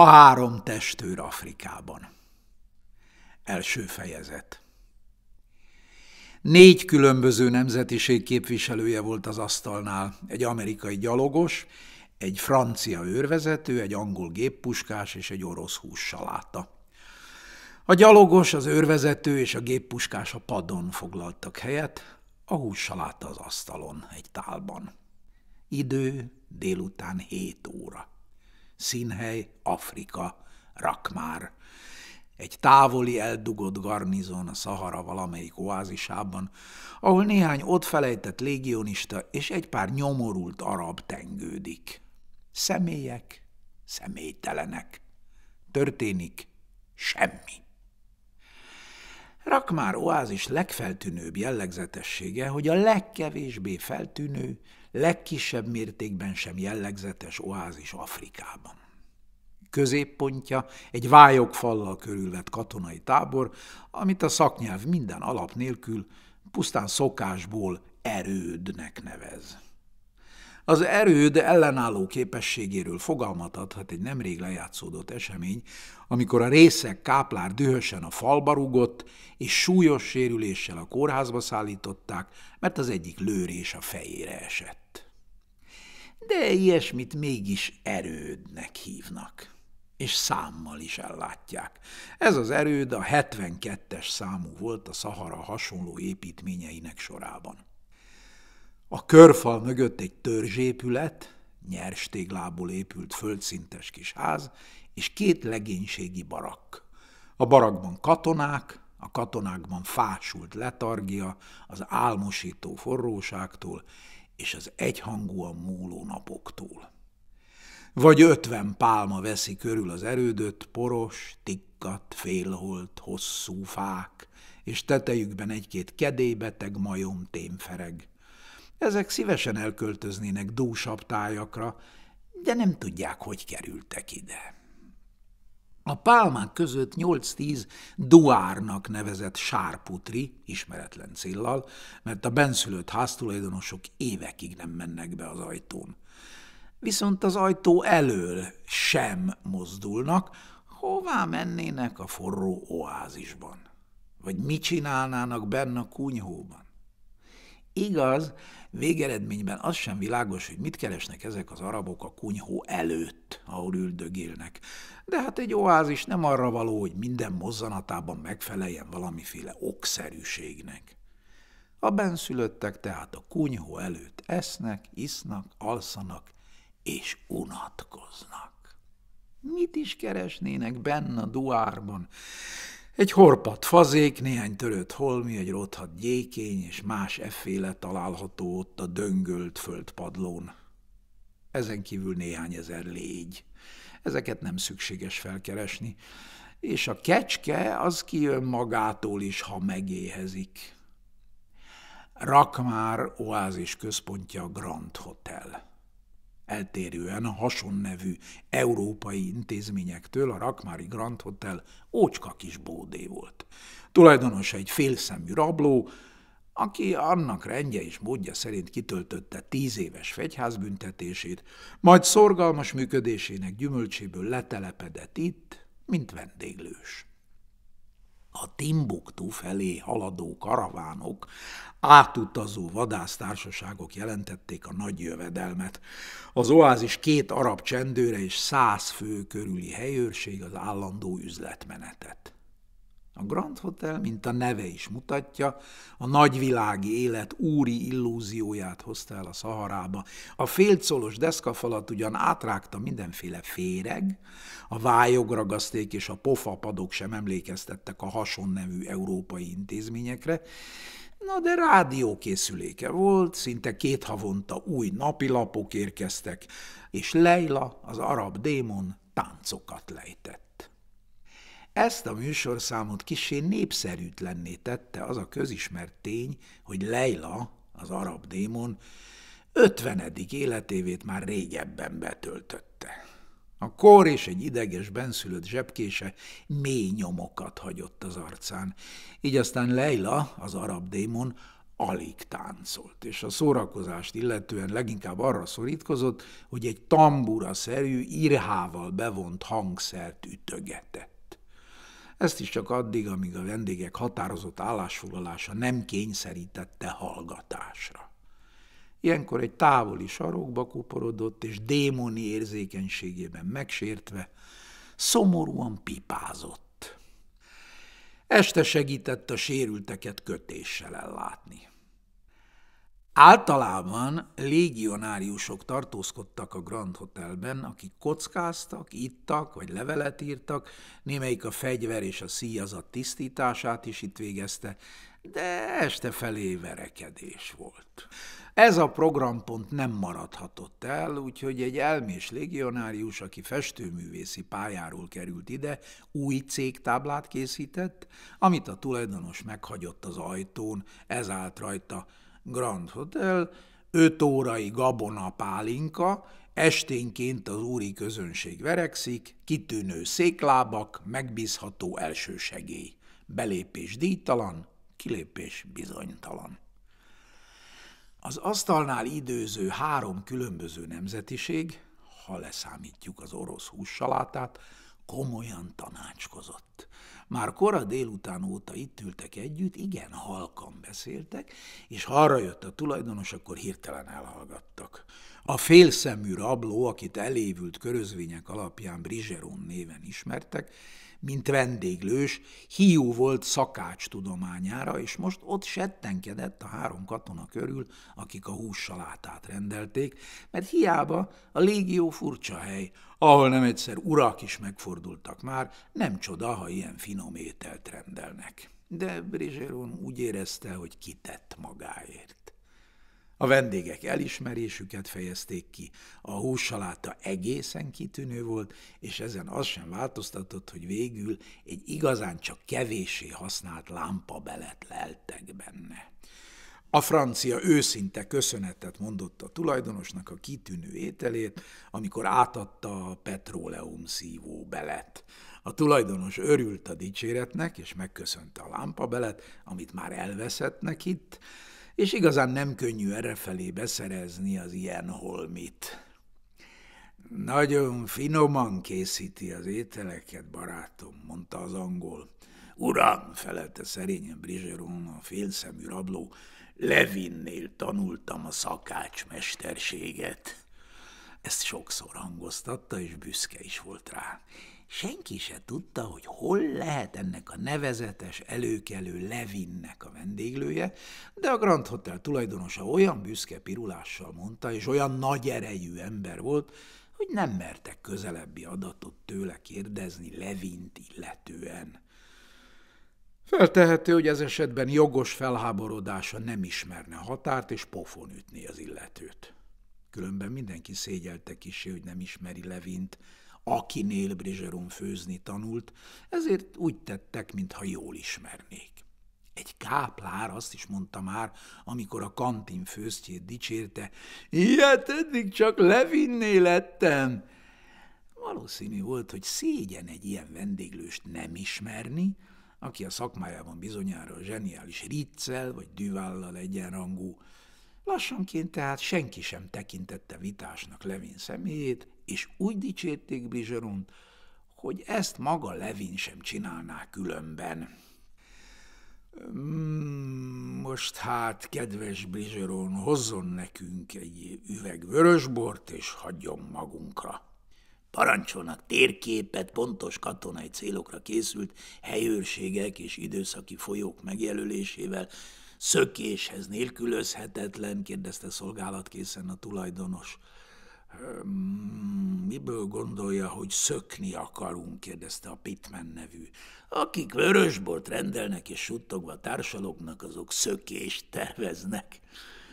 A három testőr Afrikában. Első fejezet. Négy különböző nemzetiség képviselője volt az asztalnál, egy amerikai gyalogos, egy francia őrvezető, egy angol géppuskás és egy orosz hússaláta. A gyalogos, az őrvezető és a géppuskás a padon foglaltak helyet, a hússaláta az asztalon, egy tálban. Idő délután hét óra színhely Afrika, Rakmár. Egy távoli, eldugott garnizon a Szahara valamelyik oázisában, ahol néhány ott felejtett légionista és egy pár nyomorult arab tengődik. Személyek, személytelenek. Történik semmi. Rakmár oázis legfeltűnőbb jellegzetessége, hogy a legkevésbé feltűnő legkisebb mértékben sem jellegzetes oázis Afrikában. Középpontja egy vályogfallal körülvett katonai tábor, amit a szaknyelv minden alap nélkül pusztán szokásból erődnek nevez. Az erőd ellenálló képességéről fogalmat adhat egy nemrég lejátszódott esemény, amikor a részek káplár dühösen a falba rúgott, és súlyos sérüléssel a kórházba szállították, mert az egyik lőrés a fejére esett. De ilyesmit mégis erődnek hívnak, és számmal is ellátják. Ez az erőd a 72-es számú volt a Szahara hasonló építményeinek sorában. A körfal mögött egy törzsépület, nyers téglából épült földszintes kis ház, és két legénységi barak. A barakban katonák, a katonákban fásult letargia az álmosító forróságtól és az egyhangúan múló napoktól. Vagy ötven pálma veszi körül az erődöt, poros, tikkat, félholt, hosszú fák, és tetejükben egy-két kedélybeteg majom témfereg. Ezek szívesen elköltöznének dúsabb tájakra, de nem tudják, hogy kerültek ide. A pálmák között 8-10 duárnak nevezett sárputri, ismeretlen cillal, mert a benszülött háztulajdonosok évekig nem mennek be az ajtón. Viszont az ajtó elől sem mozdulnak, hová mennének a forró oázisban? Vagy mit csinálnának benne a kunyhóban? Igaz, Végeredményben az sem világos, hogy mit keresnek ezek az arabok a kunyhó előtt, ahol üldögélnek. De hát egy oázis nem arra való, hogy minden mozzanatában megfeleljen valamiféle okszerűségnek. A benszülöttek tehát a kunyhó előtt esznek, isznak, alszanak és unatkoznak. Mit is keresnének benne a duárban? Egy horpat fazék, néhány törött holmi, egy rothadt gyékény és más efféle található ott a döngölt földpadlón. Ezen kívül néhány ezer légy. Ezeket nem szükséges felkeresni. És a kecske az kijön magától is, ha megéhezik. Rakmár oázis központja a Grand Hotel eltérően a hasonnevű európai intézményektől a Rakmári Grand Hotel ócska kis bódé volt. Tulajdonos egy félszemű rabló, aki annak rendje és módja szerint kitöltötte tíz éves fegyházbüntetését, majd szorgalmas működésének gyümölcséből letelepedett itt, mint vendéglős. A Timbuktu felé haladó karavánok, átutazó vadásztársaságok jelentették a nagy jövedelmet. Az oázis két arab csendőre és száz fő körüli helyőrség az állandó üzletmenetet. A Grand Hotel, mint a neve is mutatja, a nagyvilági élet úri illúzióját hozta el a szaharába. A félcolos deszkafalat ugyan átrágta mindenféle féreg, a vályogragaszték és a pofapadok sem emlékeztettek a hason nevű európai intézményekre, Na de rádiókészüléke volt, szinte két havonta új napilapok érkeztek, és Leila, az arab démon, táncokat lejtett. Ezt a műsorszámot kisé népszerűtlenné tette az a közismert tény, hogy Leila, az arab démon, ötvenedik életévét már régebben betöltötte. A kor és egy ideges benszülött zsebkése mély nyomokat hagyott az arcán, így aztán Leila, az arab démon, alig táncolt, és a szórakozást illetően leginkább arra szorítkozott, hogy egy tambura-szerű, irhával bevont hangszert ütögetett. Ezt is csak addig, amíg a vendégek határozott állásfoglalása nem kényszerítette hallgatásra. Ilyenkor egy távoli sarokba kuporodott és démoni érzékenységében megsértve, szomorúan pipázott. Este segített a sérülteket kötéssel ellátni. Általában légionáriusok tartózkodtak a Grand Hotelben, akik kockáztak, ittak vagy levelet írtak, némelyik a fegyver és a szíjazat tisztítását is itt végezte, de este felé verekedés volt. Ez a programpont nem maradhatott el, úgyhogy egy elmés légionárius, aki festőművészi pályáról került ide, új cégtáblát készített, amit a tulajdonos meghagyott az ajtón, ez állt rajta – Grand Hotel, 5 órai gabona pálinka, esténként az úri közönség verekszik, kitűnő széklábak, megbízható elsősegély. Belépés díjtalan, kilépés bizonytalan. Az asztalnál időző három különböző nemzetiség, ha leszámítjuk az orosz hússalátát, komolyan tanácskozott. Már kora délután óta itt ültek együtt, igen halkan beszéltek, és ha arra jött a tulajdonos, akkor hirtelen elhallgattak. A félszemű rabló, akit elévült körözvények alapján Brizseron néven ismertek, mint vendéglős, hiú volt szakács tudományára, és most ott settenkedett a három katona körül, akik a hússalátát rendelték, mert hiába a légió furcsa hely, ahol nem egyszer urak is megfordultak már, nem csoda, ha ilyen finom ételt rendelnek. De Brizséron úgy érezte, hogy kitett magáért. A vendégek elismerésüket fejezték ki, a hússaláta egészen kitűnő volt, és ezen az sem változtatott, hogy végül egy igazán csak kevéssé használt lámpa belet leltek benne. A francia őszinte köszönetet mondott a tulajdonosnak a kitűnő ételét, amikor átadta a petróleum szívó belet. A tulajdonos örült a dicséretnek, és megköszönte a lámpa belet, amit már elveszettnek itt, és igazán nem könnyű errefelé beszerezni az ilyen holmit. Nagyon finoman készíti az ételeket, barátom, mondta az angol. Uram, felelte szerényen Brizsérón a félszemű rabló, Levinnél tanultam a szakácsmesterséget. Ezt sokszor hangoztatta, és büszke is volt rá. Senki se tudta, hogy hol lehet ennek a nevezetes, előkelő Levinnek a vendéglője, de a Grand Hotel tulajdonosa olyan büszke pirulással mondta, és olyan nagy erejű ember volt, hogy nem mertek közelebbi adatot tőle kérdezni Levint illetően. Feltehető, hogy ez esetben jogos felháborodása nem ismerne határt, és pofon ütné az illetőt. Különben mindenki szégyelte kisé, hogy nem ismeri Levint, akinél Brizserum főzni tanult, ezért úgy tettek, mintha jól ismernék. Egy káplár azt is mondta már, amikor a kantin főztjét dicsérte, ilyet eddig csak levinné lettem. Valószínű volt, hogy szégyen egy ilyen vendéglőst nem ismerni, aki a szakmájában bizonyára a zseniális Ritzel vagy Düvállal egyenrangú. Lassanként tehát senki sem tekintette vitásnak Levin személyét, és úgy dicsérték Brizseront, hogy ezt maga Levin sem csinálná különben. Hmm, most hát, kedves Brizseron, hozzon nekünk egy üveg vörösbort, és hagyjon magunkra. Parancsolnak térképet pontos katonai célokra készült helyőrségek és időszaki folyók megjelölésével, szökéshez nélkülözhetetlen, kérdezte szolgálatkészen a tulajdonos. Miből gondolja, hogy szökni akarunk? kérdezte a Pitman nevű. Akik vörösbort rendelnek és suttogva társalognak, azok szökést terveznek.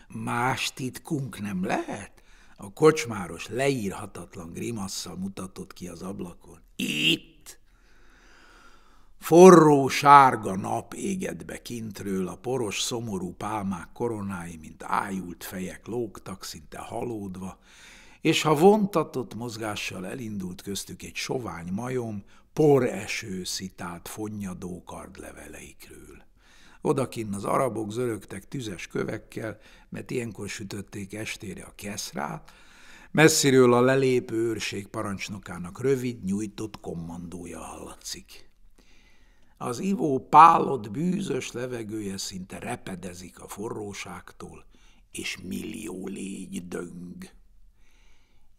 Más titkunk nem lehet? A kocsmáros leírhatatlan grimasszal mutatott ki az ablakon. Itt! Forró sárga nap égett be kintről, a poros szomorú pálmák koronái, mint ájult fejek lógtak, szinte halódva, és ha vontatott mozgással elindult köztük egy sovány majom, poreső szitált fonnyadó leveleikről. Odakinn az arabok zörögtek tüzes kövekkel, mert ilyenkor sütötték estére a keszrát, messziről a lelépő őrség parancsnokának rövid, nyújtott kommandója hallatszik. Az ivó pálod bűzös levegője szinte repedezik a forróságtól, és millió légy döng.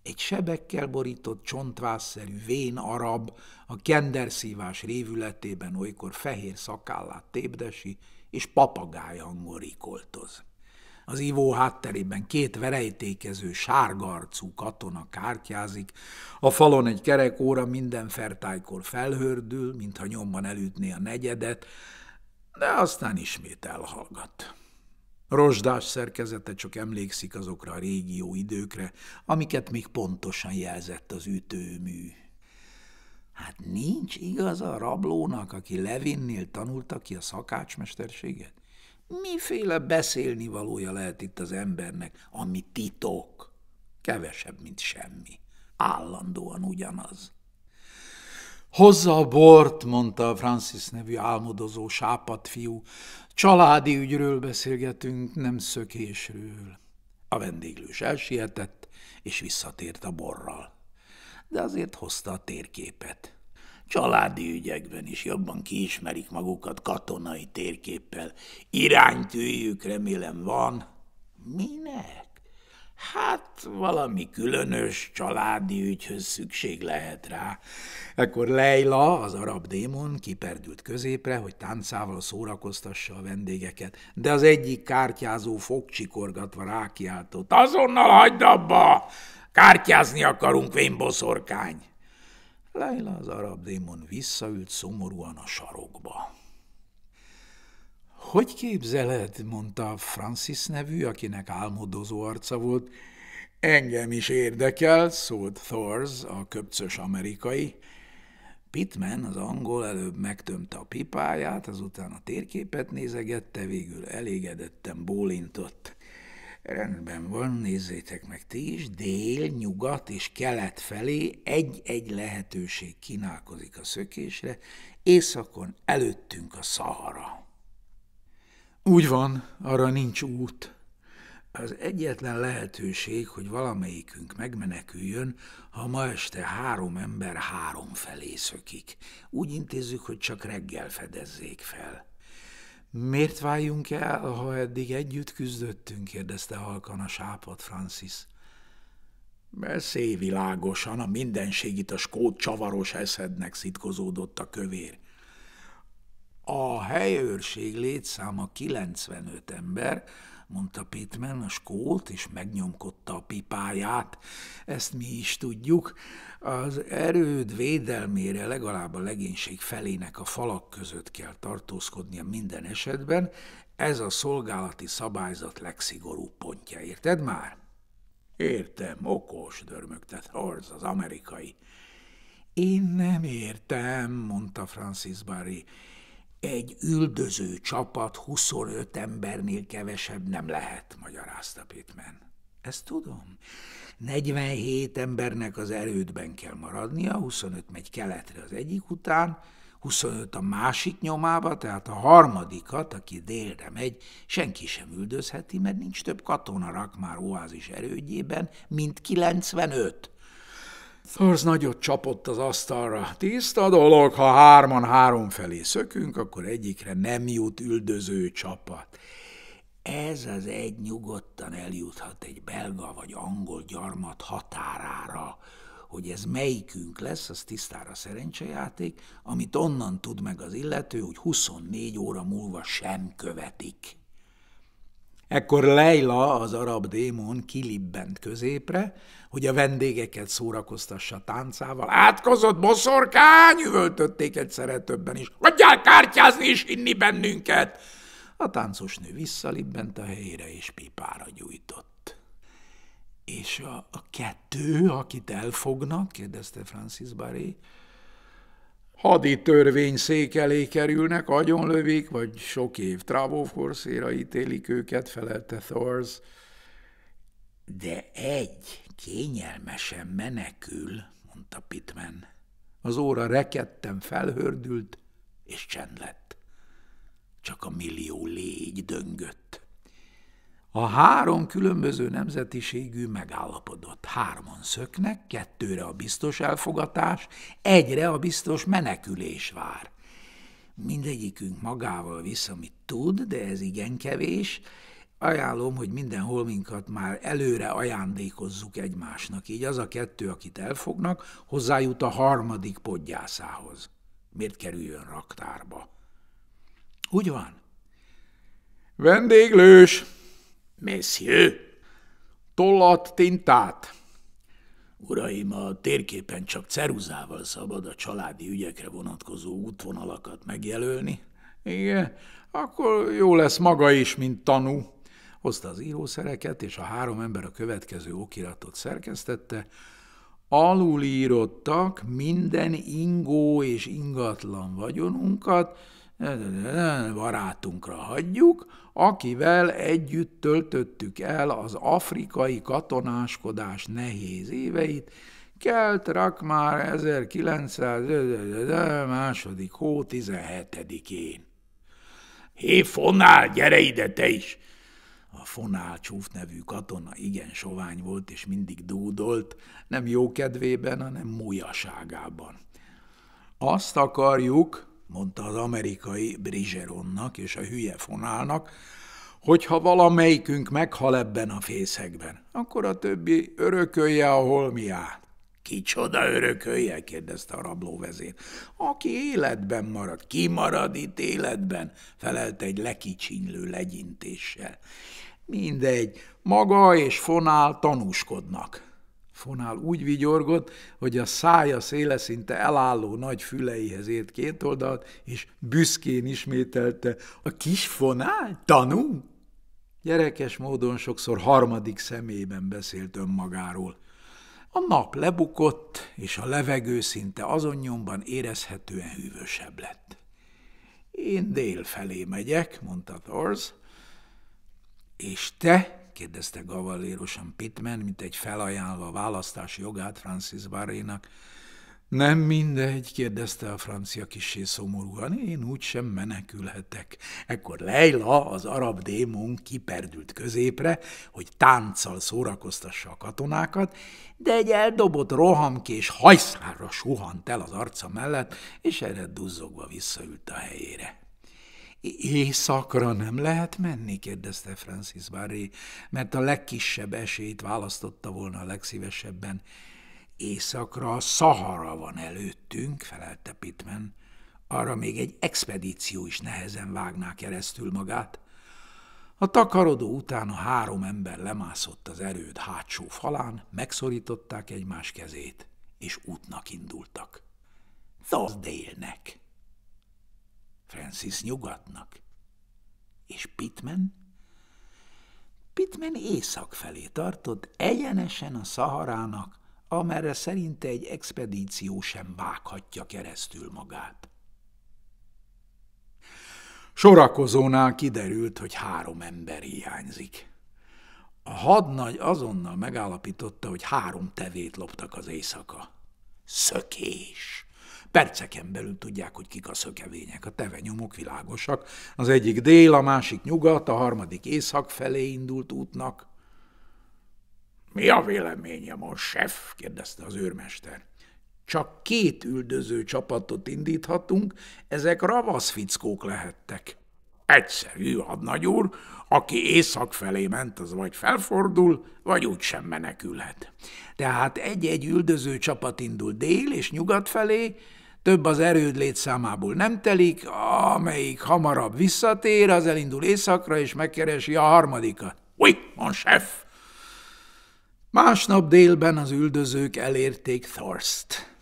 Egy sebekkel borított csontvásszerű vén arab a kenderszívás révületében olykor fehér szakállát tépdesi, és papagáj hangon rikoltoz. Az ivó hátterében két verejtékező, sárgarcú katona kártyázik, a falon egy kerek óra minden fertájkor felhördül, mintha nyomban elütné a negyedet, de aztán ismét elhallgat. Rosdás szerkezete csak emlékszik azokra a régió időkre, amiket még pontosan jelzett az ütőmű. Hát nincs igaz a rablónak, aki Levinnél tanulta ki a szakácsmesterséget? Miféle valója lehet itt az embernek, ami titok? Kevesebb, mint semmi. Állandóan ugyanaz. Hozza a bort, mondta a Francis nevű álmodozó sápat fiú. Családi ügyről beszélgetünk, nem szökésről. A vendéglős elsietett, és visszatért a borral de azért hozta a térképet. Családi ügyekben is jobban kiismerik magukat katonai térképpel. Iránytűjük remélem van. Minek? Hát valami különös családi ügyhöz szükség lehet rá. Ekkor Leila, az arab démon, kiperdült középre, hogy táncával szórakoztassa a vendégeket, de az egyik kártyázó fogcsikorgatva rákiáltott. Azonnal hagyd abba! Kártyázni akarunk, boszorkány! Leila az arab démon visszaült szomorúan a sarokba. Hogy képzeled, mondta Francis nevű, akinek álmodozó arca volt. Engem is érdekel, szólt Thors, a köpcös amerikai. Pittman, az angol előbb megtömte a pipáját, azután a térképet nézegette, végül elégedetten bólintott. Rendben van, nézzétek meg ti is, dél, nyugat és kelet felé egy-egy lehetőség kínálkozik a szökésre, északon előttünk a szahara. Úgy van, arra nincs út. Az egyetlen lehetőség, hogy valamelyikünk megmeneküljön, ha ma este három ember három felé szökik. Úgy intézzük, hogy csak reggel fedezzék fel. Miért váljunk el, ha eddig együtt küzdöttünk? kérdezte halkan a sápat Francis. Beszélj világosan, a mindenségit a skót csavaros eszednek szitkozódott a kövér. A helyőrség létszáma 95 ember, mondta Pitman a skót, és megnyomkodta a pipáját. Ezt mi is tudjuk. Az erőd védelmére legalább a legénység felének a falak között kell tartózkodnia minden esetben. Ez a szolgálati szabályzat legszigorúbb pontja, érted már? Értem, okos, dörmögtet Horz, az amerikai. Én nem értem, mondta Francis Barry. Egy üldöző csapat 25 embernél kevesebb nem lehet, magyarázta Pitman. Ezt tudom. 47 embernek az erődben kell maradnia, 25 megy keletre az egyik után, 25 a másik nyomába, tehát a harmadikat, aki délre megy, senki sem üldözheti, mert nincs több katona rak már oázis erődjében, mint 95. Thurs nagyot csapott az asztalra. Tiszta dolog, ha hárman három felé szökünk, akkor egyikre nem jut üldöző csapat. Ez az egy nyugodtan eljuthat egy belga vagy angol gyarmat határára. Hogy ez melyikünk lesz, az tisztára szerencsejáték, amit onnan tud meg az illető, hogy 24 óra múlva sem követik. Ekkor Leila, az arab démon kilibbent középre, hogy a vendégeket szórakoztassa táncával. Átkozott boszorkány, üvöltötték egyszerre többen is. Hagyjál kártyázni és inni bennünket! A táncos nő visszalibbent a helyére, és pipára gyújtott. És a, a kettő, akit elfognak? kérdezte Francis Barry haditörvényszék elé kerülnek, agyonlövik, vagy sok év trávófkorszéra ítélik őket, felelte Thors. De egy kényelmesen menekül, mondta Pitman. Az óra rekedten felhördült, és csend lett. Csak a millió légy döngött. A három különböző nemzetiségű megállapodott. Hárman szöknek, kettőre a biztos elfogatás, egyre a biztos menekülés vár. Mindegyikünk magával visz, amit tud, de ez igen kevés. Ajánlom, hogy minden holminkat már előre ajándékozzuk egymásnak, így az a kettő, akit elfognak, hozzájut a harmadik podgyászához. Miért kerüljön raktárba? Úgy van. Vendéglős! Messieurs! Tollat tintát! Uraim, a térképen csak ceruzával szabad a családi ügyekre vonatkozó útvonalakat megjelölni. Igen, akkor jó lesz maga is, mint tanú. Hozta az írószereket, és a három ember a következő okiratot szerkesztette. írottak minden ingó és ingatlan vagyonunkat, barátunkra hagyjuk, akivel együtt töltöttük el az afrikai katonáskodás nehéz éveit, Kelt rak már 1900 második hó 17-én. Hé, fonál, gyere ide te is! A fonál csúf nevű katona igen sovány volt, és mindig dúdolt, nem jó kedvében, hanem mújaságában. Azt akarjuk, mondta az amerikai Brigeronnak és a hülye fonálnak, hogyha valamelyikünk meghal ebben a fészekben, akkor a többi örökölje a holmiát. Kicsoda örökölje? kérdezte a rabló vezér. Aki életben marad, ki marad itt életben? felelt egy lekicsinlő legyintéssel. Mindegy, maga és fonál tanúskodnak fonál úgy vigyorgott, hogy a szája széle szinte elálló nagy füleihez ért két oldalt, és büszkén ismételte, a kis fonál tanú? Gyerekes módon sokszor harmadik személyben beszélt önmagáról. A nap lebukott, és a levegő szinte azon nyomban érezhetően hűvösebb lett. Én dél felé megyek, mondta Thors, és te megkérdezte gavallérosan Pittman, mint egy felajánlva választás jogát Francis Barrénak. Nem mindegy, kérdezte a francia kisé szomorúan, én úgysem menekülhetek. Ekkor Leila, az arab démon kiperdült középre, hogy tánccal szórakoztassa a katonákat, de egy eldobott rohamkés hajszára suhant el az arca mellett, és erre duzzogva visszaült a helyére éjszakra nem lehet menni? kérdezte Francis Barré, mert a legkisebb esélyt választotta volna a legszívesebben. Éjszakra a Szahara van előttünk, felelte Pittman. Arra még egy expedíció is nehezen vágná keresztül magát. A takarodó után a három ember lemászott az erőd hátsó falán, megszorították egymás kezét, és útnak indultak. Zazdélnek! Francis nyugatnak. És Pitman? Pitman észak felé tartott, egyenesen a Szaharának, amerre szerinte egy expedíció sem vághatja keresztül magát. Sorakozónál kiderült, hogy három ember hiányzik. A hadnagy azonnal megállapította, hogy három tevét loptak az éjszaka. Szökés! Perceken belül tudják, hogy kik a szökevények. A tevenyomok világosak. Az egyik dél, a másik nyugat, a harmadik észak felé indult útnak. Mi a véleménye most, sef? kérdezte az őrmester. Csak két üldöző csapatot indíthatunk, ezek ravasz fickók lehettek. Egyszerű, hadnagy úr, aki észak felé ment, az vagy felfordul, vagy úgy sem menekülhet. Tehát egy-egy üldöző csapat indul dél és nyugat felé, több az erőd létszámából nem telik, amelyik hamarabb visszatér, az elindul éjszakra, és megkeresi a harmadikat. Oui, mon chef! Másnap délben az üldözők elérték Thorst.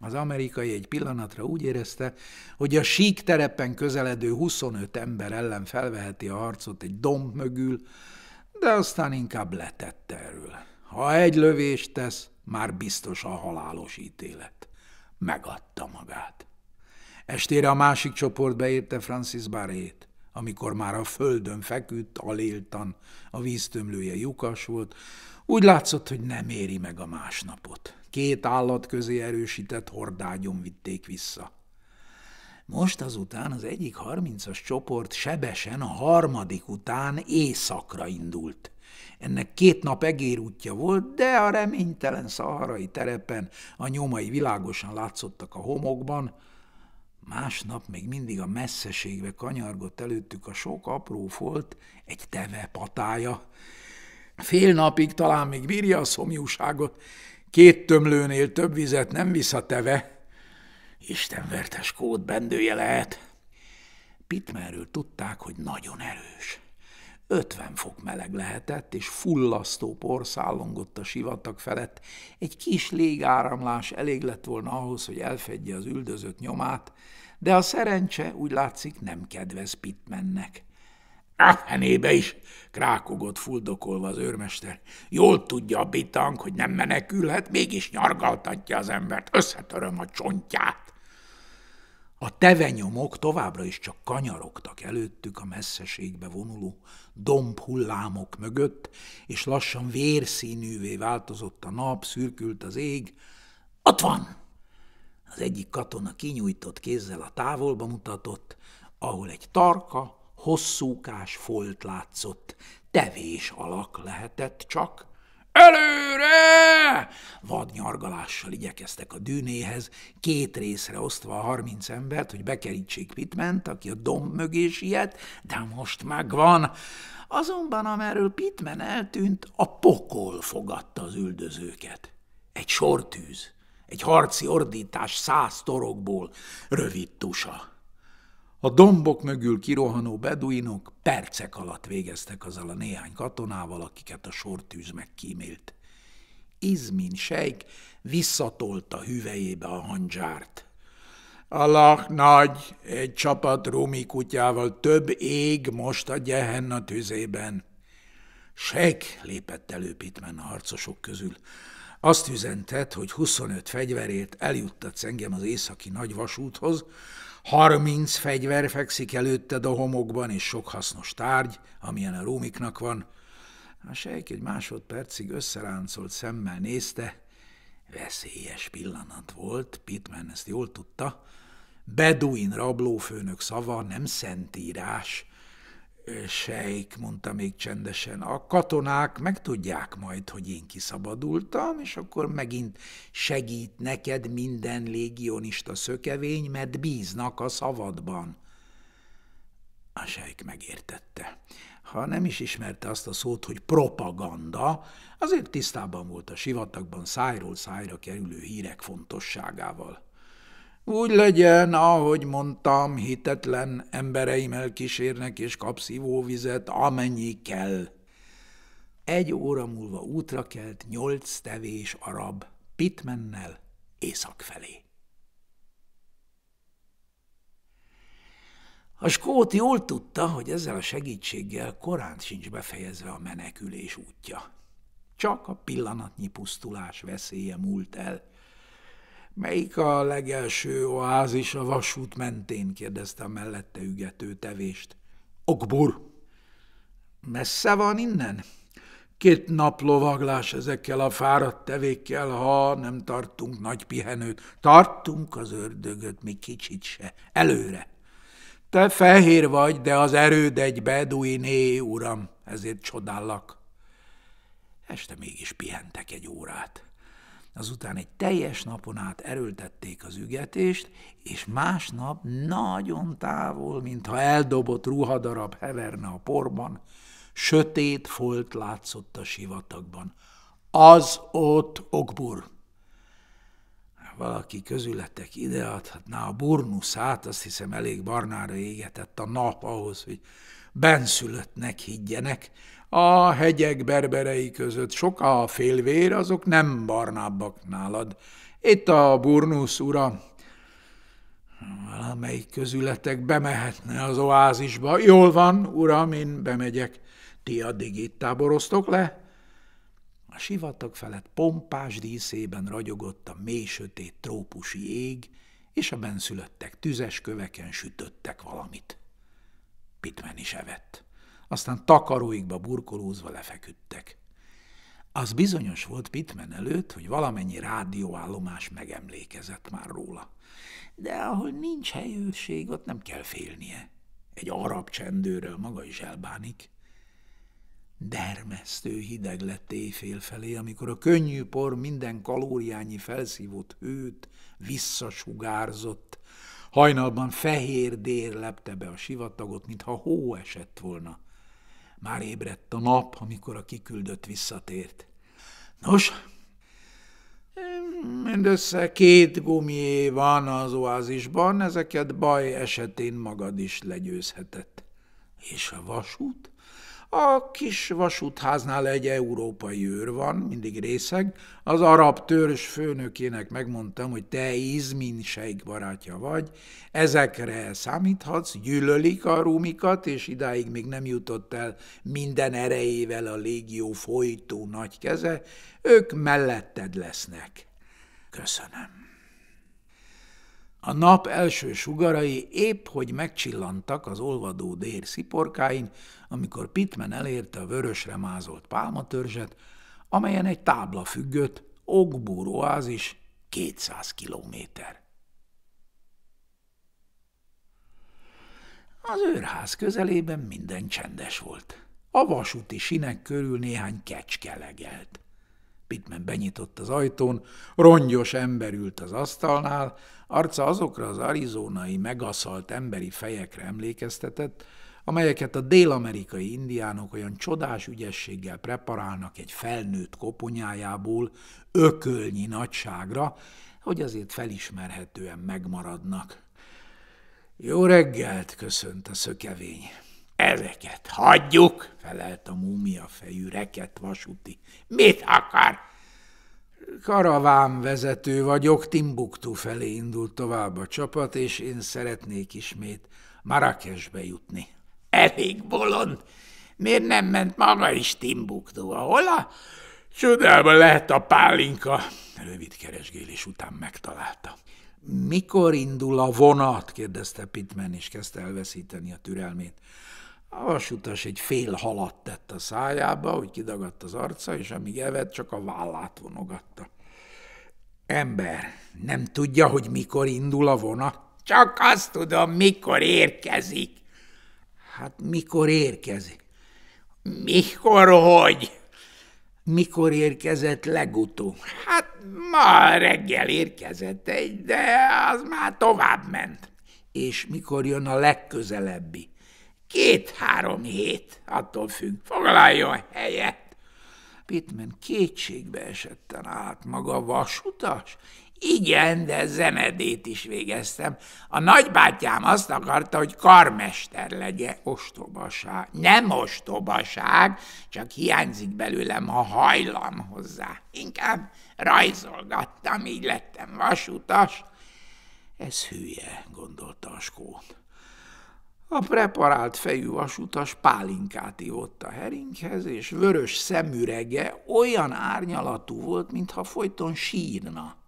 Az amerikai egy pillanatra úgy érezte, hogy a sík terepen közeledő 25 ember ellen felveheti a harcot egy domb mögül, de aztán inkább letette erről. Ha egy lövést tesz, már biztos a halálos ítélet megadta magát. Estére a másik csoport beérte Francis Barrét, amikor már a földön feküdt, aléltan, a víztömlője lyukas volt, úgy látszott, hogy nem éri meg a másnapot. Két állat közé erősített hordágyon vitték vissza. Most azután az egyik harmincas csoport sebesen a harmadik után éjszakra indult. Ennek két nap egérútja volt, de a reménytelen szaharai terepen a nyomai világosan látszottak a homokban, Másnap még mindig a messzeségbe kanyargott előttük a sok apró folt, egy teve patája. Fél napig talán még bírja a szomjúságot, két tömlőnél több vizet nem visz a teve. Istenvertes kód bendője lehet. Pitmerről tudták, hogy nagyon erős. 50 fok meleg lehetett, és fullasztó porszállongott a sivatag felett. Egy kis légáramlás elég lett volna ahhoz, hogy elfedje az üldözött nyomát, de a szerencse úgy látszik nem kedvez Pitmennek. – Fenébe is! – krákogott fuldokolva az őrmester. – Jól tudja a bitang, hogy nem menekülhet, mégis nyargaltatja az embert, összetöröm a csontját. A tevenyomok továbbra is csak kanyarogtak előttük a messzeségbe vonuló domb hullámok mögött, és lassan vérszínűvé változott a nap, szürkült az ég. Ott van! Az egyik katona kinyújtott kézzel a távolba mutatott, ahol egy tarka, hosszúkás folt látszott, tevés alak lehetett csak, Előre! Vadnyargalással igyekeztek a dűnéhez, két részre osztva a harminc embert, hogy bekerítsék Pitment, aki a domb mögé siet, de most megvan. Azonban amerről Pitman eltűnt, a pokol fogadta az üldözőket. Egy sortűz, egy harci ordítás száz torokból, rövid tusa. A dombok mögül kirohanó beduinok percek alatt végeztek azzal a néhány katonával, akiket a sortűz megkímélt. Izmin sejk visszatolta hüvejébe a handzsárt. Allah nagy, egy csapat rumi kutyával több ég most a gyehenna tüzében. Sejk lépett elő Pitman a harcosok közül. Azt üzentett, hogy 25 fegyverét eljuttat engem az északi nagy vasúthoz, Harminc fegyver fekszik előtted a homokban, és sok hasznos tárgy, amilyen a rómiknak van. A sejk egy másodpercig összeráncolt szemmel nézte. Veszélyes pillanat volt, Pitman ezt jól tudta. Beduin rablófőnök szava nem szentírás, Sejk, mondta még csendesen, a katonák megtudják majd, hogy én kiszabadultam, és akkor megint segít neked minden légionista szökevény, mert bíznak a szavadban. A sejk megértette. Ha nem is ismerte azt a szót, hogy propaganda, azért tisztában volt a sivatagban szájról szájra kerülő hírek fontosságával. Úgy legyen, ahogy mondtam, hitetlen embereimmel kísérnek, és kapsz ivóvizet, amennyi kell. Egy óra múlva útra kelt nyolc tevés arab, Pitmennel észak felé. A skót jól tudta, hogy ezzel a segítséggel korán sincs befejezve a menekülés útja. Csak a pillanatnyi pusztulás veszélye múlt el – Melyik a legelső oázis a vasút mentén? kérdezte a mellette ügető tevést. Okbur. Messze van innen? Két nap lovaglás ezekkel a fáradt tevékkel, ha nem tartunk nagy pihenőt. Tartunk az ördögöt, mi kicsit se. Előre. Te fehér vagy, de az erőd egy beduiné, uram, ezért csodállak. Este mégis pihentek egy órát azután egy teljes napon át erőltették az ügetést, és másnap nagyon távol, mintha eldobott ruhadarab heverne a porban, sötét folt látszott a sivatagban. Az ott okbur! Valaki közületek ideadhatná hát a burnuszát, azt hiszem elég barnára égetett a nap ahhoz, hogy benszülöttnek higgyenek, a hegyek berberei között sok a félvér, azok nem barnábbak nálad. Itt a burnusz, ura, valamelyik közületek bemehetne az oázisba. Jól van, uram, én bemegyek. Ti addig itt táboroztok le? A sivatag felett pompás díszében ragyogott a mély sötét trópusi ég, és a benszülöttek tüzes köveken sütöttek valamit. Pitmen is evett aztán takaróikba burkolózva lefeküdtek. Az bizonyos volt Pitman előtt, hogy valamennyi rádióállomás megemlékezett már róla. De ahol nincs helyőrség, ott nem kell félnie. Egy arab csendőről maga is elbánik. Dermesztő hideg lett éjfél felé, amikor a könnyű por minden kalóriányi felszívott hőt visszasugárzott. Hajnalban fehér dér lepte be a sivatagot, mintha hó esett volna. Már ébredt a nap, amikor a kiküldött visszatért. Nos, mindössze két gumié van az oázisban, ezeket baj esetén magad is legyőzhetett. És a vasút? A kis vasútháznál egy európai őr van, mindig részeg. Az arab törzs főnökének megmondtam, hogy te Izmin sejk barátja vagy, ezekre számíthatsz, gyűlölik a rúmikat, és idáig még nem jutott el minden erejével a légió folytó nagy keze, ők melletted lesznek. Köszönöm. A nap első sugarai épp hogy megcsillantak az olvadó dér sziporkáin, amikor Pitman elérte a vörösre mázolt pálmatörzset, amelyen egy tábla függött, Ogbúr is, 200 kilométer. Az őrház közelében minden csendes volt. A vasúti sinek körül néhány kecske legelt. Pitman benyitott az ajtón, rongyos ember ült az asztalnál, arca azokra az arizonai megaszalt emberi fejekre emlékeztetett, amelyeket a dél-amerikai indiánok olyan csodás ügyességgel preparálnak egy felnőtt koponyájából ökölnyi nagyságra, hogy azért felismerhetően megmaradnak. Jó reggelt, köszönt a szökevény. Ezeket hagyjuk, felelt a múmia fejű reket vasúti. Mit akar? Karavánvezető vagyok, Timbuktu felé indult tovább a csapat, és én szeretnék ismét Marrakesbe jutni. Elég bolond. Miért nem ment maga is Timbuktuba? Hol a... Csodában lehet a pálinka. Rövid keresgélés után megtalálta. Mikor indul a vonat? kérdezte Pitman, és kezdte elveszíteni a türelmét. A vasutas egy fél halat tett a szájába, hogy kidagadt az arca, és amíg evett, csak a vállát vonogatta. Ember, nem tudja, hogy mikor indul a vonat? Csak azt tudom, mikor érkezik. Hát mikor érkezik? Mikor hogy? Mikor érkezett legutóbb? Hát ma reggel érkezett egy, de az már tovább ment. És mikor jön a legközelebbi? Két-három hét, attól függ, foglaljon helyet. Pittman kétségbe esetten állt maga vasutas, igen, de zenedét is végeztem. A nagybátyám azt akarta, hogy karmester legye ostobaság. Nem ostobaság, csak hiányzik belőlem a hajlam hozzá. Inkább rajzolgattam, így lettem vasutas. Ez hülye, gondolta a skót. A preparált fejű vasutas pálinkát ivott a heringhez, és vörös szemürege olyan árnyalatú volt, mintha folyton sírna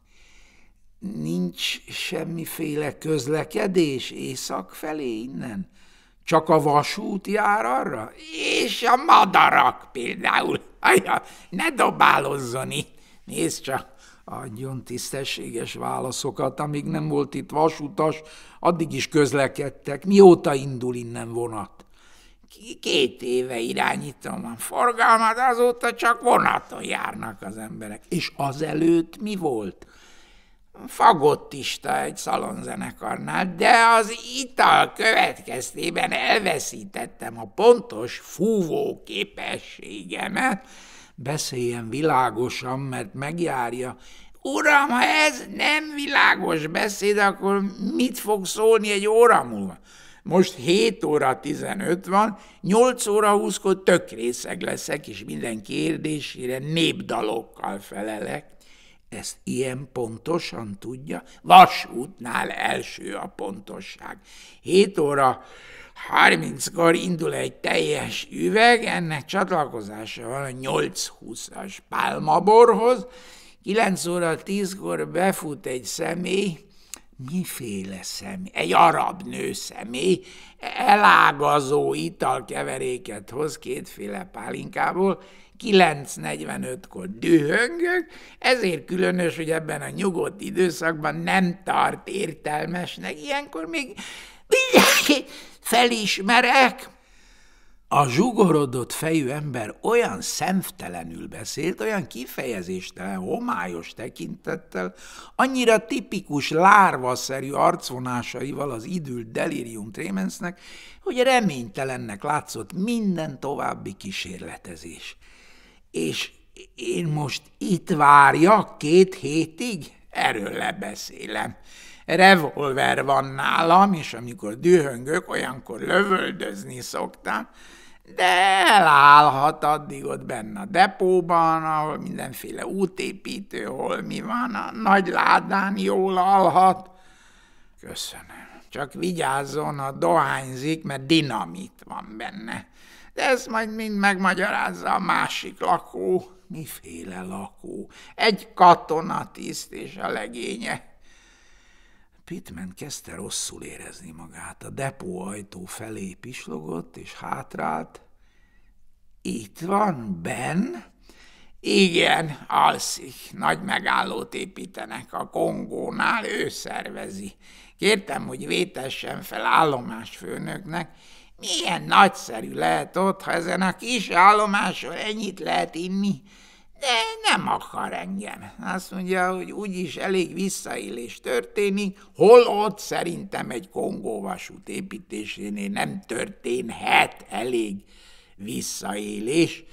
nincs semmiféle közlekedés észak felé innen? Csak a vasút jár arra? És a madarak például. Aja, ne dobálozzon itt. Nézd csak, adjon tisztességes válaszokat. Amíg nem volt itt vasutas, addig is közlekedtek. Mióta indul innen vonat? Két éve irányítom a forgalmat, azóta csak vonaton járnak az emberek. És azelőtt mi volt? fagottista egy szalonzenekarnál, de az ital következtében elveszítettem a pontos fúvó képességemet, beszéljen világosan, mert megjárja. Uram, ha ez nem világos beszéd, akkor mit fog szólni egy óra múlva? Most 7 óra 15 van, 8 óra 20-kor tök részeg leszek, és minden kérdésére népdalokkal felelek. Ezt ilyen pontosan tudja? Vasútnál első a pontosság. 7 óra 30-kor indul egy teljes üveg, ennek csatlakozása van a 8-20-as pálmaborhoz, 9 óra 10-kor befut egy személy, miféle személy? Egy arab nő személy, elágazó italkeveréket hoz kétféle pálinkából, 9.45-kor dühöngök, ezért különös, hogy ebben a nyugodt időszakban nem tart értelmesnek. Ilyenkor még felismerek. A zsugorodott fejű ember olyan szemtelenül beszélt, olyan kifejezéstelen, homályos tekintettel, annyira tipikus lárvaszerű arcvonásaival az idült delirium trémensznek, hogy reménytelennek látszott minden további kísérletezés. És én most itt várjak két hétig? Erről lebeszélem. Revolver van nálam, és amikor dühöngök, olyankor lövöldözni szoktam, de elállhat addig ott benne a depóban, ahol mindenféle útépítő, hol mi van, a nagy ládán jól alhat. Köszönöm. Csak vigyázzon, a dohányzik, mert dinamit van benne de ezt majd mind megmagyarázza a másik lakó. Miféle lakó? Egy katonatiszt és a legénye. Pittman kezdte rosszul érezni magát. A depóajtó felé pislogott és hátrált. Itt van Ben? Igen, alszik. Nagy megállót építenek a Kongónál, ő szervezi. Kértem, hogy vétessen fel állomás főnöknek. Milyen nagyszerű lehet ott, ha ezen a kis állomáson ennyit lehet inni, de nem akar engem. Azt mondja, hogy úgyis elég visszaélés történik, Hol ott szerintem egy kongóvasút építésénél nem történhet elég visszaélés.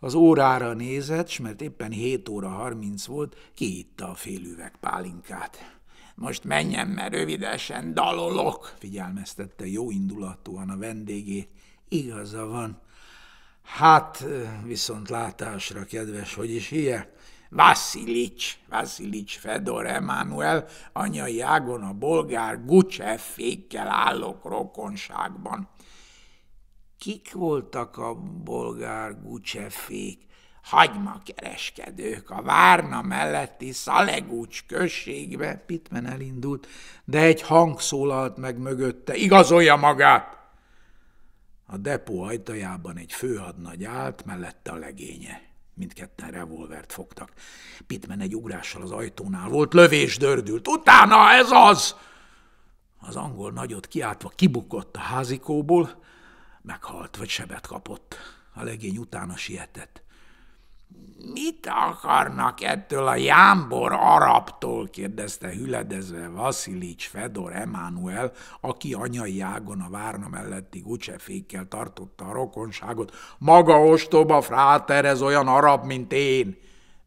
Az órára nézett, s mert éppen 7 óra 30 volt, kiitta a félüveg pálinkát. Most menjen, mert rövidesen dalolok, figyelmeztette jó indulatúan a vendégét. Igaza van. Hát, viszont látásra, kedves, hogy is hie? Vasilics, Vasilics Fedor Emanuel, anyai ágon a bolgár Gucsev fékkel állok rokonságban. Kik voltak a bolgár Gucsefék? hagymakereskedők a várna melletti Szalegúcs községbe, Pitmen elindult, de egy hang szólalt meg mögötte, igazolja magát! A depó ajtajában egy főhadnagy állt, mellette a legénye. Mindketten revolvert fogtak. Pitmen egy ugrással az ajtónál volt, lövés dördült. Utána ez az! Az angol nagyot kiáltva kibukott a házikóból, meghalt vagy sebet kapott. A legény utána sietett. Mit akarnak ettől a jámbor arabtól? kérdezte hüledezve Vasilics Fedor Emanuel, aki anyai ágon a várna melletti gucsefékkel tartotta a rokonságot. Maga ostoba fráter, ez olyan arab, mint én.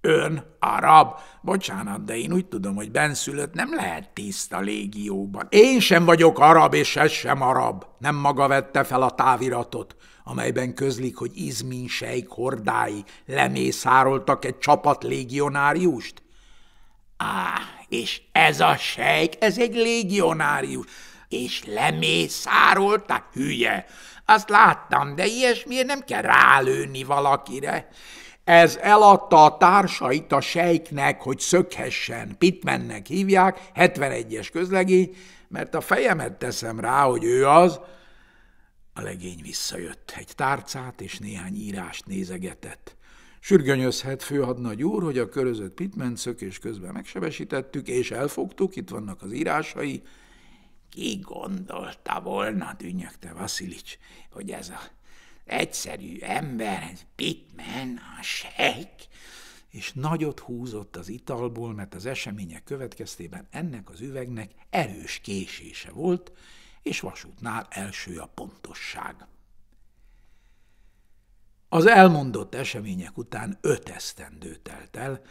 Ön arab? Bocsánat, de én úgy tudom, hogy benszülött nem lehet tiszta légióban. Én sem vagyok arab, és ez sem arab. Nem maga vette fel a táviratot amelyben közlik, hogy Izmin sejk hordái lemészároltak egy csapat légionáriust? Á, és ez a sejk, ez egy légionárius, és lemészárolta, hülye! Azt láttam, de ilyesmiért nem kell rálőni valakire. Ez eladta a társait a sejknek, hogy szökhessen, Pitmennek hívják, 71-es közlegény, mert a fejemet teszem rá, hogy ő az, a legény visszajött, egy tárcát és néhány írást nézegetett. Sürgönyözhet főhadnagy úr, hogy a körözött pitment szökés közben megsebesítettük, és elfogtuk, itt vannak az írásai. Ki gondolta volna, dünnyögte Vasilics, hogy ez a egyszerű ember, ez pitmen, a sejk, és nagyot húzott az italból, mert az események következtében ennek az üvegnek erős késése volt, és vasútnál első a pontosság. Az elmondott események után öt esztendő telt el,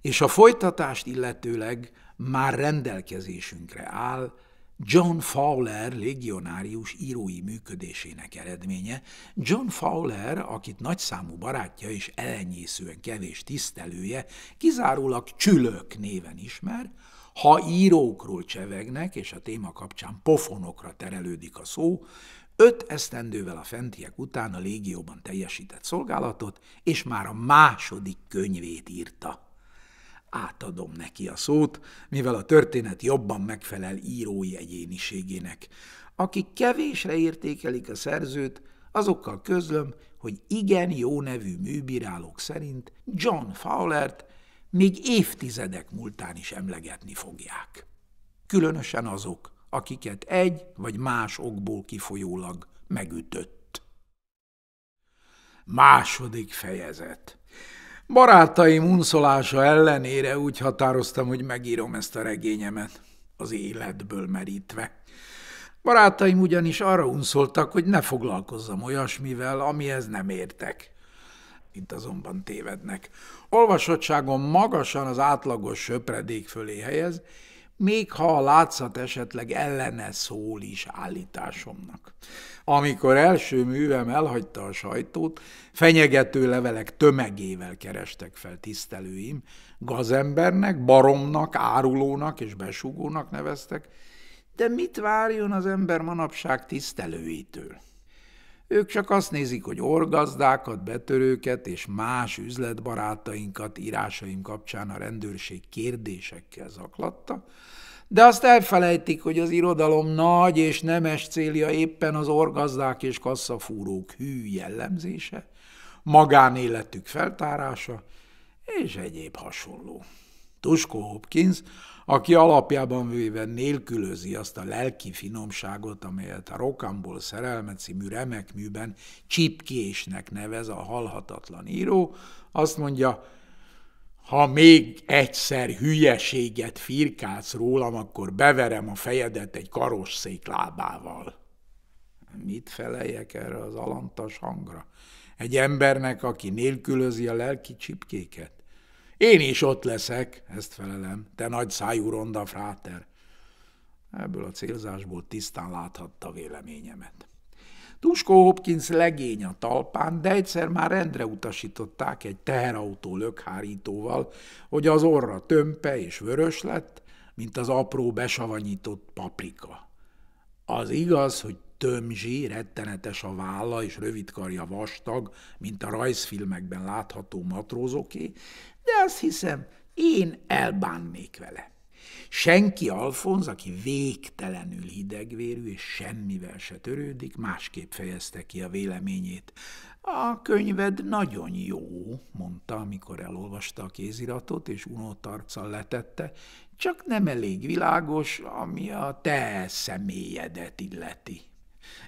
és a folytatást illetőleg már rendelkezésünkre áll John Fowler légionárius írói működésének eredménye. John Fowler, akit nagyszámú barátja és elenyészően kevés tisztelője, kizárólag Csülök néven ismer, ha írókról csevegnek, és a téma kapcsán pofonokra terelődik a szó, öt esztendővel a fentiek után a légióban teljesített szolgálatot, és már a második könyvét írta. Átadom neki a szót, mivel a történet jobban megfelel írói egyéniségének. Akik kevésre értékelik a szerzőt, azokkal közlöm, hogy igen jó nevű műbírálók szerint John Fowlert még évtizedek múltán is emlegetni fogják. Különösen azok, akiket egy vagy más okból kifolyólag megütött. Második fejezet. Barátaim unszolása ellenére úgy határoztam, hogy megírom ezt a regényemet, az életből merítve. Barátaim ugyanis arra unszoltak, hogy ne foglalkozzam olyasmivel, amihez nem értek. Itt azonban tévednek olvasottságon magasan az átlagos söpredék fölé helyez, még ha a látszat esetleg ellene szól is állításomnak. Amikor első művem elhagyta a sajtót, fenyegető levelek tömegével kerestek fel tisztelőim, gazembernek, baromnak, árulónak és besugónak neveztek, de mit várjon az ember manapság tisztelőitől? Ők csak azt nézik, hogy orgazdákat, betörőket és más üzletbarátainkat írásaim kapcsán a rendőrség kérdésekkel zaklatta, de azt elfelejtik, hogy az irodalom nagy és nemes célja éppen az orgazdák és kasszafúrók hű jellemzése, magánéletük feltárása és egyéb hasonló. Tusko Hopkins aki alapjában véve nélkülözi azt a lelki finomságot, amelyet a Rokambol szerelme című remek műben csipkésnek nevez a halhatatlan író, azt mondja, ha még egyszer hülyeséget firkálsz rólam, akkor beverem a fejedet egy karosszék lábával. Mit feleljek erre az alantas hangra? Egy embernek, aki nélkülözi a lelki csipkéket? Én is ott leszek, ezt felelem, te nagy szájú ronda fráter. Ebből a célzásból tisztán láthatta véleményemet. Tuskó Hopkins legény a talpán, de egyszer már rendre utasították egy teherautó lökhárítóval, hogy az orra tömpe és vörös lett, mint az apró besavanyított paprika. Az igaz, hogy tömzsi, rettenetes a válla és rövidkarja vastag, mint a rajzfilmekben látható matrózoké, de azt hiszem, én elbánnék vele. Senki Alfonz, aki végtelenül hidegvérű és semmivel se törődik, másképp fejezte ki a véleményét. A könyved nagyon jó, mondta, amikor elolvasta a kéziratot, és unott arccal letette, csak nem elég világos, ami a te személyedet illeti.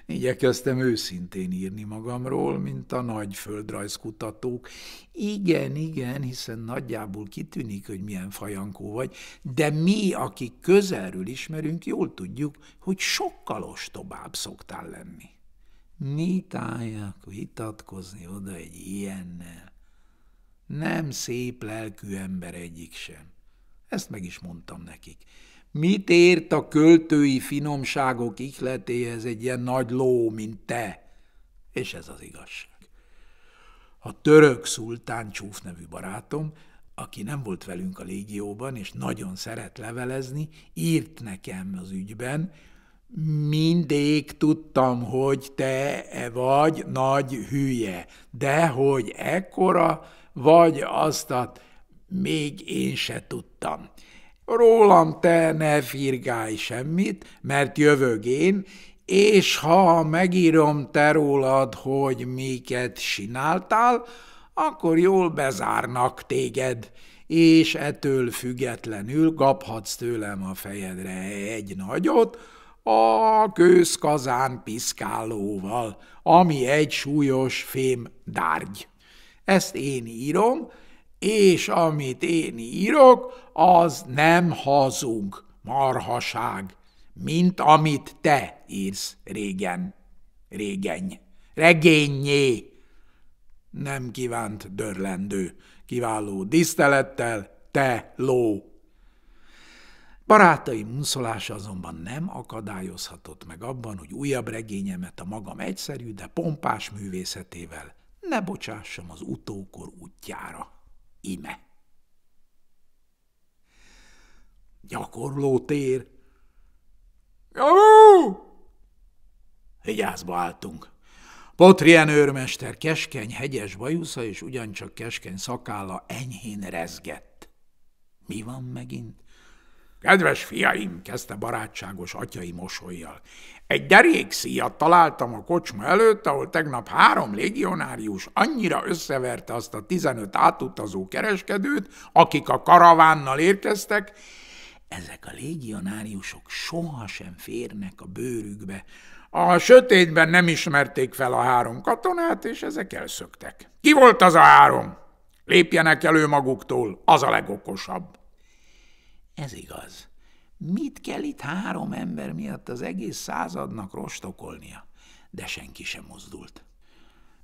Igyekeztem őszintén írni magamról, mint a nagy földrajzkutatók. Igen, igen, hiszen nagyjából kitűnik, hogy milyen fajankó vagy, de mi, akik közelről ismerünk, jól tudjuk, hogy sokkal ostobább szoktál lenni. Mit álljak vitatkozni oda egy ilyennel? Nem szép lelkű ember egyik sem. Ezt meg is mondtam nekik. Mit ért a költői finomságok ihletéhez egy ilyen nagy ló, mint te? És ez az igazság. A török szultán csúf nevű barátom, aki nem volt velünk a légióban, és nagyon szeret levelezni, írt nekem az ügyben, mindig tudtam, hogy te e vagy nagy hülye, de hogy ekkora vagy, azt még én se tudtam. Rólam te ne firgálj semmit, mert jövök én, és ha megírom te rólad, hogy miket csináltál, akkor jól bezárnak téged, és ettől függetlenül kaphatsz tőlem a fejedre egy nagyot, a kőszkazán piszkálóval, ami egy súlyos fém dárgy. Ezt én írom, és amit én írok, az nem hazug marhaság, mint amit te írsz régen, régeny, regényé. Nem kívánt dörlendő, kiváló disztelettel, te ló. Barátai munszolása azonban nem akadályozhatott meg abban, hogy újabb regényemet a magam egyszerű, de pompás művészetével ne bocsássam az utókor útjára ime. Gyakorló tér. Jó! Vigyázba álltunk. Potrien őrmester keskeny hegyes bajusza és ugyancsak keskeny szakálla enyhén rezgett. Mi van megint? Kedves fiaim, kezdte barátságos atyai mosolyjal, egy derékszíjat találtam a kocsma előtt, ahol tegnap három légionárius annyira összeverte azt a 15 átutazó kereskedőt, akik a karavánnal érkeztek, ezek a légionáriusok sohasem férnek a bőrükbe. A sötétben nem ismerték fel a három katonát, és ezek elszöktek. Ki volt az a három? Lépjenek elő maguktól, az a legokosabb. Ez igaz. Mit kell itt három ember miatt az egész századnak rostokolnia? De senki sem mozdult. –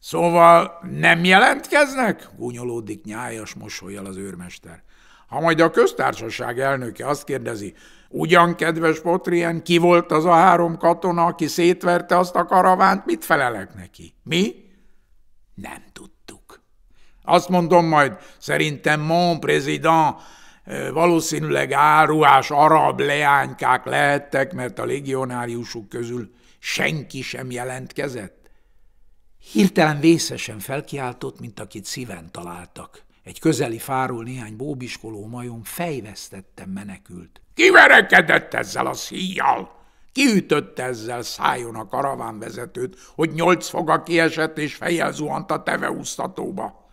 Szóval nem jelentkeznek? – gúnyolódik nyájas mosolyjal az őrmester. – Ha majd a köztársaság elnöke azt kérdezi, ugyan, kedves Potrien, ki volt az a három katona, aki szétverte azt a karavánt, mit felelek neki? Mi? Nem tudtuk. Azt mondom majd, szerintem mon président valószínűleg áruás arab leánykák lehettek, mert a legionáriusuk közül senki sem jelentkezett. Hirtelen vészesen felkiáltott, mint akit szíven találtak. Egy közeli fáról néhány bóbiskoló majom fejvesztettem menekült. Kiverekedett ezzel a szíjjal! Kiütött ezzel szájon a karavánvezetőt, hogy nyolc foga kiesett és fejjel zuhant a teveúsztatóba.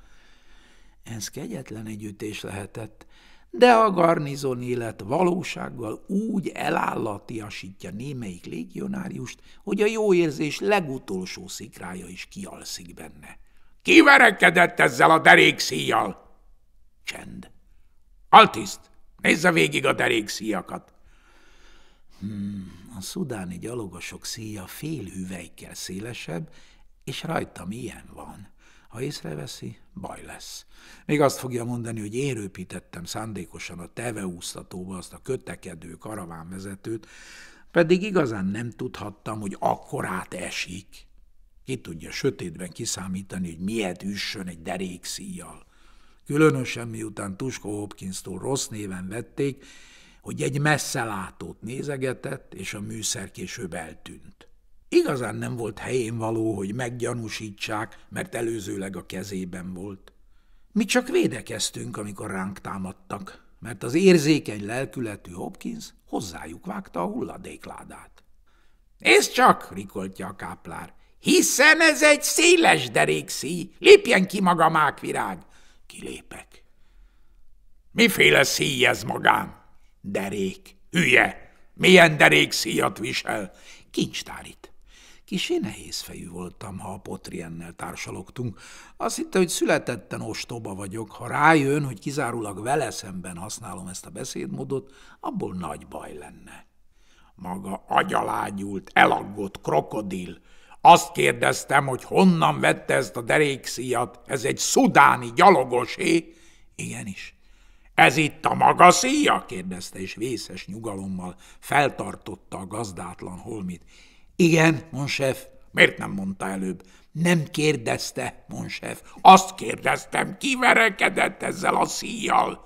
Ez kegyetlen együttés lehetett, de a garnizon élet valósággal úgy elállatiasítja némelyik légionáriust, hogy a jó érzés legutolsó szikrája is kialszik benne. – Kiverekedett ezzel a derékszíjjal! – Csend. – Altiszt, nézze végig a derékszíjakat! Hmm, a szudáni gyalogosok szíja fél hüvelykkel szélesebb, és rajtam ilyen van – ha észreveszi, baj lesz. Még azt fogja mondani, hogy én röpítettem szándékosan a teveúsztatóba azt a kötekedő karavánvezetőt, pedig igazán nem tudhattam, hogy akkorát esik. Ki tudja sötétben kiszámítani, hogy miért üssön egy derék szíjjal. Különösen miután Tusko Hopkins-tól rossz néven vették, hogy egy messzelátót nézegetett, és a műszer később eltűnt. Igazán nem volt helyén való, hogy meggyanúsítsák, mert előzőleg a kezében volt. Mi csak védekeztünk, amikor ránk támadtak, mert az érzékeny lelkületű Hopkins hozzájuk vágta a hulladékládát. – Ez csak! – rikoltja a káplár. – Hiszen ez egy széles derékszíj! Lépjen ki maga, mákvirág! – Kilépek. – Miféle szíj ez magán? – Derék. – Hülye! Milyen szíjat visel? – Kincstárit. Kisé nehézfejű voltam, ha a potriennel társalogtunk. Azt hitte, hogy születetten ostoba vagyok. Ha rájön, hogy kizárólag vele szemben használom ezt a beszédmódot, abból nagy baj lenne. Maga agyalágyult, elaggott krokodil. Azt kérdeztem, hogy honnan vette ezt a derékszíjat. Ez egy szudáni gyalogosé. Igenis. Ez itt a maga szíja? kérdezte, és vészes nyugalommal feltartotta a gazdátlan holmit. Igen, monsef. Miért nem mondta előbb? Nem kérdezte, monsef. Azt kérdeztem, kiverekedett ezzel a szíjjal?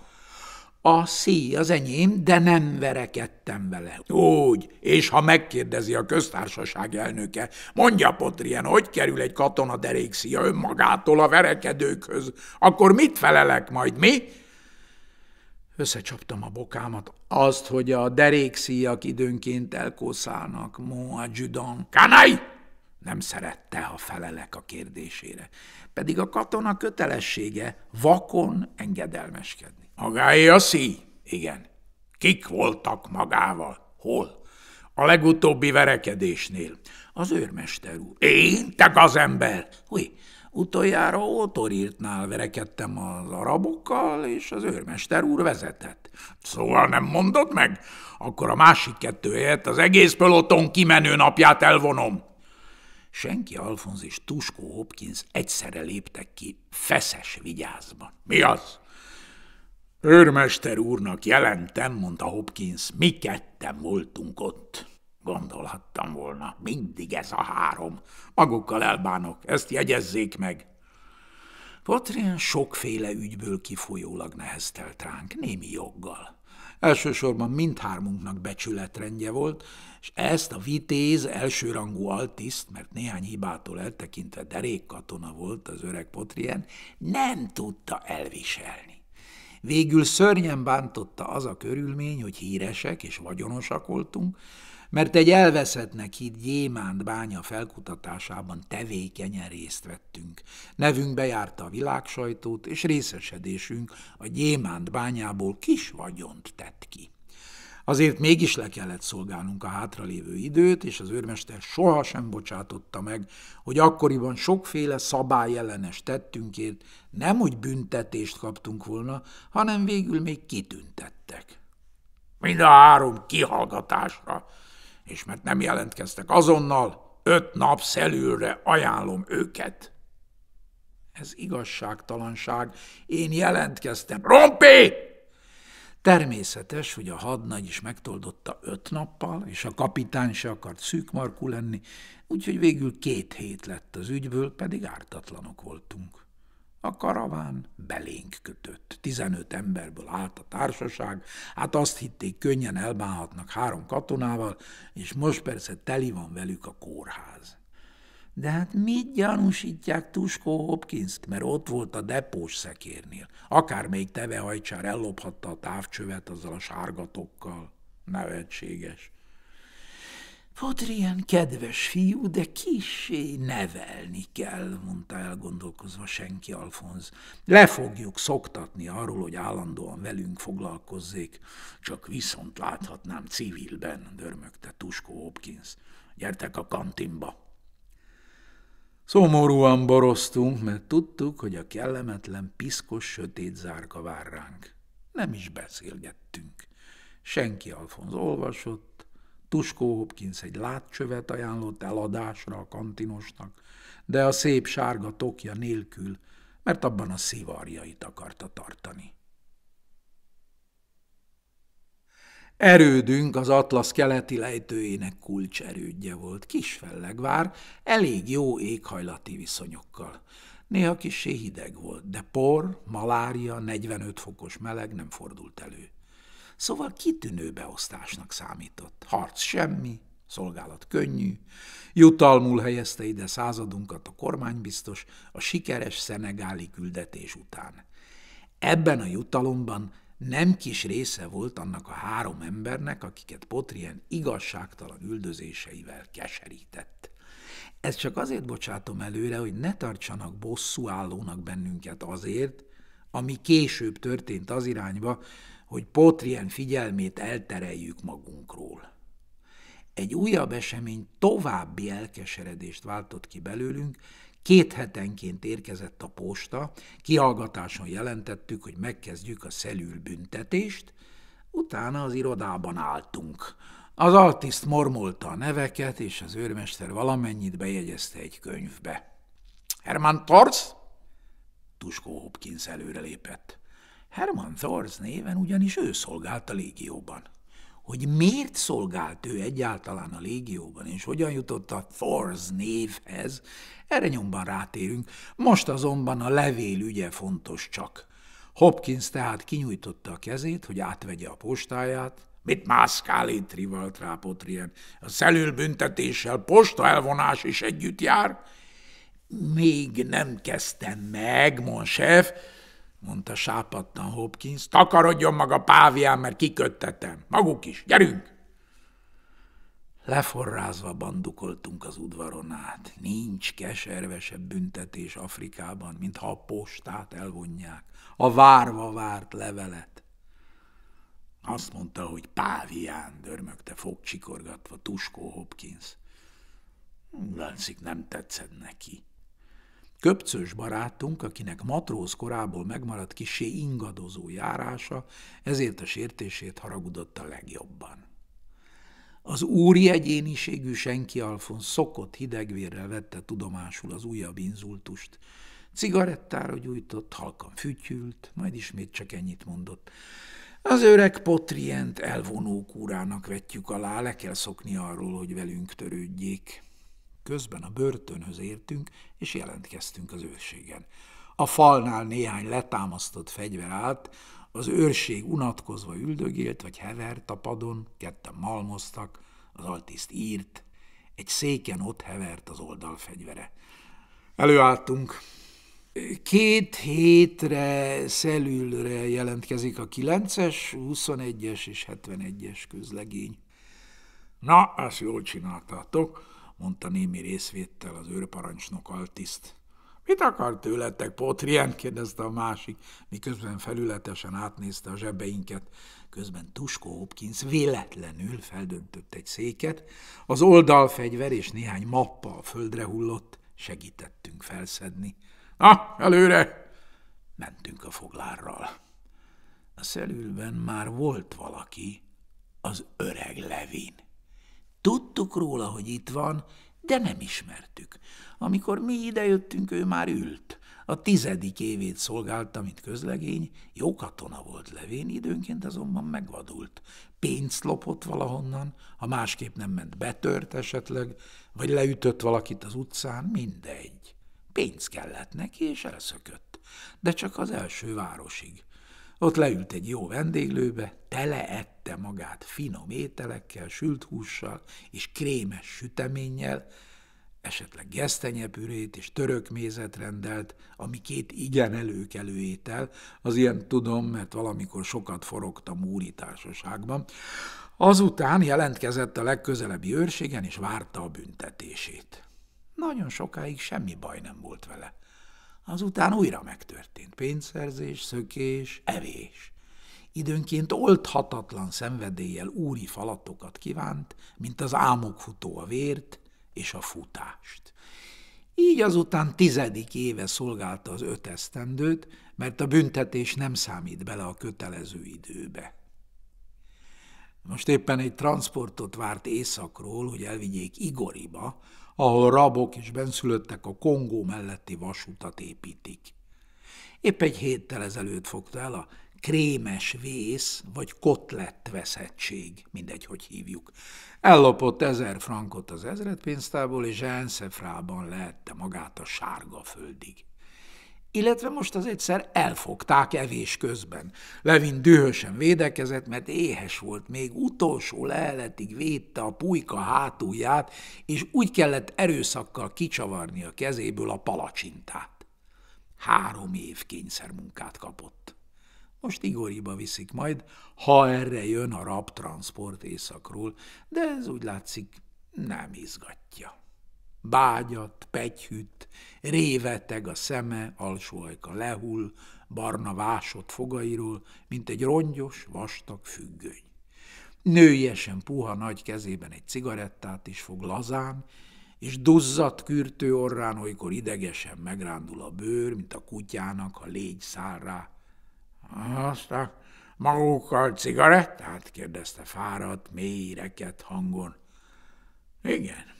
A szíj az enyém, de nem verekedtem vele. Úgy, és ha megkérdezi a köztársaság elnöke, mondja Potrien, hogy kerül egy katona derék szíja önmagától a verekedőkhöz, akkor mit felelek majd mi? Összecsaptam a bokámat. Azt, hogy a derékszíjak időnként elkószálnak, mon adjudant. Kanai! Nem szerette, ha felelek a kérdésére. Pedig a katona kötelessége vakon engedelmeskedni. Magáé a szí? Igen. Kik voltak magával? Hol? A legutóbbi verekedésnél. Az őrmester úr. Én? Te az ember? Húj, Utoljára Ótorírtnál verekedtem az arabokkal, és az őrmester úr vezetett. Szóval nem mondod meg? Akkor a másik kettő helyett az egész peloton kimenő napját elvonom. Senki Alfonz és Tuskó Hopkins egyszerre léptek ki feszes vigyázban. Mi az? Őrmester úrnak jelentem, mondta Hopkins, mi ketten voltunk ott. Gondolhattam volna, mindig ez a három. Magukkal elbánok, ezt jegyezzék meg. Potrien sokféle ügyből kifolyólag neheztelt ránk, némi joggal. Elsősorban mindhármunknak becsületrendje volt, és ezt a vitéz elsőrangú altiszt, mert néhány hibától eltekintve derék katona volt az öreg Potrien, nem tudta elviselni. Végül szörnyen bántotta az a körülmény, hogy híresek és vagyonosak voltunk, mert egy elveszettnek hitt gyémánt bánya felkutatásában tevékenyen részt vettünk. Nevünk bejárta a világsajtót, és részesedésünk a gyémánt bányából kis vagyont tett ki. Azért mégis le kellett szolgálnunk a hátralévő időt, és az őrmester sohasem bocsátotta meg, hogy akkoriban sokféle szabályellenes tettünkért nem úgy büntetést kaptunk volna, hanem végül még kitüntettek. Mind a három kihallgatásra, és mert nem jelentkeztek azonnal, öt nap szelőre ajánlom őket. Ez igazságtalanság. Én jelentkeztem. rompi Természetes, hogy a hadnagy is megtoldotta öt nappal, és a kapitány se akart szűkmarkú lenni, úgyhogy végül két hét lett az ügyből, pedig ártatlanok voltunk. A karaván belénk kötött. Tizenöt emberből állt a társaság, hát azt hitték, könnyen elbánhatnak három katonával, és most persze teli van velük a kórház. De hát mit gyanúsítják Tuskó hopkins mert ott volt a depós szekérnél. Akármelyik tevehajcsár ellophatta a távcsövet azzal a sárgatokkal. Nevetséges. Potrien kedves fiú, de kisé nevelni kell, mondta elgondolkozva senki Alfonz. Le fogjuk szoktatni arról, hogy állandóan velünk foglalkozzék, csak viszont láthatnám civilben, dörmögte Tuskó Hopkins. Gyertek a kantinba! Szomorúan borosztunk, mert tudtuk, hogy a kellemetlen, piszkos, sötét zárka vár ránk. Nem is beszélgettünk. Senki Alfonz olvasott, Tuskó Hopkins egy látcsövet ajánlott eladásra a kantinosnak, de a szép sárga tokja nélkül, mert abban a szivarjait akarta tartani. Erődünk az Atlasz keleti lejtőjének kulcserődje volt, Kisfellegvár, elég jó éghajlati viszonyokkal. Néha kisé hideg volt, de por, malária, 45 fokos meleg nem fordult elő szóval kitűnő beosztásnak számított. Harc semmi, szolgálat könnyű, jutalmul helyezte ide századunkat a kormánybiztos a sikeres szenegáli küldetés után. Ebben a jutalomban nem kis része volt annak a három embernek, akiket Potrien igazságtalan üldözéseivel keserített. Ez csak azért bocsátom előre, hogy ne tartsanak bosszúállónak bennünket azért, ami később történt az irányba, hogy Pótrien figyelmét eltereljük magunkról. Egy újabb esemény további elkeseredést váltott ki belőlünk, két hetenként érkezett a posta, kihallgatáson jelentettük, hogy megkezdjük a szelülbüntetést, utána az irodában álltunk. Az altiszt mormolta a neveket, és az őrmester valamennyit bejegyezte egy könyvbe. – Herman Torz? Tuskó Hopkins előrelépett. Herman Thors néven ugyanis ő szolgált a légióban. Hogy miért szolgált ő egyáltalán a légióban, és hogyan jutott a Thors névhez, erre nyomban rátérünk, most azonban a levél ügye fontos csak. Hopkins tehát kinyújtotta a kezét, hogy átvegye a postáját, Mit mászkál itt, rivalt rá Potrien? A szelülbüntetéssel posta elvonás is együtt jár? Még nem kezdtem meg, mon mondta sápadtan Hopkins, takarodjon maga pávján, mert kiköttetem. Maguk is, gyerünk! Leforrázva bandukoltunk az udvaron át. Nincs keservesebb büntetés Afrikában, mint ha a postát elvonják, a várva várt levelet. Azt mondta, hogy pávián, dörmögte fogcsikorgatva Tuskó Hopkins. Látszik, nem tetszett neki. Köpcös barátunk, akinek matróz korából megmaradt kisé ingadozó járása, ezért a sértését haragudott a legjobban. Az úri egyéniségű senki Alfon szokott hidegvérrel vette tudomásul az újabb inzultust. Cigarettára gyújtott, halkan fütyült, majd ismét csak ennyit mondott. Az öreg potrient elvonó kúrának vetjük alá, le kell szokni arról, hogy velünk törődjék. Közben a börtönhöz értünk, és jelentkeztünk az őrségen. A falnál néhány letámasztott fegyver állt, az őrség unatkozva üldögélt, vagy hevert a padon, ketten malmoztak, az altiszt írt, egy széken ott hevert az oldalfegyvere. Előálltunk. Két hétre szelülre jelentkezik a 9-es, 21-es és 71-es közlegény. Na, ezt jól csináltátok mondta némi részvéttel az őrparancsnok altiszt. Mit akar tőletek, Pótrien? kérdezte a másik, miközben felületesen átnézte a zsebeinket. Közben Tusko Hopkins véletlenül feldöntött egy széket, az oldalfegyver és néhány mappa a földre hullott, segítettünk felszedni. Na, előre! Mentünk a foglárral. A szelülben már volt valaki, az öreg Levin. Tudtuk róla, hogy itt van, de nem ismertük. Amikor mi idejöttünk, ő már ült. A tizedik évét szolgálta, mint közlegény, jó katona volt levén, időnként azonban megvadult. Pénzt lopott valahonnan, ha másképp nem ment, betört esetleg, vagy leütött valakit az utcán, mindegy. Pénz kellett neki, és elszökött. De csak az első városig. Ott leült egy jó vendéglőbe, teleette magát finom ételekkel, sült hússal és krémes süteménnyel, esetleg gesztenyepürét és török mézet rendelt, ami két igen előkelő étel, az ilyen tudom, mert valamikor sokat forogtam úri társaságban. Azután jelentkezett a legközelebbi őrségen, és várta a büntetését. Nagyon sokáig semmi baj nem volt vele. Azután újra megtörtént pénzszerzés, szökés, evés. Időnként oldhatatlan szenvedéllyel úri falatokat kívánt, mint az futó a vért és a futást. Így azután tizedik éve szolgálta az öt esztendőt, mert a büntetés nem számít bele a kötelező időbe. Most éppen egy transportot várt északról, hogy elvigyék Igoriba, ahol rabok és benszülöttek a Kongó melletti vasutat építik. Épp egy héttel ezelőtt fogta el a krémes vész vagy kotlett veszettség, mindegy, hogy hívjuk. Ellopott ezer frankot az ezredpénztából, és Enszefrában lehette magát a sárga földig illetve most az egyszer elfogták evés közben. Levin dühösen védekezett, mert éhes volt, még utolsó leheletig védte a pulyka hátulját, és úgy kellett erőszakkal kicsavarni a kezéből a palacsintát. Három év kényszermunkát kapott. Most Igoriba viszik majd, ha erre jön a rabtransport éjszakról, de ez úgy látszik nem izgatja bágyat, pegyhűt, réveteg a szeme, alsó ajka lehull, barna vásott fogairól, mint egy rongyos, vastag függöny. Nőjesen puha nagy kezében egy cigarettát is fog lazán, és duzzadt kürtő orrán olykor idegesen megrándul a bőr, mint a kutyának, ha légy szár rá. Aztán magukkal cigarettát? kérdezte fáradt, mély, hangon. Igen,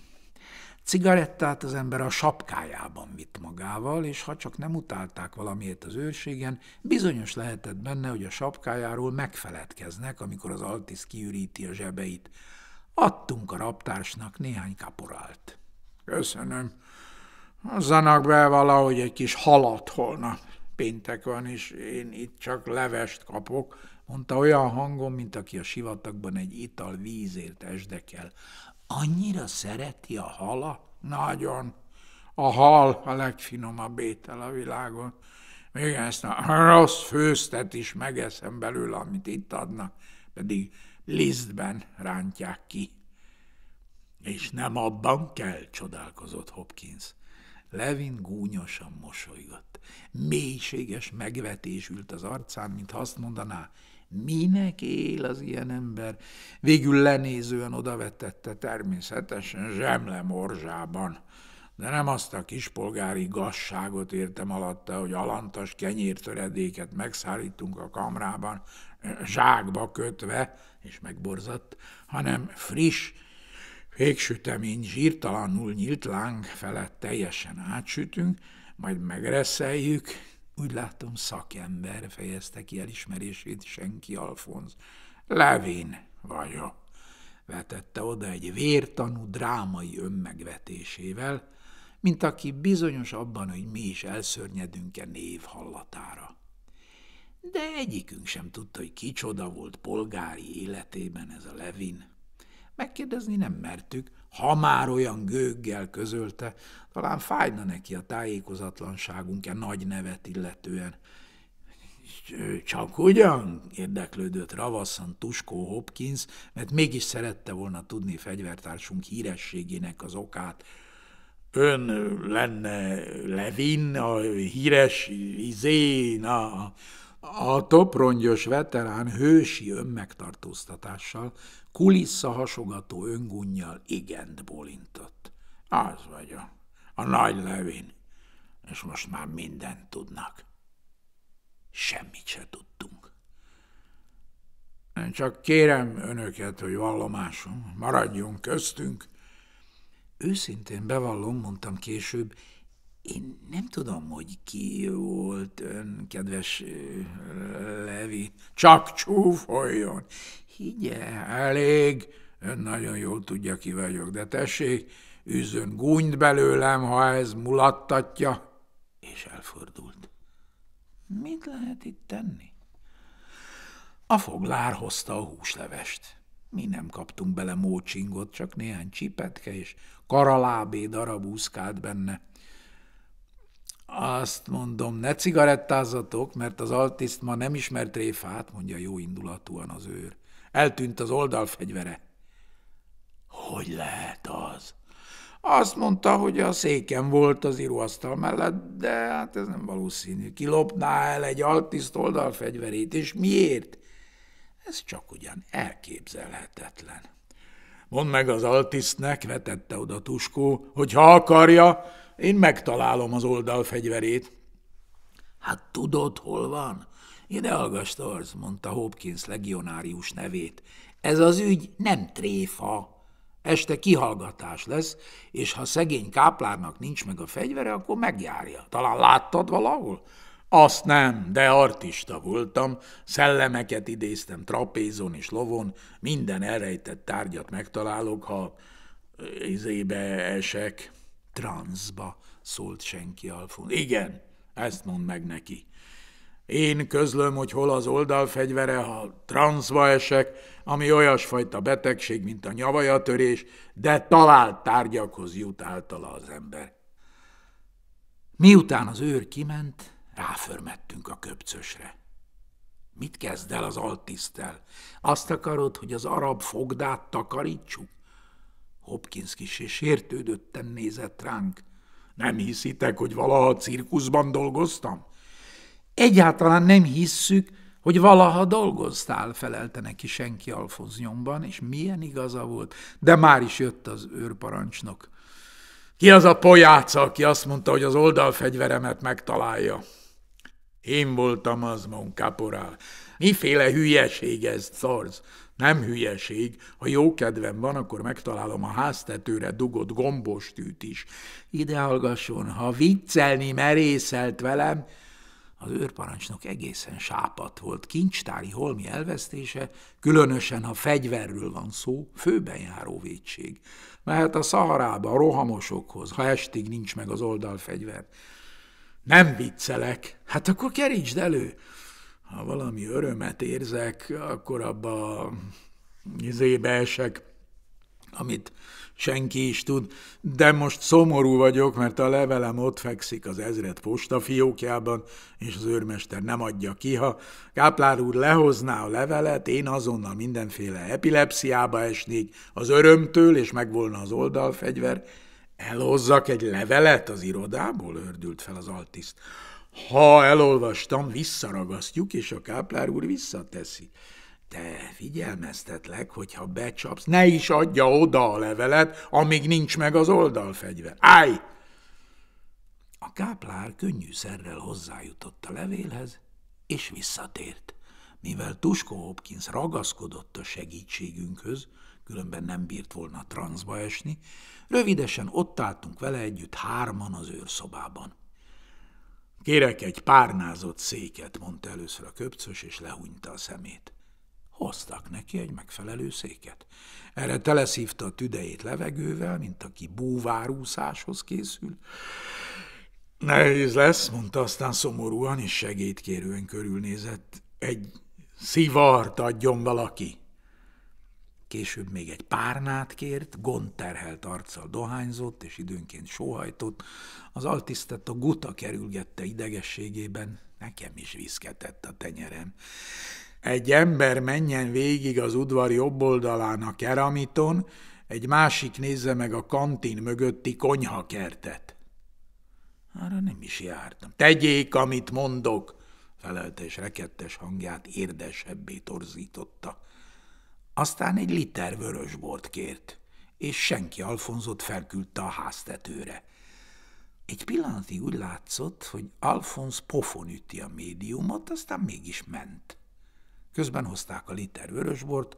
Cigarettát az ember a sapkájában vitt magával, és ha csak nem utálták valamiért az őrségen, bizonyos lehetett benne, hogy a sapkájáról megfeledkeznek, amikor az altisz kiüríti a zsebeit. Adtunk a raptársnak néhány kaporált. – Köszönöm. Hozzanak be valahogy egy kis halat holnap. Péntek van, és én itt csak levest kapok, mondta olyan hangon, mint aki a sivatagban egy ital vízért esdekel. Annyira szereti a hala? Nagyon. A hal a legfinomabb étel a világon. Még ezt a rossz főztet is megeszem belőle, amit itt adnak, pedig lisztben rántják ki. És nem abban kell, csodálkozott Hopkins. Levin gúnyosan mosolygott. Mélységes megvetés ült az arcán, mint azt mondaná, Minek él az ilyen ember? Végül lenézően odavetette természetesen zsemle morzsában. De nem azt a kispolgári gasságot értem alatta, hogy alantas kenyértöredéket megszállítunk a kamrában, zsákba kötve, és megborzadt, hanem friss, Végsütemény zsírtalanul nyílt láng felett teljesen átsütünk, majd megreszeljük, úgy látom, szakember fejezte ki elismerését senki Alfonz. Levin vagyok, vetette oda egy vértanú drámai önmegvetésével, mint aki bizonyos abban, hogy mi is elszörnyedünk-e név hallatára. De egyikünk sem tudta, hogy kicsoda volt polgári életében ez a Levin. Megkérdezni nem mertük, ha már olyan gőggel közölte, talán fájna neki a tájékozatlanságunk a nagy nevet illetően. Csak ugyan? érdeklődött ravaszan Tuskó Hopkins, mert mégis szerette volna tudni fegyvertársunk hírességének az okát. Ön lenne Levin, a híres izé, na, a toprongyos veterán hősi önmegtartóztatással, kulisszahasogató öngunnyal igent bolintott. Az vagyok, a nagy levin, és most már mindent tudnak. Semmit se tudtunk. Én csak kérem önöket, hogy vallomásom, maradjunk köztünk. Őszintén bevallom, mondtam később, én nem tudom, hogy ki volt ön, kedves Levi. Csak csúfoljon. Higgye, elég. Ön nagyon jól tudja, ki vagyok, de tessék, üzön gúnyt belőlem, ha ez mulattatja. És elfordult. Mit lehet itt tenni? A foglár hozta a húslevest. Mi nem kaptunk bele mócsingot, csak néhány csipetke és karalábé darab úszkált benne. Azt mondom, ne cigarettázzatok, mert az altiszt ma nem ismer tréfát, mondja jó indulatúan az őr. Eltűnt az oldalfegyvere. Hogy lehet az? Azt mondta, hogy a széken volt az íróasztal mellett, de hát ez nem valószínű. Kilopná el egy altiszt oldalfegyverét, és miért? Ez csak ugyan elképzelhetetlen. Mondd meg az altisztnek, vetette oda Tuskó, hogy ha akarja, én megtalálom az oldal fegyverét. Hát tudod, hol van? Ide hallgass, mondta Hopkins legionárius nevét. Ez az ügy nem tréfa. Este kihallgatás lesz, és ha szegény káplárnak nincs meg a fegyvere, akkor megjárja. Talán láttad valahol? Azt nem, de artista voltam, szellemeket idéztem trapézon és lovon, minden elrejtett tárgyat megtalálok, ha izébe esek transzba, szólt senki Alfon. Igen, ezt mond meg neki. Én közlöm, hogy hol az oldalfegyvere, ha transzba esek, ami olyasfajta betegség, mint a nyavajatörés, de talált tárgyakhoz jut általa az ember. Miután az őr kiment, ráförmettünk a köpcösre. Mit kezd el az altisztel? Azt akarod, hogy az arab fogdát takarítsuk? Hopkins és sértődötten nézett ránk. Nem hiszitek, hogy valaha cirkuszban dolgoztam? Egyáltalán nem hisszük, hogy valaha dolgoztál, felelte neki senki nyomban, és milyen igaza volt, de már is jött az őrparancsnok. Ki az a pojáca, aki azt mondta, hogy az oldalfegyveremet megtalálja? Én voltam az, monkaporál. Miféle hülyeség ez, Thorz? Nem hülyeség, ha jó kedvem van, akkor megtalálom a háztetőre dugott gombostűt is. Ide hallgasson, ha viccelni merészelt velem, az őrparancsnok egészen sápat volt, kincstári holmi elvesztése, különösen ha fegyverről van szó, főben járó védség. Mehet a szaharába, a rohamosokhoz, ha estig nincs meg az oldalfegyver. Nem viccelek, hát akkor kerítsd elő! ha valami örömet érzek, akkor abba a izébe esek, amit senki is tud, de most szomorú vagyok, mert a levelem ott fekszik az ezred postafiókjában, és az őrmester nem adja ki. Ha Káplár úr lehozná a levelet, én azonnal mindenféle epilepsziába esnék az örömtől, és megvolna az oldalfegyver. Elhozzak egy levelet az irodából, ördült fel az altiszt. Ha elolvastam, visszaragasztjuk, és a káplár úr visszateszi. Te figyelmeztetlek, hogyha becsapsz, ne is adja oda a levelet, amíg nincs meg az oldalfegyver. Állj! A káplár szerrel hozzájutott a levélhez, és visszatért. Mivel Tusko Hopkins ragaszkodott a segítségünkhöz, különben nem bírt volna transzba esni, rövidesen ott álltunk vele együtt hárman az őrszobában. Kérek egy párnázott széket, mondta először a köpcös, és lehúnyta a szemét. Hoztak neki egy megfelelő széket. Erre teleszívta a tüdejét levegővel, mint aki búvárúszáshoz készül. Nehéz lesz, mondta aztán szomorúan, és segédkérően körülnézett. Egy szivart adjon valaki. Később még egy párnát kért, gondterhelt arccal dohányzott és időnként sóhajtott. Az altisztet a guta kerülgette idegességében, nekem is viszketett a tenyerem. Egy ember menjen végig az udvar jobb oldalán a keramiton, egy másik nézze meg a kantin mögötti konyha kertet. Arra nem is jártam. Tegyék, amit mondok, felelte és rekettes hangját érdesebbé torzította. Aztán egy liter vörösbort kért, és senki Alfonzot felküldte a háztetőre. Egy pillanatig úgy látszott, hogy Alfonz pofon üti a médiumot, aztán mégis ment. Közben hozták a liter vörösbort,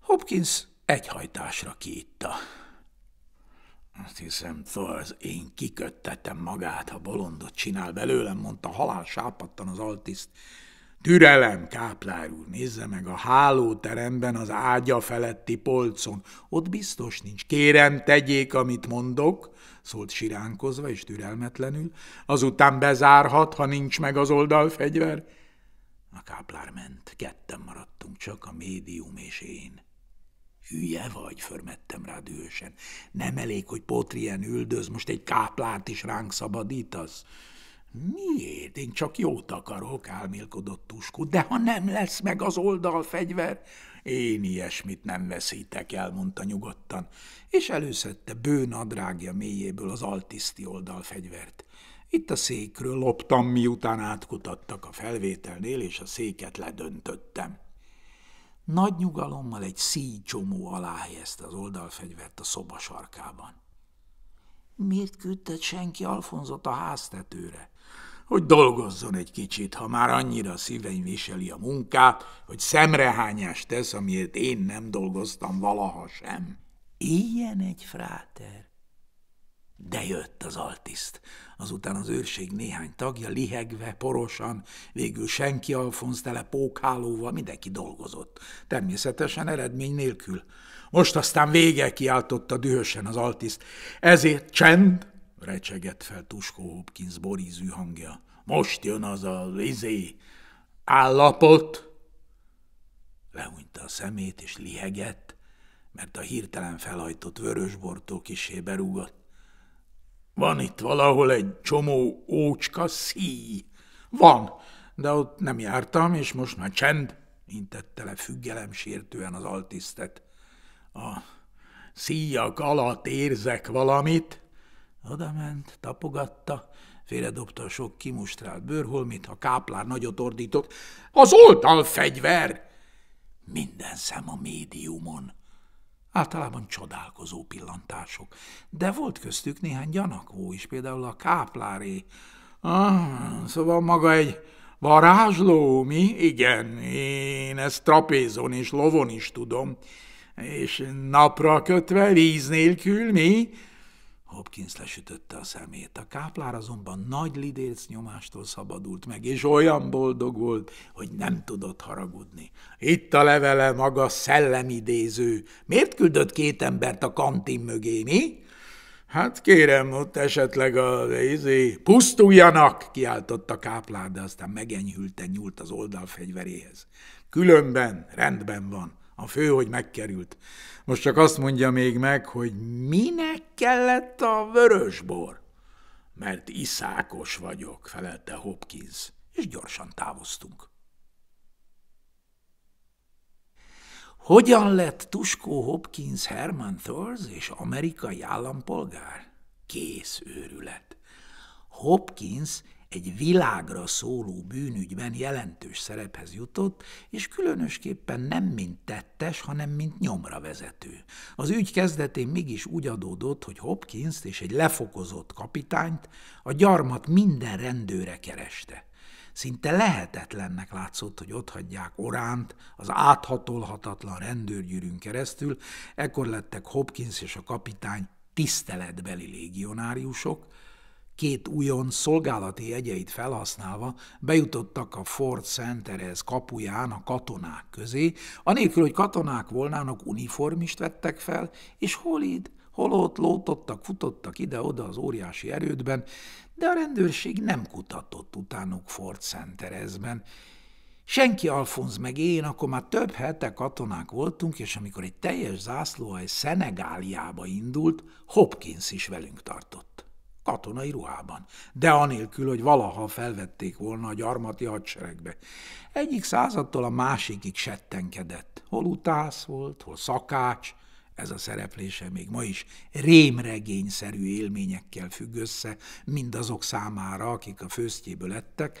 Hopkins egyhajtásra kiitta. Azt hiszem, Thors, szóval én kiköttetem magát, ha bolondot csinál belőlem, mondta halál sápadtan az altiszt, Türelem, Káplár úr, nézze meg a hálóteremben az ágya feletti polcon. Ott biztos nincs. Kérem, tegyék, amit mondok, szólt siránkozva és türelmetlenül. Azután bezárhat, ha nincs meg az oldalfegyver. A káplár ment, ketten maradtunk, csak a médium és én. Hülye vagy, förmettem rá dühösen. Nem elég, hogy potrien üldöz, most egy káplárt is ránk szabadítasz. Miért? Én csak jót akarok, álmélkodott Tusku, de ha nem lesz meg az oldalfegyver, én ilyesmit nem veszítek el, mondta nyugodtan, és előszette bőn adrágja mélyéből az altiszti oldalfegyvert. Itt a székről loptam, miután átkutattak a felvételnél, és a széket ledöntöttem. Nagy nyugalommal egy szíjcsomó alá helyezte az oldalfegyvert a szoba sarkában. Miért küldted senki Alfonzot a háztetőre? hogy dolgozzon egy kicsit, ha már annyira szíven viseli a munkát, hogy szemrehányást tesz, amiért én nem dolgoztam valaha sem. Ilyen egy fráter. De jött az altiszt. Azután az őrség néhány tagja lihegve, porosan, végül senki Alfonsz tele pókhálóval, mindenki dolgozott. Természetesen eredmény nélkül. Most aztán vége kiáltotta dühösen az altiszt. Ezért csend, recsegett fel Tuskó Hopkins borízű hangja. Most jön az a izé, állapot! Lehúnyta a szemét és lihegett, mert a hirtelen felhajtott vörösbortól kisé berúgott. Van itt valahol egy csomó ócska szíj. Van, de ott nem jártam, és most már csend, intette le függelem sértően az altisztet. A szíjak alatt érzek valamit, oda ment, tapogatta, félredobta a sok kimustrált bőrholmit, a káplár nagyot ordított. Az oltal fegyver! Minden szem a médiumon. Általában csodálkozó pillantások, de volt köztük néhány gyanakvó is, például a kápláré. Ah, szóval maga egy varázsló, mi? Igen, én ezt trapézon és lovon is tudom. És napra kötve, víz nélkül, mi? Hopkins lesütötte a szemét. A káplár azonban nagy lidérc nyomástól szabadult meg, és olyan boldog volt, hogy nem tudott haragudni. Itt a levele maga szellemidéző. Miért küldött két embert a kantin mögé, mi? Hát kérem, ott esetleg a izé, pusztuljanak, kiáltott a káplár, de aztán megenyhülten nyúlt az oldalfegyveréhez. Különben rendben van. A fő, hogy megkerült. Most csak azt mondja még meg, hogy minek kellett a vörösbor? Mert iszákos vagyok, felelte Hopkins, és gyorsan távoztunk. Hogyan lett Tuskó Hopkins Herman Thors és amerikai állampolgár? Kész őrület. Hopkins egy világra szóló bűnügyben jelentős szerephez jutott, és különösképpen nem mint tettes, hanem mint nyomra vezető. Az ügy kezdetén mégis úgy adódott, hogy Hopkins és egy lefokozott kapitányt a gyarmat minden rendőre kereste. Szinte lehetetlennek látszott, hogy ott hagyják Oránt, az áthatolhatatlan rendőrgyűrűn keresztül, ekkor lettek Hopkins és a kapitány tiszteletbeli légionáriusok, két újon szolgálati jegyeit felhasználva bejutottak a Ford Centerhez kapuján a katonák közé, anélkül, hogy katonák volnának uniformist vettek fel, és hol itt, hol ott lótottak, futottak ide-oda az óriási erődben, de a rendőrség nem kutatott utánuk Ford Centerezben. Senki Alfonz meg én, akkor már több hete katonák voltunk, és amikor egy teljes zászlóhaj Szenegáliába indult, Hopkins is velünk tartott katonai ruhában, de anélkül, hogy valaha felvették volna a gyarmati hadseregbe. Egyik századtól a másikig settenkedett, hol utász volt, hol szakács, ez a szereplése még ma is rémregényszerű élményekkel függ össze mindazok számára, akik a főztjéből lettek,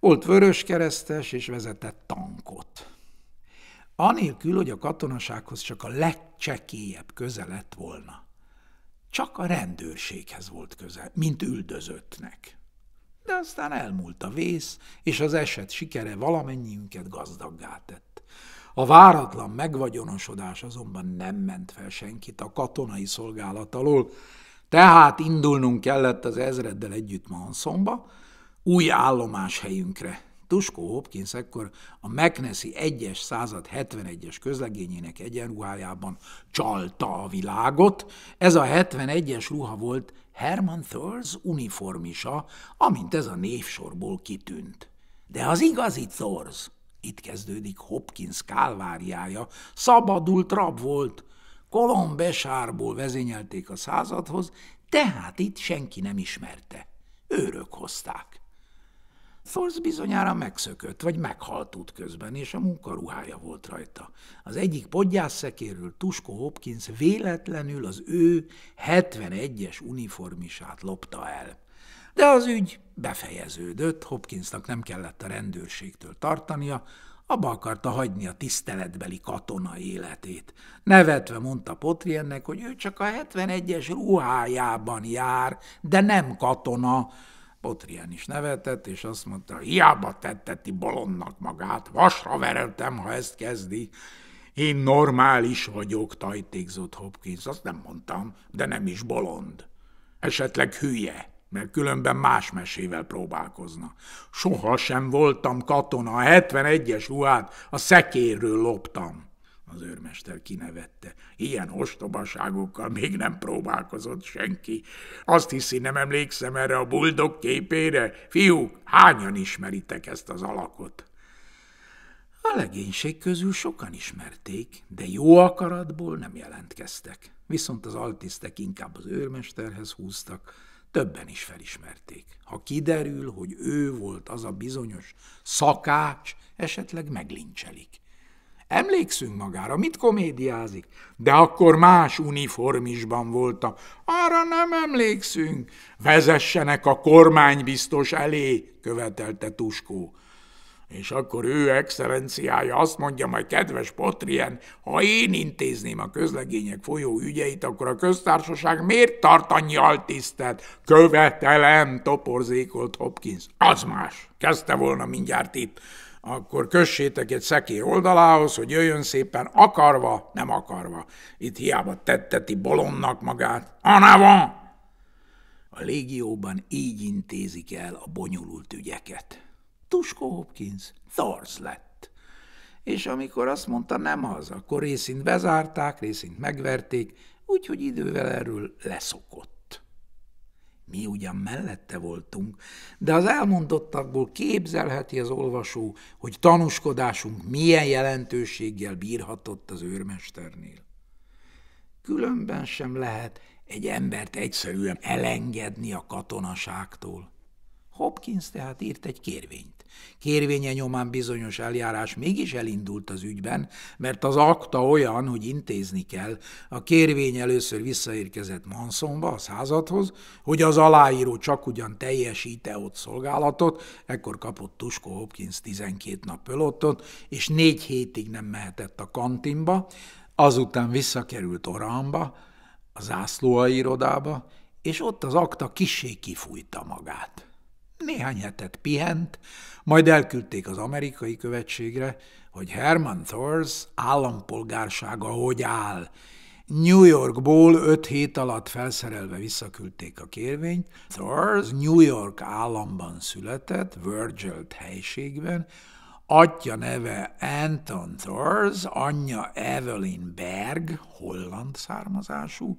volt vöröskeresztes és vezetett tankot. Anélkül, hogy a katonasághoz csak a legcsekélyebb köze lett volna. Csak a rendőrséghez volt köze, mint üldözöttnek. De aztán elmúlt a vész, és az eset sikere valamennyiünket gazdaggá tett. A váratlan megvagyonosodás azonban nem ment fel senkit a katonai szolgálat alól, tehát indulnunk kellett az ezreddel együtt Manszomba, új állomás helyünkre. Tusko Hopkins ekkor a McNessi 1-es század 71-es közlegényének egyenruhájában csalta a világot. Ez a 71-es ruha volt Herman Thurs uniformisa, amint ez a névsorból kitűnt. De az igazi Thurs, itt kezdődik Hopkins kálváriája, szabadult rab volt, Kolombesárból vezényelték a századhoz, tehát itt senki nem ismerte. Őrök hozták. Forsz bizonyára megszökött, vagy meghalt út közben, és a munkaruhája volt rajta. Az egyik podgyász szekéről Tusko Hopkins véletlenül az ő 71-es uniformisát lopta el. De az ügy befejeződött, Hopkinsnak nem kellett a rendőrségtől tartania, abba akarta hagyni a tiszteletbeli katona életét. Nevetve mondta Potriennek, hogy ő csak a 71-es ruhájában jár, de nem katona, Potrián is nevetett, és azt mondta, hiába tetteti bolondnak magát, vasra vereltem, ha ezt kezdi. Én normális vagyok, tajtékzott Hopkins, azt nem mondtam, de nem is bolond. Esetleg hülye, mert különben más mesével próbálkozna. Soha sem voltam katona, a 71-es ruhát a szekérről loptam. Az őrmester kinevette. Ilyen ostobaságokkal még nem próbálkozott senki. Azt hiszi, nem emlékszem erre a buldog képére? Fiúk, hányan ismeritek ezt az alakot? A legénység közül sokan ismerték, de jó akaratból nem jelentkeztek. Viszont az altisztek inkább az őrmesterhez húztak, többen is felismerték. Ha kiderül, hogy ő volt az a bizonyos szakács, esetleg meglincselik. Emlékszünk magára, mit komédiázik? De akkor más uniformisban voltam. Arra nem emlékszünk. Vezessenek a kormánybiztos elé, követelte Tuskó. És akkor ő excellenciája azt mondja, majd kedves Potrien, ha én intézném a közlegények folyó ügyeit, akkor a köztársaság miért tart annyi altisztet? Követelem, toporzékolt Hopkins. Az más. Kezdte volna mindjárt itt akkor kössétek egy szekély oldalához, hogy jöjjön szépen akarva, nem akarva. Itt hiába tetteti bolondnak magát. van. A légióban így intézik el a bonyolult ügyeket. Tusko Hopkins Thors lett. És amikor azt mondta nem haza, akkor részint bezárták, részint megverték, úgyhogy idővel erről leszokott. Mi ugyan mellette voltunk, de az elmondottakból képzelheti az olvasó, hogy tanúskodásunk milyen jelentőséggel bírhatott az őrmesternél. Különben sem lehet egy embert egyszerűen elengedni a katonaságtól. Hopkins tehát írt egy kérvényt. Kérvénye nyomán bizonyos eljárás mégis elindult az ügyben, mert az akta olyan, hogy intézni kell. A kérvény először visszaérkezett Mansonba, a századhoz, hogy az aláíró csak ugyan teljesíte ott szolgálatot, ekkor kapott Tusko Hopkins 12 nap pölottot, és négy hétig nem mehetett a kantinba, azután visszakerült Oranba, a irodába, és ott az akta kissé kifújta magát. Néhány hetet pihent, majd elküldték az amerikai követségre, hogy Herman Thors állampolgársága hogy áll. New Yorkból öt hét alatt felszerelve visszaküldték a kérvényt. Thors New York államban született, virgil helységben, Atya neve Anton Thors, anyja Evelyn Berg, holland származású,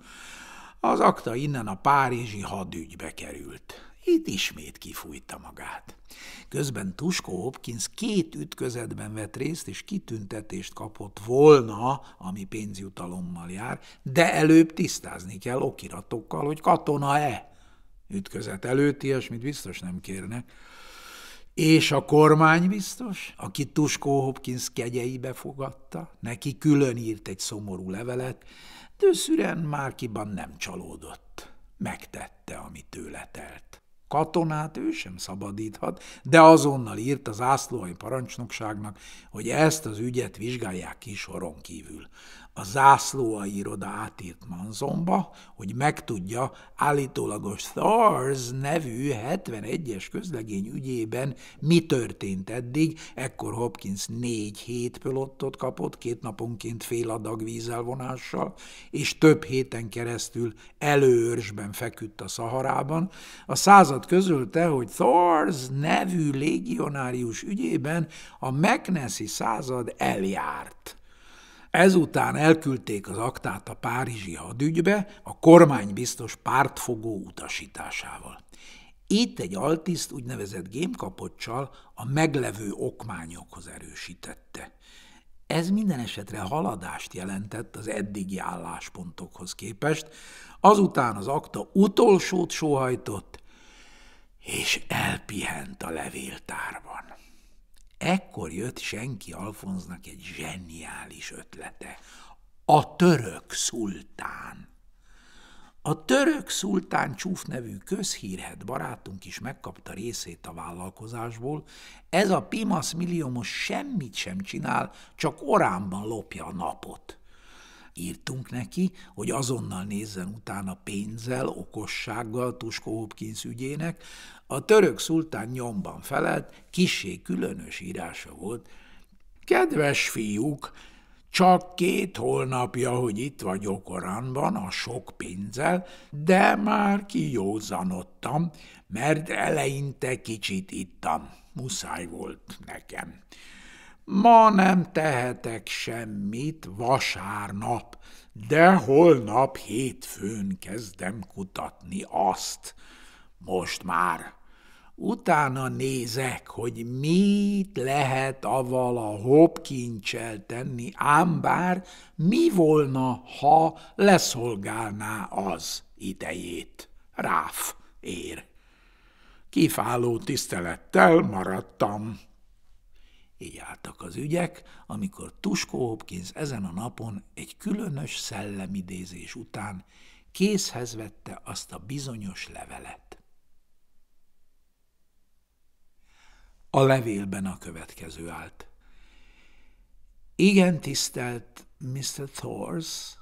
az akta innen a párizsi hadügybe került itt ismét kifújta magát. Közben Tusko Hopkins két ütközetben vett részt, és kitüntetést kapott volna, ami pénzjutalommal jár, de előbb tisztázni kell okiratokkal, hogy katona-e. Ütközet előtt ilyesmit biztos nem kérnek. És a kormány biztos, aki Tusko Hopkins kegyeibe fogadta, neki külön írt egy szomorú levelet, de Szüren Márkiban nem csalódott. Megtette, ami tőle telt. Katonát ő sem szabadíthat, de azonnal írt az ászlói parancsnokságnak, hogy ezt az ügyet vizsgálják ki soron kívül a zászlóai iroda átírt manzomba, hogy megtudja állítólagos Thors nevű 71-es közlegény ügyében mi történt eddig, ekkor Hopkins négy hét pölottot kapott, két naponként fél adag vízelvonással, és több héten keresztül előörsben feküdt a Szaharában. A század közölte, hogy Thors nevű légionárius ügyében a McNessi század eljárt. Ezután elküldték az aktát a párizsi hadügybe a kormány biztos pártfogó utasításával. Itt egy altiszt úgynevezett gémkapocsal a meglevő okmányokhoz erősítette. Ez minden esetre haladást jelentett az eddigi álláspontokhoz képest, azután az akta utolsót sóhajtott, és elpihent a levéltárban. Ekkor jött senki Alfonznak egy zseniális ötlete. A török szultán. A török szultán csúf nevű közhírhet barátunk is megkapta részét a vállalkozásból, ez a Pimasz milliómos semmit sem csinál, csak orámban lopja a napot. Írtunk neki, hogy azonnal nézzen utána pénzzel, okossággal Tusko Hopkins ügyének, a török szultán nyomban felelt, kisé különös írása volt. Kedves fiúk, csak két holnapja, hogy itt vagyok oránban a sok pénzzel, de már kijózanodtam, mert eleinte kicsit ittam. Muszáj volt nekem. Ma nem tehetek semmit vasárnap, de holnap hétfőn kezdem kutatni azt. Most már utána nézek, hogy mit lehet aval a hopkincsel tenni, ám bár mi volna, ha leszolgálná az idejét. Ráf ér. Kifáló tisztelettel maradtam. Így álltak az ügyek, amikor Tuskó Hopkins ezen a napon egy különös szellemidézés után kézhez vette azt a bizonyos levelet. A levélben a következő állt. Igen, tisztelt Mr. Thors,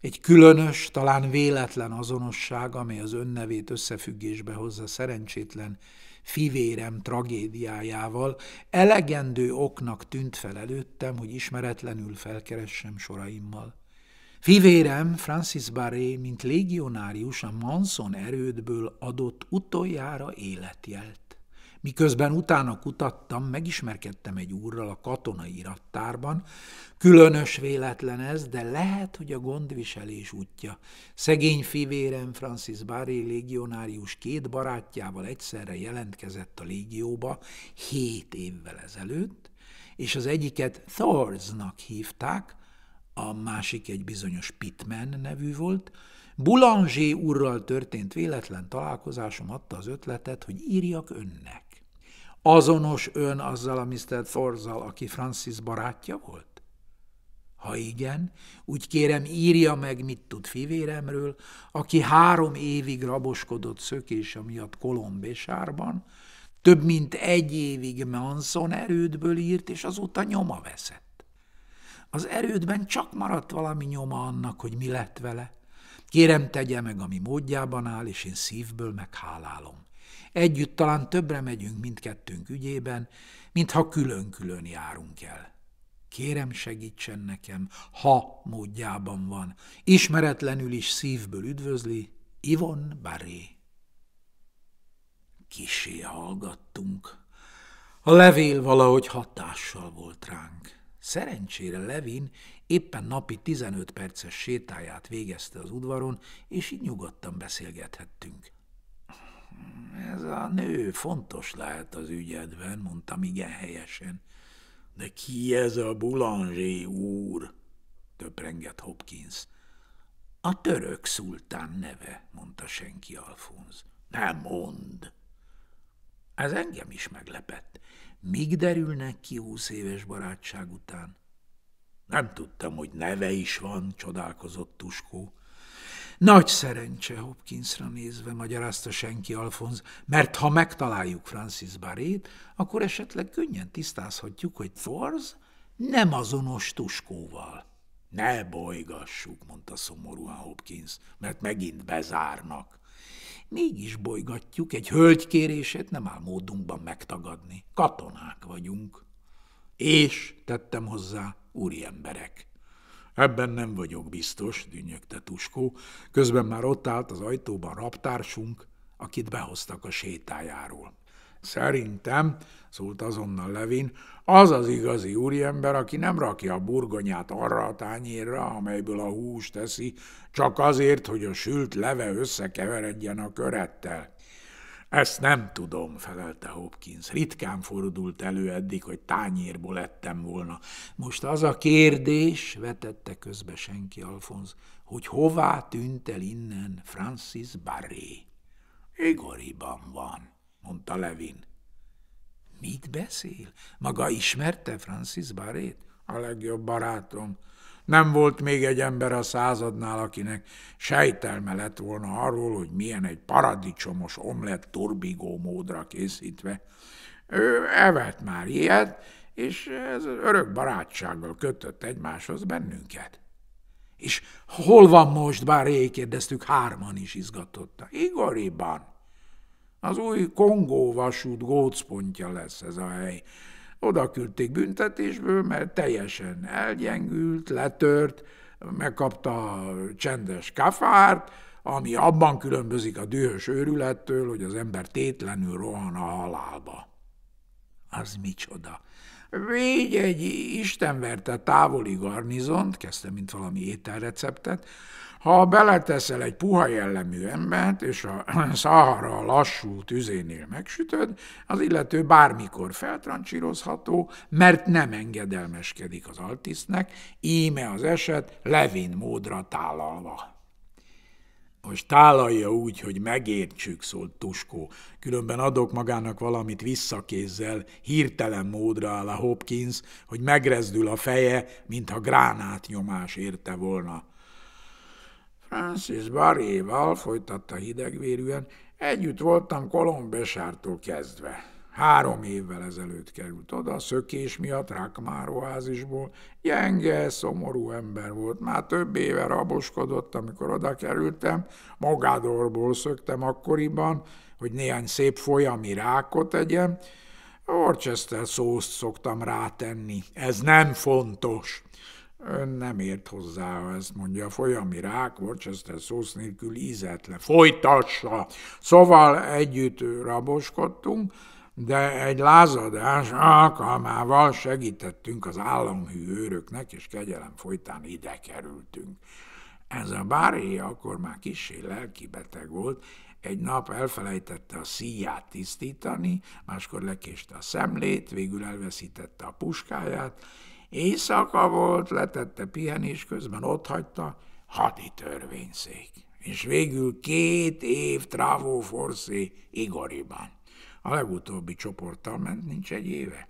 egy különös, talán véletlen azonosság, amely az önnevét összefüggésbe hozza szerencsétlen fivérem tragédiájával, elegendő oknak tűnt fel előttem, hogy ismeretlenül felkeressem soraimmal. Fivérem, Francis Barré, mint légionárius a Manson erődből adott utoljára életjelt. Miközben utána kutattam, megismerkedtem egy úrral a katonai irattárban. Különös véletlen ez, de lehet, hogy a gondviselés útja. Szegény fivérem Francis Barré légionárius két barátjával egyszerre jelentkezett a légióba hét évvel ezelőtt, és az egyiket Thorsnak hívták, a másik egy bizonyos Pitman nevű volt, Boulanger úrral történt véletlen találkozásom adta az ötletet, hogy írjak önnek. Azonos ön azzal a Mr. Forzal, aki Francis barátja volt? Ha igen, úgy kérem írja meg, mit tud fivéremről, aki három évig raboskodott szökése miatt Kolombésárban, több mint egy évig Manson erődből írt, és azóta nyoma veszett. Az erődben csak maradt valami nyoma annak, hogy mi lett vele. Kérem, tegye meg, ami módjában áll, és én szívből meghálálom. Együtt talán többre megyünk mindkettőnk ügyében, mintha külön-külön járunk el. Kérem segítsen nekem, ha módjában van. Ismeretlenül is szívből üdvözli Ivon Baré. Kisé hallgattunk. A levél valahogy hatással volt ránk. Szerencsére Levin éppen napi 15 perces sétáját végezte az udvaron, és így nyugodtan beszélgethettünk ez a nő fontos lehet az ügyedben, mondtam igen helyesen. De ki ez a Boulanger úr? töprengett Hopkins. A török szultán neve, mondta senki Alfonz. Nem mond. Ez engem is meglepett. Míg derülnek ki húsz éves barátság után? Nem tudtam, hogy neve is van, csodálkozott Tuskó. Nagy szerencse Hopkinsra nézve, magyarázta senki Alfonz, mert ha megtaláljuk Francis Barét, akkor esetleg könnyen tisztázhatjuk, hogy Forz nem azonos Tuskóval. Ne bolygassuk, mondta szomorúan Hopkins, mert megint bezárnak. Mégis bolygatjuk, egy hölgykérését nem áll módunkban megtagadni. Katonák vagyunk. És, tettem hozzá, úriemberek. Ebben nem vagyok biztos, dünnyögte Tuskó, közben már ott állt az ajtóban raptársunk, akit behoztak a sétájáról. Szerintem, szólt azonnal Levin, az az igazi úriember, aki nem rakja a burgonyát arra a tányérra, amelyből a húst teszi, csak azért, hogy a sült leve összekeveredjen a körettel. Ezt nem tudom, felelte Hopkins. Ritkán fordult elő eddig, hogy tányérból ettem volna. Most az a kérdés, vetette közbe senki Alfonz, hogy hová tűnt el innen Francis Barré? Igoriban van, mondta Levin. Mit beszél? Maga ismerte Francis Barrét? A legjobb barátom. Nem volt még egy ember a századnál, akinek sejtelme lett volna arról, hogy milyen egy paradicsomos omlett turbigó módra készítve. Ő evett már ilyet, és ez örök barátsággal kötött egymáshoz bennünket. És hol van most, bár rég kérdeztük, hárman is izgatotta. Igoriban. Az új Kongó vasút gócpontja lesz ez a hely. Oda küldték büntetésből, mert teljesen elgyengült, letört, megkapta a csendes kafárt, ami abban különbözik a dühös őrülettől, hogy az ember tétlenül rohan a halálba. Az micsoda! Végy egy istenverte távoli garnizont, kezdte, mint valami ételreceptet, ha beleteszel egy puha jellemű embert, és a szahara lassú tüzénél megsütöd, az illető bármikor feltrancsírozható, mert nem engedelmeskedik az altisznek, íme az eset Levin módra tálalva. Most tálalja úgy, hogy megértsük, szólt Tuskó. Különben adok magának valamit visszakézzel, hirtelen módra áll a Hopkins, hogy megrezdül a feje, mintha gránátnyomás érte volna. Francis Baréval, folytatta hidegvérűen, együtt voltam Kolombesártól kezdve. Három évvel ezelőtt került oda, a szökés miatt rákmároázisból. Gyenge, szomorú ember volt, már több éve raboskodott, amikor oda kerültem. Magádorból szöktem akkoriban, hogy néhány szép folyami rákot tegyem. Orchester szószt szoktam rátenni. Ez nem fontos. Ön nem ért hozzá, ha ezt mondja. A folyami rák, Worcester szósz nélkül ízetlen. Folytassa! Szóval együtt raboskodtunk, de egy lázadás alkalmával segítettünk az államhű őröknek, és kegyelem folytán ide kerültünk. Ez a báré akkor már kisé beteg volt, egy nap elfelejtette a szíját tisztítani, máskor lekéste a szemlét, végül elveszítette a puskáját, Éjszaka volt, letette pihenés közben, ott hagyta, hadi törvényszék. És végül két év Trávó Forszé Igoriban. A legutóbbi csoporttal ment, nincs egy éve.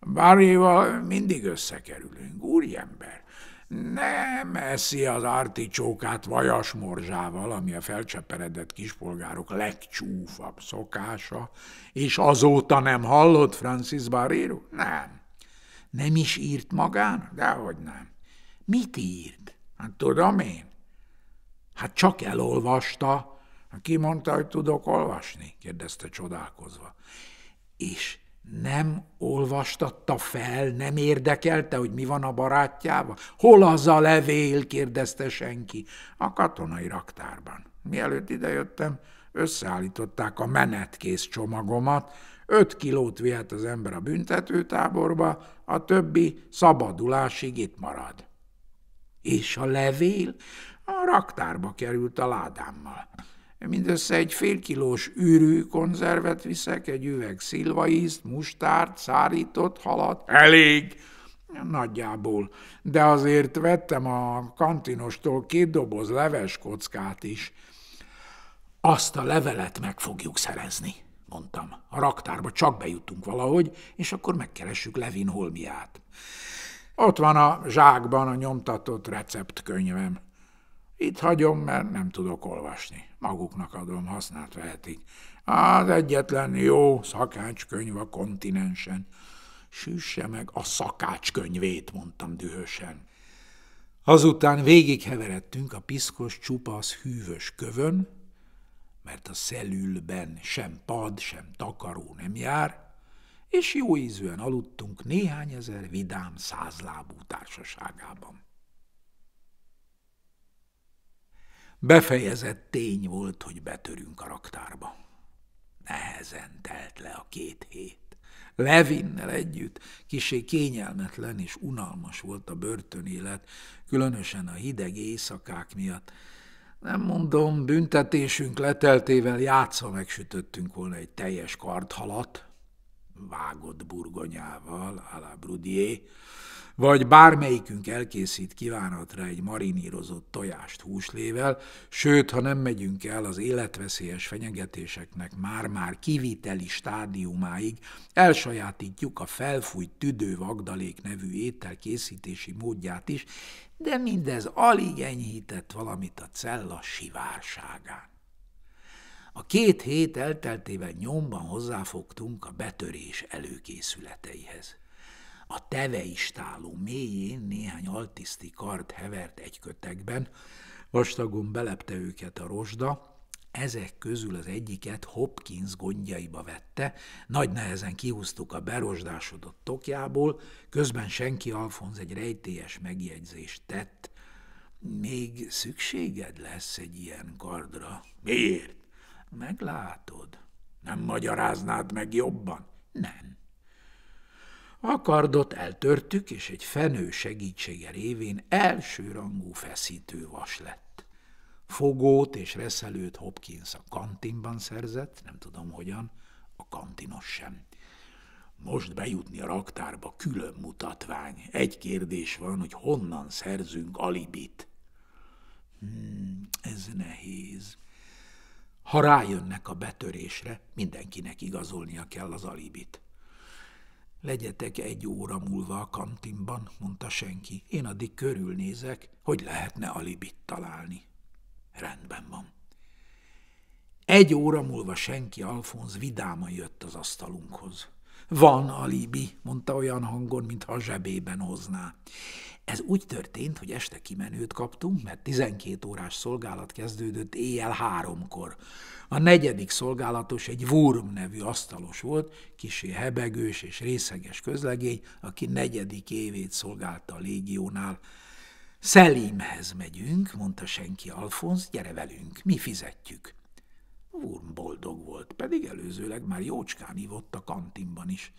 Bárjéval mindig összekerülünk, úriember. Nem eszi az articsókát vajas morzsával, ami a felcseperedett kispolgárok legcsúfabb szokása, és azóta nem hallott Francis Barrero? Nem. Nem is írt magán? Dehogy nem. Mit írt? Hát tudom én. Hát csak elolvasta. Hát ki mondta, hogy tudok olvasni? kérdezte csodálkozva. És nem olvastatta fel, nem érdekelte, hogy mi van a barátjával? Hol az a levél? kérdezte senki. A katonai raktárban. Mielőtt idejöttem, összeállították a menetkész csomagomat, 5 kilót vihet az ember a büntetőtáborba, a többi szabadulásig itt marad. És a levél a raktárba került a ládámmal. Mindössze egy fél kilós űrű konzervet viszek, egy üveg szilvaízt, mustárt, szárított halat. Elég! Nagyjából. De azért vettem a kantinostól két doboz leves kockát is. Azt a levelet meg fogjuk szerezni mondtam. A raktárba csak bejutunk valahogy, és akkor megkeressük Levin holmiát. Ott van a zsákban a nyomtatott receptkönyvem. Itt hagyom, mert nem tudok olvasni. Maguknak adom, használt vehetik. Az egyetlen jó szakácskönyv a kontinensen. Süsse meg a szakácskönyvét, mondtam dühösen. Azután végigheveredtünk a piszkos, csupasz, hűvös kövön, mert a szelülben sem pad, sem takaró nem jár, és jó ízűen aludtunk néhány ezer vidám százlábú társaságában. Befejezett tény volt, hogy betörünk a raktárba. Nehezen telt le a két hét. Levinnel együtt kisé kényelmetlen és unalmas volt a börtönélet, különösen a hideg éjszakák miatt, nem mondom, büntetésünk leteltével játszva megsütöttünk volna egy teljes kardhalat, vágott burgonyával, à la Brudier, vagy bármelyikünk elkészít kívánatra egy marinírozott tojást húslével, sőt, ha nem megyünk el az életveszélyes fenyegetéseknek már-már kiviteli stádiumáig, elsajátítjuk a felfújt tüdő nevű étel készítési módját is, de mindez alig enyhített valamit a cella sivárságán. A két hét elteltével nyomban hozzáfogtunk a betörés előkészületeihez. A teveistáló mélyén néhány altiszti kard hevert egy kötekben, vastagon belepte őket a rosda, ezek közül az egyiket Hopkins gondjaiba vette, nagy nehezen kihúztuk a berosdásodott tokjából, közben senki Alfonz egy rejtélyes megjegyzést tett. Még szükséged lesz egy ilyen kardra. Miért? Meglátod. Nem magyaráznád meg jobban? Nem. A kardot eltörtük, és egy fenő segítsége révén elsőrangú feszítő vas lett. Fogót és reszelőt Hopkins a kantinban szerzett, nem tudom hogyan, a kantinos sem. Most bejutni a raktárba külön mutatvány. Egy kérdés van, hogy honnan szerzünk alibit. Hmm, ez nehéz. Ha rájönnek a betörésre, mindenkinek igazolnia kell az alibit. Legyetek egy óra múlva a kantinban, mondta senki. Én addig körülnézek, hogy lehetne alibit találni. Rendben van. Egy óra múlva senki Alfonz vidáman jött az asztalunkhoz. Van alibi, mondta olyan hangon, mintha a zsebében hozná. Ez úgy történt, hogy este kimenőt kaptunk, mert 12 órás szolgálat kezdődött éjjel háromkor. A negyedik szolgálatos egy Wurm nevű asztalos volt, kisé hebegős és részeges közlegény, aki negyedik évét szolgálta a légiónál, Szelimhez megyünk, mondta senki Alfonz, gyere velünk, mi fizetjük. Wurm boldog volt, pedig előzőleg már jócskán ivott a kantinban is.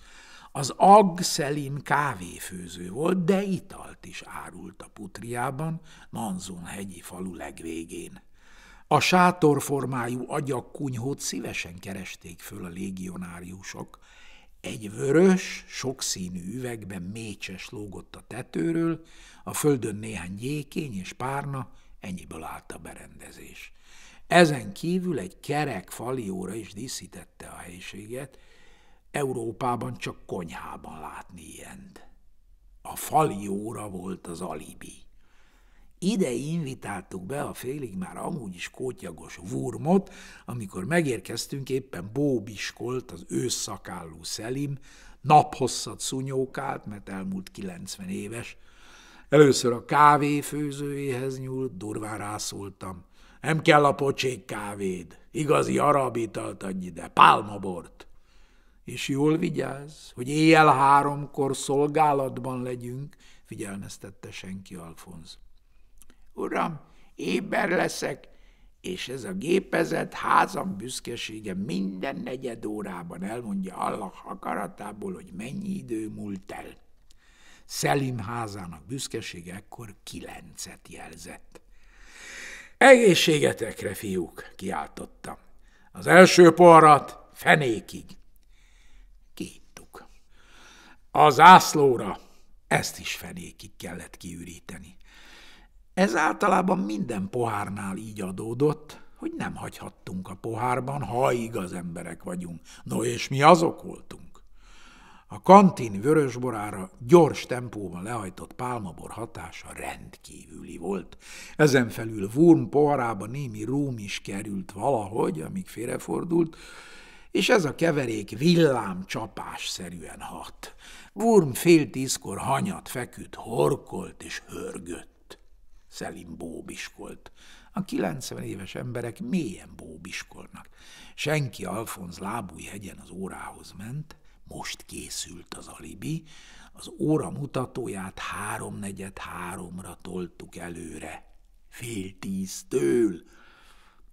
Az Ag Szelim kávéfőző volt, de italt is árult a putriában, Manzon hegyi falu legvégén. A sátorformájú agyakkunyhót szívesen keresték föl a légionáriusok. Egy vörös, sokszínű üvegben mécses lógott a tetőről, a földön néhány gyékény és párna, ennyiből állt a berendezés. Ezen kívül egy kerek falióra is díszítette a helyiséget, Európában csak konyhában látni ilyent. A falióra volt az alibi. Ide invitáltuk be a félig már amúgy is kótyagos vurmot, amikor megérkeztünk éppen Bóbiskolt, az ősszakállú Szelim, naphosszat szunyókált, mert elmúlt 90 éves, Először a kávéfőzőjéhez nyúlt, durván rászóltam. Nem kell a pocsék kávéd, igazi arab italt adj ide, pálmabort. És jól vigyáz, hogy éjjel háromkor szolgálatban legyünk, figyelmeztette senki Alfonz. Uram, éber leszek, és ez a gépezet házam büszkesége minden negyed órában elmondja Allah akaratából, hogy mennyi idő múlt el. Szelim házának büszkesége ekkor kilencet jelzett. Egészségetekre, fiúk, kiáltotta. Az első poharat fenékig. Kiittuk. Az zászlóra ezt is fenékig kellett kiüríteni. Ez általában minden pohárnál így adódott, hogy nem hagyhattunk a pohárban, ha igaz emberek vagyunk. No és mi azok voltunk. A kantin vörösborára gyors tempóban lehajtott pálmabor hatása rendkívüli volt. Ezen felül Wurm poharába némi róm is került valahogy, amíg félrefordult, és ez a keverék szerűen hat. Wurm fél tízkor hanyat feküdt, horkolt és hörgött. Szelim bóbiskolt. A 90 éves emberek mélyen bóbiskolnak. Senki Alfonz lábújhegyen az órához ment, most készült az alibi, az óra mutatóját háromnegyed háromra toltuk előre. Fél tíztől!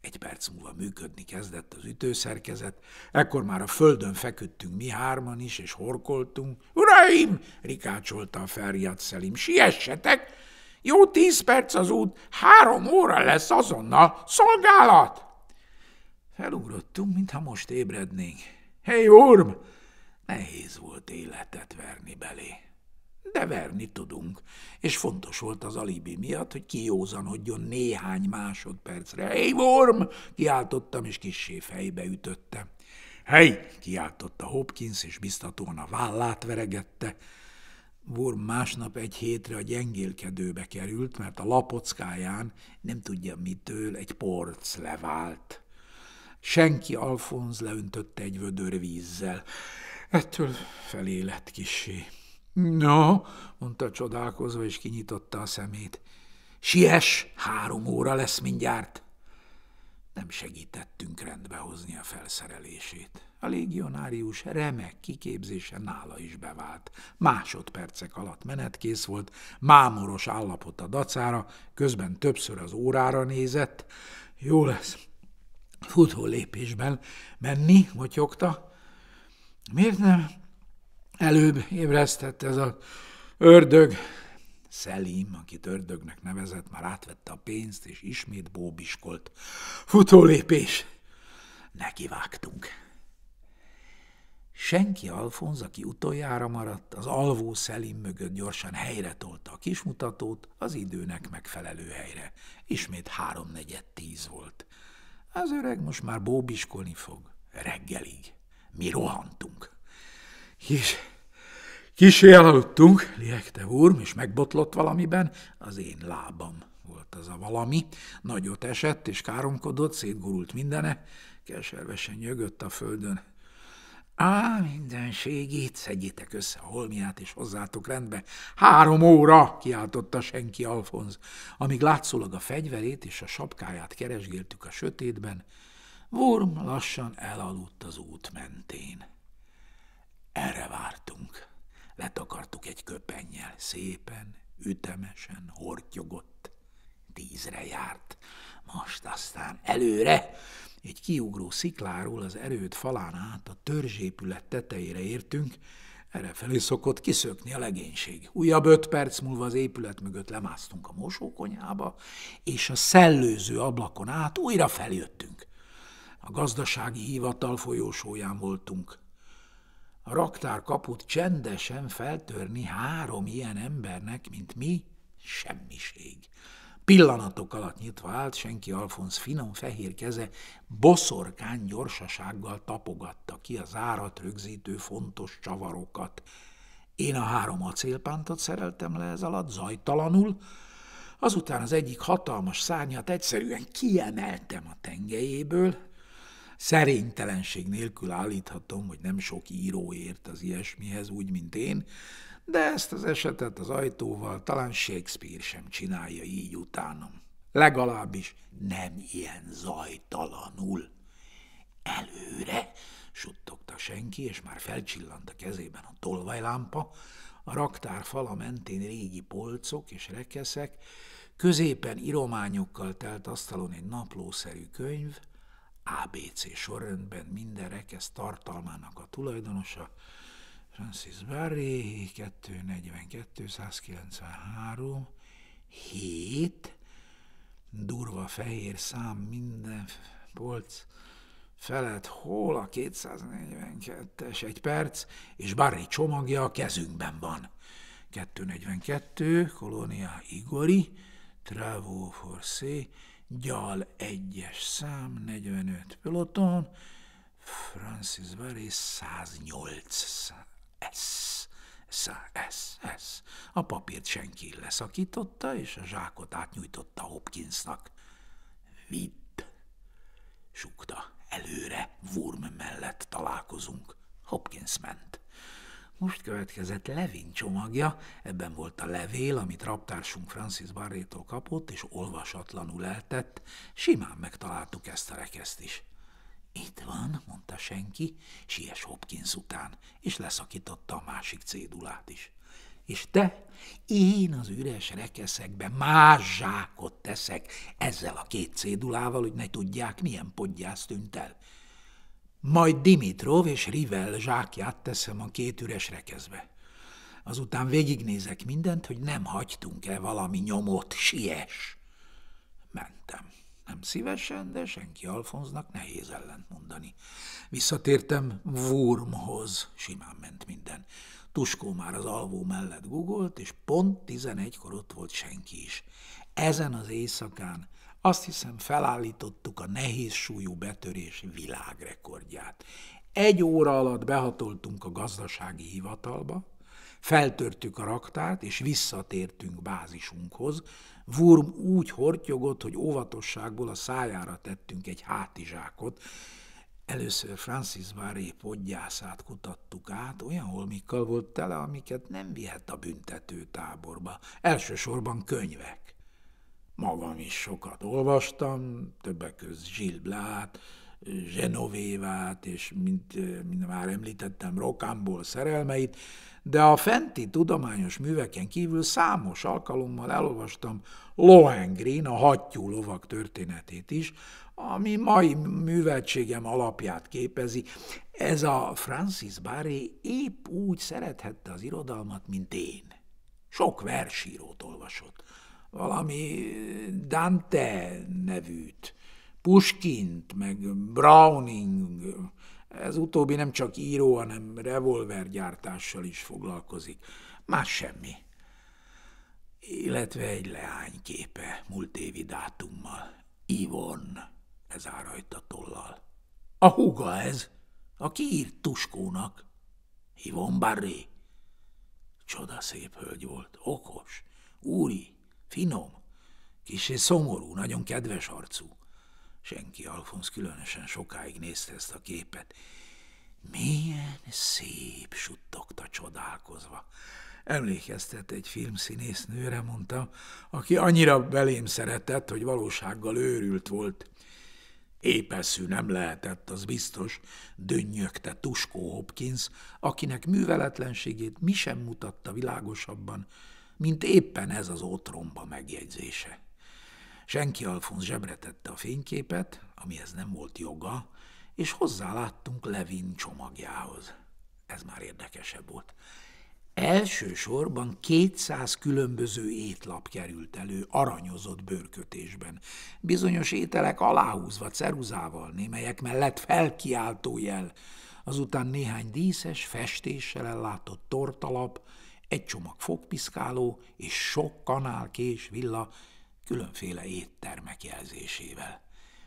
Egy perc múlva működni kezdett az ütőszerkezet, ekkor már a földön feküdtünk mi hárman is, és horkoltunk. – Uraim! – rikácsolta a felriadt szelim. – Siessetek! Jó tíz perc az út, három óra lesz azonnal, szolgálat! Felugrottunk, mintha most ébrednénk. – Hé, hey, Urm! Nehéz volt életet verni belé. De verni tudunk, és fontos volt az alibi miatt, hogy kiózanodjon néhány másodpercre. Hé, hey, Worm! kiáltottam, és kissé fejbe ütötte. Hely! kiáltotta Hopkins, és biztatóan a vállát veregette. Worm másnap egy hétre a gyengélkedőbe került, mert a lapockáján, nem tudja mitől, egy porc levált. Senki Alfonz leöntötte egy vödör vízzel. Ettől felé lett kisé. No, mondta csodálkozva, és kinyitotta a szemét. Siess, három óra lesz mindjárt. Nem segítettünk rendbehozni a felszerelését. A légionárius remek kiképzése nála is bevált. Másodpercek alatt menetkész volt, mámoros állapot a dacára, közben többször az órára nézett. Jó lesz. Futó lépésben menni, motyogta, Miért nem előbb ébresztett ez az ördög? Szelim, akit ördögnek nevezett, már átvette a pénzt, és ismét bóbiskolt. Futólépés! Nekivágtunk. Senki Alfonz, aki utoljára maradt, az alvó szelim mögött gyorsan helyre tolta a kismutatót, az időnek megfelelő helyre. Ismét háromnegyed tíz volt. Az öreg most már bóbiskolni fog reggelig mi rohantunk. És kisé elaludtunk, liekte úr, és megbotlott valamiben, az én lábam volt az a valami, nagyot esett és káromkodott, szétgurult mindene, keservesen nyögött a földön. Á, mindenségét, szedjétek össze a holmiát és hozzátok rendbe. Három óra, kiáltotta senki Alfonz. Amíg látszólag a fegyverét és a sapkáját keresgéltük a sötétben, Wurm lassan elaludt az út mentén. Erre vártunk. Letakartuk egy köpennyel, szépen, ütemesen hortyogott. Tízre járt, most aztán előre. Egy kiugró szikláról az erőt falán át a törzsépület tetejére értünk, felé szokott kiszökni a legénység. Újabb öt perc múlva az épület mögött lemásztunk a mosókonyába, és a szellőző ablakon át újra feljöttünk. A gazdasági hivatal folyósóján voltunk. A raktár kaput csendesen feltörni három ilyen embernek, mint mi, semmiség. Pillanatok alatt nyitva állt, senki Alfonsz finom fehér keze boszorkán gyorsasággal tapogatta ki az árat rögzítő fontos csavarokat. Én a három acélpántot szereltem le ez alatt zajtalanul, azután az egyik hatalmas szárnyat egyszerűen kiemeltem a tengelyéből, szerénytelenség nélkül állíthatom, hogy nem sok író ért az ilyesmihez, úgy, mint én, de ezt az esetet az ajtóval talán Shakespeare sem csinálja így utánom. Legalábbis nem ilyen zajtalanul. Előre, suttogta senki, és már felcsillant a kezében a tolvajlámpa, a raktár fala mentén régi polcok és rekeszek, középen irományokkal telt asztalon egy naplószerű könyv, ABC sorrendben minden rekesz tartalmának a tulajdonosa, Francis Barry, 242, 193, 7, durva fehér szám minden polc felett, hol a 242-es, egy perc, és Barry csomagja a kezünkben van. 242, Kolónia Igori, Travo Forcé, gyal egyes szám 45 piloton, Francis Barry 108 S. S, S, S. A papírt senki leszakította, és a zsákot átnyújtotta Hopkinsnak. Vidd, sukta, előre, Wurm mellett találkozunk. Hopkins ment. Most következett Levin csomagja, ebben volt a levél, amit raptársunk Francis Barrétól kapott, és olvasatlanul eltett, simán megtaláltuk ezt a rekeszt is. Itt van, mondta senki, Sies Hopkins után, és leszakította a másik cédulát is. És te, én az üres rekeszekbe más zsákot teszek ezzel a két cédulával, hogy ne tudják, milyen podgyász tűnt el. Majd Dimitrov és Rivel zsákját teszem a két üres rekezbe. Azután végignézek mindent, hogy nem hagytunk-e valami nyomot, siess. Mentem. Nem szívesen, de senki Alfonznak nehéz ellent mondani. Visszatértem Wurmhoz, simán ment minden. Tuskó már az alvó mellett gugolt, és pont tizenegykor ott volt senki is. Ezen az éjszakán azt hiszem felállítottuk a nehéz súlyú betörés világrekordját. Egy óra alatt behatoltunk a gazdasági hivatalba, feltörtük a raktárt, és visszatértünk bázisunkhoz. Vurm úgy hortyogott, hogy óvatosságból a szájára tettünk egy hátizsákot. Először Francis Barré podgyászát kutattuk át, olyan holmikkal volt tele, amiket nem vihet a büntetőtáborba, elsősorban könyvek. Magam is sokat olvastam, többek között Zsilblát, Zsenovévát, és mint, mint már említettem, Rokámból szerelmeit, de a fenti tudományos műveken kívül számos alkalommal elolvastam Lohengrin, a hattyú lovak történetét is, ami mai műveltségem alapját képezi. Ez a Francis Barré épp úgy szerethette az irodalmat, mint én. Sok versírót olvasott valami Dante nevűt, Puskint, meg Browning, ez utóbbi nem csak író, hanem revolvergyártással is foglalkozik. Más semmi. Illetve egy leányképe múlt évi dátummal. Ivon, ez áll rajta tollal. A húga ez, aki írt Tuskónak. Ivon Barré. Csodaszép hölgy volt, okos, úri, Finom, kisé szomorú, nagyon kedves arcú. Senki Alfonsz különösen sokáig nézte ezt a képet. Milyen szép, suttogta csodálkozva. Emlékeztet egy filmszínésznőre, mondta, aki annyira belém szeretett, hogy valósággal őrült volt. Épeszű nem lehetett, az biztos, dönnyögte Tuskó Hopkins, akinek műveletlenségét mi sem mutatta világosabban, mint éppen ez az ótromba megjegyzése. Senki Alfonz zsebre tette a fényképet, amihez nem volt joga, és hozzáláttunk Levin csomagjához. Ez már érdekesebb volt. Elsősorban 200 különböző étlap került elő aranyozott bőrkötésben, bizonyos ételek aláhúzva ceruzával, némelyek mellett felkiáltó jel, azután néhány díszes festéssel ellátott tortalap, egy csomag fogpiszkáló és sok kanál, kés, villa, különféle éttermek jelzésével.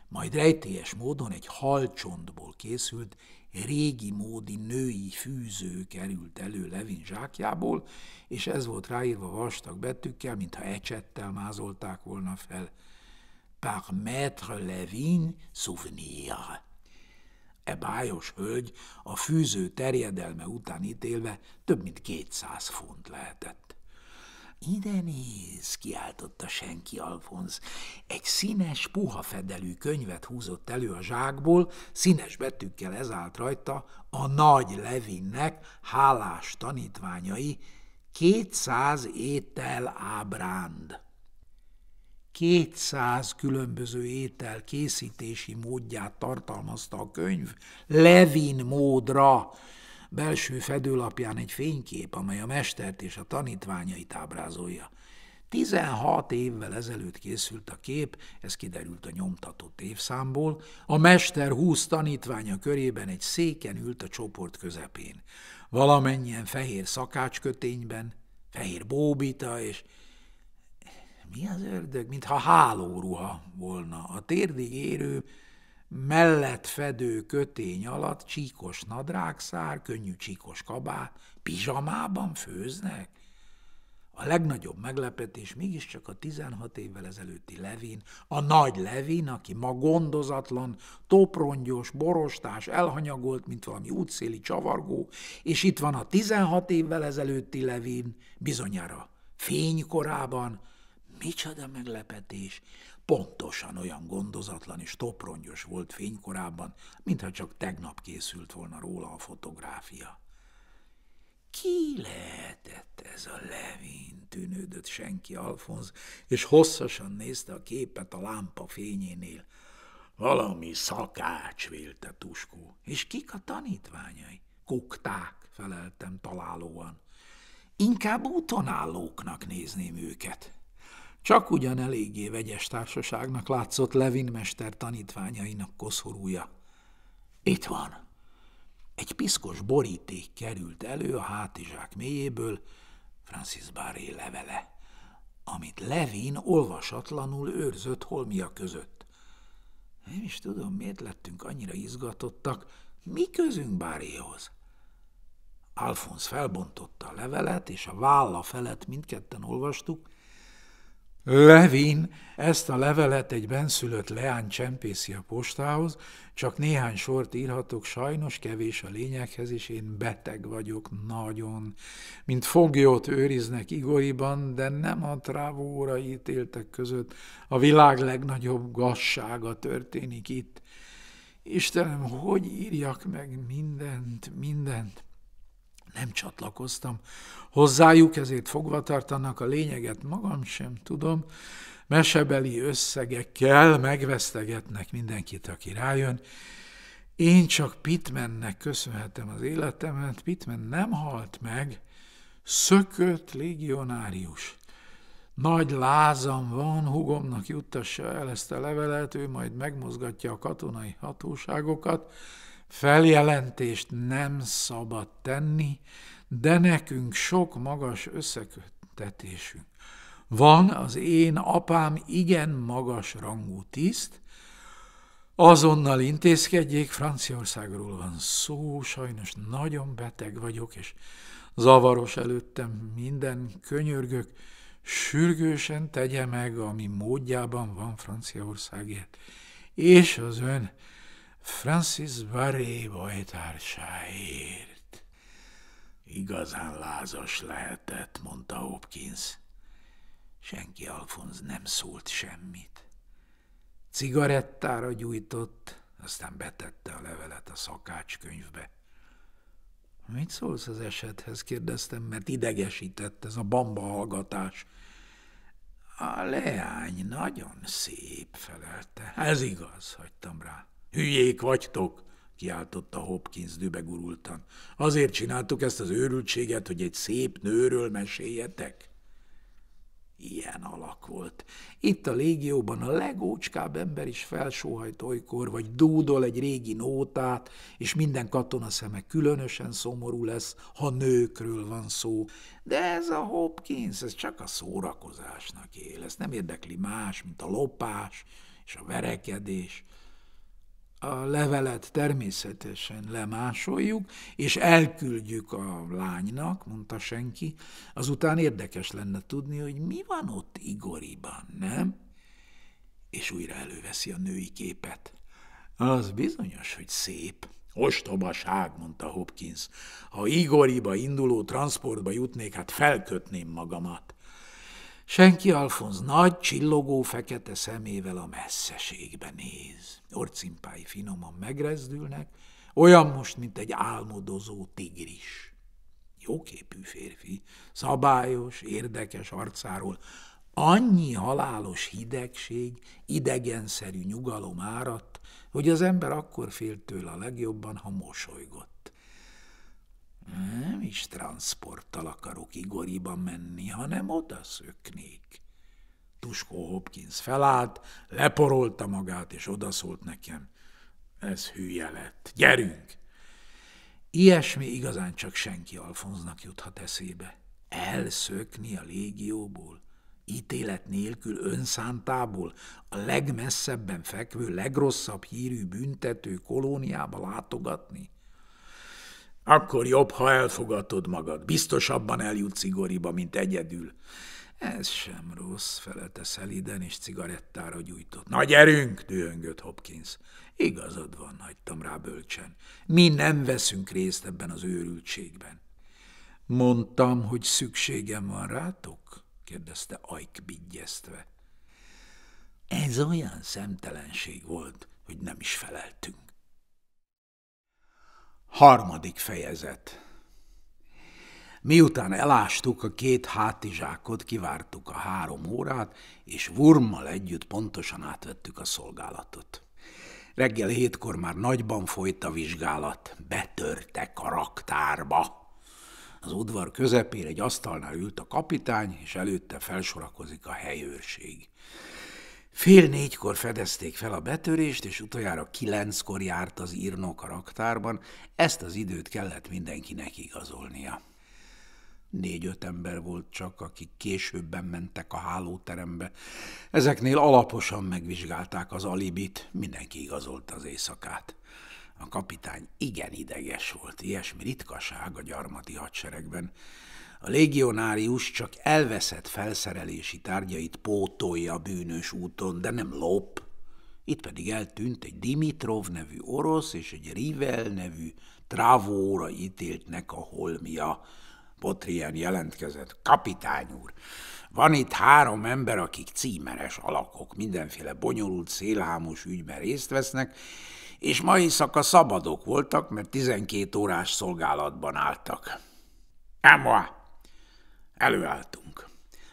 Majd rejtélyes módon egy halcsontból készült, régi módi női fűző került elő Levin zsákjából, és ez volt ráírva vastag betűkkel, mintha ecsettel mázolták volna fel. Par maître Levin souvenir. E bájos hölgy a fűző terjedelme után ítélve több mint 200 font lehetett. Ide néz, kiáltotta senki Alfonz. Egy színes, puha fedelű könyvet húzott elő a zsákból, színes betűkkel ez állt rajta, a nagy Levinnek hálás tanítványai, 200 étel ábránd. 200 különböző étel készítési módját tartalmazta a könyv, Levin módra, belső fedőlapján egy fénykép, amely a mestert és a tanítványait ábrázolja. 16 évvel ezelőtt készült a kép, ez kiderült a nyomtatott évszámból, a mester 20 tanítványa körében egy széken ült a csoport közepén. Valamennyien fehér szakácskötényben, fehér bóbita és mi az ördög, mintha hálóruha volna. A térdig érő mellett fedő kötény alatt csíkos nadrágszár, könnyű csíkos kabát, pizsamában főznek. A legnagyobb meglepetés mégiscsak a 16 évvel ezelőtti Levin, a nagy Levin, aki ma gondozatlan, toprongyos, borostás, elhanyagolt, mint valami útszéli csavargó, és itt van a 16 évvel ezelőtti Levin, bizonyára fénykorában, Micsoda meglepetés! Pontosan olyan gondozatlan és toprongyos volt fénykorában, mintha csak tegnap készült volna róla a fotográfia. Ki lehetett ez a Levin? tűnődött senki Alfonz, és hosszasan nézte a képet a lámpa fényénél. Valami szakács, vélte Tuskó. És kik a tanítványai? Kukták, feleltem találóan. Inkább útonállóknak nézném őket. Csak ugyan eléggé vegyes társaságnak látszott Levin mester tanítványainak koszorúja. Itt van. Egy piszkos boríték került elő a hátizsák mélyéből, Francis Barré levele, amit Levin olvasatlanul őrzött holmia között. Nem is tudom, miért lettünk annyira izgatottak, mi közünk Baréhoz? Alfonsz felbontotta a levelet, és a válla felett mindketten olvastuk, Levin ezt a levelet egy benszülött leány csempészi a postához, csak néhány sort írhatok, sajnos kevés a lényeghez, és én beteg vagyok nagyon. Mint foglyot őriznek Igoriban, de nem a trávóra ítéltek között. A világ legnagyobb gazsága történik itt. Istenem, hogy írjak meg mindent, mindent? nem csatlakoztam hozzájuk, ezért fogva tartanak a lényeget, magam sem tudom, mesebeli összegekkel megvesztegetnek mindenkit, aki rájön. Én csak pitmennek köszönhetem az életemet, Pitmen nem halt meg, szökött légionárius. Nagy lázam van, hugomnak juttassa el ezt a levelet, ő majd megmozgatja a katonai hatóságokat, Feljelentést nem szabad tenni, de nekünk sok magas összeköttetésünk. Van az én apám igen magas rangú tiszt, azonnal intézkedjék, Franciaországról van szó, sajnos nagyon beteg vagyok, és zavaros előttem minden, könyörgök, sürgősen tegye meg, ami módjában van Franciaországért, és az ön Francis Baré bajtársáért. Igazán lázas lehetett, mondta Hopkins. Senki Alfonz nem szólt semmit. Cigarettára gyújtott, aztán betette a levelet a szakácskönyvbe. Mit szólsz az esethez? kérdeztem, mert idegesített ez a bamba hallgatás. A leány nagyon szép, felelte. Ez igaz, hagytam rá. Hülyék vagytok, kiáltotta Hopkins dübegurultan. Azért csináltuk ezt az őrültséget, hogy egy szép nőről meséljetek? Ilyen alak volt. Itt a légióban a legócskább ember is felsóhajt olykor, vagy dúdol egy régi nótát, és minden katona szeme különösen szomorú lesz, ha nőkről van szó. De ez a Hopkins, ez csak a szórakozásnak él, ez nem érdekli más, mint a lopás és a verekedés, a levelet természetesen lemásoljuk, és elküldjük a lánynak, mondta senki, azután érdekes lenne tudni, hogy mi van ott Igoriban, nem? És újra előveszi a női képet. Az bizonyos, hogy szép. Ostobaság, mondta Hopkins. Ha Igoriba induló transportba jutnék, hát felkötném magamat. Senki Alfonz nagy, csillogó, fekete szemével a messzeségbe néz. Orcimpái finoman megrezdülnek, olyan most, mint egy álmodozó tigris. Jóképű férfi, szabályos, érdekes arcáról annyi halálos hidegség, idegenszerű nyugalom áradt, hogy az ember akkor félt tőle a legjobban, ha mosolygott. Nem is transporttal akarok Igoriba menni, hanem szöknék. Tusko Hopkins felállt, leporolta magát, és odaszólt nekem. Ez hülye lett. Gyerünk! Ilyesmi igazán csak senki Alfonznak juthat eszébe. Elszökni a légióból, ítélet nélkül önszántából, a legmesszebben fekvő, legrosszabb hírű büntető kolóniába látogatni. Akkor jobb, ha elfogadod magad. Biztosabban eljutsz Igoriba, mint egyedül. Ez sem rossz, felelte szeliden, és cigarettára gyújtott. Nagy erünk, dühöngött Hopkins. Igazad van, hagytam rá bölcsen. Mi nem veszünk részt ebben az őrültségben. Mondtam, hogy szükségem van rátok? kérdezte Ajk bigyeztve. Ez olyan szemtelenség volt, hogy nem is feleltünk. Harmadik fejezet Miután elástuk a két hátizsákot, kivártuk a három órát, és Vurmmal együtt pontosan átvettük a szolgálatot. Reggel hétkor már nagyban folyt a vizsgálat, betörtek a raktárba. Az udvar közepén egy asztalnál ült a kapitány, és előtte felsorakozik a helyőrség. Fél négykor fedezték fel a betörést, és utoljára kilenckor járt az írnok a raktárban, ezt az időt kellett mindenkinek igazolnia. Négy-öt ember volt csak, akik későbben mentek a hálóterembe. Ezeknél alaposan megvizsgálták az alibit, mindenki igazolta az éjszakát. A kapitány igen ideges volt, ilyesmi ritkaság a gyarmati hadseregben, a légionárius csak elveszett felszerelési tárgyait pótolja bűnös úton, de nem lop. Itt pedig eltűnt egy Dimitrov nevű orosz és egy Rivel nevű Travóra ítéltnek a holmia. Potrien jelentkezett. Kapitány úr, van itt három ember, akik címeres alakok, mindenféle bonyolult, szélhámos ügyben részt vesznek, és mai szaka szabadok voltak, mert 12 órás szolgálatban álltak. Emma, Előálltunk.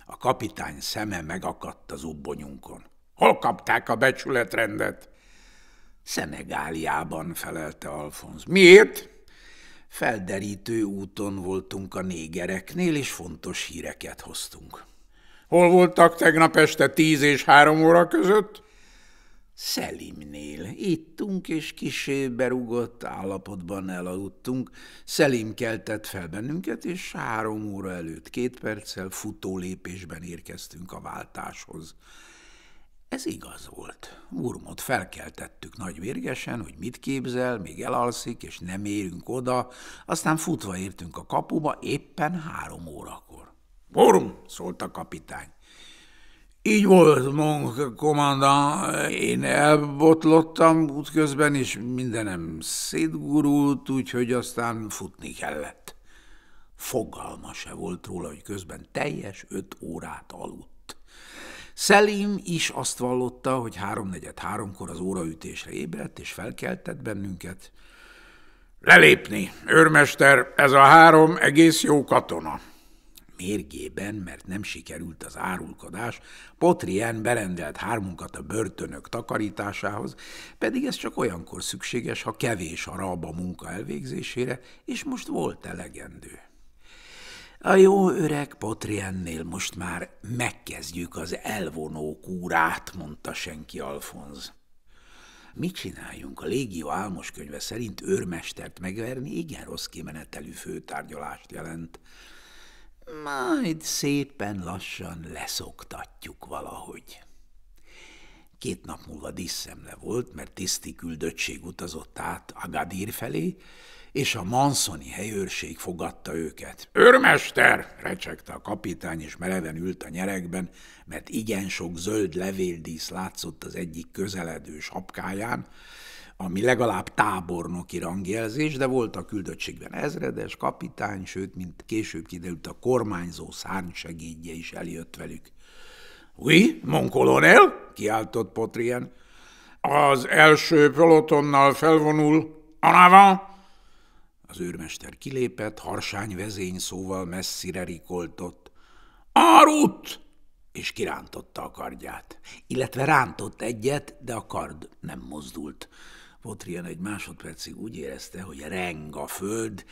A kapitány szeme megakadt az ubbonyunkon. Hol kapták a becsületrendet? Szenegáliában felelte Alfonz. Miért? Felderítő úton voltunk a négereknél, és fontos híreket hoztunk. Hol voltak tegnap este tíz és három óra között? Szelimnél. Ittunk és kisé berugott állapotban elaludtunk. Szelim keltett fel bennünket, és három óra előtt két perccel futó lépésben érkeztünk a váltáshoz. Ez igaz volt. Urmot felkeltettük nagy vérgesen, hogy mit képzel, még elalszik, és nem érünk oda, aztán futva értünk a kapuba éppen három órakor. – Urm! – szólt a kapitány. Így volt, monk komandán, én elbotlottam útközben, és mindenem szétgurult, úgyhogy aztán futni kellett. Fogalma se volt róla, hogy közben teljes öt órát aludt. Szelim is azt vallotta, hogy háromnegyed háromkor az óraütésre ébredt, és felkeltett bennünket. Lelépni, őrmester, ez a három egész jó katona mérgében, mert nem sikerült az árulkodás, Potrien berendelt hármunkat a börtönök takarításához, pedig ez csak olyankor szükséges, ha kevés a rab a munka elvégzésére, és most volt elegendő. A jó öreg Potriennél most már megkezdjük az elvonó kúrát, mondta senki Alfonz. Mit csináljunk? A Légió könyve szerint őrmestert megverni igen rossz kimenetelű főtárgyalást jelent. Majd szépen lassan leszoktatjuk valahogy. Két nap múlva díszemle volt, mert tiszti küldöttség utazott át Agadir felé, és a manszoni helyőrség fogadta őket. – Őrmester! – recsegte a kapitány, és mereven ült a nyerekben, mert igen sok zöld levéldísz látszott az egyik közeledő sapkáján, ami legalább tábornoki rangjelzés, de volt a küldöttségben ezredes, kapitány, sőt, mint később kiderült, a kormányzó szárny segédje is eljött velük. Oui, mon colonel, kiáltott Potrien. Az első pelotonnal felvonul. En avant! Az őrmester kilépett, harsány vezény szóval messzire rikoltott. Arut! és kirántotta a kardját. Illetve rántott egyet, de a kard nem mozdult. Potrien egy másodpercig úgy érezte, hogy reng a föld,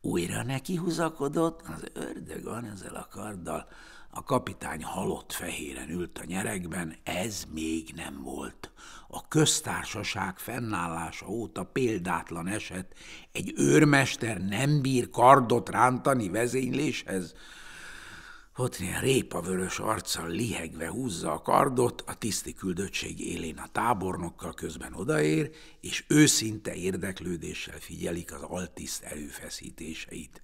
újra neki húzakodott, az ördög van ezzel a karddal. A kapitány halott fehéren ült a nyeregben. ez még nem volt. A köztársaság fennállása óta példátlan eset, egy őrmester nem bír kardot rántani vezényléshez, répa vörös arccal lihegve húzza a kardot, a tiszti küldöttség élén a tábornokkal közben odaér, és őszinte érdeklődéssel figyelik az altiszt előfeszítéseit.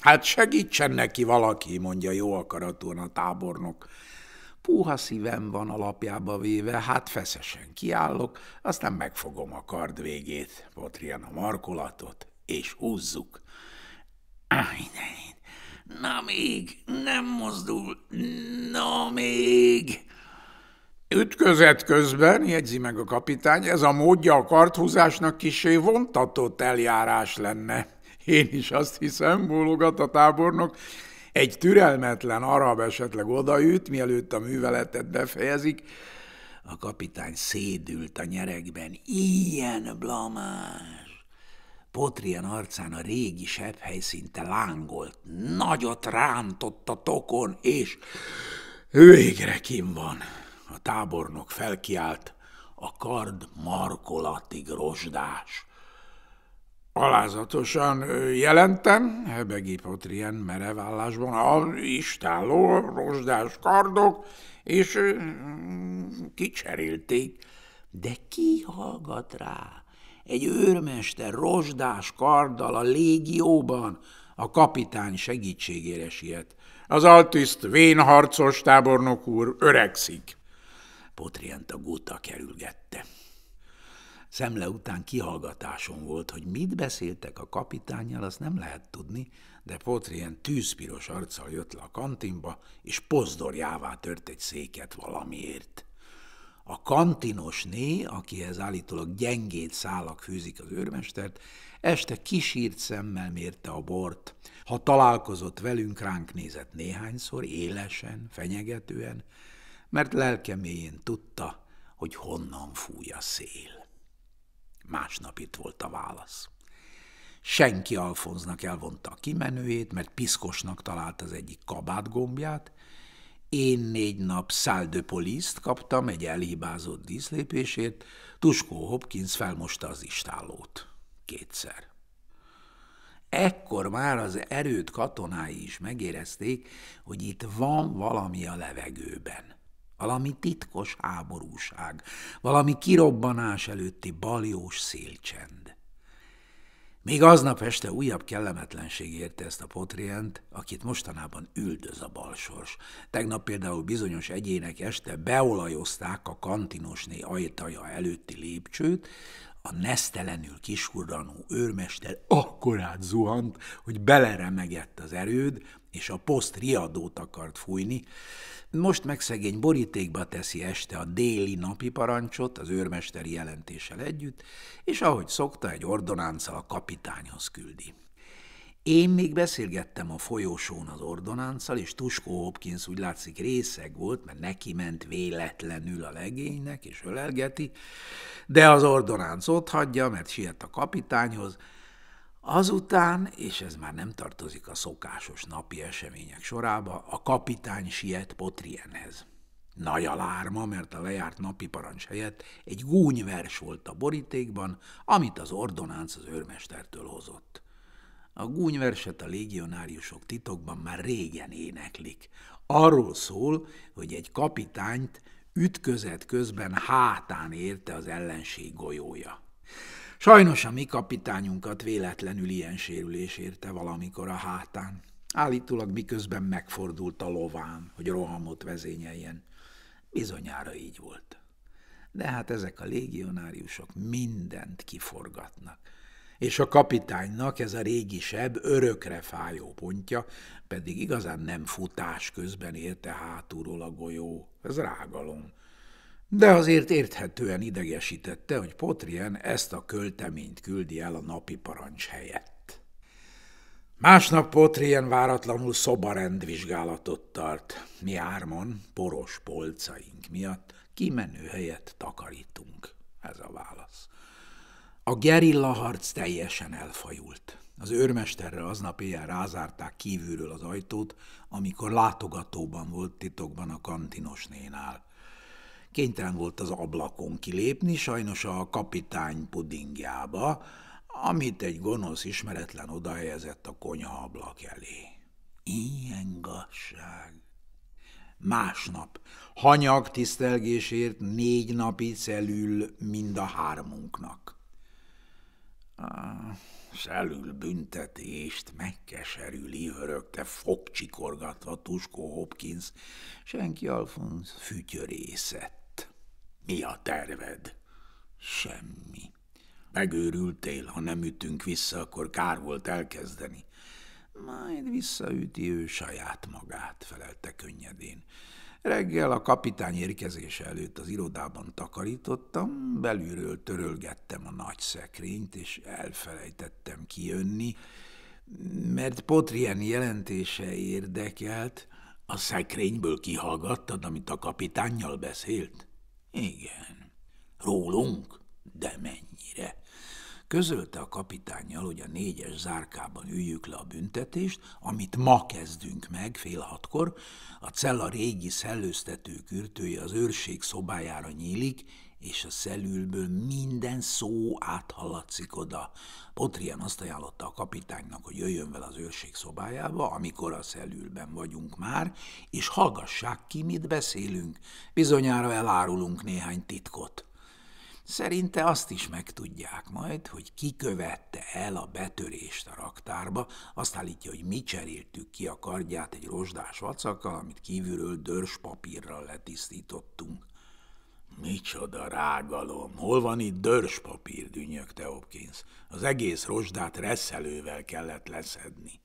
Hát segítsen neki valaki, mondja jó akaratúan a tábornok. Puha szívem van alapjába véve, hát feszesen kiállok, aztán megfogom a kard végét, potrien a markolatot, és húzzuk. Ah, ide, Na még, nem mozdul, na még. Ütközet közben, jegyzi meg a kapitány, ez a módja a karthúzásnak kisé vontatott eljárás lenne. Én is azt hiszem, bólogat a tábornok, egy türelmetlen arab esetleg odaüt, mielőtt a műveletet befejezik, a kapitány szédült a nyerekben. Ilyen blamás! Potrien arcán a régi sebhely szinte lángolt, nagyot rántott a tokon, és végre kim van. A tábornok felkiált, a kard markolatig rozsdás. Alázatosan jelentem, hebegi Potrien merevállásban, a istálló rozsdás kardok, és kicserélték. De ki hallgat rá? egy őrmester rozsdás karddal a légióban a kapitány segítségére siet. Az altiszt vénharcos tábornok úr öregszik. Potrient a guta kerülgette. Szemle után kihallgatáson volt, hogy mit beszéltek a kapitányjal, azt nem lehet tudni, de Potrien tűzpiros arccal jött le a kantinba, és pozdorjává tört egy széket valamiért. A kantinos né, akihez állítólag gyengét szálak fűzik az őrmestert, este kisírt szemmel mérte a bort. Ha találkozott velünk, ránk nézett néhányszor, élesen, fenyegetően, mert lelkeméjén tudta, hogy honnan fúj a szél. Másnap itt volt a válasz. Senki Alfonznak elvonta a kimenőjét, mert piszkosnak talált az egyik kabátgombját, én négy nap száldöpoliszt kaptam egy elhibázott díszlépésért, Tuskó Hopkins felmosta az istálót. Kétszer. Ekkor már az erőt katonái is megérezték, hogy itt van valami a levegőben. Valami titkos háborúság, valami kirobbanás előtti baljós szélcsend. Még aznap este újabb kellemetlenség érte ezt a potrient, akit mostanában üldöz a balsors. Tegnap például bizonyos egyének este beolajozták a kantinosné ajtaja előtti lépcsőt, a nesztelenül kisurranó őrmester akkorát zuhant, hogy beleremegett az erőd, és a poszt riadót akart fújni, most meg szegény borítékba teszi este a déli napi parancsot az őrmesteri jelentéssel együtt, és ahogy szokta, egy ordonánccal a kapitányhoz küldi. Én még beszélgettem a folyosón az ordonánccal, és Tuskó Hopkins úgy látszik részeg volt, mert neki ment véletlenül a legénynek, és ölelgeti, de az ordonánc ott hagyja, mert siet a kapitányhoz, Azután, és ez már nem tartozik a szokásos napi események sorába, a kapitány siet Potrienhez. Nagy alárma, mert a lejárt napi parancs helyett egy gúnyvers volt a borítékban, amit az ordonánc az őrmestertől hozott. A gúnyverset a légionáriusok titokban már régen éneklik. Arról szól, hogy egy kapitányt ütközet közben hátán érte az ellenség golyója. Sajnos a mi kapitányunkat véletlenül ilyen sérülés érte valamikor a hátán. Állítólag miközben megfordult a lován, hogy rohamot vezényeljen. Bizonyára így volt. De hát ezek a légionáriusok mindent kiforgatnak. És a kapitánynak ez a régi seb örökre fájó pontja, pedig igazán nem futás közben érte hátulról a golyó, ez rágalom. De azért érthetően idegesítette, hogy Potrien ezt a költeményt küldi el a napi parancs helyett. Másnap Potrien váratlanul szobarendvizsgálatot tart. Mi ármon, poros polcaink miatt kimenő helyet takarítunk. Ez a válasz. A gerilla harc teljesen elfajult. Az őrmesterre aznap éjjel rázárták kívülről az ajtót, amikor látogatóban volt titokban a kantinos nénál kénytelen volt az ablakon kilépni, sajnos a kapitány pudingjába, amit egy gonosz ismeretlen odahelyezett a konyha ablak elé. Ilyen gazság! Másnap, hanyag tisztelgésért négy napi celül mind a hármunknak. Ah. Szelül büntetést, megkeserüli, örökte fogcsikorgatva Tuskó Hopkins, senki Alfonsz fütyörészett. Mi a terved? Semmi. Megőrültél, ha nem ütünk vissza, akkor kár volt elkezdeni. Majd visszaüti ő saját magát, felelte könnyedén. Reggel a kapitány érkezése előtt az irodában takarítottam, belülről törölgettem a nagy szekrényt, és elfelejtettem kijönni, mert Potrien jelentése érdekelt. A szekrényből kihallgattad, amit a kapitánnyal beszélt? Igen. Rólunk? De mennyire? Közölte a kapitányjal, hogy a négyes zárkában üljük le a büntetést, amit ma kezdünk meg fél hatkor. A cella régi szellőztető kürtője az őrség szobájára nyílik, és a szelülből minden szó áthallatszik oda. Potrien azt ajánlotta a kapitánynak, hogy jöjjön vele az őrség szobájába, amikor a szelülben vagyunk már, és hallgassák ki, mit beszélünk. Bizonyára elárulunk néhány titkot. Szerinte azt is megtudják majd, hogy ki követte el a betörést a raktárba, azt állítja, hogy mi cseréltük ki a kardját egy rozsdás vacakkal, amit kívülről dörs papírral letisztítottunk. Micsoda rágalom! Hol van itt dörs papír, dünnyögte Hopkins. Az egész rozsdát reszelővel kellett leszedni.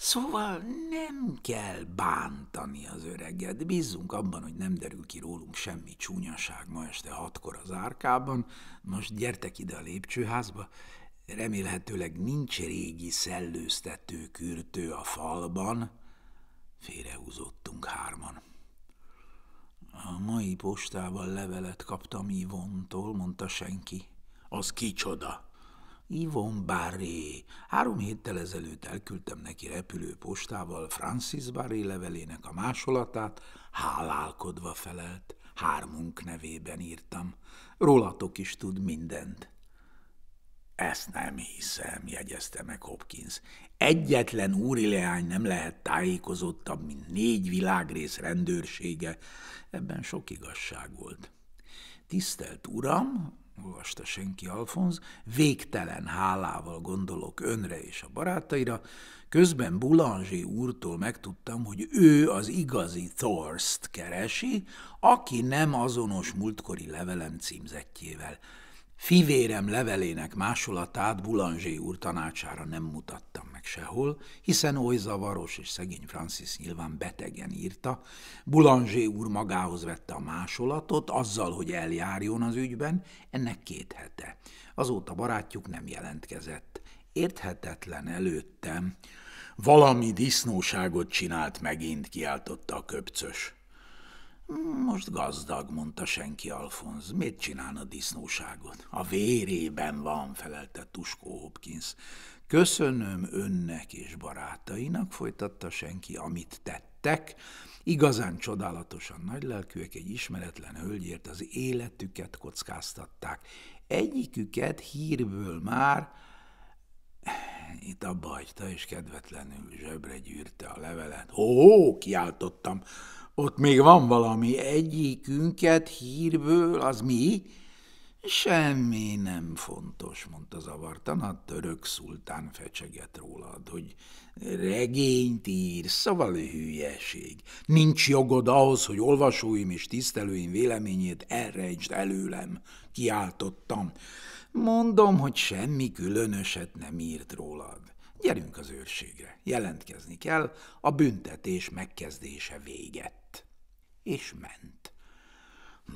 Szóval nem kell bántani az öreget, bízzunk abban, hogy nem derül ki rólunk semmi csúnyaság ma este hatkor az árkában, most gyertek ide a lépcsőházba, remélhetőleg nincs régi szellőztető kürtő a falban, félrehúzottunk hárman. A mai postával levelet kaptam Ivontól, mondta senki. Az kicsoda? Ivon Barré. Három héttel ezelőtt elküldtem neki postával Francis Barré levelének a másolatát, hálálkodva felelt. Hármunk nevében írtam. Rólatok is tud mindent. Ezt nem hiszem, jegyezte meg Hopkins. Egyetlen úrileány nem lehet tájékozottabb, mint négy világrész rendőrsége. Ebben sok igazság volt. Tisztelt uram, olvasta senki Alfonz, végtelen hálával gondolok önre és a barátaira, közben Boulanger úrtól megtudtam, hogy ő az igazi Thorst keresi, aki nem azonos múltkori levelem címzetjével. Fivérem levelének másolatát Boulanger úr tanácsára nem mutattam meg sehol, hiszen oly zavaros és szegény Francis nyilván betegen írta. Boulanger úr magához vette a másolatot, azzal, hogy eljárjon az ügyben, ennek két hete. Azóta barátjuk nem jelentkezett. Érthetetlen előttem. Valami disznóságot csinált megint, kiáltotta a köpcös. Most gazdag, mondta senki Alfonz. Mit csinálna disznóságot? A vérében van, felelte Tuskó Hopkins. Köszönöm önnek és barátainak, folytatta senki, amit tettek. Igazán csodálatosan nagylelkűek egy ismeretlen hölgyért az életüket kockáztatták. Egyiküket hírből már eh, itt abba hagyta, és kedvetlenül zsebre gyűrte a levelet. Ó, kiáltottam, ott még van valami, egyikünket hírből, az mi? Semmi nem fontos, mondta zavartan, a török szultán fecseget rólad, hogy regényt ír, szóval hülyeség. Nincs jogod ahhoz, hogy olvasóim és tisztelőim véleményét elrejtsd előlem, kiáltottam. Mondom, hogy semmi különöset nem írt rólad. Gyerünk az őrségre, jelentkezni kell, a büntetés megkezdése véget. És ment.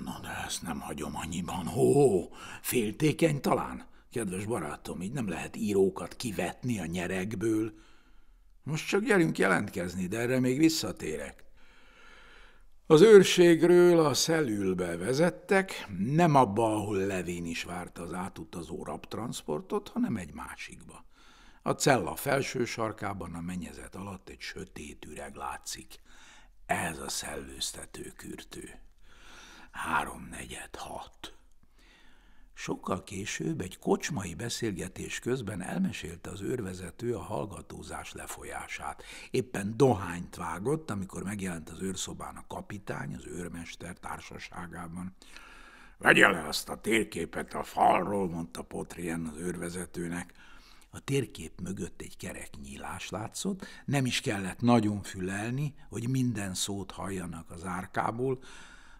Na de ezt nem hagyom annyiban. Hó, féltékeny talán? Kedves barátom, így nem lehet írókat kivetni a nyerekből. Most csak gyerünk jelentkezni, de erre még visszatérek. Az őrségről a szelülbe vezettek, nem abba, ahol Levén is várta az átutazó rabtransportot, hanem egy másikba. A cella felső sarkában a menyezet alatt egy sötét üreg látszik. Ez a szellőztető kürtő háromnegyed hat. Sokkal később egy kocsmai beszélgetés közben elmesélte az őrvezető a hallgatózás lefolyását. Éppen dohányt vágott, amikor megjelent az őrszobán a kapitány az őrmester társaságában. Vegye le azt a térképet a falról, mondta Potrien az őrvezetőnek. A térkép mögött egy kerek nyílás látszott, nem is kellett nagyon fülelni, hogy minden szót halljanak az árkából,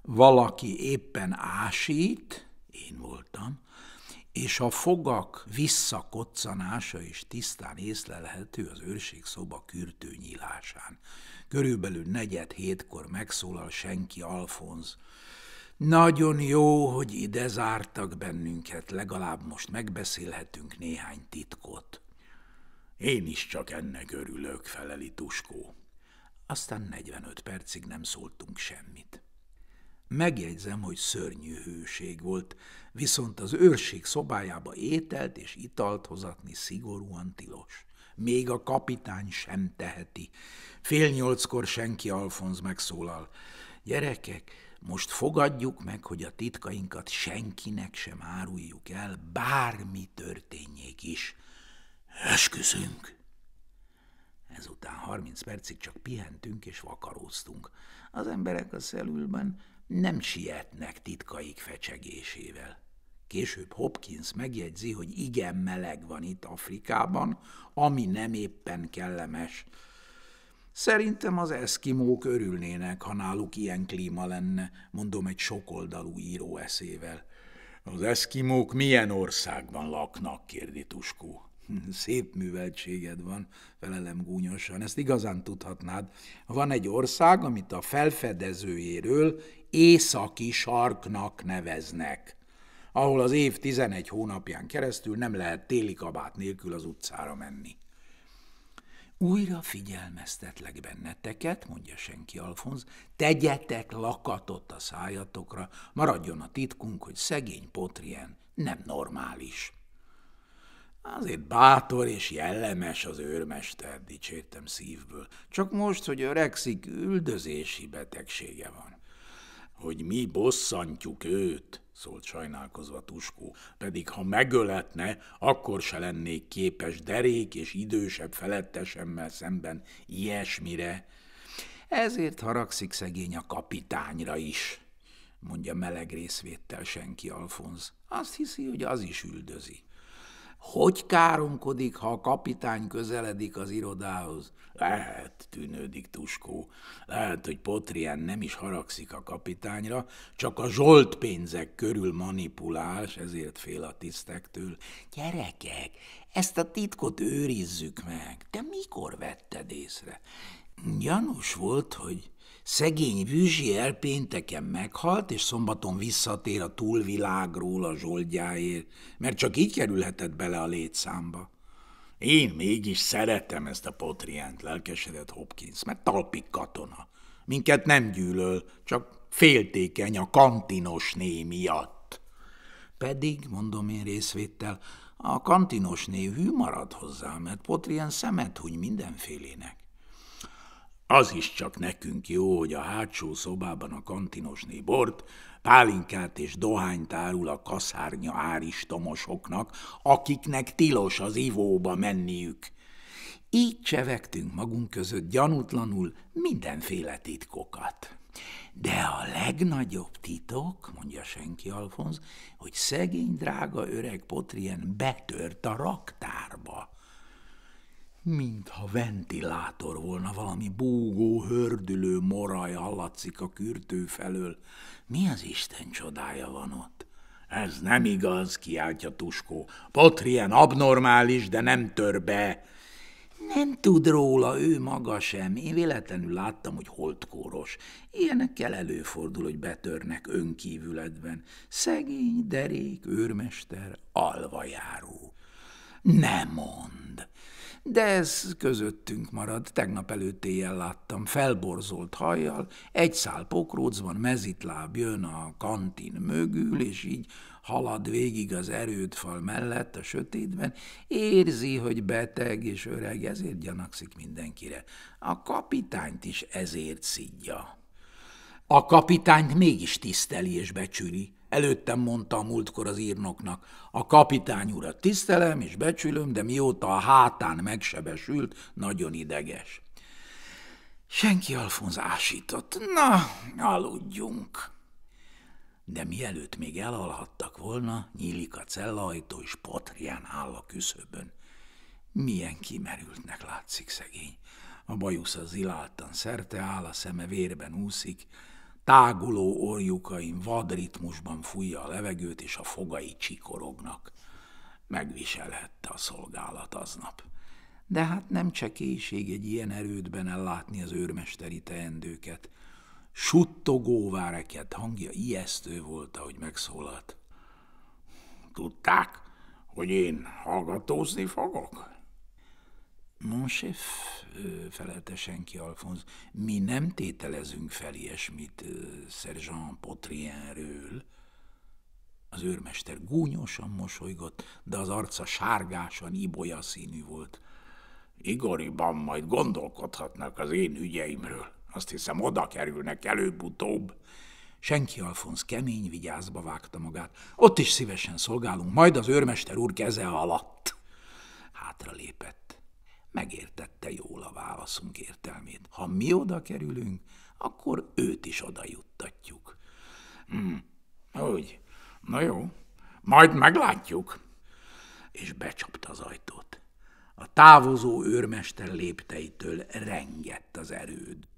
valaki éppen ásít, én voltam, és a fogak visszakoccanása is tisztán észlelhető az őrség szoba nyílásán. Körülbelül negyed hétkor megszólal senki Alfonz. Nagyon jó, hogy ide zártak bennünket, legalább most megbeszélhetünk néhány titkot. Én is csak ennek örülök, feleli Tuskó. Aztán 45 percig nem szóltunk semmit. Megjegyzem, hogy szörnyű hőség volt, viszont az őrség szobájába ételt és italt hozatni szigorúan tilos. Még a kapitány sem teheti. Fél nyolckor senki Alfonz megszólal. Gyerekek, most fogadjuk meg, hogy a titkainkat senkinek sem áruljuk el, bármi történjék is. Esküszünk! Ezután harminc percig csak pihentünk és vakaróztunk. Az emberek a szelülben nem sietnek titkaik fecsegésével. Később Hopkins megjegyzi, hogy igen meleg van itt Afrikában, ami nem éppen kellemes. Szerintem az eszkimók örülnének, ha náluk ilyen klíma lenne, mondom egy sokoldalú író eszével. Az eszkimók milyen országban laknak, kérdi Tuskó. Szép műveltséged van, felelem gúnyosan, ezt igazán tudhatnád. Van egy ország, amit a felfedezőjéről északi sarknak neveznek, ahol az év 11 hónapján keresztül nem lehet téli kabát nélkül az utcára menni. Újra figyelmeztetlek benneteket, mondja senki Alfonz, tegyetek lakatot a szájatokra, maradjon a titkunk, hogy szegény Potrien nem normális. Azért bátor és jellemes az őrmester, dicsértem szívből. Csak most, hogy öregszik, üldözési betegsége van hogy mi bosszantjuk őt, szólt sajnálkozva Tuskó, pedig ha megöletne, akkor se lennék képes derék és idősebb felettesemmel szemben ilyesmire. Ezért haragszik szegény a kapitányra is, mondja meleg részvéttel senki Alfonz. Azt hiszi, hogy az is üldözi. Hogy káromkodik, ha a kapitány közeledik az irodához? Lehet, tűnődik Tuskó. Lehet, hogy Potrien nem is haragszik a kapitányra, csak a zsolt pénzek körül és ezért fél a tisztektől. Gyerekek, ezt a titkot őrizzük meg. Te mikor vetted észre? Janus volt, hogy Szegény Vüzsier pénteken meghalt, és szombaton visszatér a túlvilágról a zsoldjáért, mert csak így kerülhetett bele a létszámba. Én mégis szeretem ezt a potriánt, lelkesedett Hopkins, mert talpik katona. Minket nem gyűlöl, csak féltékeny a kantinos né miatt. Pedig, mondom én részvéttel, a kantinos né hű marad hozzá, mert Potrien szemet huny mindenfélének. Az is csak nekünk jó, hogy a hátsó szobában a kantinosné bort, pálinkát és dohányt árul a kaszárnya áristomosoknak, akiknek tilos az ivóba menniük. Így csevegtünk magunk között gyanútlanul mindenféle titkokat. De a legnagyobb titok, mondja senki Alfonz, hogy szegény drága öreg Potrien betört a raktárba mintha ventilátor volna, valami búgó, hördülő moraj hallatszik a kürtő felől. Mi az Isten csodája van ott? Ez nem igaz, kiáltja Tuskó. Potrien abnormális, de nem tör be. Nem tud róla ő maga sem. Én véletlenül láttam, hogy holtkóros. Ilyenekkel előfordul, hogy betörnek önkívületben. Szegény, derék, őrmester, alvajáró. Nem mond de ez közöttünk marad. Tegnap előtt éjjel láttam, felborzolt hajjal, egy szál pokrócban, mezitláb jön a kantin mögül, és így halad végig az erődfal mellett a sötétben, érzi, hogy beteg és öreg, ezért gyanakszik mindenkire. A kapitányt is ezért szidja. A kapitányt mégis tiszteli és becsüli, Előttem mondta a múltkor az írnoknak, a kapitány urat tisztelem és becsülöm, de mióta a hátán megsebesült, nagyon ideges. Senki Alfonz ásított. Na, aludjunk. De mielőtt még elalhattak volna, nyílik a cellajtó, és patrián áll a küszöbön. Milyen kimerültnek látszik szegény. A az iláltan szerte áll, a szeme vérben úszik, táguló orjukain vadritmusban fújja a levegőt, és a fogai csikorognak. Megviselhette a szolgálat aznap. De hát nem csekélység egy ilyen erődben ellátni az őrmesteri teendőket. Suttogó váreket hangja ijesztő volt, ahogy megszólalt. Tudták, hogy én hallgatózni fogok? Mon chef, felelte senki Alfonz, mi nem tételezünk fel ilyesmit Szerzsán Potrienről. Az őrmester gúnyosan mosolygott, de az arca sárgásan ibolya színű volt. Igoriban majd gondolkodhatnak az én ügyeimről. Azt hiszem, oda kerülnek előbb-utóbb. Senki Alfonsz kemény vigyázba vágta magát. Ott is szívesen szolgálunk, majd az őrmester úr keze alatt. Hátra lépett megértette jól a válaszunk értelmét. Ha mi oda kerülünk, akkor őt is oda juttatjuk. Hmm, úgy, na jó, majd meglátjuk. És becsapta az ajtót. A távozó őrmester lépteitől rengett az erőd.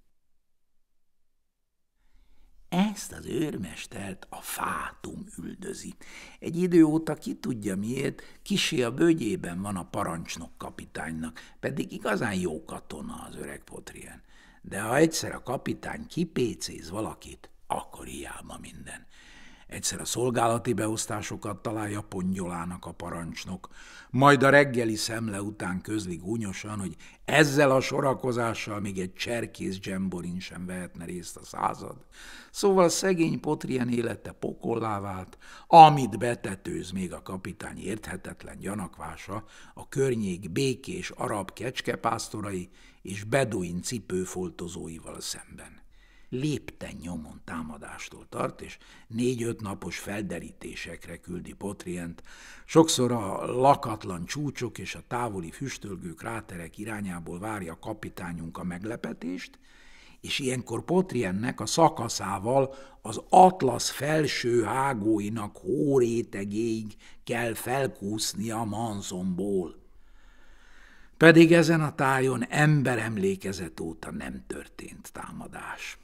Ezt az őrmestert a fátum üldözi. Egy idő óta ki tudja miért, kisé a bögyében van a parancsnok kapitánynak, pedig igazán jó katona az öreg potrien. De ha egyszer a kapitány kipécéz valakit, akkor hiába minden. Egyszer a szolgálati beosztásokat találja Pongyolának a parancsnok. Majd a reggeli szemle után közli gúnyosan, hogy ezzel a sorakozással még egy cserkész dzsemborin sem vehetne részt a század. Szóval szegény Potrien élete pokollá vált, amit betetőz még a kapitány érthetetlen gyanakvása, a környék békés arab kecskepásztorai és beduin cipőfoltozóival szemben lépten nyomon támadástól tart, és négy-öt napos felderítésekre küldi Potrient. Sokszor a lakatlan csúcsok és a távoli füstölgő kráterek irányából várja a kapitányunk a meglepetést, és ilyenkor Potriennek a szakaszával az Atlasz felső hágóinak hórétegéig kell felkúszni a manzomból. Pedig ezen a tájon emlékezet óta nem történt támadás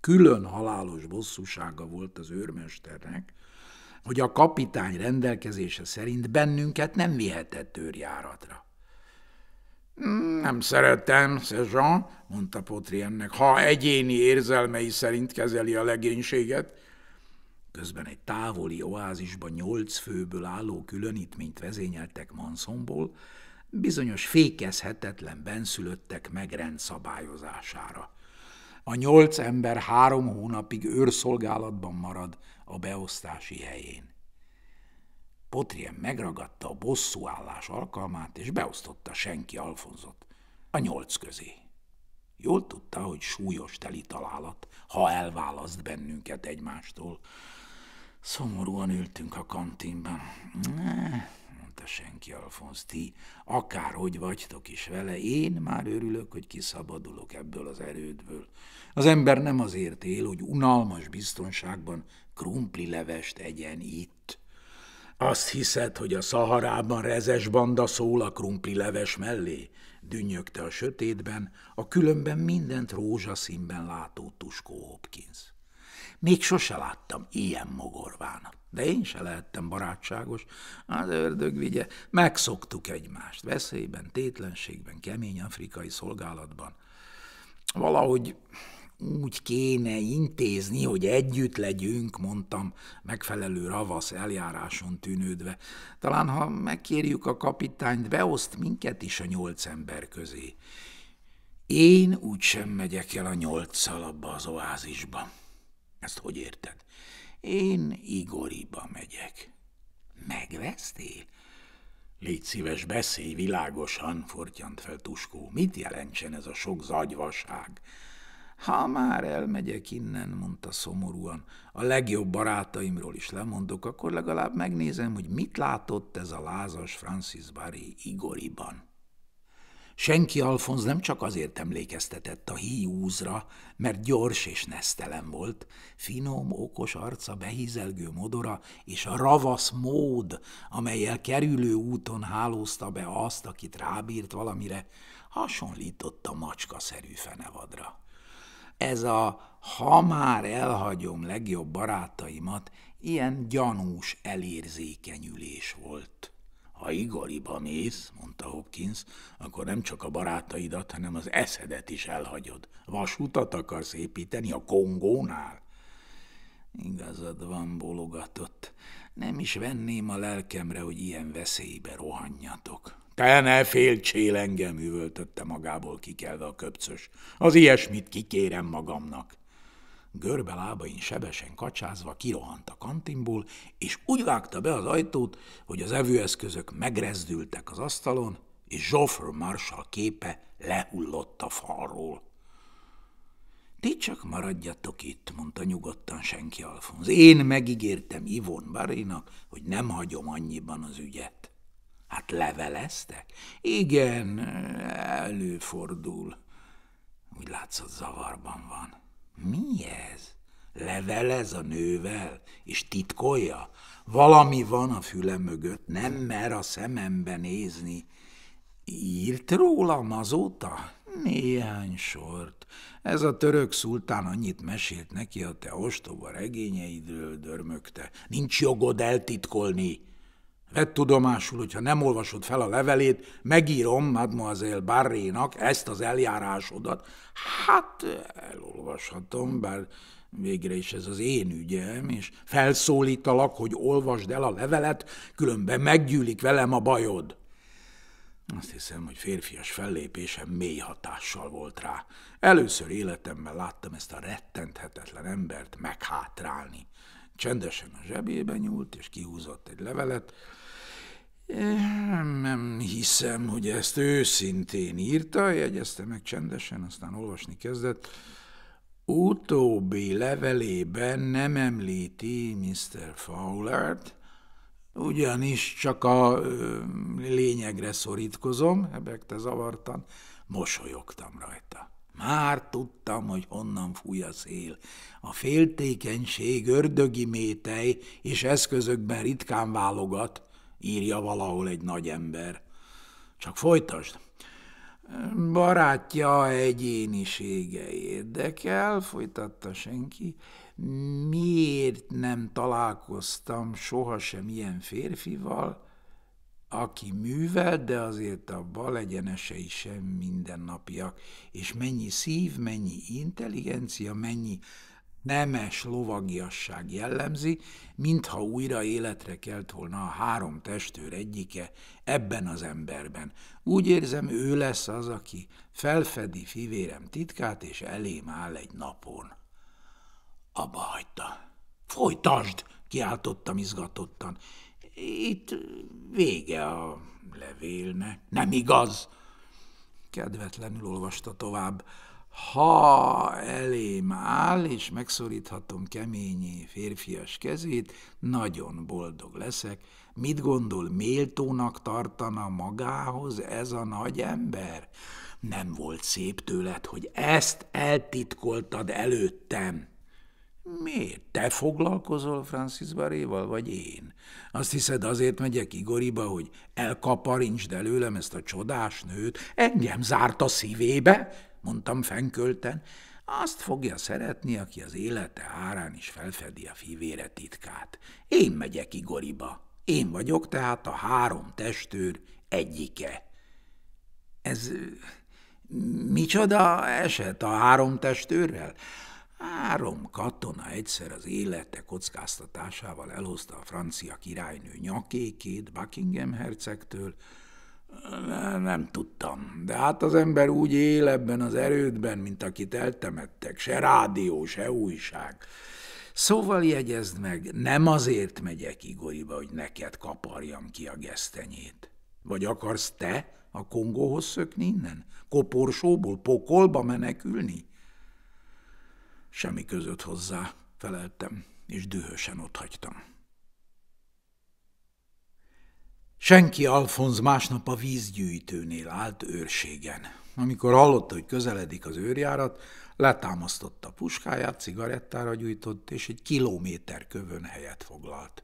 külön halálos bosszúsága volt az őrmesternek, hogy a kapitány rendelkezése szerint bennünket nem vihetett őrjáratra. Nem szeretem, Szejean, mondta Potri ennek, ha egyéni érzelmei szerint kezeli a legénységet. Közben egy távoli oázisba nyolc főből álló különítményt vezényeltek Mansonból, bizonyos fékezhetetlen benszülöttek megrendszabályozására. A nyolc ember három hónapig őrszolgálatban marad a beosztási helyén. Potrien megragadta a bosszúállás alkalmát, és beosztotta senki Alfonzot a nyolc közé. Jól tudta, hogy súlyos teli találat, ha elválaszt bennünket egymástól. Szomorúan ültünk a kantinban. Ne, mondta senki, Alfonz, ti akárhogy vagytok is vele, én már örülök, hogy kiszabadulok ebből az erődből. Az ember nem azért él, hogy unalmas biztonságban levest egyen itt. Azt hiszed, hogy a szaharában rezes banda szól a leves mellé? Dünnyögte a sötétben, a különben mindent rózsaszínben látó Tuskó Hopkins. Még sose láttam ilyen mogorvának, de én se lehettem barátságos. Az ördög vigye, megszoktuk egymást veszélyben, tétlenségben, kemény afrikai szolgálatban. Valahogy úgy kéne intézni, hogy együtt legyünk, mondtam, megfelelő ravasz eljáráson tűnődve. Talán, ha megkérjük a kapitányt, beoszt minket is a nyolc ember közé. Én úgysem megyek el a nyolccal abba az oázisba. Ezt hogy érted? Én Igoriba megyek. Megvesztél? Légy szíves, beszélj világosan, fortyant fel Tuskó. Mit jelentsen ez a sok zagyvaság? Ha már elmegyek innen, mondta szomorúan, a legjobb barátaimról is lemondok, akkor legalább megnézem, hogy mit látott ez a lázas Francis Barry Igoriban. Senki Alfonz nem csak azért emlékeztetett a híúzra, mert gyors és nesztelen volt, finom, okos arca, behízelgő modora és a ravasz mód, amelyel kerülő úton hálózta be azt, akit rábírt valamire, hasonlított a macskaszerű fenevadra. Ez a ha már elhagyom legjobb barátaimat, ilyen gyanús elérzékenyülés volt. Ha Igoriba mész, mondta Hopkins, akkor nem csak a barátaidat, hanem az eszedet is elhagyod. Vasutat akarsz építeni a Kongónál? Igazad van, bologatott. Nem is venném a lelkemre, hogy ilyen veszélybe rohanjatok. Te ne féltsél engem, üvöltötte magából kikelve a köpcös. Az ilyesmit kikérem magamnak. Görbe lábain sebesen kacsázva kirohant a kantinból, és úgy vágta be az ajtót, hogy az evőeszközök megrezdültek az asztalon, és Joffre Marshall képe lehullott a falról. Ti csak maradjatok itt, mondta nyugodtan senki Alfonz. Én megígértem Ivon Barinak, hogy nem hagyom annyiban az ügyet. Hát leveleztek? Igen, előfordul. Úgy látszott, zavarban van. Mi ez? Levelez a nővel, és titkolja? Valami van a füle mögött, nem mer a szemembe nézni. Írt rólam azóta? Néhány sort. Ez a török szultán annyit mesélt neki a te ostoba regényeidről, dörmögte. Nincs jogod eltitkolni. Vedd tudomásul, hogyha nem olvasod fel a levelét, megírom Mademoiselle Barrénak ezt az eljárásodat. Hát elolvashatom, bár végre is ez az én ügyem, és felszólítalak, hogy olvasd el a levelet, különben meggyűlik velem a bajod. Azt hiszem, hogy férfias fellépésem mély hatással volt rá. Először életemben láttam ezt a rettenthetetlen embert meghátrálni. Csendesen a zsebébe nyúlt, és kihúzott egy levelet, nem hiszem, hogy ezt őszintén írta, jegyezte meg csendesen, aztán olvasni kezdett. Utóbbi levelében nem említi Mr. Fowlert, ugyanis csak a ö, lényegre szorítkozom, hebegte zavartan, mosolyogtam rajta. Már tudtam, hogy honnan fúj a szél. A féltékenység ördögi métej és eszközökben ritkán válogat, írja valahol egy nagy ember. Csak folytasd. Barátja egyénisége érdekel, folytatta senki. Miért nem találkoztam sohasem ilyen férfival, aki művel, de azért a bal egyenesei sem mindennapiak, és mennyi szív, mennyi intelligencia, mennyi nemes lovagiasság jellemzi, mintha újra életre kelt volna a három testőr egyike ebben az emberben. Úgy érzem, ő lesz az, aki felfedi fivérem titkát, és elém áll egy napon. Abba hagyta. Folytasd! kiáltottam izgatottan. Itt vége a levélnek. Nem igaz! Kedvetlenül olvasta tovább ha elém áll, és megszoríthatom keményi férfias kezét, nagyon boldog leszek. Mit gondol, méltónak tartana magához ez a nagy ember? Nem volt szép tőled, hogy ezt eltitkoltad előttem. Miért? Te foglalkozol Francis Baréval, vagy én? Azt hiszed, azért megyek Igoriba, hogy elkaparincsd előlem ezt a csodás nőt? Engem zárt a szívébe? mondtam fenkölten, azt fogja szeretni, aki az élete árán is felfedi a fivére titkát. Én megyek Igoriba. Én vagyok tehát a három testőr egyike. Ez micsoda eset a három testőrrel? Három katona egyszer az élete kockáztatásával elhozta a francia királynő nyakékét Buckingham hercegtől, nem tudtam. De hát az ember úgy él ebben az erődben, mint akit eltemettek. Se rádió, se újság. Szóval jegyezd meg, nem azért megyek Igoriba, hogy neked kaparjam ki a gesztenyét. Vagy akarsz te a Kongóhoz szökni innen? Koporsóból, pokolba menekülni? Semmi között hozzá, feleltem, és dühösen otthagytam. Senki Alfonz másnap a vízgyűjtőnél állt őrségen. Amikor hallotta, hogy közeledik az őrjárat, letámasztotta a puskáját, cigarettára gyújtott, és egy kilométer kövön helyet foglalt.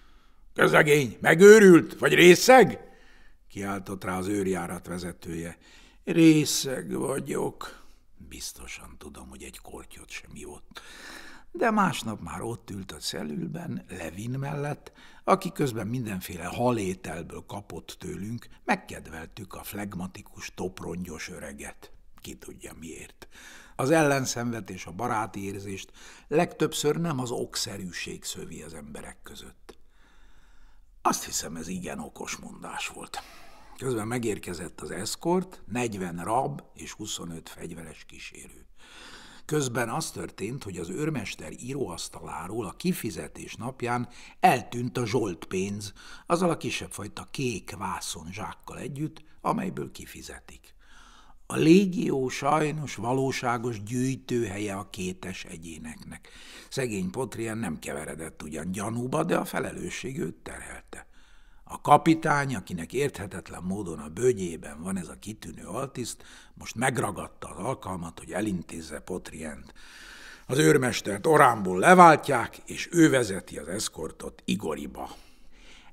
– Közegény, megőrült, vagy részeg? – kiáltott rá az őrjárat vezetője. – Részeg vagyok. Biztosan tudom, hogy egy kortyot sem jót. De másnap már ott ült a szelülben, Levin mellett, aki közben mindenféle halételből kapott tőlünk, megkedveltük a flegmatikus, toprongyos öreget. Ki tudja miért. Az ellenszenvet és a baráti érzést legtöbbször nem az okszerűség szövi az emberek között. Azt hiszem, ez igen okos mondás volt. Közben megérkezett az eszkort, 40 rab és 25 fegyveres kísérő. Közben az történt, hogy az őrmester íróasztaláról a kifizetés napján eltűnt a zsolt pénz, azzal a fajta kék vászon zsákkal együtt, amelyből kifizetik. A légió sajnos valóságos gyűjtőhelye a kétes egyéneknek. Szegény Potrien nem keveredett ugyan gyanúba, de a felelősség őt terhelte. A kapitány, akinek érthetetlen módon a bőgyében van ez a kitűnő altiszt, most megragadta az alkalmat, hogy elintézze Potrient. Az őrmestert Oránból leváltják, és ő vezeti az eszkortot Igoriba.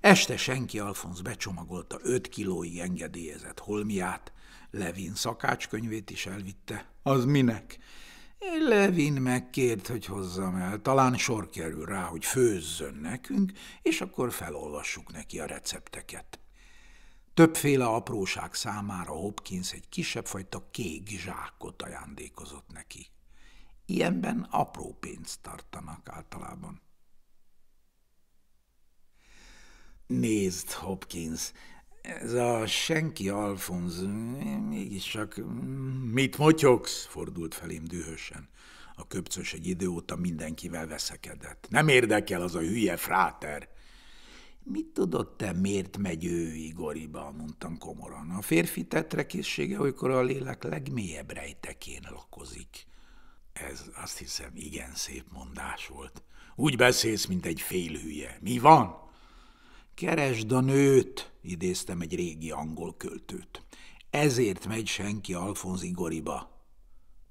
Este senki Alfonsz becsomagolta 5 kilói engedélyezett holmiát, Levin szakácskönyvét is elvitte. Az minek? Levin megkért, hogy hozzam el, talán sor kerül rá, hogy főzzön nekünk, és akkor felolvassuk neki a recepteket. Többféle apróság számára Hopkins egy kisebb fajta kék zsákot ajándékozott neki. Ilyenben apró pénzt tartanak általában. Nézd, Hopkins, ez a senki Alfonz, mégiscsak... Mm, mit motyogsz? fordult felém dühösen. A köpcös egy idő óta mindenkivel veszekedett. Nem érdekel az a hülye fráter. Mit tudod te, miért megy ő Igoriba? mondtam komoran. A férfi tetrekészsége olykor a lélek legmélyebb rejtekén lakozik. Ez azt hiszem igen szép mondás volt. Úgy beszélsz, mint egy félhülye. Mi van? Keresd a nőt! idéztem egy régi angol költőt. Ezért megy senki Alfonz Igoriba.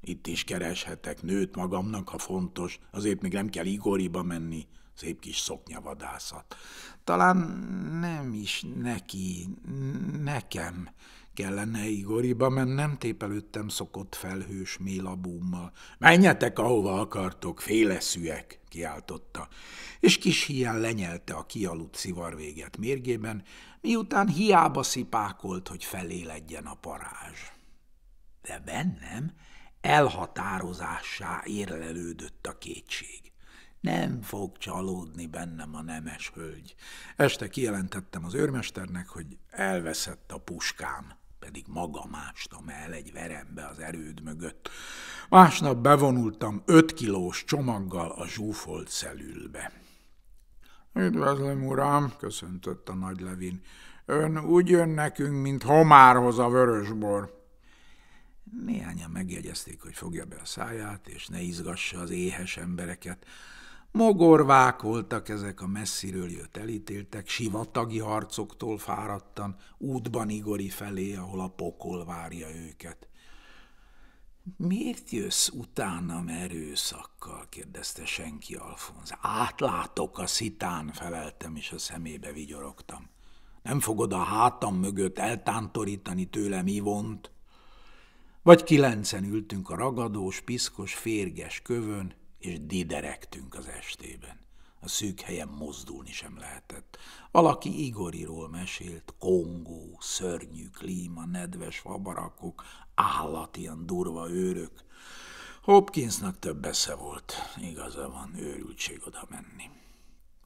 Itt is kereshetek nőt magamnak, ha fontos, azért még nem kell Igoriba menni, szép kis szoknyavadászat. Talán nem is neki, nekem kellene Igoriba mennem, tép előttem szokott felhős mélabúmmal. Menjetek, ahova akartok, féleszűek, kiáltotta, és kis hián lenyelte a kialudt szivarvéget mérgében, miután hiába szipákolt, hogy feléledjen a parázs. De bennem elhatározássá érlelődött a kétség. Nem fog csalódni bennem a nemes hölgy. Este kijelentettem az őrmesternek, hogy elveszett a puskám, pedig magam ástam el egy verembe az erőd mögött. Másnap bevonultam öt kilós csomaggal a zsúfolt szelülbe. Üdvözlöm, uram, köszöntött a nagy levin. Ön úgy jön nekünk, mint homárhoz a vörösbor. Néhányan megjegyezték, hogy fogja be a száját, és ne izgassa az éhes embereket. Mogorvák voltak ezek a messziről jött elítéltek, sivatagi harcoktól fáradtan, útban Igori felé, ahol a pokol várja őket. Miért jössz utánam erőszakkal? kérdezte senki Alfonz. Átlátok a szitán, feleltem, és a szemébe vigyorogtam. Nem fogod a hátam mögött eltántorítani tőlem Ivont? Vagy kilencen ültünk a ragadós, piszkos, férges kövön, és diderektünk az estében. A szűk helyen mozdulni sem lehetett. Valaki Igoriról mesélt, Kongó, szörnyű klíma, nedves fabarakok, állat, ilyen durva őrök. Hopkinsnak több esze volt, igaza van, őrültség oda menni.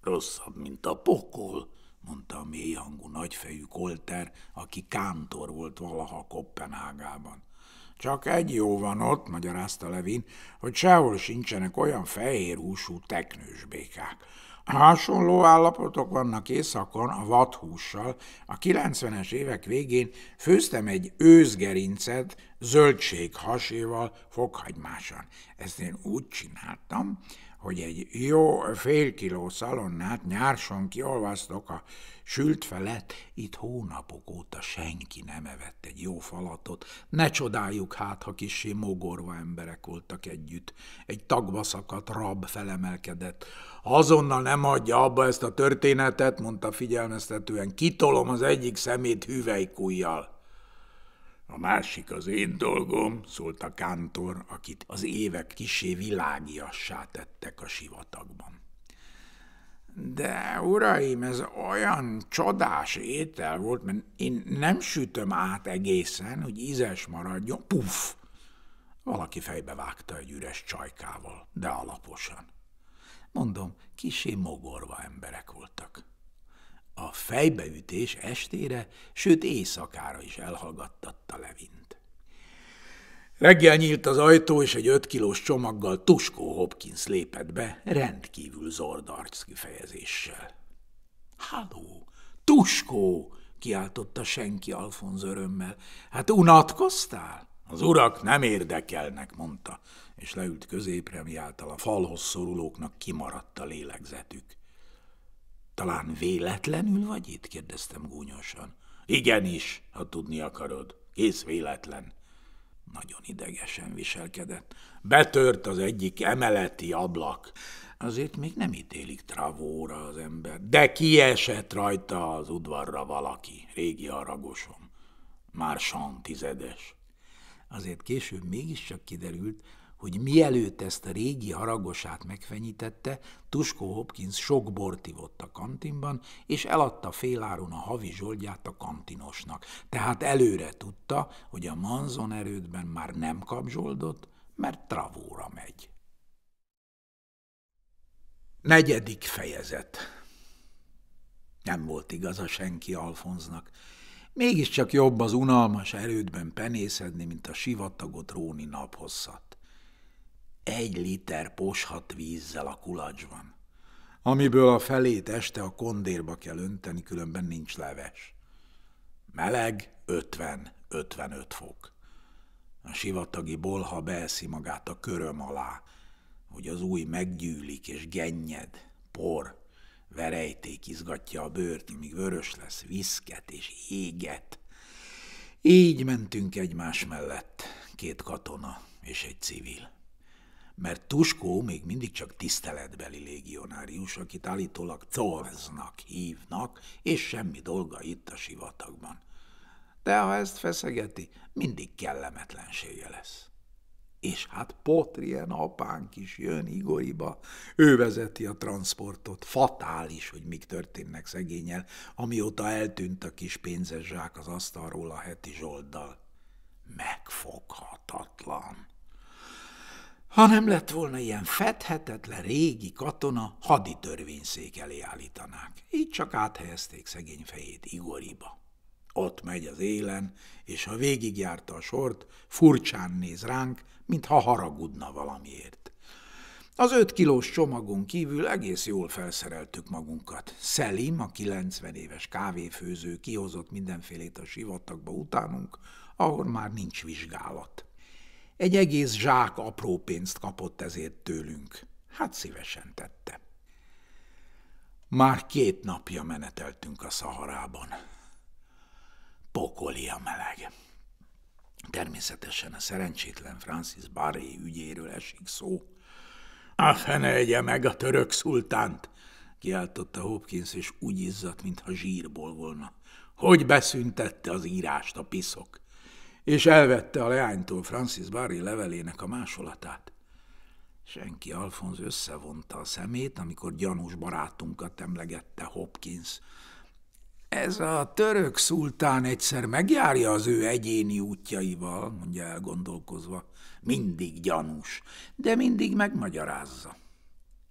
Rosszabb, mint a pokol, mondta a mélyhangú nagyfejű kolter, aki kántor volt valaha Kopenhágában. Csak egy jó van ott, magyarázta Levin, hogy sehol sincsenek olyan fehér húsú teknős békák. Hasonló állapotok vannak északon a vadhússal. A 90-es évek végén főztem egy őzgerincet zöldséghaséval, fokhagymásan. Ezt én úgy csináltam, hogy egy jó fél kiló szalonnát nyárson kiolvasztok a sült felett, itt hónapok óta senki nem evett egy jó falatot. Ne csodáljuk hát, ha kisé mogorva emberek voltak együtt. Egy tagba szakadt rab felemelkedett. Azonnal nem adja abba ezt a történetet, mondta figyelmeztetően, kitolom az egyik szemét hüvelykújjal. A másik az én dolgom, szólt a kántor, akit az évek kisé világiassá tettek a sivatagban. De uraim, ez olyan csodás étel volt, mert én nem sütöm át egészen, hogy ízes maradjon. Puff! Valaki fejbe vágta egy üres csajkával, de alaposan. Mondom, kisé mogorva emberek voltak. A fejbeütés estére, sőt éjszakára is elhallgattatta Levint. Reggel nyílt az ajtó, és egy öt kilós csomaggal Tuskó Hopkins lépett be, rendkívül zordarc kifejezéssel. – Háló, Tuskó! – kiáltotta senki Alfonz örömmel. – Hát unatkoztál? – Az urak nem érdekelnek – mondta, és leült középre, mi által a falhoz szorulóknak kimaradt a lélegzetük. Talán véletlenül vagy itt? kérdeztem gúnyosan. Igenis, ha tudni akarod. Kész véletlen. Nagyon idegesen viselkedett. Betört az egyik emeleti ablak. Azért még nem ítélik travóra az ember. De kiesett rajta az udvarra valaki, régi haragosom. Már san tizedes. Azért később mégiscsak kiderült, hogy mielőtt ezt a régi haragosát megfenyítette, Tusko Hopkins sok bort ivott a kantinban, és eladta féláron a havi zsoldját a kantinosnak. Tehát előre tudta, hogy a manzon erődben már nem kap zsoldot, mert travóra megy. Negyedik fejezet Nem volt igaza senki Alfonznak, mégiscsak jobb az unalmas erődben penészedni, mint a sivatagot róni naphosszat egy liter poshat vízzel a kulacsban, amiből a felét este a kondérba kell önteni, különben nincs leves. Meleg 50-55 fok. A sivatagi bolha beeszi magát a köröm alá, hogy az új meggyűlik és gennyed, por, verejték izgatja a bőrt, míg vörös lesz, viszket és éget. Így mentünk egymás mellett, két katona és egy civil mert Tuskó még mindig csak tiszteletbeli légionárius, akit állítólag Corznak hívnak, és semmi dolga itt a sivatagban. De ha ezt feszegeti, mindig kellemetlensége lesz. És hát Potrien apánk is jön Igoriba, ő vezeti a transportot, fatális, hogy mik történnek szegényel, amióta eltűnt a kis pénzes zsák az asztalról a heti zsolddal. Megfoghatatlan ha nem lett volna ilyen fedhetetlen régi katona, törvényszék elé állítanák. Így csak áthelyezték szegény fejét Igoriba. Ott megy az élen, és ha végigjárta a sort, furcsán néz ránk, mintha haragudna valamiért. Az öt kilós csomagon kívül egész jól felszereltük magunkat. Szelim, a 90 éves kávéfőző kihozott mindenfélét a sivatagba utánunk, ahol már nincs vizsgálat. Egy egész zsák apró pénzt kapott ezért tőlünk. Hát szívesen tette. Már két napja meneteltünk a szaharában. a meleg. Természetesen a szerencsétlen Francis Barré ügyéről esik szó. A fene egye meg a török szultánt, kiáltotta Hopkins, és úgy izzadt, mintha zsírból volna. Hogy beszüntette az írást a piszok? és elvette a leánytól Francis Barry levelének a másolatát. Senki Alfonz összevonta a szemét, amikor gyanús barátunkat emlegette Hopkins. Ez a török szultán egyszer megjárja az ő egyéni útjaival, mondja elgondolkozva. Mindig gyanús, de mindig megmagyarázza.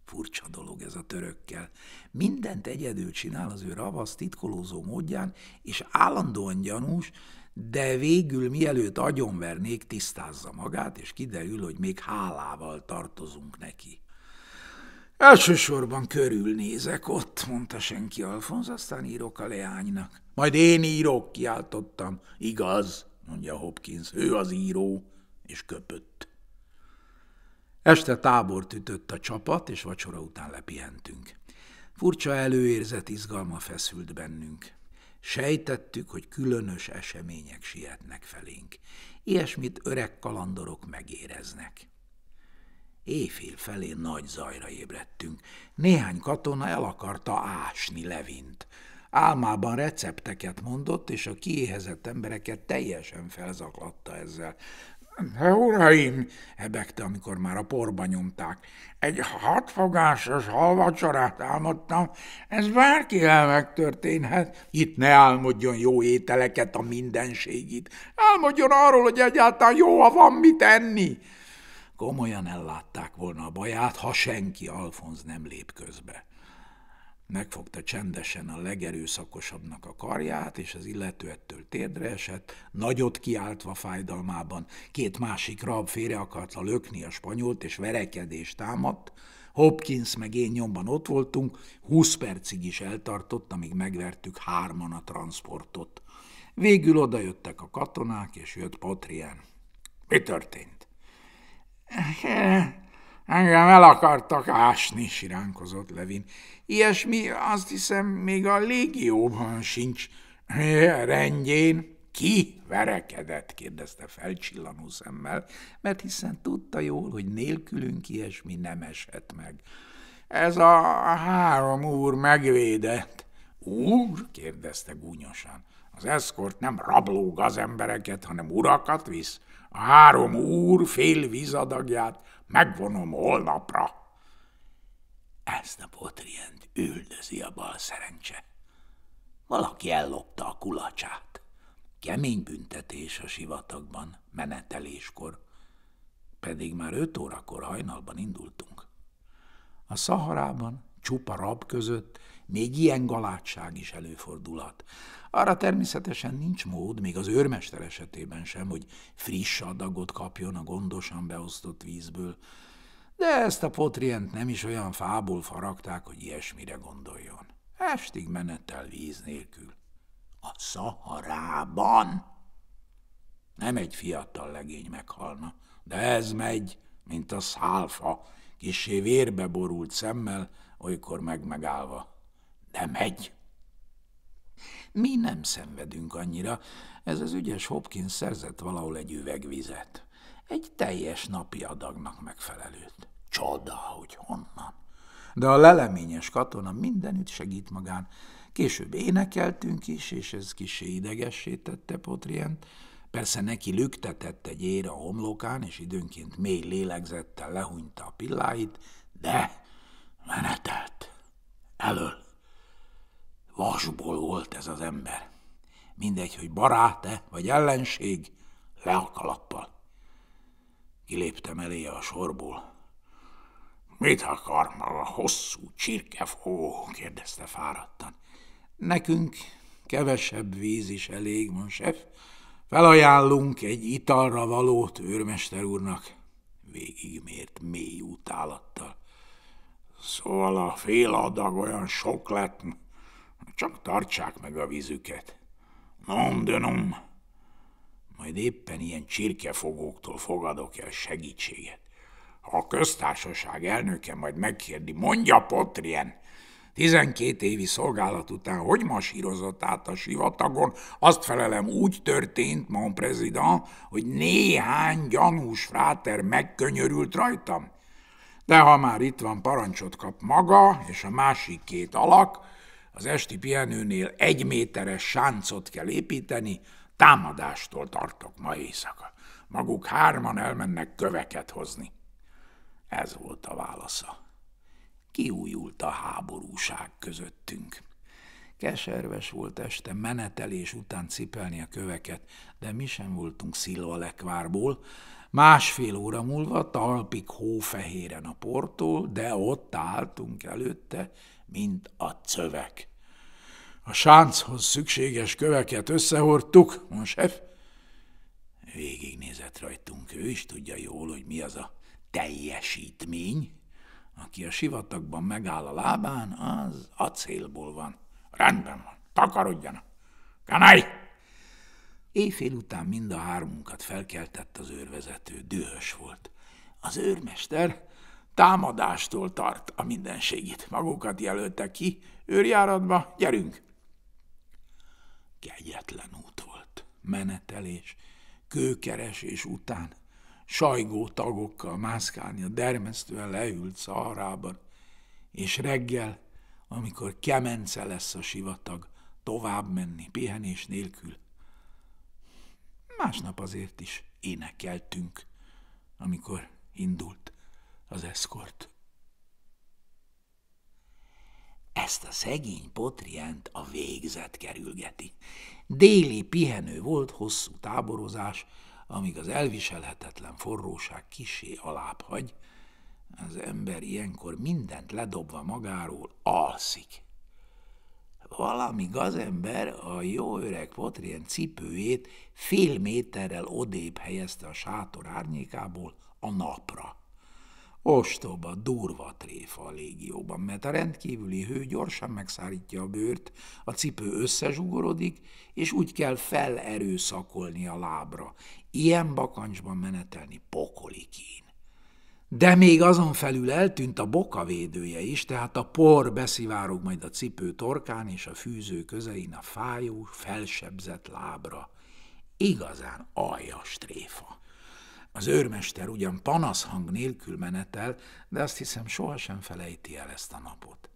Furcsa dolog ez a törökkel. Mindent egyedül csinál az ő ravasz, titkolózó módján, és állandóan gyanús, de végül mielőtt agyonvernék, tisztázza magát, és kiderül, hogy még hálával tartozunk neki. Elsősorban körülnézek ott, mondta senki Alfonz, aztán írok a leánynak. Majd én írok, kiáltottam. Igaz, mondja Hopkins, ő az író, és köpött. Este tábort ütött a csapat, és vacsora után lepihentünk. Furcsa előérzet izgalma feszült bennünk. Sejtettük, hogy különös események sietnek felénk. Ilyesmit öreg kalandorok megéreznek. Éjfél felé nagy zajra ébredtünk. Néhány katona el akarta ásni Levint. Álmában recepteket mondott, és a kiéhezett embereket teljesen felzaklatta ezzel. Uraim, hebegte, amikor már a porba nyomták. Egy hatfogásos halvacsorát álmodtam, ez bárkivel megtörténhet. Itt ne álmodjon jó ételeket a mindenségit. Álmodjon arról, hogy egyáltalán jó, ha van mit enni. Komolyan ellátták volna a baját, ha senki Alfonz nem lép közbe megfogta csendesen a legerőszakosabbnak a karját, és az illető ettől térdre esett, nagyot kiáltva fájdalmában. Két másik rab félre akarta lökni a spanyolt, és verekedést támadt. Hopkins meg én nyomban ott voltunk, 20 percig is eltartott, amíg megvertük hárman a transportot. Végül odajöttek a katonák, és jött Patrián. Mi történt? Eh, Engem el akartak ásni, siránkozott Levin. Ilyesmi azt hiszem még a légióban sincs rendjén. Ki verekedett? kérdezte felcsillanó szemmel, mert hiszen tudta jól, hogy nélkülünk ilyesmi nem eshet meg. Ez a három úr megvédett. Úr? kérdezte gúnyosan. Az eszkort nem rabló gazembereket, hanem urakat visz. A három úr fél vízadagját Megvonom holnapra. a potrient üldözi a bal szerencse. Valaki ellopta a kulacsát. Kemény büntetés a sivatagban, meneteléskor. Pedig már öt órakor hajnalban indultunk. A szaharában, csupa rab között még ilyen galátság is előfordulhat. Arra természetesen nincs mód, még az őrmester esetében sem, hogy friss adagot kapjon a gondosan beosztott vízből, de ezt a potrient nem is olyan fából faragták, hogy ilyesmire gondoljon. Estig menettel víz nélkül. A szaharában? Nem egy fiatal legény meghalna, de ez megy, mint a szálfa, kisé vérbe borult szemmel, olykor meg megállva nem megy. Mi nem szenvedünk annyira, ez az ügyes Hopkins szerzett valahol egy üvegvizet. Egy teljes napi adagnak megfelelőt. Csoda, hogy honnan. De a leleményes katona mindenütt segít magán. Később énekeltünk is, és ez kisé idegessé tette Potrient. Persze neki lüktetett egy ér a homlokán, és időnként mély lélegzettel lehúnyta a pilláit, de menetelt elől. Vasból volt ez az ember. Mindegy, hogy baráte vagy ellenség, le a kalappal. Kiléptem elé a sorból. Mit akar maga hosszú csirkefó? kérdezte fáradtan. Nekünk kevesebb víz is elég, monsef. Felajánlunk egy italra valót őrmester úrnak. Végigmért mély utálattal. Szóval a fél adag olyan sok lett, csak tartsák meg a vízüket. Non, de non. Majd éppen ilyen csirkefogóktól fogadok el segítséget. Ha a köztársaság elnöke majd megkérdi, mondja Potrien, 12 évi szolgálat után hogy masírozott át a sivatagon, azt felelem úgy történt, mon prezident, hogy néhány gyanús fráter megkönyörült rajtam. De ha már itt van, parancsot kap maga és a másik két alak, az esti pihenőnél egy méteres sáncot kell építeni, támadástól tartok ma éjszaka. Maguk hárman elmennek köveket hozni. Ez volt a válasza. Kiújult a háborúság közöttünk. Keserves volt este menetelés után cipelni a köveket, de mi sem voltunk szilva lekvárból. Másfél óra múlva talpik hófehéren a portól, de ott álltunk előtte, mint a cövek. A sánchoz szükséges köveket összehordtuk, monsef. Végignézett rajtunk, ő is tudja jól, hogy mi az a teljesítmény. Aki a sivatagban megáll a lábán, az acélból van. Rendben van, takarodjanak. Kanai! Éjfél után mind a hármunkat felkeltett az őrvezető, dühös volt. Az őrmester támadástól tart a mindenségit. Magukat jelölte ki, őrjáratba, gyerünk! Kegyetlen út volt, menetelés, kőkeresés után, sajgó tagokkal mászkálni a dermesztően leült szaharában, és reggel, amikor kemence lesz a sivatag, tovább menni pihenés nélkül. Másnap azért is énekeltünk, amikor indult az eszkort. Ezt a szegény potrient a végzet kerülgeti. Déli pihenő volt hosszú táborozás, amíg az elviselhetetlen forróság kisé alább hagy, az ember ilyenkor mindent ledobva magáról alszik. Valami gazember a jó öreg potrient cipőjét fél méterrel odébb helyezte a sátor árnyékából a napra. Ostoba, durva tréfa a légióban, mert a rendkívüli hő gyorsan megszárítja a bőrt, a cipő összezsugorodik, és úgy kell felerőszakolni a lábra. Ilyen bakancsban menetelni kín. De még azon felül eltűnt a védője is, tehát a por beszivárog majd a cipő torkán és a fűző közelén a fájó, felsebzett lábra. Igazán aljas tréfa. Az őrmester ugyan panaszhang nélkül menetel, de azt hiszem sohasem felejti el ezt a napot.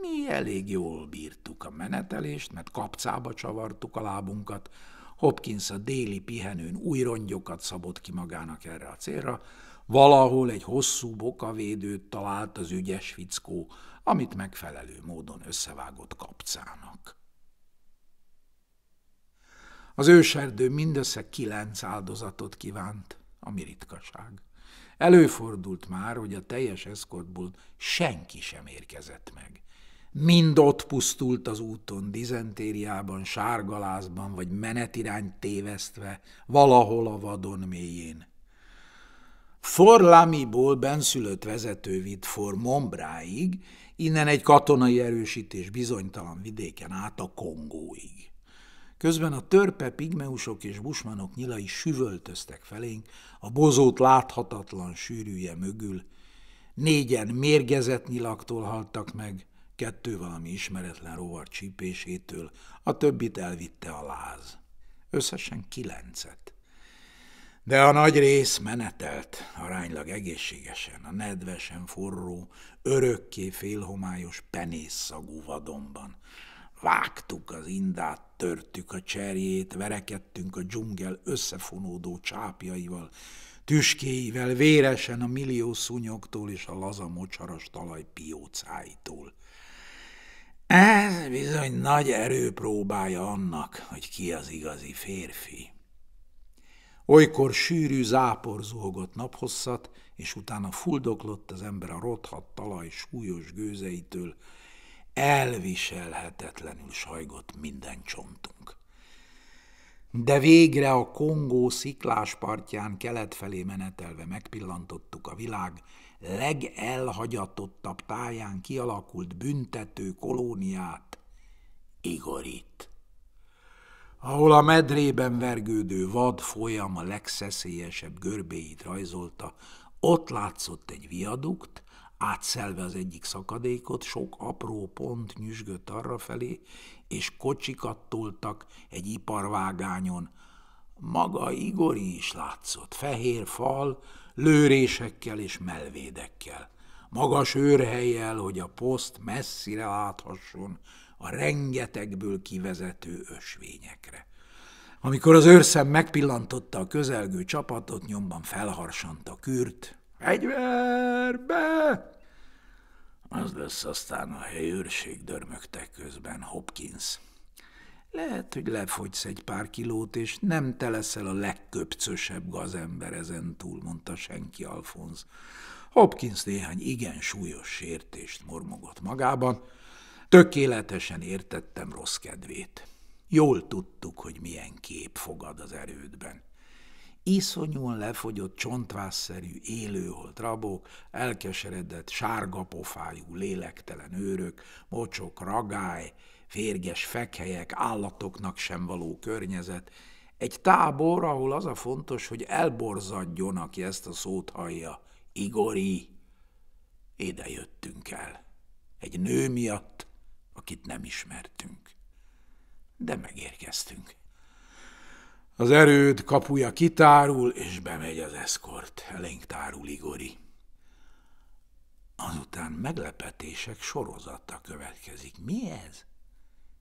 Mi elég jól bírtuk a menetelést, mert kapcába csavartuk a lábunkat, Hopkins a déli pihenőn új rongyokat szabott ki magának erre a célra, valahol egy hosszú bokavédőt talált az ügyes fickó, amit megfelelő módon összevágott kapcának. Az őserdő mindössze kilenc áldozatot kívánt ami ritkaság. Előfordult már, hogy a teljes eszkortból senki sem érkezett meg. Mind ott pusztult az úton, dizentériában, sárgalázban vagy menetirányt tévesztve, valahol a vadon mélyén. Forlamiból benszülött vezető vitt Mombráig, innen egy katonai erősítés bizonytalan vidéken át a Kongóig. Közben a törpe pigmeusok és busmanok nyilai süvöltöztek felénk, a bozót láthatatlan sűrűje mögül. Négyen mérgezett nyilaktól haltak meg, kettő valami ismeretlen rovar csípésétől, a többit elvitte a láz. Összesen kilencet. De a nagy rész menetelt, aránylag egészségesen, a nedvesen forró, örökké félhomályos penészszagú vadonban, vágtuk az indát, törtük a cserjét, verekedtünk a dzsungel összefonódó csápjaival, tüskéivel véresen a millió szúnyogtól és a laza mocsaras talaj piócáitól. Ez bizony nagy erő próbája annak, hogy ki az igazi férfi. Olykor sűrű zápor zuhogott naphosszat, és utána fuldoklott az ember a rothadt talaj súlyos gőzeitől, elviselhetetlenül sajgott minden csontunk. De végre a Kongó sziklás partján kelet felé menetelve megpillantottuk a világ legelhagyatottabb táján kialakult büntető kolóniát, Igorit ahol a medrében vergődő vad folyam a legszeszélyesebb görbéit rajzolta, ott látszott egy viadukt, átszelve az egyik szakadékot, sok apró pont nyüzsgött arrafelé, és kocsikat toltak egy iparvágányon. Maga Igori is látszott, fehér fal, lőrésekkel és melvédekkel. Magas őrhelyjel, hogy a poszt messzire láthasson a rengetegből kivezető ösvényekre. Amikor az őrszem megpillantotta a közelgő csapatot, nyomban felharsant a kürt, Fegyverbe! Az lesz aztán a helyőrség dörmögte közben, Hopkins. Lehet, hogy lefogysz egy pár kilót, és nem te leszel a legköpcösebb gazember ezen túl, mondta senki Alfonz. Hopkins néhány igen súlyos sértést mormogott magában. Tökéletesen értettem rossz kedvét. Jól tudtuk, hogy milyen kép fogad az erődben iszonyúan lefogyott csontvásszerű élőholt rabok, elkeseredett sárgapofájú lélektelen őrök, mocsok, ragály, férges fekhelyek, állatoknak sem való környezet, egy tábor, ahol az a fontos, hogy elborzadjon, aki ezt a szót hallja. Igori, ide jöttünk el. Egy nő miatt, akit nem ismertünk. De megérkeztünk. Az erőd kapuja kitárul, és bemegy az eszkort, elénk tárul Igori. Azután meglepetések sorozata következik. Mi ez?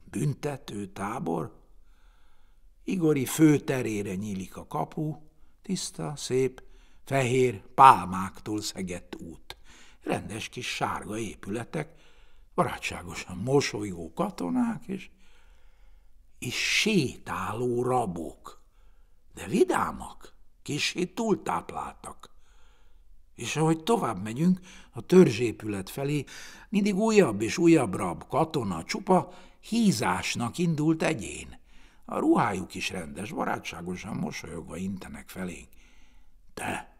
Büntető tábor? Igori főterére nyílik a kapu, tiszta, szép, fehér, pálmáktól szegett út. Rendes kis sárga épületek, barátságosan mosolygó katonák, és és sétáló rabok de vidámak, túl túltápláltak. És ahogy tovább megyünk a törzsépület felé, mindig újabb és újabb rab, katona, csupa, hízásnak indult egyén. A ruhájuk is rendes, barátságosan mosolyogva intenek felénk. Te,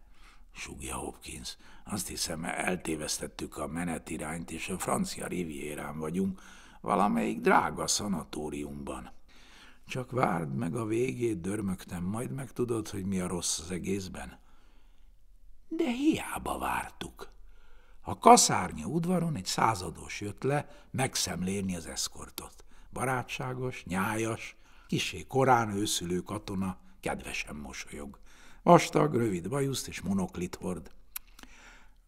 sugja Hopkins, azt hiszem, eltévesztettük a menetirányt, és a francia rivierán vagyunk, valamelyik drága szanatóriumban. Csak várd meg a végét, dörmögtem, majd megtudod, hogy mi a rossz az egészben. De hiába vártuk. A kaszárnya udvaron egy százados jött le megszemlélni az eszkortot. Barátságos, nyájas, kisé korán őszülő katona, kedvesen mosolyog. Vastag, rövid bajuszt és monoklit hord.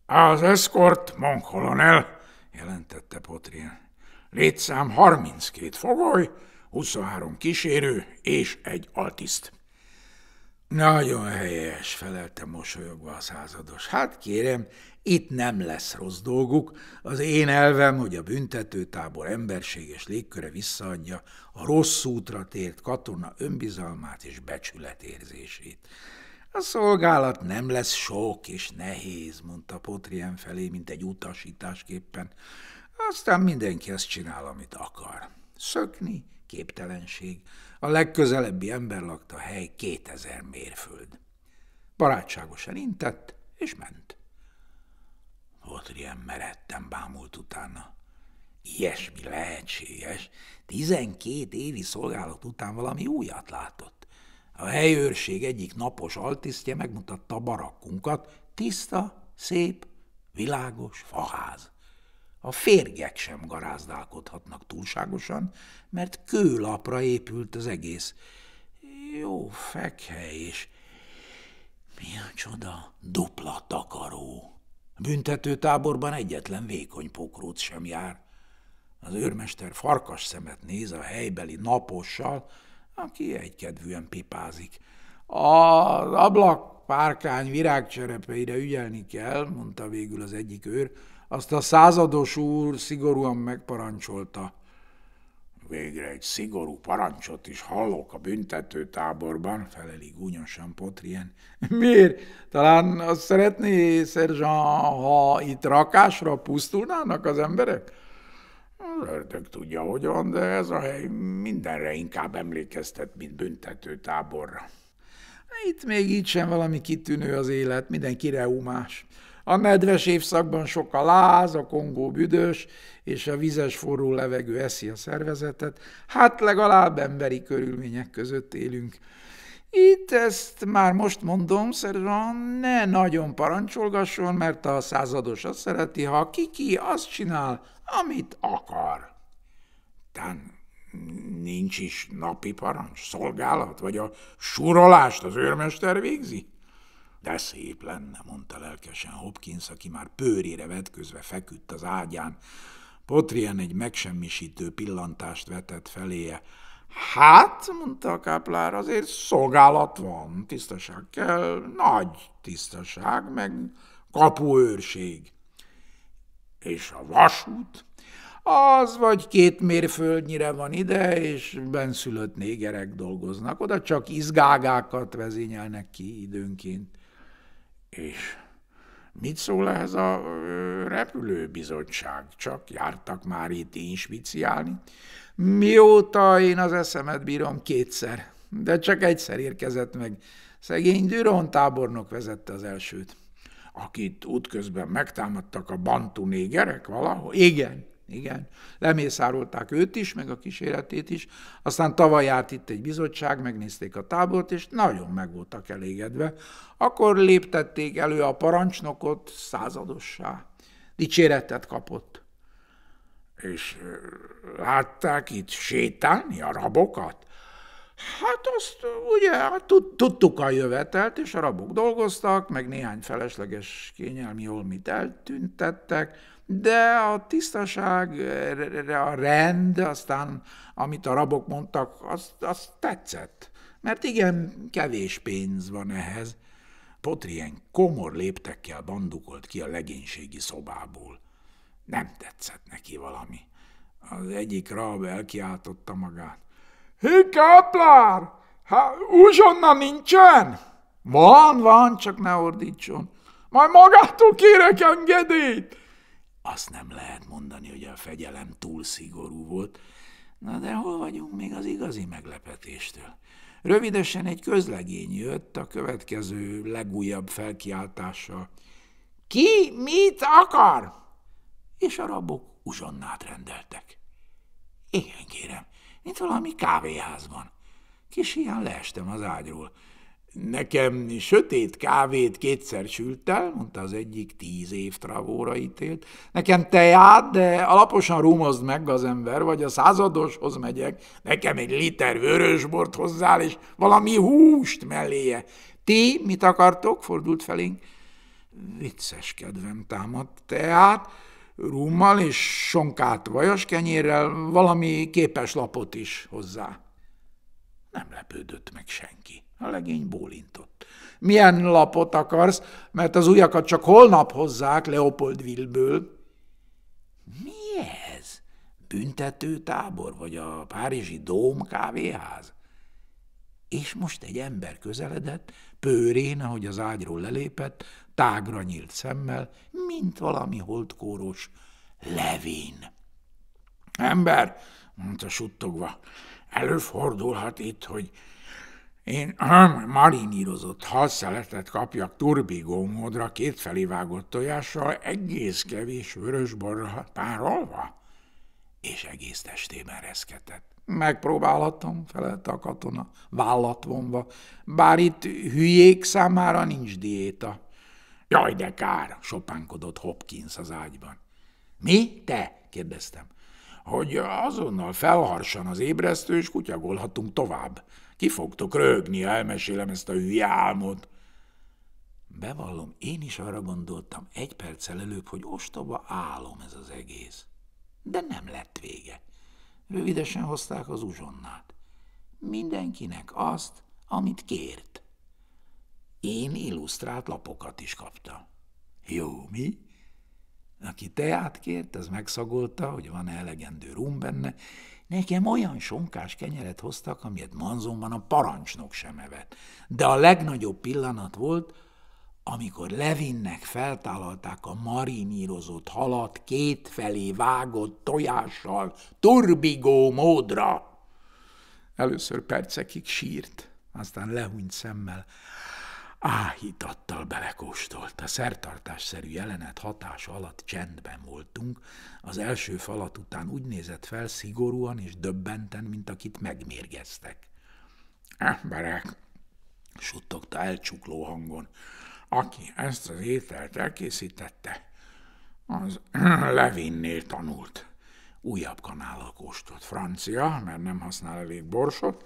Az eszkort, monkolonel, jelentette Potrien. Létszám 32 fogoly, 23 kísérő és egy altiszt. Nagyon helyes, felelte mosolyogva a százados. Hát kérem, itt nem lesz rossz dolguk. Az én elvem, hogy a büntetőtábor emberséges légköre visszaadja a rossz útra tért katona önbizalmát és becsületérzését. A szolgálat nem lesz sok és nehéz, mondta Potrien felé, mint egy utasításképpen. Aztán mindenki azt csinál, amit akar. Szökni, képtelenség. A legközelebbi ember lakta hely 2000 mérföld. Barátságosan intett, és ment. Otrien meretten bámult utána. Ilyesmi lehetséges. 12 évi szolgálat után valami újat látott. A helyőrség egyik napos altisztje megmutatta a barakkunkat, tiszta, szép, világos faház. A férgek sem garázdálkodhatnak túlságosan, mert kőlapra épült az egész. Jó fekhely és mi a csoda? Dupla takaró. Büntetőtáborban egyetlen vékony pokrót sem jár. Az őrmester farkas szemet néz a helybeli napossal, aki egykedvűen pipázik. Az ablak párkány virágcserepeire ügyelni kell, mondta végül az egyik őr, azt a százados úr szigorúan megparancsolta. Végre egy szigorú parancsot is hallok a büntetőtáborban, feleli gúnyosan Potrien. Miért? Talán azt szeretné, Szerzsán, ha itt rakásra pusztulnának az emberek? Az ördög tudja, hogy van, de ez a hely mindenre inkább emlékeztet, mint büntetőtáborra. Itt még így sem valami kitűnő az élet, mindenki reumás. A nedves évszakban sok a láz, a kongó büdös, és a vizes forró levegő eszi a szervezetet. Hát legalább emberi körülmények között élünk. Itt ezt már most mondom, Szerzsán, ne nagyon parancsolgasson, mert a százados azt szereti, ha kiki azt csinál, amit akar. Tán nincs is napi parancs, szolgálat, vagy a surolást az őrmester végzi? De szép lenne, mondta lelkesen Hopkins, aki már pőrére vetközve feküdt az ágyán. Potrien egy megsemmisítő pillantást vetett feléje. Hát, mondta a káplár, azért szolgálat van, tisztaság kell, nagy tisztaság, meg kapuőrség. És a vasút? Az vagy két mérföldnyire van ide, és benszülött négerek dolgoznak, oda csak izgágákat vezényelnek ki időnként. És mit szól ez a repülőbizottság? Csak jártak már itt inspiciálni? Mióta én az eszemet bírom kétszer, de csak egyszer érkezett meg. Szegény Düron tábornok vezette az elsőt. Akit útközben megtámadtak a bantu négerek valahol? Igen, igen, lemészárolták őt is, meg a kísérletét is. Aztán tavaly járt itt egy bizottság, megnézték a tábort, és nagyon meg voltak elégedve. Akkor léptették elő a parancsnokot századossá. Dicséretet kapott. És látták itt sétálni a rabokat? Hát azt ugye hát tudtuk a jövetelt, és a rabok dolgoztak, meg néhány felesleges kényelmi olmit eltüntettek, de a tisztaság, a rend, aztán amit a rabok mondtak, az, az tetszett. Mert igen, kevés pénz van ehhez. Potrien komor léptekkel bandukolt ki a legénységi szobából. Nem tetszett neki valami. Az egyik rab elkiáltotta magát. Hé, káplár! Hát uzsonna nincsen? Van, van, csak ne ordítson. Majd magától kérek engedélyt. Azt nem lehet mondani, hogy a fegyelem túl szigorú volt. Na de hol vagyunk még az igazi meglepetéstől? Rövidesen egy közlegény jött a következő legújabb felkiáltással. Ki mit akar? És a rabok uzsonnát rendeltek. Igen, kérem, mint valami kávéházban. Kis ilyen leestem az ágyról. Nekem sötét kávét kétszer sült el, mondta az egyik, tíz év travóra ítélt. Nekem teját, de alaposan rumozd meg az ember, vagy a századoshoz megyek, nekem egy liter vörösbort hozzá és valami húst melléje. Ti mit akartok? fordult felénk. Vicces kedvem támadt teát, rummal és sonkát vajas kenyérrel, valami képes lapot is hozzá. Nem lepődött meg senki. A legény bólintott. Milyen lapot akarsz, mert az újakat csak holnap hozzák Leopoldville-ből. Mi ez? Büntetőtábor vagy a Párizsi Dóm kávéház? És most egy ember közeledett, pőrén, ahogy az ágyról lelépett, tágra nyílt szemmel, mint valami holdkóros Levin. Ember, mondta suttogva, előfordulhat itt, hogy én marinírozott halszeletet kapjak turbigómódra kétfelé vágott tojással, egész kevés vörösborra párolva? És egész testében reszketett. Megpróbálhatom, felelte a katona, vállat vonva, bár itt hülyék számára nincs diéta. Jaj, de kár, sopánkodott Hopkins az ágyban. Mi? Te? kérdeztem. Hogy azonnal felharsan az ébresztő, és kutyagolhatunk tovább. Ki fogtok rögni, ha elmesélem ezt a hülye álmot? Bevallom, én is arra gondoltam egy perccel előbb, hogy ostoba álom ez az egész. De nem lett vége. Rövidesen hozták az uzsonnát. Mindenkinek azt, amit kért. Én illusztrált lapokat is kaptam. Jó, mi? Aki teát kért, az megszagolta, hogy van-e elegendő rum benne, Nekem olyan sonkás kenyeret hoztak, amilyet manzomban a parancsnok sem evett. De a legnagyobb pillanat volt, amikor Levinnek feltállalták a marinírozott halat kétfelé vágott tojással, turbigó módra. Először percekig sírt, aztán lehúnyt szemmel áhítattal belekóstolt. A szertartásszerű jelenet hatása alatt csendben voltunk, az első falat után úgy nézett fel szigorúan és döbbenten, mint akit megmérgeztek. Emberek, eh, suttogta elcsukló hangon, aki ezt az ételt elkészítette, az levinnél tanult. Újabb kanállal kóstolt francia, mert nem használ elég borsot,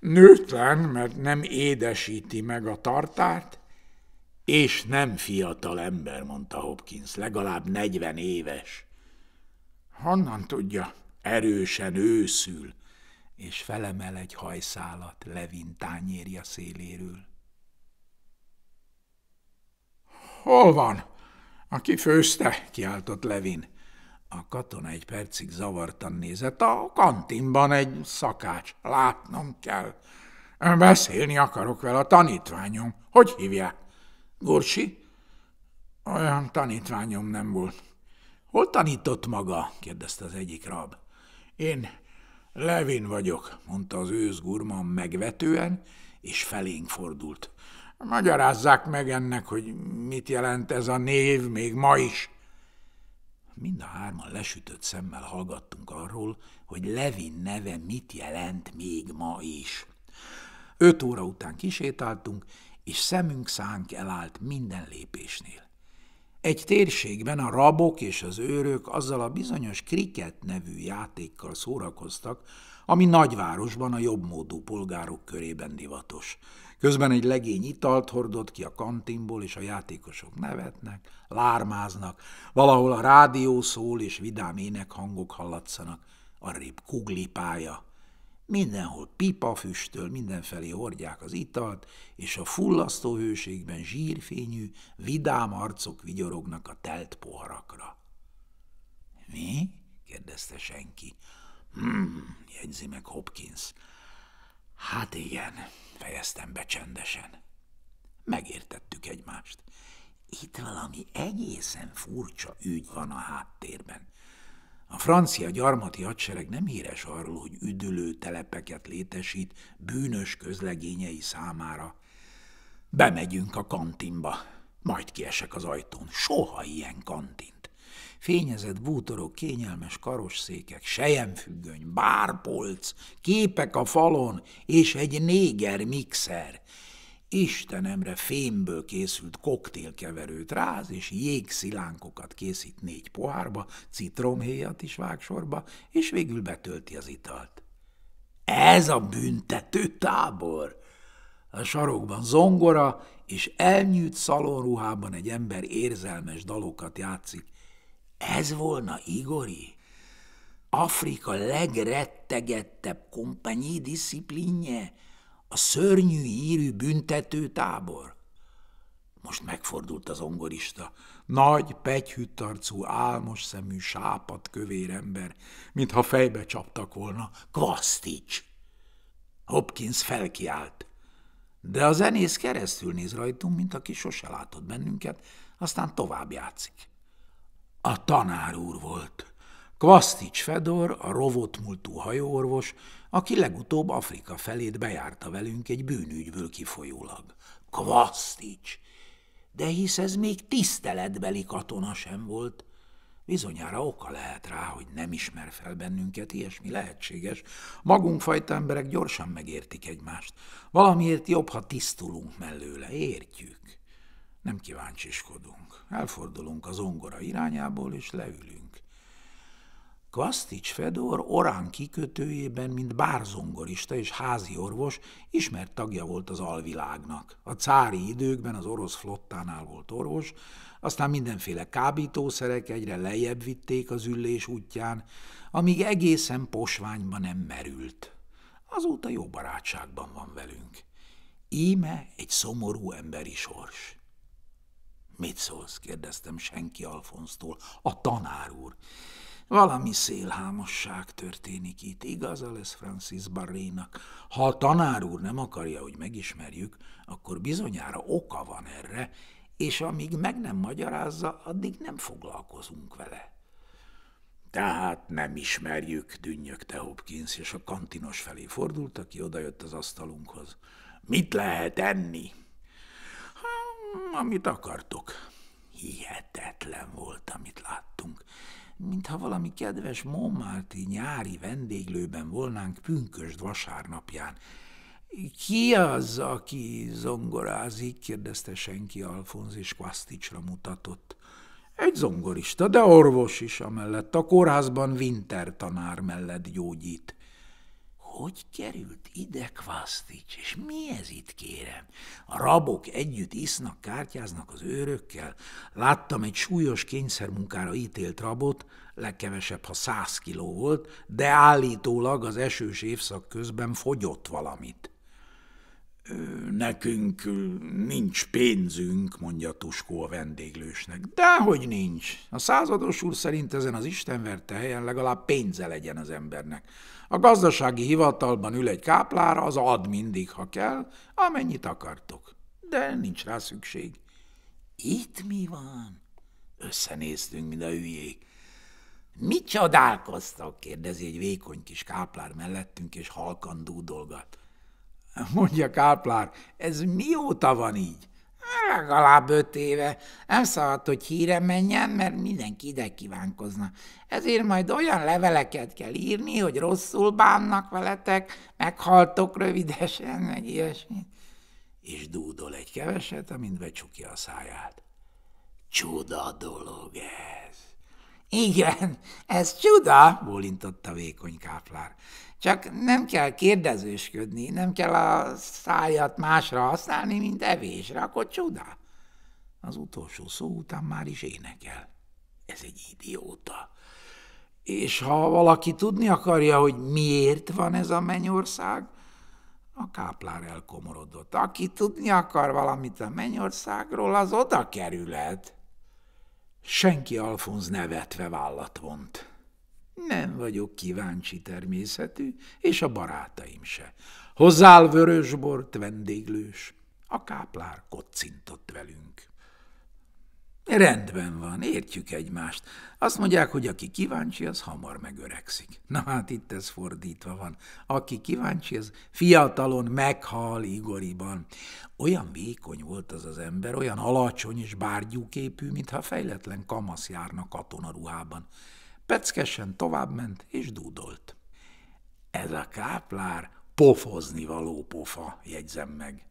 nőtlen, mert nem édesíti meg a tartát, és nem fiatal ember, mondta Hopkins, legalább 40 éves. Honnan tudja, erősen őszül, és felemel egy hajszálat Levin tányérja széléről. Hol van? Aki főzte, kiáltott Levin. A katona egy percig zavartan nézett. A kantinban egy szakács, látnom kell. Beszélni akarok vele, a tanítványom. Hogy hívják? Gursi? Olyan tanítványom nem volt. Hol tanított maga? kérdezte az egyik rab. Én Levin vagyok, mondta az őzgurman megvetően, és felénk fordult. Magyarázzák meg ennek, hogy mit jelent ez a név még ma is. Mind a hárman lesütött szemmel hallgattunk arról, hogy Levin neve mit jelent még ma is. Öt óra után kisétáltunk, és szemünk szánk elállt minden lépésnél. Egy térségben a rabok és az őrök azzal a bizonyos kriket nevű játékkal szórakoztak, ami nagyvárosban a jobbmódú polgárok körében divatos – Közben egy legény italt hordott ki a kantinból, és a játékosok nevetnek, lármáznak, valahol a rádió szól, és vidám hangok hallatszanak, arrébb kuglipája. Mindenhol pipa füstöl, mindenfelé hordják az italt, és a fullasztó hőségben zsírfényű, vidám arcok vigyorognak a telt poharakra. – Mi? – kérdezte senki. – Hmm – jegyzi meg Hopkins. – Hát igen – fejeztem be csendesen. Megértettük egymást. Itt valami egészen furcsa ügy van a háttérben. A francia gyarmati hadsereg nem híres arról, hogy üdülő telepeket létesít bűnös közlegényei számára. Bemegyünk a kantinba, majd kiesek az ajtón. Soha ilyen kantin. Fényezett bútorok, kényelmes karosszékek, sejemfüggöny, bárpolc, képek a falon, és egy néger mixer. Istenemre fémből készült koktélkeverőt ráz, és jégszilánkokat készít négy pohárba, citromhéjat is vág sorba, és végül betölti az italt. Ez a büntető tábor! A sarokban zongora, és elnyűjt szalonruhában egy ember érzelmes dalokat játszik, ez volna Igori? Afrika legrettegettebb kompanyi disziplinje, a szörnyű hírű büntető tábor. Most megfordult az ongorista. Nagy, pegyhüttarcú, álmos szemű, sápat, kövér ember, mintha fejbe csaptak volna. Kvasztics! Hopkins felkiált. De a zenész keresztül néz rajtunk, mint aki sose látott bennünket, aztán tovább játszik. A tanár úr volt. Kvasztics Fedor, a rovotmultú hajóorvos, aki legutóbb Afrika felét bejárta velünk egy bűnügyből kifolyólag. Kvasztics! De hisz ez még tiszteletbeli katona sem volt. Bizonyára oka lehet rá, hogy nem ismer fel bennünket, ilyesmi lehetséges. Magunk fajta emberek gyorsan megértik egymást. Valamiért jobb, ha tisztulunk mellőle, értjük. Nem kíváncsiskodunk. Elfordulunk az ongora irányából, és leülünk. Kvasztics Fedor Orán kikötőjében, mint bárzongorista és házi orvos, ismert tagja volt az alvilágnak. A cári időkben az orosz flottánál volt orvos, aztán mindenféle kábítószerek egyre lejjebb vitték az üllés útján, amíg egészen posványba nem merült. Azóta jó barátságban van velünk. Íme egy szomorú emberi sors. Mit szólsz? kérdeztem senki Alfonztól. A tanár úr. Valami szélhámosság történik itt, igaza lesz Francis Barrénak. Ha a tanár úr nem akarja, hogy megismerjük, akkor bizonyára oka van erre, és amíg meg nem magyarázza, addig nem foglalkozunk vele. Tehát nem ismerjük, dünnyögte Hopkins, és a kantinos felé fordult, aki odajött az asztalunkhoz. Mit lehet enni? amit akartok. Hihetetlen volt, amit láttunk. Mintha valami kedves Montmartre nyári vendéglőben volnánk pünkösd vasárnapján. Ki az, aki zongorázik? kérdezte senki Alfonz és Kvaszticsra mutatott. Egy zongorista, de orvos is amellett, a kórházban Winter tanár mellett gyógyít hogy került ide Kvasztics, és mi ez itt kérem? A rabok együtt isznak, kártyáznak az őrökkel. Láttam egy súlyos kényszermunkára ítélt rabot, legkevesebb, ha száz kiló volt, de állítólag az esős évszak közben fogyott valamit. Nekünk nincs pénzünk, mondja Tuskó a vendéglősnek. Dehogy nincs. A százados úr szerint ezen az istenverte helyen legalább pénze legyen az embernek. A gazdasági hivatalban ül egy káplára, az ad mindig, ha kell, amennyit akartok. De nincs rá szükség. Itt mi van? Összenéztünk, mint a hülyék. Mit csodálkoztak? kérdezi egy vékony kis káplár mellettünk, és halkan dúdolgat. Mondja káplár, ez mióta van így? Legalább öt éve. Nem szabad, hogy híre menjen, mert mindenki ide kívánkozna. Ezért majd olyan leveleket kell írni, hogy rosszul bánnak veletek, meghaltok rövidesen, meg ilyesmi. És dúdol egy keveset, amint becsukja a száját. Csuda dolog ez. Igen, ez csuda, bólintotta vékony káplár. Csak nem kell kérdezősködni, nem kell a szájat másra használni, mint evésre, akkor csoda. Az utolsó szó után már is énekel. Ez egy idióta. És ha valaki tudni akarja, hogy miért van ez a mennyország, a káplár elkomorodott. Aki tudni akar valamit a mennyországról, az oda kerülhet. Senki Alfonz nevetve vállat vont. Nem vagyok kíváncsi természetű, és a barátaim se. Hozzál vörösbort, vendéglős. A káplár kocintott velünk. Rendben van, értjük egymást. Azt mondják, hogy aki kíváncsi, az hamar megöregszik. Na hát itt ez fordítva van. Aki kíváncsi, az fiatalon meghal Igoriban. Olyan vékony volt az az ember, olyan alacsony és bárgyúképű, mintha fejletlen kamasz járna katonaruhában. Peckesen továbbment és dúdolt. Ez a káplár pofozni való pofa, jegyzem meg.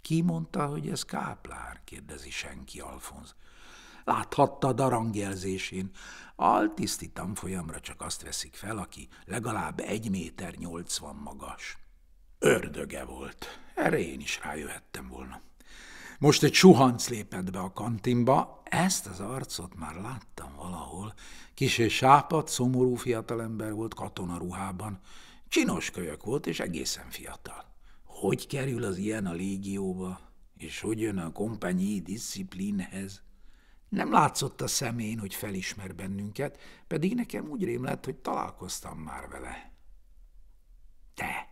Ki mondta, hogy ez káplár? kérdezi senki Alfonz. Láthatta a darangjelzésén. Altiszti tanfolyamra csak azt veszik fel, aki legalább egy méter nyolcvan magas. Ördöge volt, erre én is rájöhettem volna. Most egy suhanc lépett be a kantinba, ezt az arcot már láttam valahol. Kis és sápat, szomorú fiatalember volt katonaruhában. Csinos kölyök volt, és egészen fiatal. Hogy kerül az ilyen a légióba, és hogy jön a kompányi disziplinhez? Nem látszott a szemén, hogy felismer bennünket, pedig nekem úgy rém lett, hogy találkoztam már vele. Te,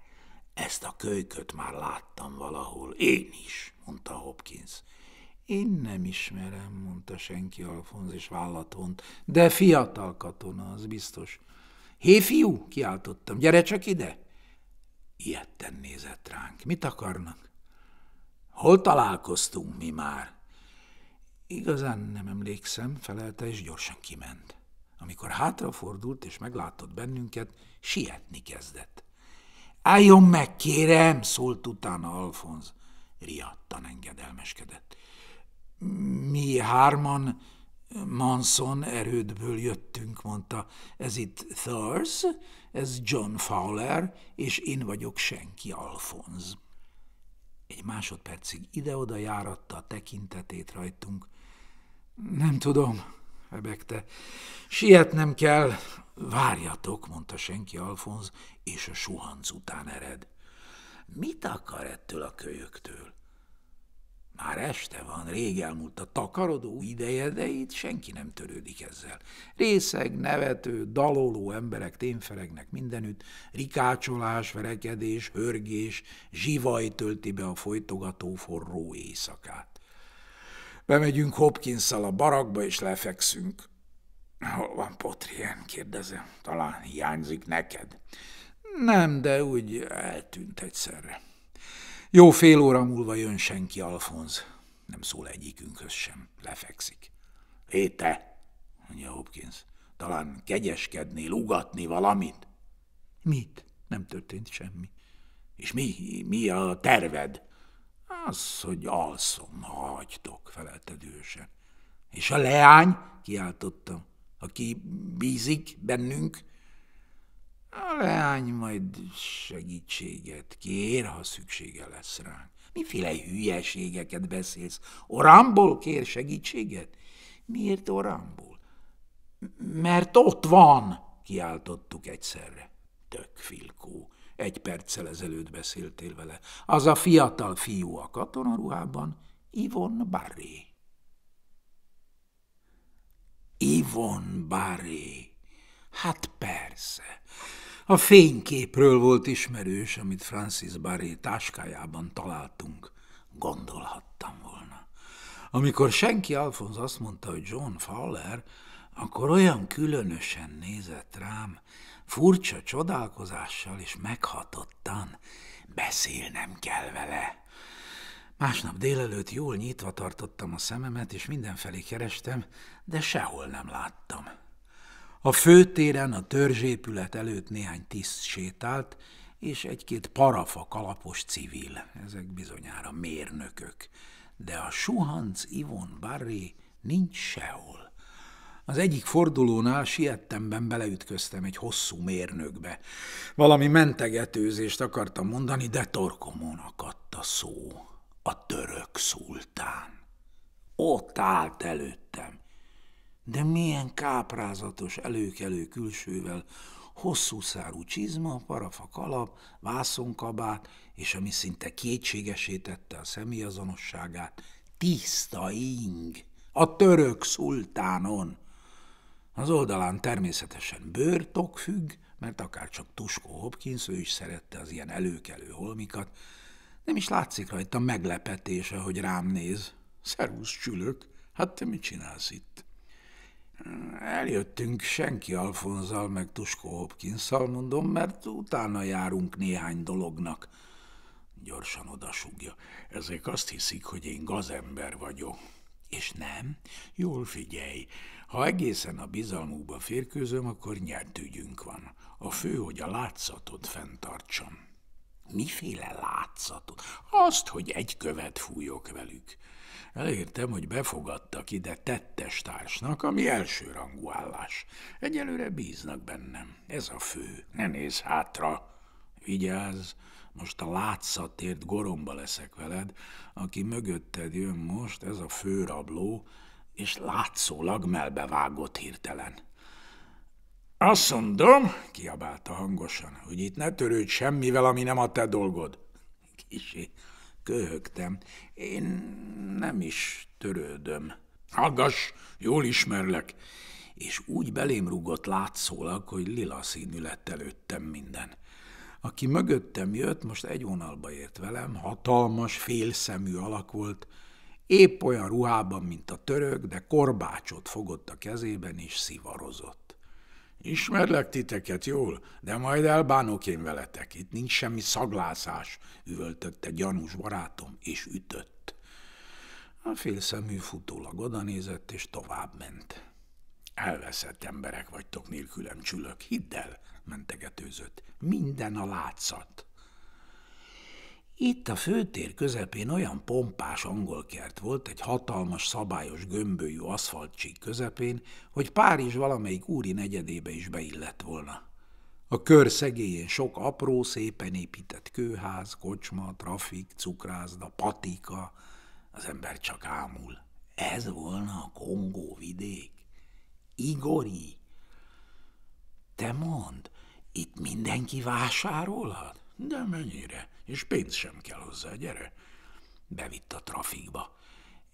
ezt a kölyköt már láttam valahol, én is mondta Hopkins. Én nem ismerem, mondta senki Alfonz és vállat vont, de fiatal katona, az biztos. Hé, fiú, kiáltottam, gyere csak ide! Ilyetten nézett ránk. Mit akarnak? Hol találkoztunk mi már? Igazán nem emlékszem, felelte, és gyorsan kiment. Amikor hátrafordult és meglátott bennünket, sietni kezdett. Álljon meg, kérem, szólt utána Alfonz riadtan engedelmeskedett. Mi hárman Manson erődből jöttünk, mondta. Ez itt Thurs, ez John Fowler, és én vagyok senki Alfonz. Egy másodpercig ide-oda járatta a tekintetét rajtunk. Nem tudom, hebegte. Sietnem kell. Várjatok, mondta senki Alfonz, és a suhanc után ered. Mit akar ettől a kölyöktől? Már este van, rég elmúlt a takarodó ideje, de itt senki nem törődik ezzel. Részeg, nevető, daloló emberek témferegnek mindenütt, rikácsolás, verekedés, hörgés, zsivaj tölti be a folytogató forró éjszakát. Bemegyünk hopkins a barakba, és lefekszünk. Hol van Potrien? kérdezem. Talán hiányzik neked. Nem, de úgy eltűnt egyszerre. Jó fél óra múlva jön senki, Alfonz. Nem szól egyikünkhöz sem. Lefekszik. Hé te, mondja Hopkins, talán kegyeskednél, ugatni valamit? Mit? Nem történt semmi. És mi, mi a terved? Az, hogy alszom, ha hagytok, felelte dühösen. És a leány? kiáltottam. Aki bízik bennünk, a leány majd segítséget kér, ha szüksége lesz ránk. Miféle hülyeségeket beszélsz? Oramból kér segítséget? Miért oramból? Mert ott van, kiáltottuk egyszerre. Tök filkó, egy perccel ezelőtt beszéltél vele. Az a fiatal fiú a katonaruhában, Ivon Barré. Ivon Barré. Hát persze. A fényképről volt ismerős, amit Francis Barré táskájában találtunk. Gondolhattam volna. Amikor senki Alfonz azt mondta, hogy John Fowler, akkor olyan különösen nézett rám, furcsa csodálkozással és meghatottan. Beszélnem kell vele. Másnap délelőtt jól nyitva tartottam a szememet, és mindenfelé kerestem, de sehol nem láttam. A főtéren a törzsépület előtt néhány tiszt sétált, és egy-két parafa kalapos civil, ezek bizonyára mérnökök, de a suhanc Ivon Barré nincs sehol. Az egyik fordulónál siettemben beleütköztem egy hosszú mérnökbe. Valami mentegetőzést akartam mondani, de torkomon akadt a szó. A török szultán. Ott állt előttem, de milyen káprázatos előkelő külsővel, hosszú szárú csizma, parafa kalap, vászonkabát, és ami szinte kétségesítette a személyazonosságát, tiszta ing, a török szultánon. Az oldalán természetesen bőrtok függ, mert akár csak Tuskó Hopkins, ő is szerette az ilyen előkelő holmikat. Nem is látszik rajta meglepetése, hogy rám néz. Szervusz, csülök, hát te mit csinálsz itt? Eljöttünk senki Alfonzal, meg Tusko Hopkinszal, mondom, mert utána járunk néhány dolognak. Gyorsan odasugja. Ezek azt hiszik, hogy én gazember vagyok. És nem? Jól figyelj. Ha egészen a bizalmukba férkőzöm, akkor nyert ügyünk van. A fő, hogy a látszatot fenntartsam. Miféle látszatot? Azt, hogy egy követ fújok velük. Elértem, hogy befogadtak ide tettestársnak, ami rangú állás. Egyelőre bíznak bennem. Ez a fő. Ne néz hátra. Vigyázz, most a látszatért goromba leszek veled, aki mögötted jön most, ez a főrabló, és látszólag melbevágott hirtelen. Azt mondom, kiabálta hangosan, hogy itt ne törődj semmivel, ami nem a te dolgod. Kicsi, Köhögtem. Én nem is törődöm. Hallgass, jól ismerlek. És úgy belém rúgott látszólag, hogy lila színű lett előttem minden. Aki mögöttem jött, most egy vonalba ért velem, hatalmas, félszemű alak volt, épp olyan ruhában, mint a török, de korbácsot fogott a kezében és szivarozott. Ismerlek titeket jól, de majd elbánok én veletek. Itt nincs semmi szaglászás, üvöltötte gyanús barátom, és ütött. A félszemű futólag odanézett, és továbbment. Elveszett emberek vagytok nélkülem, csülök, hidd el, mentegetőzött. Minden a látszat. Itt a főtér közepén olyan pompás angolkert volt egy hatalmas, szabályos gömbölyű aszfaltcsík közepén, hogy Párizs valamelyik úri negyedébe is beillett volna. A kör szegélyén sok apró, szépen épített kőház, kocsma, trafik, cukrászda, patika, az ember csak ámul. Ez volna a Kongó vidék? Igori! Te mond, itt mindenki vásárolhat? De mennyire? és pénz sem kell hozzá, gyere. Bevitt a trafikba.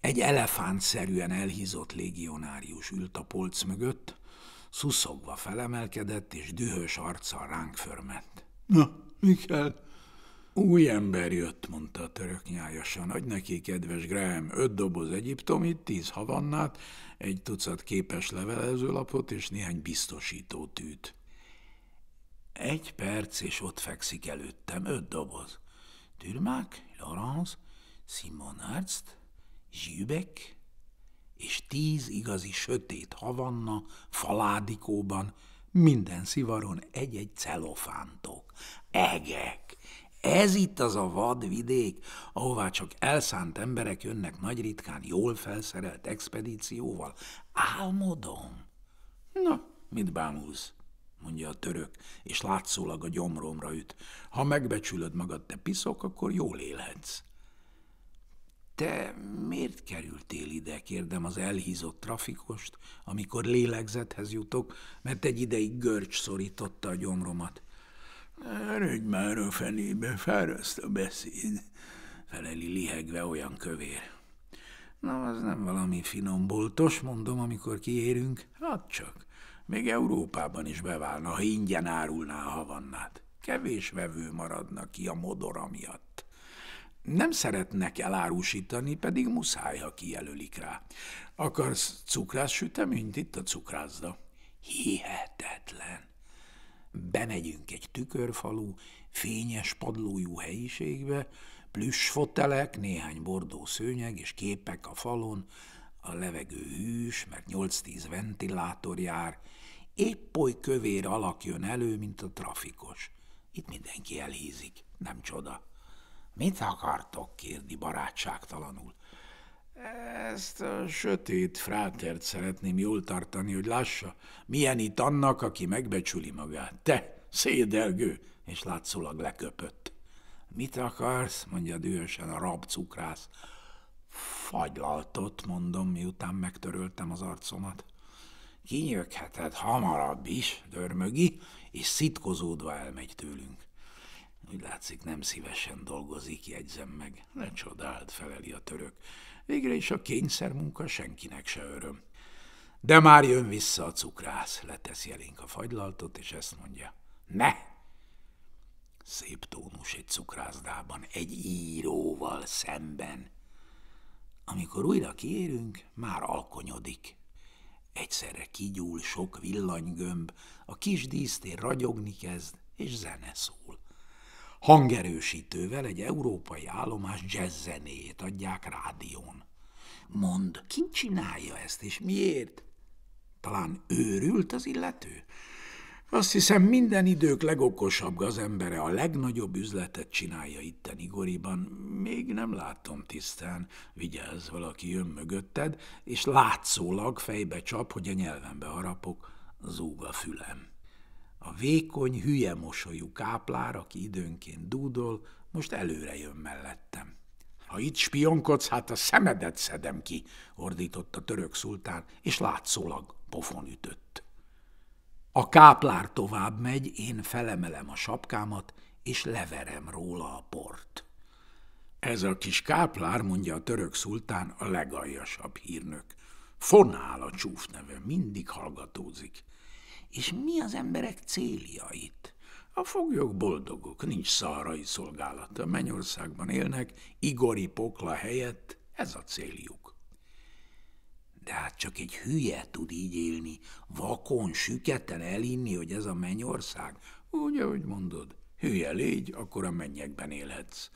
Egy elefántszerűen elhízott légionárius ült a polc mögött, szuszogva felemelkedett, és dühös arccal ránk förmett. Na, mi kell? Új ember jött, mondta a török nyájasan. Adj neki, kedves Graham, öt doboz egyiptomi, tíz havannát, egy tucat képes levelezőlapot és néhány biztosító tűt. Egy perc, és ott fekszik előttem, öt doboz. Türmák, Laurence, Simon Ernst, Zsübek, és tíz igazi sötét havanna, faládikóban, minden szivaron egy-egy celofántok. Egek! Ez itt az a vadvidék, ahová csak elszánt emberek jönnek nagy ritkán jól felszerelt expedícióval. Álmodom. Na, mit bámulsz? mondja a török, és látszólag a gyomromra üt. Ha megbecsülöd magad, te piszok, akkor jól élhetsz. Te miért kerültél ide, kérdem az elhízott trafikost, amikor lélegzethez jutok, mert egy ideig görcs szorította a gyomromat. Erődj már a fenébe, fáraszt a beszéd, feleli lihegve olyan kövér. Na, az nem valami finom boltos, mondom, amikor kiérünk. Hát csak, még Európában is beválna, ha ingyen árulná a havannát. Kevés vevő maradna ki a modora miatt. Nem szeretnek elárusítani, pedig muszáj, ha kijelölik rá. Akarsz cukrász süteményt? Itt a cukrászda. Hihetetlen. Bemegyünk egy tükörfalú, fényes padlójú helyiségbe, fotelek, néhány bordó szőnyeg és képek a falon, a levegő hűs, mert 8-10 ventilátor jár, épp oly kövér alak jön elő, mint a trafikos. Itt mindenki elhízik, nem csoda. Mit akartok kérni barátságtalanul? Ezt a sötét frátert szeretném jól tartani, hogy lássa, milyen itt annak, aki megbecsüli magát. Te, szédelgő, és látszólag leköpött. Mit akarsz, mondja dühösen a cukrász. Fagylaltot, mondom, miután megtöröltem az arcomat kinyögheted hamarabb is, dörmögi, és szitkozódva elmegy tőlünk. Úgy látszik, nem szívesen dolgozik, jegyzem meg. Ne csodáld, feleli a török. Végre is a kényszer munka senkinek se öröm. De már jön vissza a cukrász, leteszi elénk a fagylaltot, és ezt mondja. Ne! Szép tónus egy cukrászdában, egy íróval szemben. Amikor újra kiérünk, már alkonyodik. Egyszerre kigyúl sok villanygömb, a kis dísztér ragyogni kezd, és zene szól. Hangerősítővel egy európai állomás jazz zenéjét adják rádión. Mond, ki csinálja ezt, és miért? Talán őrült az illető? Azt hiszem, minden idők legokosabb gazembere a legnagyobb üzletet csinálja itten Igoriban. Még nem látom tisztán, vigyázz, valaki jön mögötted, és látszólag fejbe csap, hogy a nyelvembe harapok, zúg a fülem. A vékony, hülye mosolyú káplár, aki időnként dúdol, most előre jön mellettem. Ha itt spionkodsz, hát a szemedet szedem ki, ordított a török szultán, és látszólag pofon ütött. A káplár tovább megy, én felemelem a sapkámat, és leverem róla a port. Ez a kis káplár, mondja a török szultán, a legaljasabb hírnök. Fonál a csúf neve, mindig hallgatózik. És mi az emberek célja itt? A foglyok boldogok, nincs szaharai szolgálata, Mennyországban élnek, Igori pokla helyett ez a céljuk. De hát csak egy hülye tud így élni, vakon, süketen elinni, hogy ez a mennyország. Úgy, ahogy mondod, hülye légy, akkor a mennyekben élhetsz.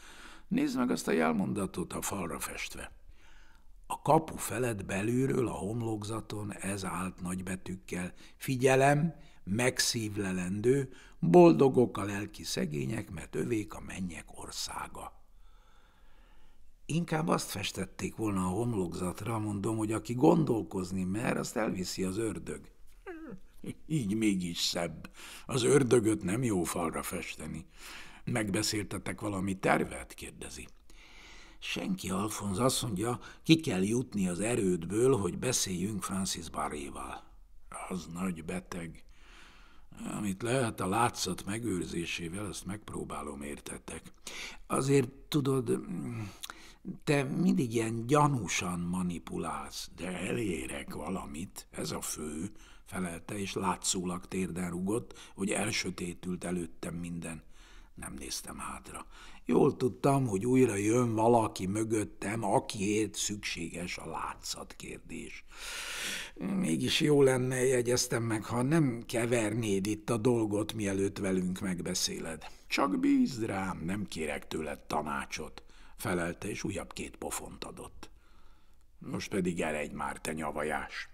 Nézd meg azt a jelmondatot a falra festve. A kapu felett belülről a homlokzaton ez állt nagybetűkkel. Figyelem, megszívlelendő, boldogok a lelki szegények, mert övék a mennyek országa. Inkább azt festették volna a homlokzatra, mondom, hogy aki gondolkozni mer, azt elviszi az ördög. Így mégis szebb. Az ördögöt nem jó falra festeni. Megbeszéltetek valami tervet? kérdezi. Senki, Alfonz, azt mondja, ki kell jutni az erődből, hogy beszéljünk Francis Baréval. Az nagy beteg. Amit lehet a látszat megőrzésével, azt megpróbálom értetek. Azért tudod, te mindig ilyen gyanúsan manipulálsz, de elérek valamit, ez a fő, felelte, és látszólag térden rugott, hogy elsötétült előttem minden. Nem néztem hátra. Jól tudtam, hogy újra jön valaki mögöttem, akiért szükséges a látszat kérdés. Mégis jó lenne, jegyeztem meg, ha nem kevernéd itt a dolgot, mielőtt velünk megbeszéled. Csak bízd rám, nem kérek tőled tanácsot felelte, és újabb két pofont adott. Most pedig egy már, te nyavajás!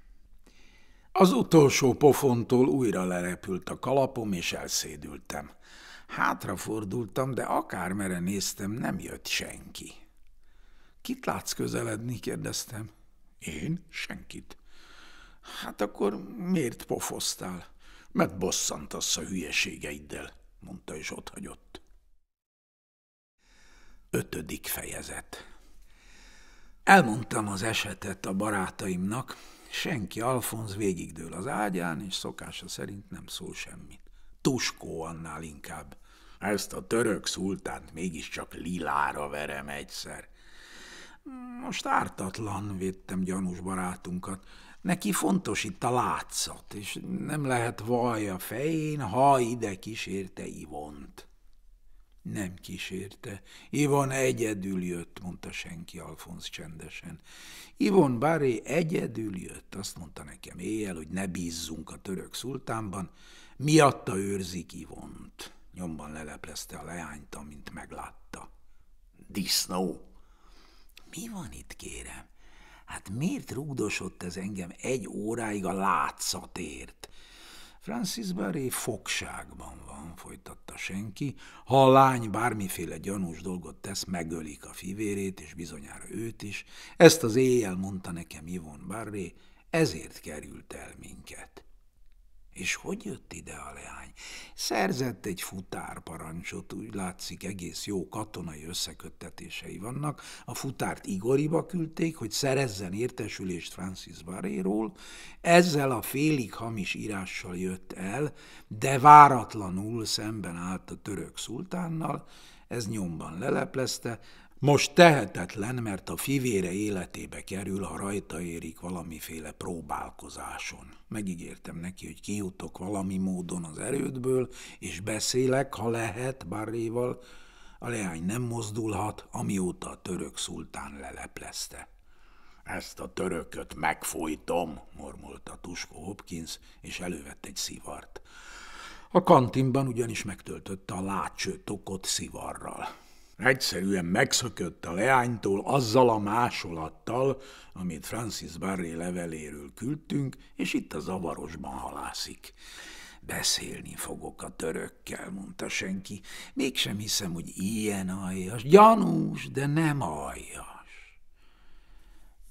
Az utolsó pofontól újra lerepült a kalapom, és elszédültem. Hátrafordultam, de akármere néztem, nem jött senki. Kit látsz közeledni? kérdeztem. Én? Senkit. Hát akkor miért pofoztál? Mert bosszantasz a hülyeségeiddel, mondta és otthagyott. Ötödik fejezet Elmondtam az esetet a barátaimnak, senki Alfonz végigdől az ágyán, és szokása szerint nem szól semmit. Tuskó annál inkább. Ezt a török szultánt mégiscsak lilára verem egyszer. Most ártatlan védtem gyanús barátunkat. Neki fontos itt a látszat, és nem lehet vaj a fején, ha ide kísérte Ivont. Nem kísérte. Ivon egyedül jött, mondta senki Alfonsz csendesen. Ivon Báré egyedül jött, azt mondta nekem éjjel, hogy ne bízzunk a török szultánban, miatta őrzik Ivont. Nyomban leleplezte a leányt, amint meglátta. Disznó! Mi van itt, kérem? Hát miért rúgdosott ez engem egy óráig a látszatért? Francis Barry fogságban van, folytatta senki. Ha a lány bármiféle gyanús dolgot tesz, megölik a fivérét, és bizonyára őt is. Ezt az éjjel mondta nekem Ivon Barry, ezért került el minket. És hogy jött ide a leány? Szerzett egy futárparancsot, úgy látszik egész jó katonai összeköttetései vannak. A futárt Igoriba küldték, hogy szerezzen értesülést Francis Barréról. Ezzel a félig hamis írással jött el, de váratlanul szemben állt a török szultánnal, ez nyomban leleplezte, most tehetetlen, mert a fivére életébe kerül, ha rajta érik valamiféle próbálkozáson. Megígértem neki, hogy kijutok valami módon az erődből, és beszélek, ha lehet, Barréval. A leány nem mozdulhat, amióta a török szultán leleplezte. Ezt a törököt megfojtom, mormolta Tusko Hopkins, és elővett egy szivart. A kantinban ugyanis megtöltötte a látcső tokot szivarral. Egyszerűen megszökött a leánytól azzal a másolattal, amit Francis Barré leveléről küldtünk, és itt a zavarosban halászik. Beszélni fogok a törökkel, mondta senki. Mégsem hiszem, hogy ilyen aljas. Gyanús, de nem aljas.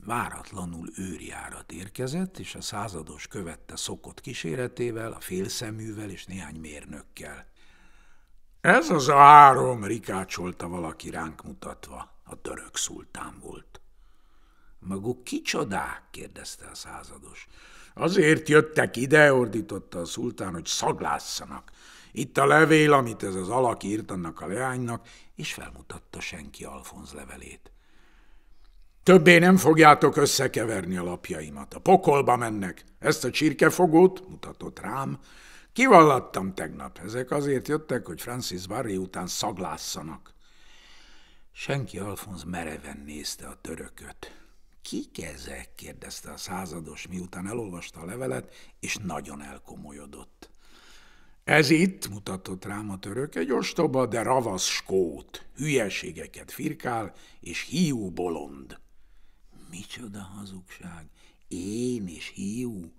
Váratlanul őrjárat érkezett, és a százados követte szokott kíséretével, a félszeművel és néhány mérnökkel. Ez az a három, rikácsolta valaki ránk mutatva, a török szultán volt. Maguk kicsodák? kérdezte a százados. Azért jöttek ide, ordította a szultán, hogy szaglásszanak. Itt a levél, amit ez az alak írt annak a leánynak, és felmutatta senki Alfonz levelét. Többé nem fogjátok összekeverni a lapjaimat. A pokolba mennek. Ezt a csirkefogót, mutatott rám, Kivallattam tegnap. Ezek azért jöttek, hogy Francis Barry után szaglásszanak. Senki Alfonz mereven nézte a törököt. Kik ezek? kérdezte a százados, miután elolvasta a levelet, és nagyon elkomolyodott. Ez itt, mutatott rám a török, egy ostoba, de ravasz skót, hülyeségeket firkál, és hiú bolond. Micsoda hazugság! Én és hiú?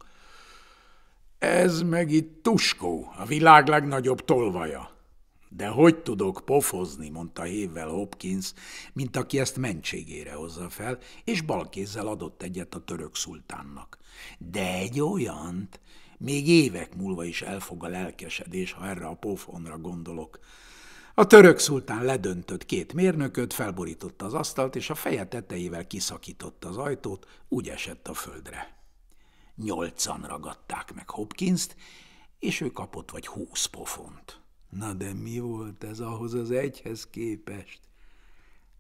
Ez meg itt Tuskó, a világ legnagyobb tolvaja. De hogy tudok pofozni, mondta hévvel Hopkins, mint aki ezt mentségére hozza fel, és balkézzel adott egyet a török szultánnak. De egy olyant, még évek múlva is elfog a lelkesedés, ha erre a pofonra gondolok. A török szultán ledöntött két mérnököt, felborította az asztalt, és a feje tetejével kiszakította az ajtót, úgy esett a földre. Nyolcan ragadták meg Hopkinst, és ő kapott vagy húsz pofont. Na de mi volt ez ahhoz az egyhez képest?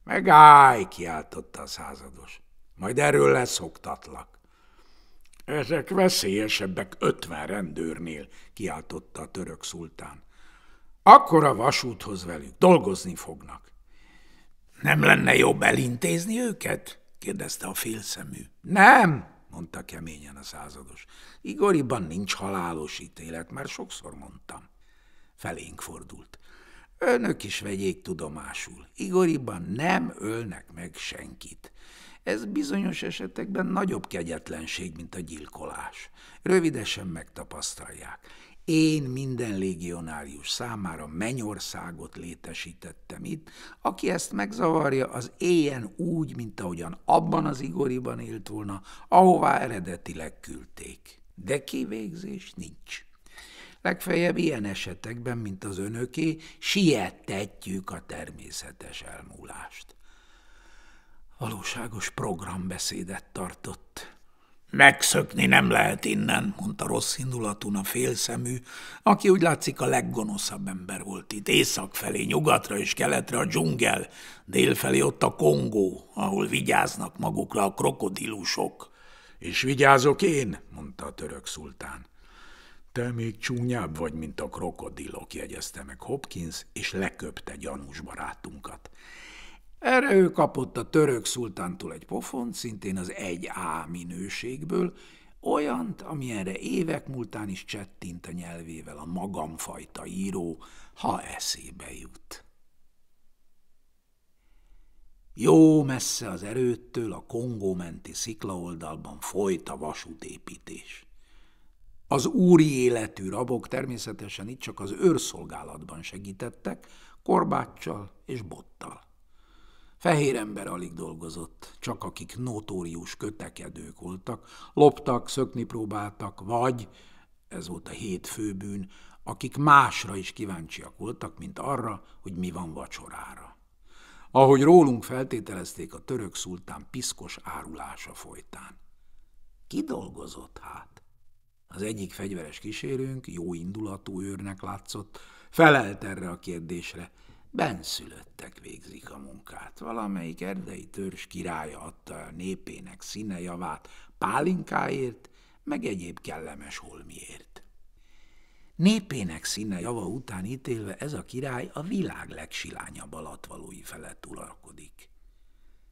Megállj, kiáltotta a százados. Majd erről leszoktatlak. Ezek veszélyesebbek ötven rendőrnél, kiáltotta a török szultán. Akkor a vasúthoz velük, dolgozni fognak. Nem lenne jobb elintézni őket? kérdezte a félszemű. Nem, mondta keményen a százados. Igoriban nincs halálos ítélet, már sokszor mondtam. Felénk fordult. Önök is vegyék tudomásul. Igoriban nem ölnek meg senkit. Ez bizonyos esetekben nagyobb kegyetlenség, mint a gyilkolás. Rövidesen megtapasztalják. Én minden légionárius számára mennyországot létesítettem itt, aki ezt megzavarja, az éljen úgy, mint ahogyan abban az Igoriban élt volna, ahová eredetileg küldték. De kivégzés nincs. Legfeljebb ilyen esetekben, mint az önöké, siettetjük a természetes elmúlást. Valóságos programbeszédet tartott. Megszökni nem lehet innen, mondta rossz indulatúna a félszemű, aki úgy látszik a leggonoszabb ember volt itt. Észak felé, nyugatra és keletre a dzsungel, dél felé ott a Kongó, ahol vigyáznak magukra a krokodilusok. És vigyázok én, mondta a török szultán. Te még csúnyább vagy, mint a krokodilok, jegyezte meg Hopkins, és leköpte gyanús barátunkat. Erre ő kapott a török szultántól egy pofont, szintén az 1A minőségből, olyant, amilyenre évek múltán is csettint a nyelvével a magamfajta író, ha eszébe jut. Jó messze az erőttől a Kongó menti sziklaoldalban folyt a vasútépítés. Az úri életű rabok természetesen itt csak az őrszolgálatban segítettek, korbáccsal és bottal. Fehér ember alig dolgozott, csak akik notórius kötekedők voltak, loptak, szökni próbáltak, vagy, ez volt a hét főbűn, akik másra is kíváncsiak voltak, mint arra, hogy mi van vacsorára. Ahogy rólunk feltételezték a török szultán piszkos árulása folytán. Ki dolgozott hát? Az egyik fegyveres kísérőnk, jó indulatú őrnek látszott, felelt erre a kérdésre – benszülöttek végzik a munkát. Valamelyik erdei törzs királya adta a népének színejavát pálinkáért, meg egyéb kellemes holmiért. Népének színe java után ítélve ez a király a világ legsilányabb alatvalói felett uralkodik.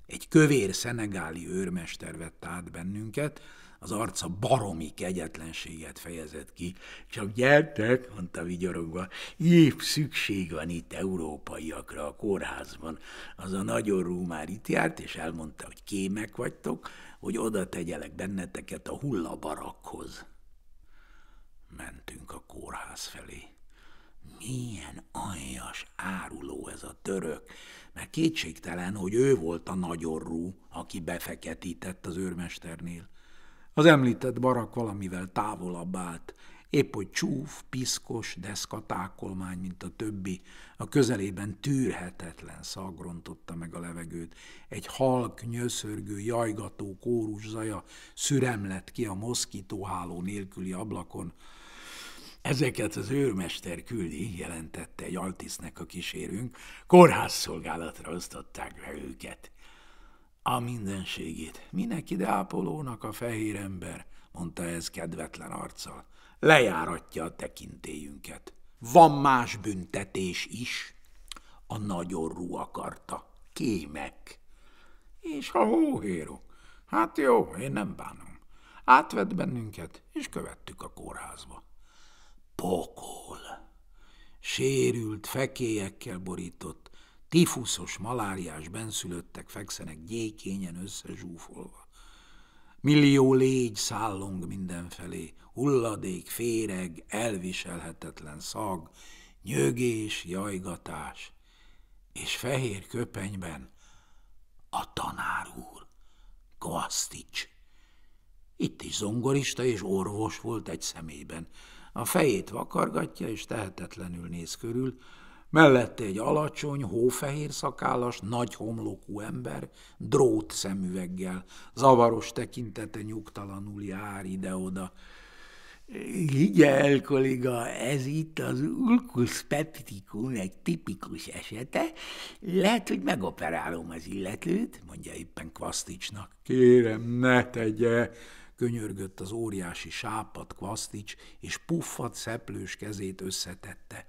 Egy kövér szenegáli őrmester vett át bennünket, az arca baromi kegyetlenséget fejezett ki. Csak gyertek, mondta vigyorogva, épp szükség van itt európaiakra a kórházban. Az a nagyon rú már itt járt, és elmondta, hogy kémek vagytok, hogy oda tegyelek benneteket a hullabarakhoz. Mentünk a kórház felé. Milyen aljas áruló ez a török, mert kétségtelen, hogy ő volt a nagyorú, aki befeketített az őrmesternél. Az említett barak valamivel távolabb állt, épp hogy csúf, piszkos, deszkatákolmány, mint a többi, a közelében tűrhetetlen szagrontotta meg a levegőt. Egy halk, nyőszörgő, jajgató kórus zaja szüremlett ki a moszkítóháló nélküli ablakon. Ezeket az őrmester küldi, jelentette egy altisznek a kísérünk, kórházszolgálatra osztották le őket. A mindenségét, minek ide ápolónak a fehér ember, mondta ez kedvetlen arccal. Lejáratja a tekintélyünket. Van más büntetés is. A nagyon rú akarta. Kémek. És a hóhérok. Hát jó, én nem bánom. Átvett bennünket, és követtük a kórházba. Pokol. Sérült fekélyekkel borított Tifuszos, maláriás benszülöttek fekszenek gyékényen összezsúfolva. Millió légy szállong mindenfelé, hulladék, féreg, elviselhetetlen szag, nyögés, jajgatás, és fehér köpenyben a tanár úr, Kvasztics. Itt is zongorista és orvos volt egy szemében. A fejét vakargatja, és tehetetlenül néz körül, mellette egy alacsony, hófehér szakállas, nagy homlokú ember, drót szemüveggel, zavaros tekintete nyugtalanul jár ide-oda. Higgyel, el, kolléga, ez itt az ulkus peptikum egy tipikus esete. Lehet, hogy megoperálom az illetőt, mondja éppen kvasticsnak Kérem, ne tegye, könyörgött az óriási sápat Kvasztics, és puffat szeplős kezét összetette.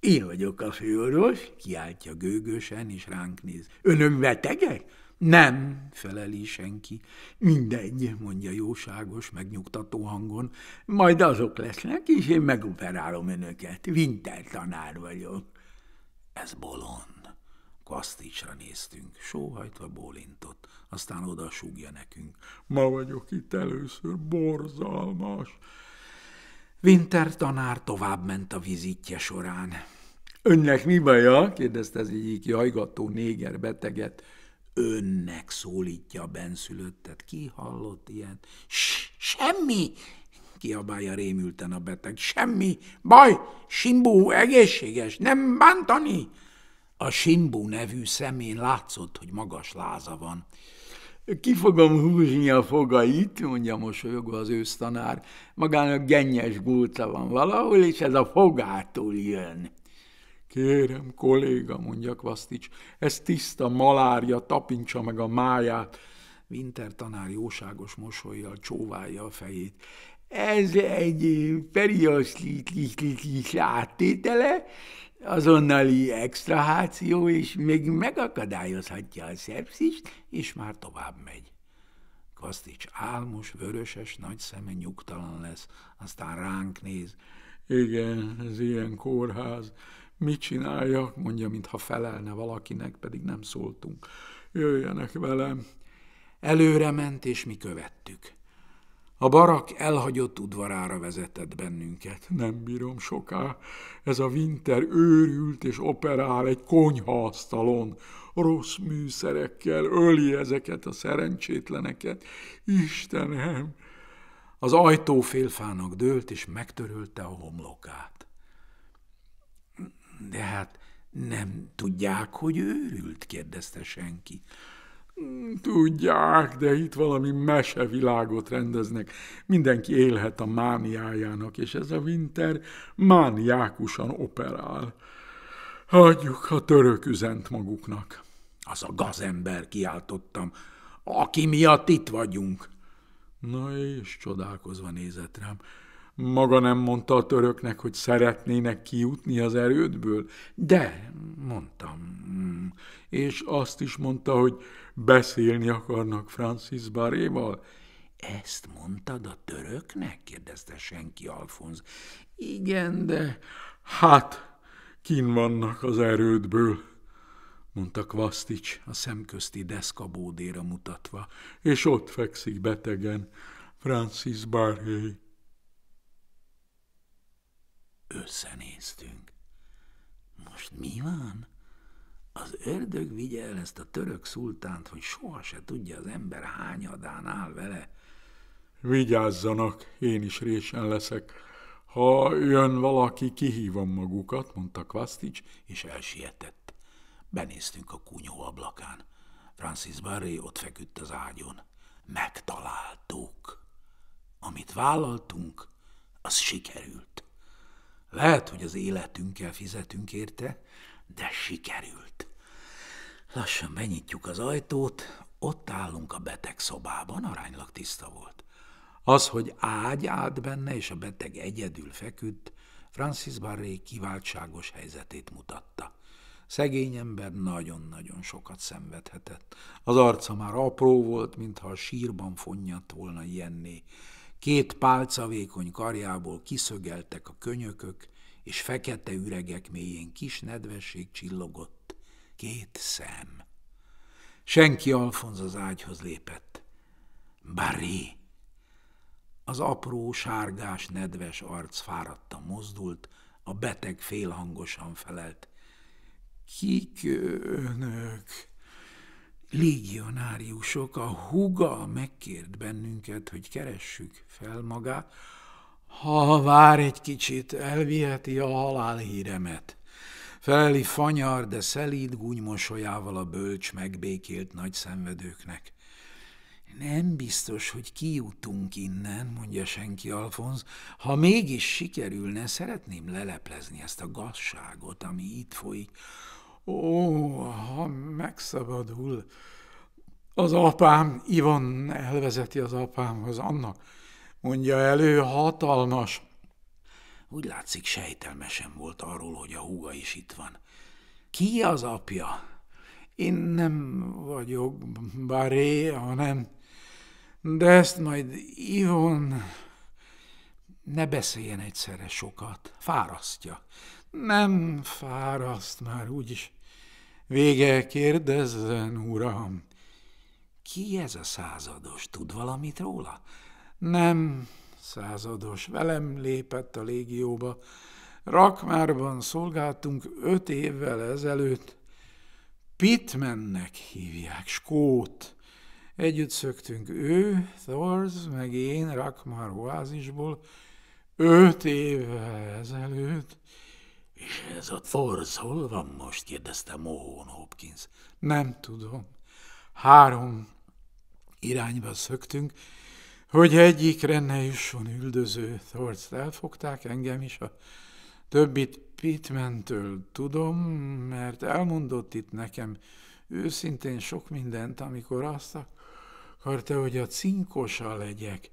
Én vagyok a főorvos, kiáltja gőgösen, és ránk néz. Önök betegek? Nem, feleli senki. Mindegy, mondja jóságos, megnyugtató hangon. Majd azok lesznek, és én megoperálom önöket. Winter tanár vagyok. Ez bolond. Kaszticsra néztünk, sóhajtva bólintott, aztán oda súgja nekünk. Ma vagyok itt először, borzalmas. Winter tanár továbbment a vizitje során. – Önnek mi baja? – kérdezte az egyik jajgató néger beteget. – Önnek szólítja a benszülöttet. Ki hallott ilyet? – Semmi! – kiabálja rémülten a beteg. – Semmi! Baj! Simbú egészséges! Nem bántani! A Simbú nevű szemén látszott, hogy magas láza van ki fogom húzni a fogait, mondja mosolyogva az ősztanár. Magának gennyes gulca van valahol, és ez a fogától jön. Kérem, kolléga, mondja Kvasztics, ez tiszta malária, tapintsa meg a máját. Winter tanár jóságos mosolyjal csóválja a fejét. Ez egy periaszlitlis áttétele, azonnali extraháció, és még megakadályozhatja a szepszist, és már tovább megy. Kasztics álmos, vöröses, nagy szeme nyugtalan lesz, aztán ránk néz. Igen, ez ilyen kórház. Mit csináljak? Mondja, mintha felelne valakinek, pedig nem szóltunk. Jöjjenek velem. Előre ment, és mi követtük. A barak elhagyott udvarára vezetett bennünket. Nem bírom soká. Ez a Winter őrült és operál egy konyhaasztalon, rossz műszerekkel, öli ezeket a szerencsétleneket. Istenem! Az ajtó félfának dőlt, és megtörölte a homlokát. De hát nem tudják, hogy őrült, kérdezte senki. Tudják, de itt valami mesevilágot rendeznek. Mindenki élhet a mániájának, és ez a Winter mániákusan operál. Hagyjuk, ha török üzent maguknak. Az a gazember, kiáltottam, aki miatt itt vagyunk. Na és csodálkozva nézett rám. Maga nem mondta a töröknek, hogy szeretnének kijutni az erődből? De, mondtam. Mm. És azt is mondta, hogy beszélni akarnak Francis Baréval. Ezt mondtad a töröknek? kérdezte senki Alfonz. Igen, de hát kin vannak az erődből, mondta Kvasztics a szemközti deszkabódéra mutatva, és ott fekszik betegen Francis Baré. Összenéztünk. Most mi van? Az ördög vigye el ezt a török szultánt, hogy soha se tudja az ember hányadán áll vele. Vigyázzanak, én is résen leszek. Ha jön valaki, kihívom magukat, mondta Kvasztics, és elsietett. Benéztünk a kunyó ablakán. Francis Barré ott feküdt az ágyon. Megtaláltuk. Amit vállaltunk, az sikerült. Lehet, hogy az életünkkel fizetünk érte, de sikerült. Lassan benyitjuk az ajtót, ott állunk a beteg szobában, aránylag tiszta volt. Az, hogy ágy állt benne, és a beteg egyedül feküdt, Francis Barré kiváltságos helyzetét mutatta. Szegény ember nagyon-nagyon sokat szenvedhetett. Az arca már apró volt, mintha a sírban fonnyadt volna ilyenné. Két pálca vékony karjából kiszögeltek a könyökök, és fekete üregek mélyén kis nedvesség csillogott, két szem. Senki Alfonz az ágyhoz lépett. Bari Az apró, sárgás, nedves arc fáradta mozdult, a beteg félhangosan felelt. Kik önök? Légionáriusok, a huga megkért bennünket, hogy keressük fel magát, ha vár egy kicsit, elviheti a halál híremet. Feleli fanyar, de szelíd gúnymosolyával a bölcs megbékélt nagy szenvedőknek. Nem biztos, hogy kijutunk innen, mondja senki Alfonz. Ha mégis sikerülne, szeretném leleplezni ezt a gazságot, ami itt folyik. Ó, ha megszabadul, az apám, Ivan elvezeti az apámhoz, annak mondja elő, hatalmas. Úgy látszik, sejtelme sem volt arról, hogy a húga is itt van. Ki az apja? Én nem vagyok Baré, hanem... De ezt majd Ivon... Ne beszéljen egyszerre sokat, fárasztja. Nem fáraszt már úgyis. Vége kérdezzen, uram. Ki ez a százados? Tud valamit róla? Nem, százados, velem lépett a légióba. Rakmárban szolgáltunk öt évvel ezelőtt. Pitmennek hívják, skót. Együtt szöktünk ő, Thorz, meg én Rakmár oázisból öt évvel ezelőtt. És ez a Thorz hol van most? kérdezte Mohon Hopkins. Nem tudom. Három irányba szöktünk, hogy egyikre ne jusson üldöző torc. Elfogták engem is, a többit Pitmentől tudom, mert elmondott itt nekem őszintén sok mindent, amikor azt akarta, hogy a cinkosa legyek.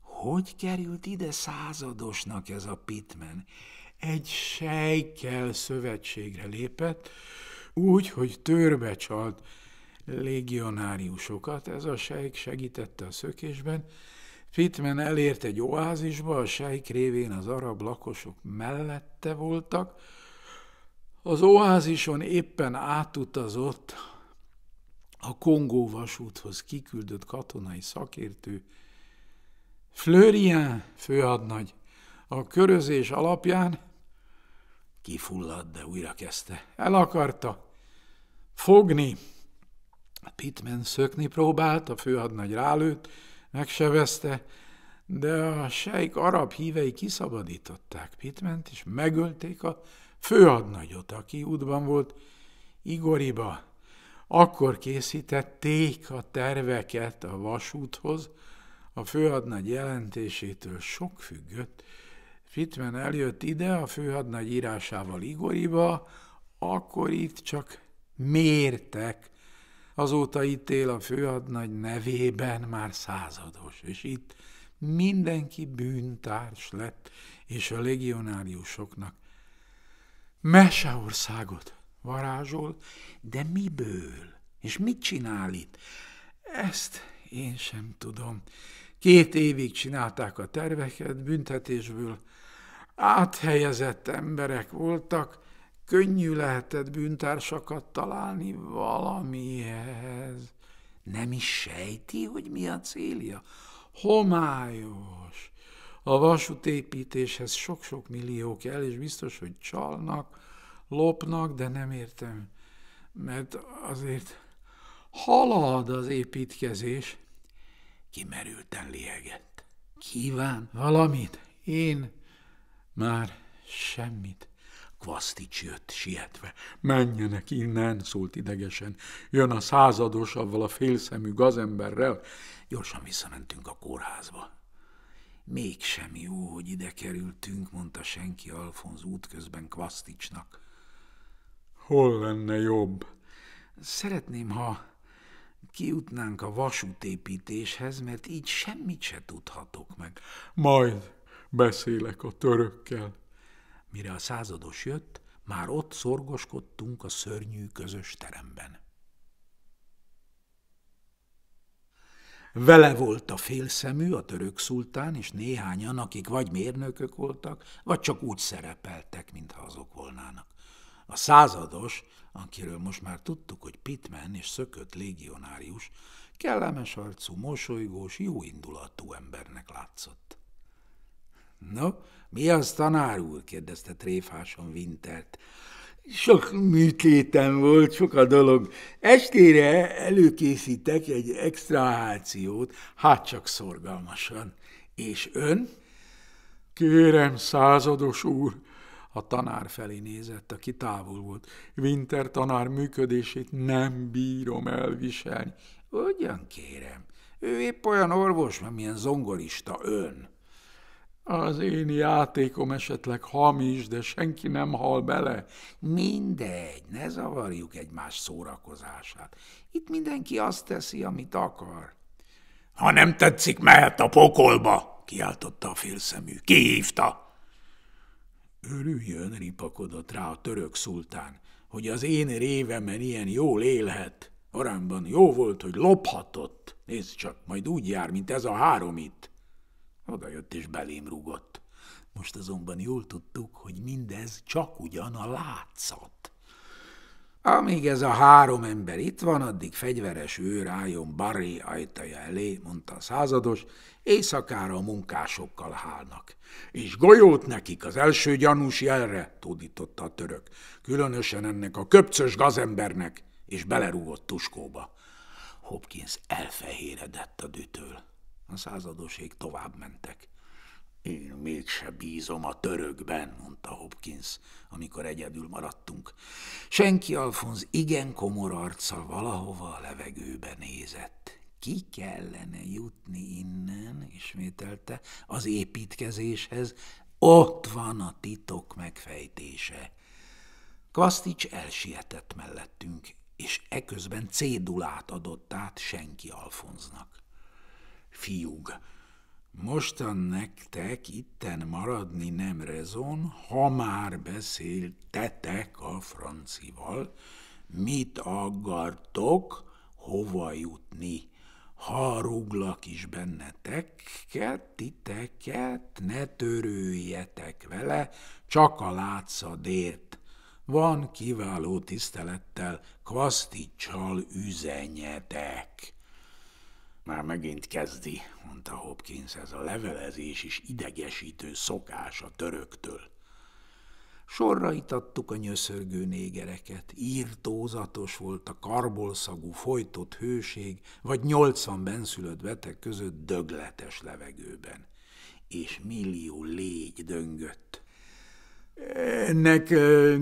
Hogy került ide századosnak ez a Pitman? Egy sejkel szövetségre lépett, úgy, hogy törbe csalt, légionáriusokat. Ez a sejk segítette a szökésben. Pittman elért egy oázisba, a sejk révén az arab lakosok mellette voltak. Az oázison éppen átutazott a Kongó vasúthoz kiküldött katonai szakértő, Florian főadnagy a körözés alapján kifulladt, de újra kezdte. El akarta fogni a hát Pittman szökni próbált, a főhadnagy rálőtt, megsevezte, de a sejk arab hívei kiszabadították Pitment, és megölték a főadnagyot, aki útban volt Igoriba. Akkor készítették a terveket a vasúthoz, a főadnagy jelentésétől sok függött. Pitmen eljött ide a főadnagy írásával Igoriba, akkor itt csak mértek Azóta itt él a főadnagy nevében már százados, és itt mindenki bűntárs lett, és a legionáriusoknak meseországot varázsol, de miből? És mit csinál itt? Ezt én sem tudom. Két évig csinálták a terveket büntetésből, áthelyezett emberek voltak, Könnyű lehetett bűntársakat találni valamihez. Nem is sejti, hogy mi a célja? Homályos. A vasútépítéshez sok-sok millió kell, és biztos, hogy csalnak, lopnak, de nem értem, mert azért halad az építkezés. Kimerülten liegett. Kíván valamit? Én már semmit. Kvasztics jött sietve. Menjenek innen, szólt idegesen. Jön a százados avval a félszemű gazemberrel. Gyorsan visszamentünk a kórházba. Mégsem jó, hogy ide kerültünk, mondta senki Alfonz útközben Kvaszticsnak. Hol lenne jobb? Szeretném, ha kijutnánk a vasútépítéshez, mert így semmit se tudhatok meg. Majd beszélek a törökkel. Mire a százados jött, már ott szorgoskodtunk a szörnyű közös teremben. Vele volt a félszemű, a török szultán, és néhányan, akik vagy mérnökök voltak, vagy csak úgy szerepeltek, mintha azok volnának. A százados, akiről most már tudtuk, hogy Pitman és szökött légionárius, kellemes arcú, mosolygós, jóindulatú embernek látszott. No, mi az, tanár úr? kérdezte tréfáson Wintert. Sok műtétem volt, sok a dolog. Estére előkészítek egy extrahációt, hát csak szorgalmasan. És ön? Kérem, százados úr, a tanár felé nézett, aki távol volt. Winter tanár működését nem bírom elviselni. Ugyan kérem, ő épp olyan orvos, mint milyen zongorista ön. Az én játékom esetleg hamis, de senki nem hal bele. Mindegy, ne zavarjuk egymás szórakozását. Itt mindenki azt teszi, amit akar. Ha nem tetszik, mehet a pokolba, kiáltotta a félszemű. Ki hívta? Örüljön, ripakodott rá a török szultán, hogy az én révemen ilyen jól élhet. Arányban jó volt, hogy lophatott. Nézd csak, majd úgy jár, mint ez a három itt. Oda jött és belém rugott. Most azonban jól tudtuk, hogy mindez csak ugyan a látszat. Amíg ez a három ember itt van, addig fegyveres őr álljon Barry ajtaja elé, mondta a százados, éjszakára a munkásokkal hálnak. És golyót nekik az első gyanús jelre, tudította a török, különösen ennek a köpcös gazembernek, és belerúgott tuskóba. Hopkins elfehéredett a dűtől századoség tovább mentek. Én mégse bízom a törökben, mondta Hopkins, amikor egyedül maradtunk. Senki Alfonz igen komor arccal valahova a levegőbe nézett. Ki kellene jutni innen, ismételte, az építkezéshez, ott van a titok megfejtése. Kvasztics elsietett mellettünk, és eközben cédulát adott át senki Alfonznak fiúg. Mostan nektek itten maradni nem rezon, ha már beszéltetek a francival, mit aggartok, hova jutni. Ha ruglak is benneteket, titeket, ne törőjetek vele, csak a látszadért. Van kiváló tisztelettel, kvaszticsal üzenjetek. Már megint kezdi, mondta Hopkins, ez a levelezés is idegesítő szokás a töröktől. Sorra itattuk a nyöszörgő négereket, írtózatos volt a karbolszagú, folytott hőség, vagy nyolcvan benszülött beteg között dögletes levegőben. És millió légy döngött. Ennek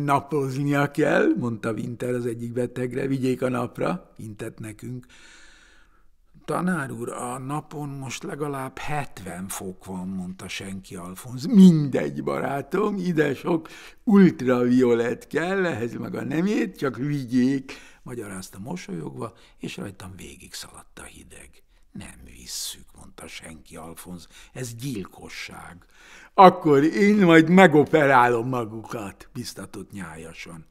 napoznia kell, mondta Winter az egyik betegre, vigyék a napra, intett nekünk. Tanár úr, a napon most legalább 70 fok van, mondta senki Alfonz. Mindegy, barátom, ide sok ultraviolet kell, ehhez meg a nemét, csak vigyék, magyarázta mosolyogva, és rajtam végig szaladt a hideg. Nem visszük, mondta senki Alfonz, ez gyilkosság. Akkor én majd megoperálom magukat, biztatott nyájasan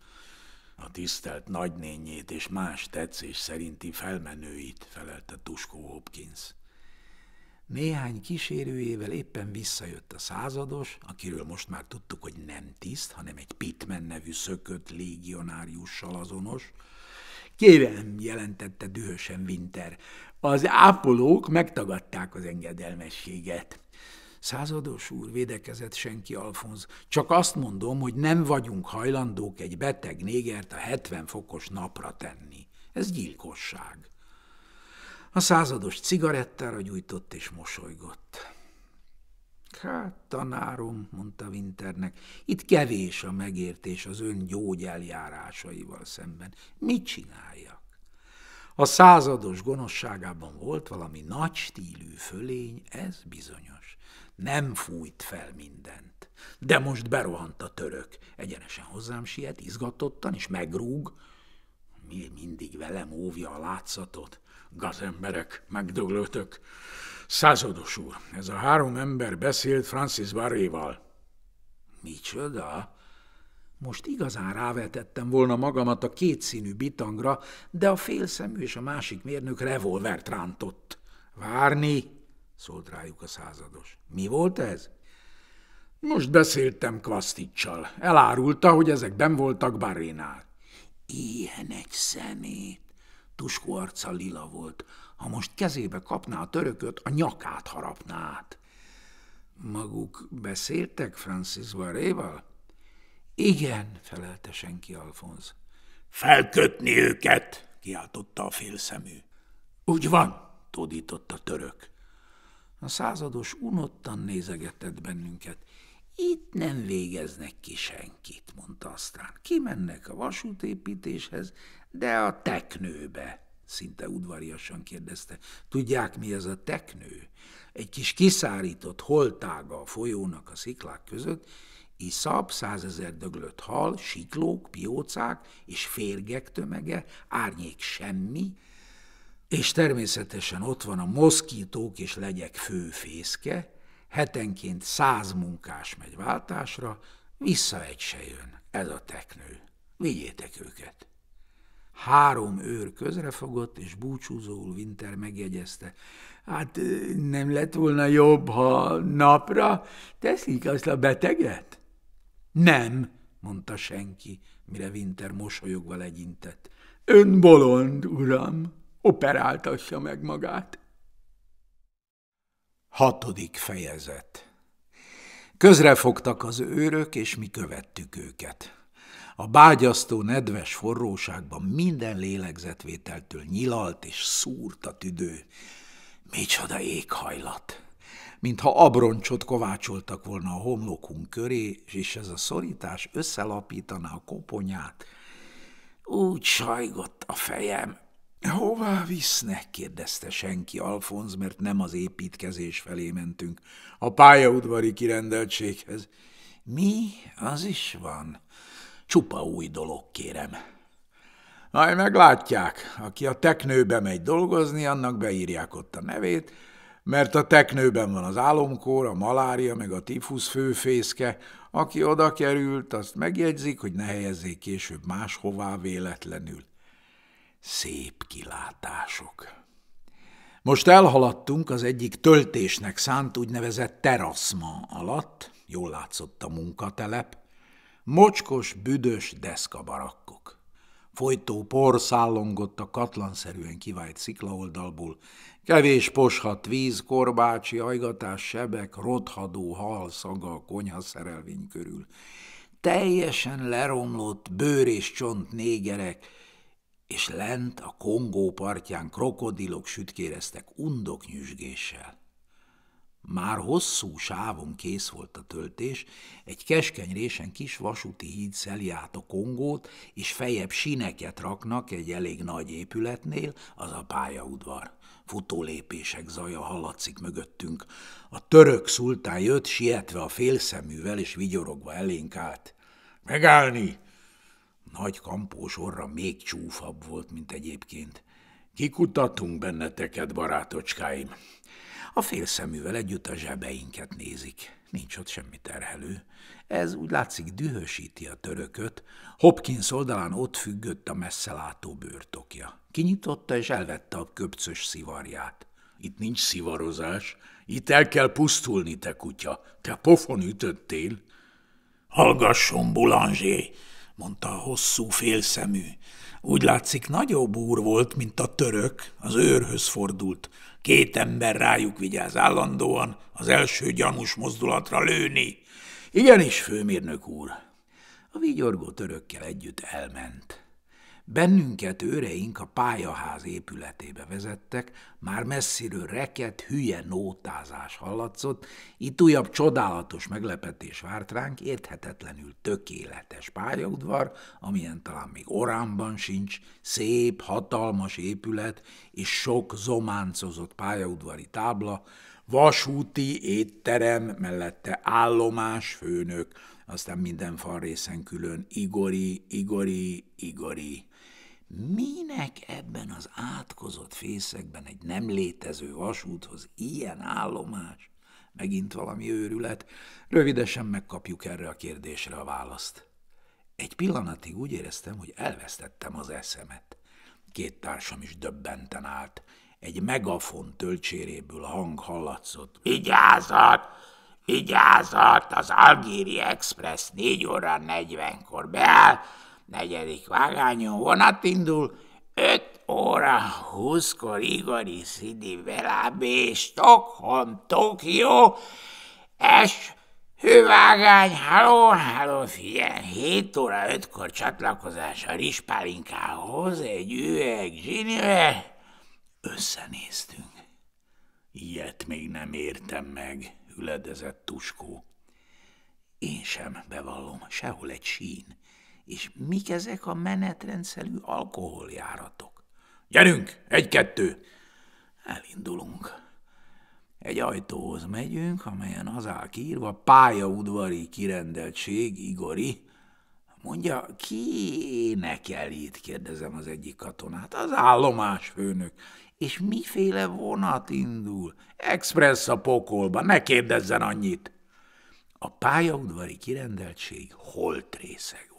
a tisztelt nagynényét és más tetszés szerinti felmenőit, felelte Tuskó Hopkins. Néhány kísérőjével éppen visszajött a százados, akiről most már tudtuk, hogy nem tiszt, hanem egy Pitman nevű szökött légionáriussal azonos. Kérem, jelentette dühösen Winter, az ápolók megtagadták az engedelmességet. Százados úr, védekezett senki Alfonz, csak azt mondom, hogy nem vagyunk hajlandók egy beteg négert a 70 fokos napra tenni. Ez gyilkosság. A százados cigarettára gyújtott és mosolygott. Hát, tanárom, mondta Winternek, itt kevés a megértés az ön gyógyeljárásaival szemben. Mit csináljak? A százados gonoszságában volt valami nagy stílű fölény, ez bizonyos. Nem fújt fel mindent. De most berohant a török. Egyenesen hozzám siet, izgatottan, és megrúg. Mi mindig velem óvja a látszatot. Gazemberek, megdöglötök. Százados úr, ez a három ember beszélt Francis Barréval. Micsoda? Most igazán rávetettem volna magamat a kétszínű bitangra, de a félszemű és a másik mérnök revolvert rántott. Várni, szólt rájuk a százados. Mi volt ez? Most beszéltem Kvaszticsal. Elárulta, hogy ben voltak Barénál. Ilyen egy szemét. Tuskó arca lila volt. Ha most kezébe kapná a törököt, a nyakát harapná át. Maguk beszéltek Francis Varéval? Igen, felelte senki Alfonz. Felkötni őket, kiáltotta a félszemű. Úgy van, tudította a török. A százados unottan nézegetett bennünket. Itt nem végeznek ki senkit, mondta aztán. Kimennek a vasútépítéshez, de a teknőbe, szinte udvariasan kérdezte. Tudják, mi ez a teknő? Egy kis kiszárított holtága a folyónak a sziklák között, iszap, százezer döglött hal, siklók, piócák és férgek tömege, árnyék semmi, és természetesen ott van a moszkítók és legyek főfészke, hetenként száz munkás megy váltásra, vissza egy se jön, ez a teknő. Vigyétek őket. Három őr közrefogott, és búcsúzóul Winter megjegyezte. Hát nem lett volna jobb, ha napra teszik azt a beteget? Nem, mondta senki, mire Winter mosolyogva legyintett. Ön bolond, uram! operáltassa meg magát. Hatodik fejezet Közrefogtak az őrök, és mi követtük őket. A bágyasztó nedves forróságban minden lélegzetvételtől nyilalt és szúrt a tüdő. Micsoda éghajlat! Mintha abroncsot kovácsoltak volna a homlokunk köré, és ez a szorítás összelapítaná a koponyát. Úgy sajgott a fejem, Hová visznek? kérdezte senki Alfonz, mert nem az építkezés felé mentünk, a pályaudvari kirendeltséghez. Mi? Az is van. Csupa új dolog, kérem. Majd meglátják, aki a teknőbe megy dolgozni, annak beírják ott a nevét, mert a teknőben van az álomkor, a malária, meg a tifusz főfészke, aki oda került, azt megjegyzik, hogy ne helyezzék később máshová véletlenül szép kilátások. Most elhaladtunk az egyik töltésnek szánt úgynevezett teraszma alatt, jól látszott a munkatelep, mocskos, büdös deszkabarakkok. Folytó por szállongott a katlanszerűen kivált sziklaoldalból, kevés poshat víz, korbácsi, ajgatás, sebek, rothadó hal szaga a konyhaszerelvény körül. Teljesen leromlott bőr és csont négerek, és lent a Kongó partján krokodilok sütkéreztek undok nyüzsgéssel. Már hosszú sávon kész volt a töltés, egy keskeny résen kis vasúti híd szeli át a Kongót, és fejebb sineket raknak egy elég nagy épületnél, az a pályaudvar. Futólépések zaja hallatszik mögöttünk. A török szultán jött, sietve a félszeművel, és vigyorogva elénk állt. – Megállni! Nagy kampós orra még csúfabb volt, mint egyébként. Kikutatunk benneteket, barátocskáim. A félszeművel együtt a zsebeinket nézik. Nincs ott semmi terhelő. Ez úgy látszik dühösíti a törököt. Hopkins oldalán ott függött a messzelátó bőrtokja. Kinyitotta és elvette a köpcös szivarját. Itt nincs szivarozás. Itt el kell pusztulni, te kutya. Te pofon ütöttél. Hallgasson, Boulanger! mondta a hosszú félszemű. Úgy látszik, nagyobb úr volt, mint a török, az őrhöz fordult. Két ember rájuk vigyáz állandóan, az első gyanús mozdulatra lőni. Igenis, főmérnök úr. A vigyorgó törökkel együtt elment. Bennünket őreink a pályaház épületébe vezettek, már messziről reket, hülye nótázás hallatszott, itt újabb csodálatos meglepetés várt ránk, érthetetlenül tökéletes pályaudvar, amilyen talán még oránban sincs, szép, hatalmas épület és sok zománcozott pályaudvari tábla, vasúti étterem, mellette állomás, főnök, aztán minden falrészen külön Igori, Igori, Igori. Minek ebben az átkozott fészekben egy nem létező vasúthoz ilyen állomás? Megint valami őrület. Rövidesen megkapjuk erre a kérdésre a választ. Egy pillanatig úgy éreztem, hogy elvesztettem az eszemet. Két társam is döbbenten állt. Egy megafon töltséréből a hang hallatszott. Vigyázat! Vigyázat! Az Algéri Express 4 óra 40-kor beáll, negyedik vágányon vonat indul, öt óra húszkor Igori Szidi Velábé, Stockholm, Tokió, és hővágány, halló, halló, figyelj, 7 óra 5-kor csatlakozás a rispálinkához, egy üveg zsinivel, összenéztünk. Ilyet még nem értem meg, üledezett Tuskó. Én sem bevallom, sehol egy sín. És mik ezek a menetrendszerű alkoholjáratok? Gyerünk, egy-kettő! Elindulunk. Egy ajtóhoz megyünk, amelyen az áll kiírva pályaudvari kirendeltség Igori. Mondja, ki énekel itt, kérdezem az egyik katonát. Az állomás főnök. És miféle vonat indul? Express a pokolba, ne kérdezzen annyit! A pályaudvari kirendeltség holt részeg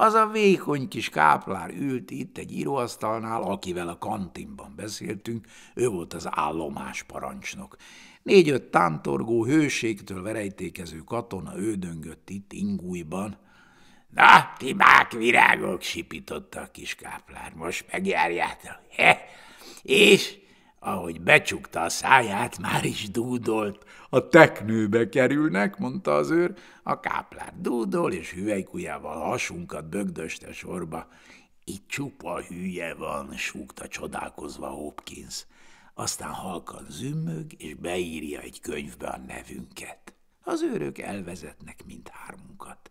az a vékony kis káplár ült itt egy íróasztalnál, akivel a kantinban beszéltünk, ő volt az állomás parancsnok. Négy-öt tántorgó, hőségtől verejtékező katona ődöngött itt ingújban. – Na, ti mák virágok! – sipította a kis káplár. – Most megjárjátok. – És? Ahogy becsukta a száját, már is dúdolt. A teknőbe kerülnek, mondta az őr. A káplár dúdol, és hüvelykujjával hasunkat bögdöste sorba. Itt csupa hülye van, súgta csodálkozva Hopkins. Aztán halkan zümmög, és beírja egy könyvbe a nevünket. Az őrök elvezetnek mindhármunkat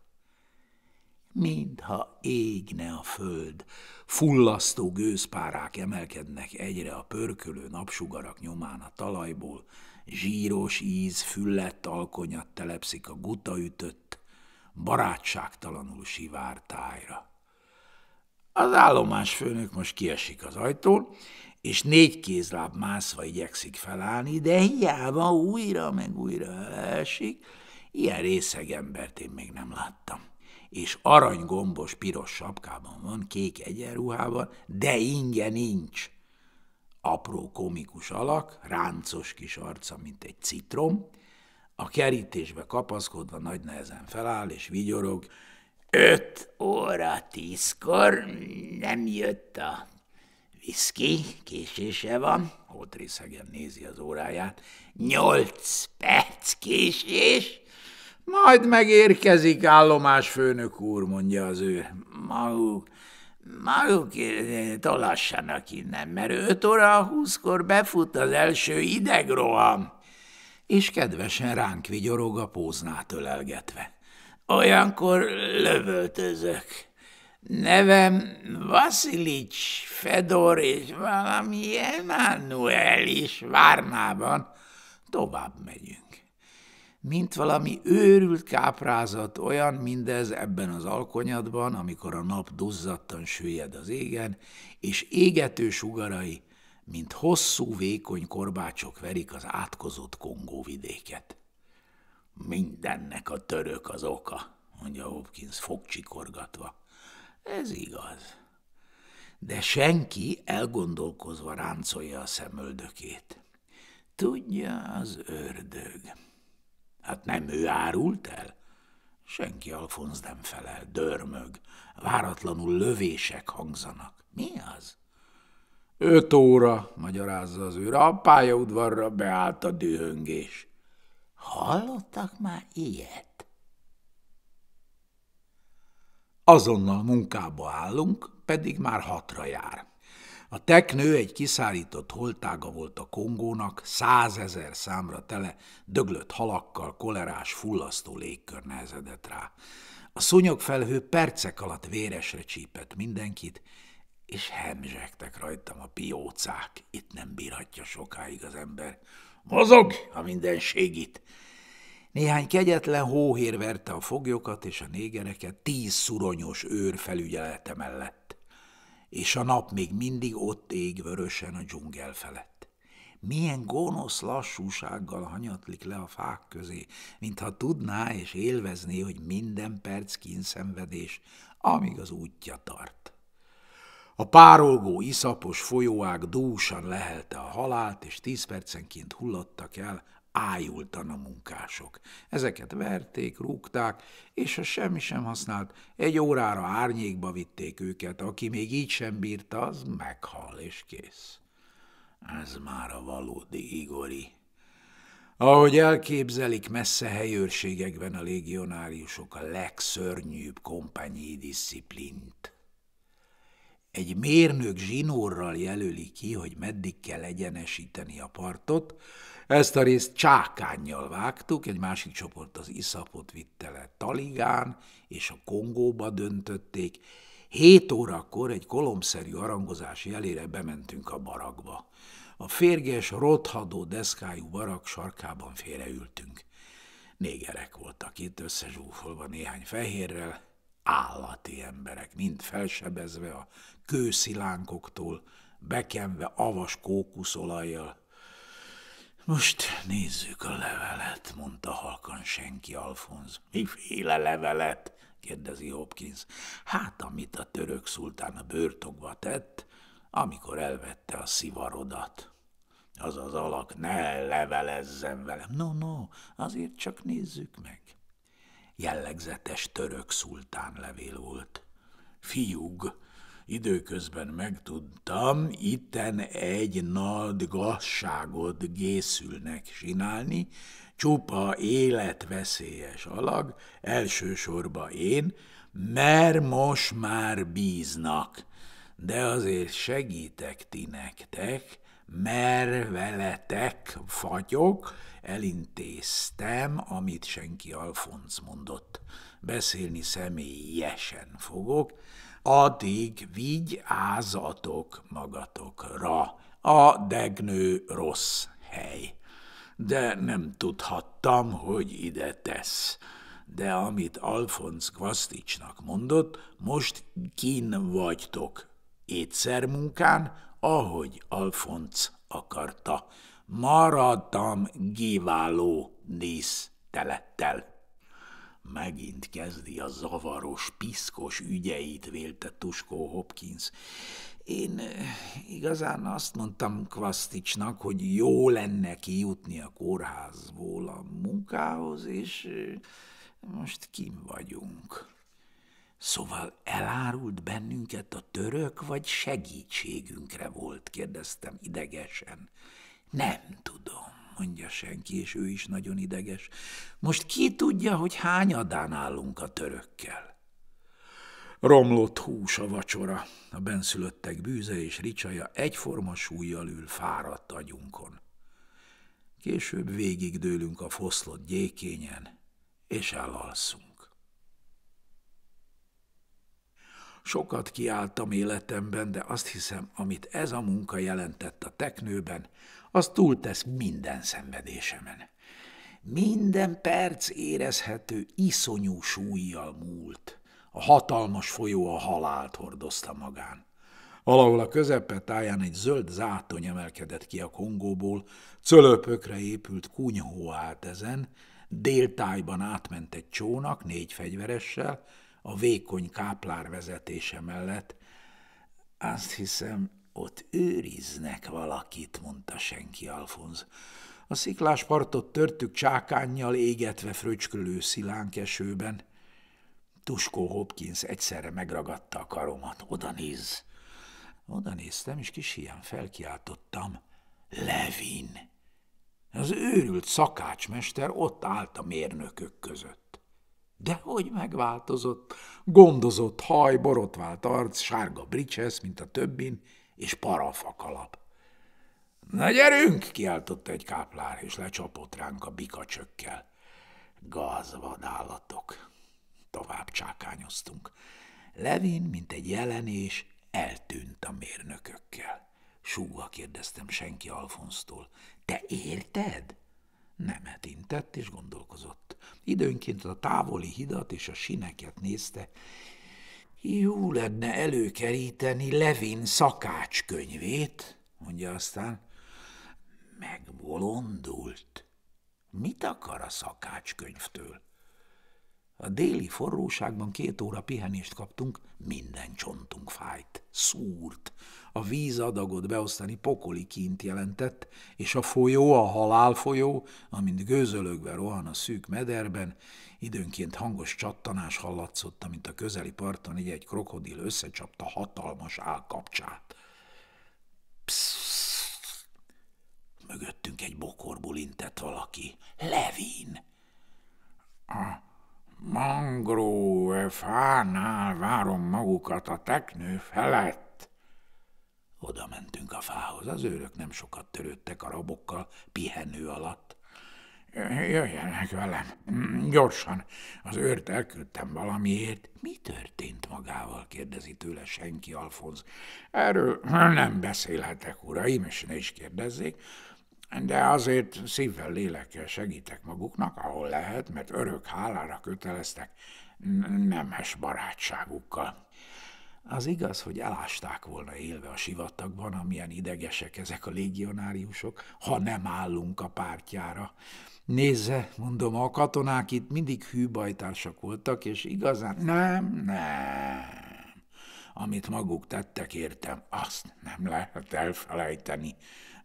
mintha égne a föld. Fullasztó gőzpárák emelkednek egyre a pörkölő napsugarak nyomán a talajból, zsíros íz füllett alkonyat telepszik a gutaütött, barátságtalanul sivár tájra. Az állomás főnök most kiesik az ajtól, és négy kézláb mászva igyekszik felállni, de hiába újra meg újra esik, ilyen részeg embert én még nem láttam és aranygombos piros sapkában van, kék egyenruhában, de inge nincs. Apró komikus alak, ráncos kis arca, mint egy citrom, a kerítésbe kapaszkodva nagy nehezen feláll és vigyorog. Öt óra tízkor nem jött a viszki, késése van, Holtriszegen nézi az óráját. Nyolc perc késés, majd megérkezik állomásfőnök úr, mondja az ő. Maguk, maguk eh, tolassanak innen, mert öt óra húszkor befut az első idegroham. És kedvesen ránk vigyorog a póznát ölelgetve. Olyankor lövöltözök. Nevem Vasilics, Fedor és valami Manuel is Várnában. Tovább megyünk mint valami őrült káprázat, olyan mindez ebben az alkonyatban, amikor a nap duzzadtan süllyed az égen, és égető sugarai, mint hosszú, vékony korbácsok verik az átkozott Kongó vidéket. Mindennek a török az oka, mondja Hopkins fogcsikorgatva. Ez igaz. De senki elgondolkozva ráncolja a szemöldökét. Tudja az ördög. Hát nem ő árult el? Senki Alfonz nem felel, dörmög. Váratlanul lövések hangzanak. Mi az? Öt óra, magyarázza az őr, a pályaudvarra beállt a dühöngés. Hallottak már ilyet? Azonnal munkába állunk, pedig már hatra jár. A teknő egy kiszárított holtága volt a Kongónak, százezer számra tele, döglött halakkal, kolerás, fullasztó légkör nehezedett rá. A szúnyogfelhő percek alatt véresre csípett mindenkit, és hemzsegtek rajtam a piócák. Itt nem bírhatja sokáig az ember. Mozog a mindenségit! Néhány kegyetlen hóhér verte a foglyokat és a négereket tíz szuronyos őr felügyelete mellett és a nap még mindig ott ég vörösen a dzsungel felett. Milyen gonosz lassúsággal hanyatlik le a fák közé, mintha tudná és élvezné, hogy minden perc kínszenvedés, amíg az útja tart. A párolgó, iszapos folyóág dúsan lehelte a halált, és tíz percenként hullottak el ájultan a munkások. Ezeket verték, rúgták, és ha semmi sem használt, egy órára árnyékba vitték őket, aki még így sem bírta, az meghal és kész. Ez már a valódi Igori. Ahogy elképzelik messze helyőrségekben a légionáriusok a legszörnyűbb kompányi disziplint. Egy mérnök zsinórral jelöli ki, hogy meddig kell egyenesíteni a partot, ezt a részt csákányjal vágtuk, egy másik csoport az iszapot vitte le Taligán, és a Kongóba döntötték. Hét órakor egy kolomszerű arangozás jelére bementünk a barakba. A férges, rothadó deszkájú barak sarkában félreültünk. Négerek voltak itt, összezsúfolva néhány fehérrel, állati emberek, mind felsebezve a kőszilánkoktól, bekenve avas kókuszolajjal, most nézzük a levelet, mondta halkan senki Alfonz. Miféle levelet? kérdezi Hopkins. Hát, amit a török szultán a börtokba tett, amikor elvette a szivarodat. Az az alak ne levelezzen velem. No, no, azért csak nézzük meg. Jellegzetes török szultán levél volt. Fiúg, Időközben megtudtam, itten egy nagy gazságot gészülnek csinálni, csupa életveszélyes alag, elsősorban én, mert most már bíznak, de azért segítek ti nektek, mert veletek fagyok, elintéztem, amit senki Alfonsz mondott. Beszélni személyesen fogok, addig vigyázatok magatokra, a degnő rossz hely. De nem tudhattam, hogy ide tesz. De amit Alfonsz Kvaszticsnak mondott, most kin vagytok. Étszermunkán, ahogy Alfonsz akarta. Maradtam kiváló dísztelettel. Megint kezdi a zavaros, piszkos ügyeit, vélte Tuskó Hopkins. Én eh, igazán azt mondtam Kvaszticsnak, hogy jó lenne kijutni a kórházból a munkához, és eh, most kim vagyunk. Szóval elárult bennünket a török, vagy segítségünkre volt, kérdeztem idegesen. Nem tudom mondja senki, és ő is nagyon ideges. Most ki tudja, hogy hányadán állunk a törökkel? Romlott hús a vacsora, a benszülöttek bűze és ricsaja egyforma súlyjal ül fáradt agyunkon. Később végigdőlünk a foszlott gyékényen, és elalszunk. Sokat kiálltam életemben, de azt hiszem, amit ez a munka jelentett a teknőben, az túltesz minden szenvedésemen. Minden perc érezhető iszonyú súlyjal múlt. A hatalmas folyó a halált hordozta magán. Valahol a közepe táján egy zöld zátony emelkedett ki a Kongóból, cölöpökre épült kunyhó állt ezen, déltájban átment egy csónak négy fegyveressel, a vékony káplár vezetése mellett. Azt hiszem, ott őriznek valakit, mondta senki Alfonz. A sziklás partot törtük csákánnyal égetve fröcskölő szilánk esőben. Tuskó Hopkins egyszerre megragadta a karomat. Oda néz! Oda néztem, és kis hiány felkiáltottam. Levin! Az őrült szakácsmester ott állt a mérnökök között. De hogy megváltozott? Gondozott haj, borotvált arc, sárga bricsesz, mint a többin, és parafakalap. – Na gyerünk! – kiáltott egy káplár, és lecsapott ránk a bikacsökkel. állatok Tovább csákányoztunk. Levin, mint egy jelenés, eltűnt a mérnökökkel. Súgva kérdeztem senki Alfonsztól. Te érted? Nemet intett és gondolkozott. Időnként a távoli hidat és a sineket nézte, jó lenne előkeríteni Levin szakácskönyvét, mondja aztán. Megbolondult. Mit akar a szakácskönyvtől? A déli forróságban két óra pihenést kaptunk, minden csontunk fájt, szúrt. A adagot beosztani pokoli kint jelentett, és a folyó, a halál folyó, amint gőzölögve rohan a szűk mederben, időnként hangos csattanás hallatszott, amint a közeli parton egy, egy krokodil összecsapta hatalmas állkapcsát. Psst! Mögöttünk egy bokorból intett valaki. Levin! Ah Mangrove fánál várom magukat a teknő felett. Oda mentünk a fához, az őrök nem sokat törődtek a rabokkal pihenő alatt. Jöjjenek velem, gyorsan, az őrt elküldtem valamiért. Mi történt magával, kérdezi tőle senki, Alfonz. Erről nem beszélhetek, uraim, és ne is kérdezzék, de azért szívvel, lélekkel segítek maguknak, ahol lehet, mert örök hálára köteleztek nemes barátságukkal. Az igaz, hogy elásták volna élve a sivatagban, amilyen idegesek ezek a légionáriusok, ha nem állunk a pártjára. Nézze, mondom, a katonák itt mindig hűbajtársak voltak, és igazán nem, nem. Amit maguk tettek, értem, azt nem lehet elfelejteni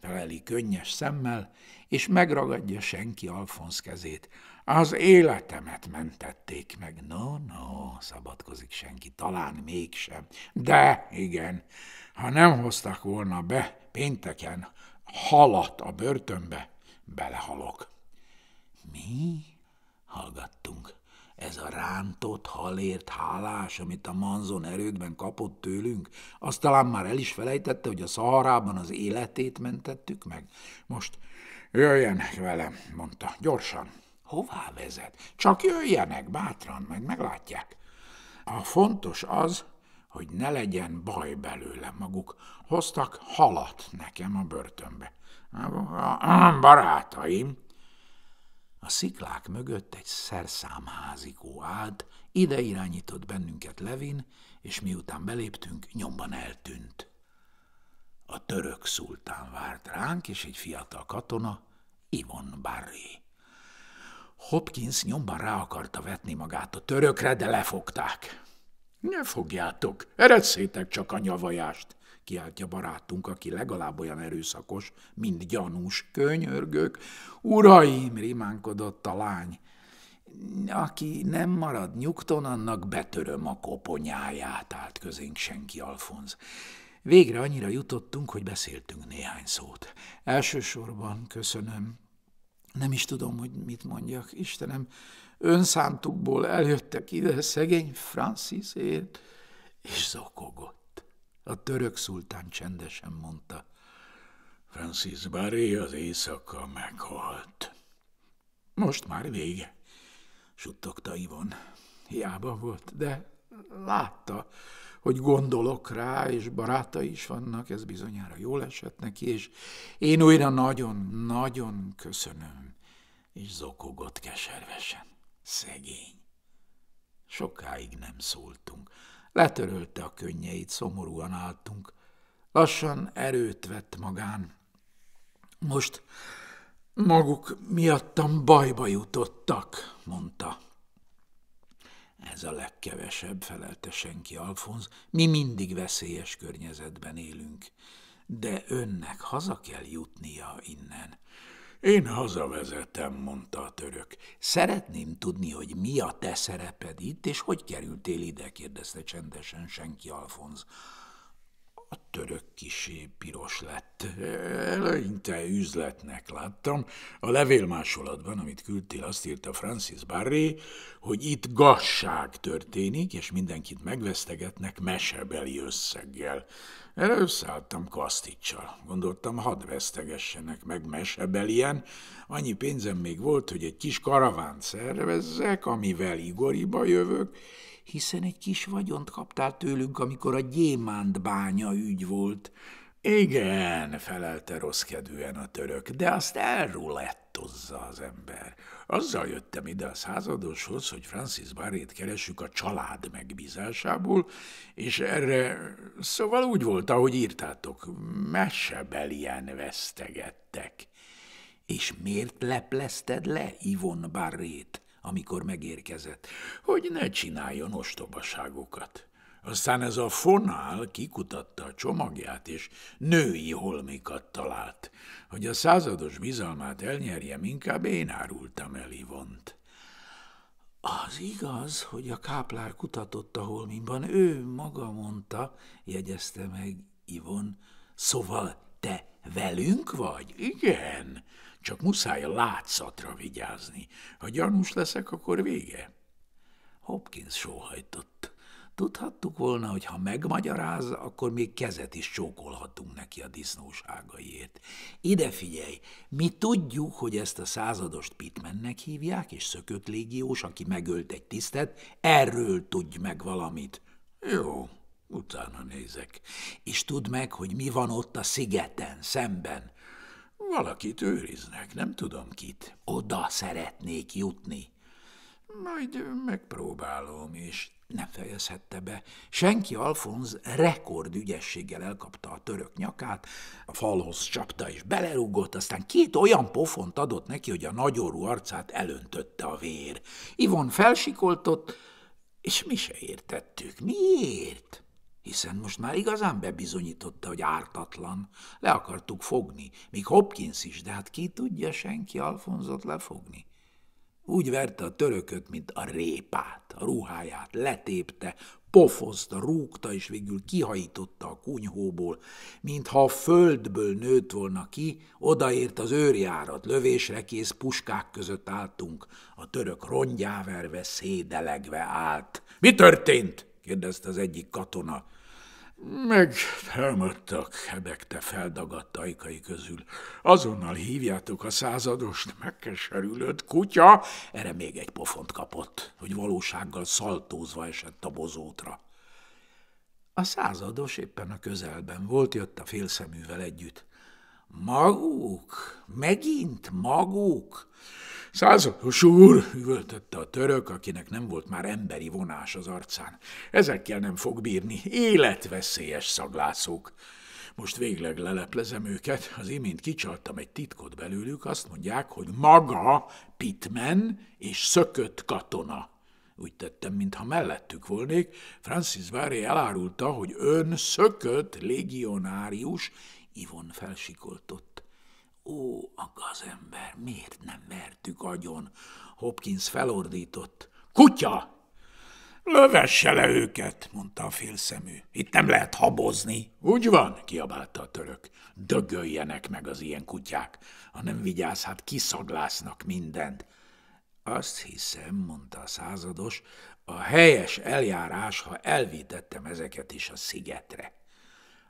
megöleli könnyes szemmel, és megragadja senki Alfonsz kezét. Az életemet mentették meg. No, no, szabadkozik senki, talán mégsem. De, igen, ha nem hoztak volna be pénteken halat a börtönbe, belehalok. Mi? Hallgattunk. Ez a rántott, halért hálás, amit a manzon erődben kapott tőlünk, azt talán már el is felejtette, hogy a szaharában az életét mentettük meg. Most jöjjenek velem, mondta, gyorsan. Hová vezet? Csak jöjjenek, bátran, meg meglátják. A fontos az, hogy ne legyen baj belőle maguk. Hoztak halat nekem a börtönbe. A barátaim, a sziklák mögött egy szerszámházikó állt, ide irányított bennünket Levin, és miután beléptünk, nyomban eltűnt. A török szultán várt ránk, és egy fiatal katona, Ivon Barry. Hopkins nyomban rá akarta vetni magát a törökre, de lefogták. – Ne fogjátok, eredszétek csak a nyavajást! kiáltja barátunk, aki legalább olyan erőszakos, mint gyanús könyörgök. Uraim, rimánkodott a lány, aki nem marad nyugton, annak betöröm a koponyáját, állt közénk senki Alfonz. Végre annyira jutottunk, hogy beszéltünk néhány szót. Elsősorban köszönöm. Nem is tudom, hogy mit mondjak. Istenem, önszántukból eljöttek ide szegény Francisért, és zokogott. A török szultán csendesen mondta. Francis Barry az éjszaka meghalt. Most már vége, suttogta Ivon. Hiába volt, de látta, hogy gondolok rá, és barátai is vannak, ez bizonyára jól esett neki, és én újra nagyon-nagyon köszönöm, és zokogott keservesen. Szegény. Sokáig nem szóltunk. Letörölte a könnyeit, szomorúan álltunk. Lassan erőt vett magán. Most maguk miattam bajba jutottak, mondta. Ez a legkevesebb, felelte senki Alfonz. Mi mindig veszélyes környezetben élünk, de önnek haza kell jutnia innen. Én hazavezetem, mondta a török. Szeretném tudni, hogy mi a te szereped itt, és hogy kerültél ide, kérdezte csendesen senki Alfonz. A török kisé piros lett. Eleinte üzletnek láttam. A levélmásolatban, amit küldtél, azt írta Francis Barré, hogy itt gasság történik, és mindenkit megvesztegetnek mesebeli összeggel. Erre összeálltam Kasticsal. Gondoltam, hadd vesztegessenek meg mesebelien. Annyi pénzem még volt, hogy egy kis karavánt szervezzek, amivel Igoriba jövök, hiszen egy kis vagyont kaptál tőlünk, amikor a gyémánt bánya ügy volt. Igen, felelte rosszkedően a török, de azt elrulettozza az ember. Azzal jöttem ide a századoshoz, hogy Francis Barrét keresük a család megbízásából, és erre, szóval úgy volt, ahogy írtátok, mesebelien vesztegettek. És miért leplezted le Ivon Barrét? amikor megérkezett, hogy ne csináljon ostobaságokat. Aztán ez a fonál kikutatta a csomagját, és női holmikat talált. Hogy a százados bizalmát elnyerjem, inkább én árultam el Ivont. Az igaz, hogy a káplár kutatott a holmimban, ő maga mondta, jegyezte meg Ivon, szóval te velünk vagy? Igen, csak muszáj a látszatra vigyázni. Ha gyanús leszek, akkor vége. Hopkins sóhajtott. Tudhattuk volna, hogy ha megmagyarázza, akkor még kezet is csókolhatunk neki a disznóságaiért. Ide figyelj, mi tudjuk, hogy ezt a századost Pitmennek hívják, és szökött légiós, aki megölt egy tisztet, erről tudj meg valamit. Jó, utána nézek. És tudd meg, hogy mi van ott a szigeten, szemben. Valakit őriznek, nem tudom kit. Oda szeretnék jutni. Majd megpróbálom, és nem fejezhette be. Senki Alfonz rekordügyességgel elkapta a török nyakát, a falhoz csapta és belerúgott, aztán két olyan pofont adott neki, hogy a nagyorú arcát elöntötte a vér. Ivon felsikoltott, és mi se értettük. Miért? hiszen most már igazán bebizonyította, hogy ártatlan. Le akartuk fogni, még Hopkins is, de hát ki tudja senki Alfonzot lefogni. Úgy verte a törököt, mint a répát, a ruháját, letépte, pofozta, rúgta, és végül kihajította a kunyhóból, mintha a földből nőtt volna ki, odaért az őrjárat, lövésre kész puskák között álltunk, a török rongyáverve, szédelegve állt. – Mi történt? – kérdezte az egyik katona. Meg felmöttek, hebegte feldagadt ajkai közül. Azonnal hívjátok a századost, megkeserülött kutya. Erre még egy pofont kapott, hogy valósággal szaltózva esett a bozótra. A százados éppen a közelben volt, jött a félszeművel együtt. Maguk? Megint maguk? Századosú úr, üvöltötte a török, akinek nem volt már emberi vonás az arcán. Ezekkel nem fog bírni, életveszélyes szaglászók. Most végleg leleplezem őket, az imént kicsaltam egy titkot belőlük, azt mondják, hogy maga Pitman és szökött katona. Úgy tettem, mintha mellettük volnék, Francis Váré elárulta, hogy ön szökött légionárius, Ivon felsikoltott. Ó, a gazember, miért nem mertük agyon? Hopkins felordított. Kutya! Lövesse le őket, mondta a félszemű. Itt nem lehet habozni. Úgy van, kiabálta a török. Dögöljenek meg az ilyen kutyák. Ha nem vigyáz, hát kiszaglásznak mindent. Azt hiszem, mondta a százados, a helyes eljárás, ha elvítettem ezeket is a szigetre.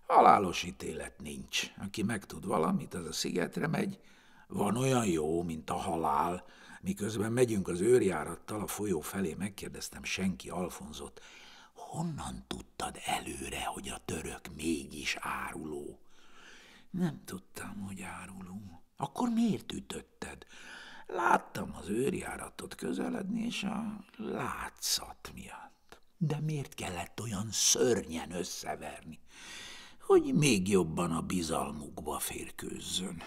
Halálos ítélet nincs. Aki megtud valamit, az a szigetre megy. Van olyan jó, mint a halál. Miközben megyünk az őrjárattal a folyó felé, megkérdeztem senki Alfonzot. Honnan tudtad előre, hogy a török mégis áruló? Nem tudtam, hogy áruló. Akkor miért ütötted? Láttam az őrjáratot közeledni, és a látszat miatt. De miért kellett olyan szörnyen összeverni? hogy még jobban a bizalmukba férkőzzön.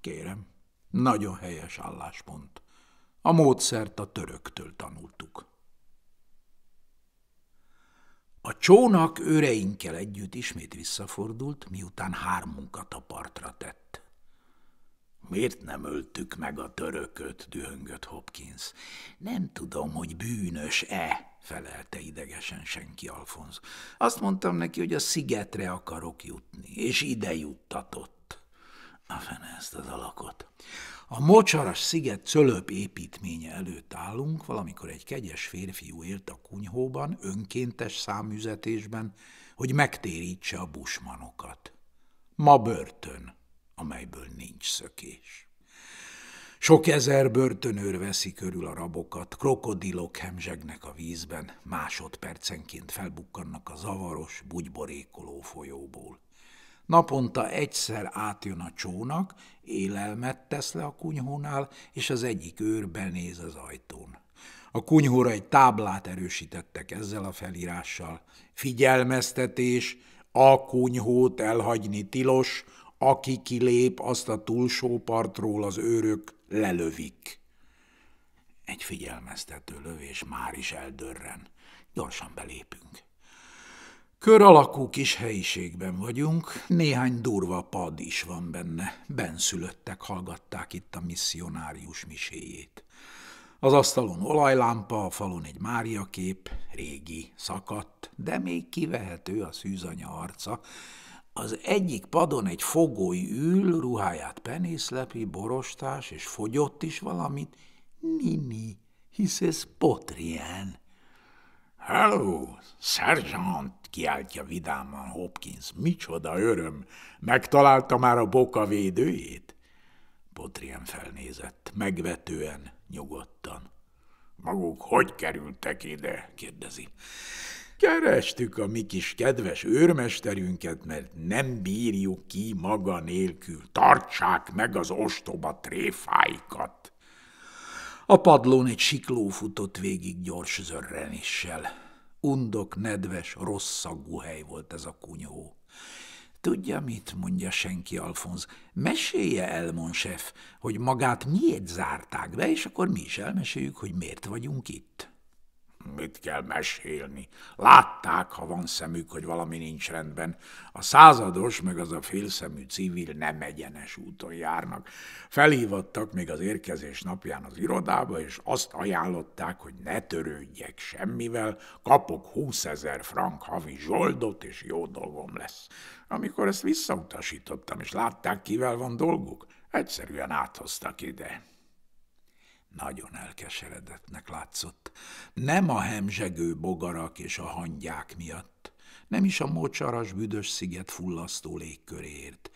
Kérem, nagyon helyes álláspont. A módszert a töröktől tanultuk. A csónak őreinkkel együtt ismét visszafordult, miután hármunkat a partra tett. Miért nem öltük meg a törököt, dühöngött Hopkins. Nem tudom, hogy bűnös-e, felelte idegesen senki Alfonz. Azt mondtam neki, hogy a szigetre akarok jutni, és ide juttatott. A fene ezt az alakot. A mocsaras sziget cölöp építménye előtt állunk, valamikor egy kegyes férfiú élt a kunyhóban, önkéntes számüzetésben, hogy megtérítse a busmanokat. Ma börtön, amelyből nincs szökés. Sok ezer börtönőr veszi körül a rabokat, krokodilok hemzsegnek a vízben, másodpercenként felbukkannak a zavaros, bugyborékoló folyóból. Naponta egyszer átjön a csónak, élelmet tesz le a kunyhónál, és az egyik őr benéz az ajtón. A kunyhóra egy táblát erősítettek ezzel a felírással. Figyelmeztetés, a kunyhót elhagyni tilos, aki kilép, azt a túlsó partról az őrök lelövik. Egy figyelmeztető lövés már is eldörren. Gyorsan belépünk. Kör alakú kis helyiségben vagyunk, néhány durva pad is van benne. Benszülöttek hallgatták itt a misszionárius miséjét. Az asztalon olajlámpa, a falon egy Mária kép, régi, szakadt, de még kivehető a szűzanya arca, az egyik padon egy fogói ül, ruháját penészlepi, borostás, és fogyott is valamit. Nini, hisz ez potrien. Hello, szerzsant, kiáltja vidáman Hopkins. Micsoda öröm, megtalálta már a boka védőjét? Potrien felnézett, megvetően, nyugodtan. Maguk hogy kerültek ide? kérdezi. Kerestük a mi kis kedves őrmesterünket, mert nem bírjuk ki maga nélkül. Tartsák meg az ostoba tréfáikat! A padlón egy sikló futott végig gyors zörrenéssel. Undok, nedves, rossz szagú hely volt ez a kunyó. Tudja, mit mondja senki, Alfonz? Mesélje el, Monsef, hogy magát miért zárták be, és akkor mi is elmeséljük, hogy miért vagyunk itt. Mit kell mesélni? Látták, ha van szemük, hogy valami nincs rendben. A százados meg az a félszemű civil nem egyenes úton járnak. Felhívattak még az érkezés napján az irodába, és azt ajánlották, hogy ne törődjek semmivel, kapok 20 ezer frank havi zsoldot, és jó dolgom lesz. Amikor ezt visszautasítottam, és látták, kivel van dolguk, egyszerűen áthoztak ide. Nagyon elkeseredettnek látszott. Nem a hemzsegő bogarak és a hangyák miatt, nem is a mocsaras büdös sziget fullasztó légköréért.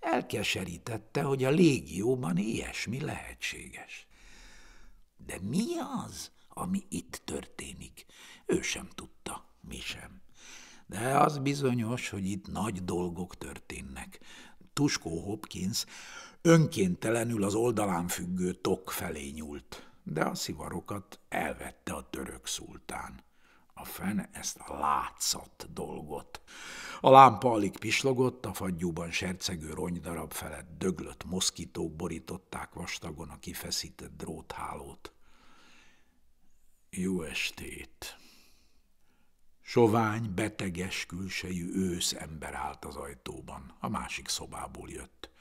Elkeserítette, hogy a légióban ilyesmi lehetséges. De mi az, ami itt történik? Ő sem tudta, mi sem. De az bizonyos, hogy itt nagy dolgok történnek. Tuskó Hopkins önkéntelenül az oldalán függő tok felé nyúlt, de a szivarokat elvette a török szultán. A fene ezt a látszat dolgot. A lámpa alig pislogott, a fagyúban sercegő ronydarab felett döglött moszkitók borították vastagon a kifeszített dróthálót. Jó estét! Sovány, beteges külsejű ősz ember állt az ajtóban, a másik szobából jött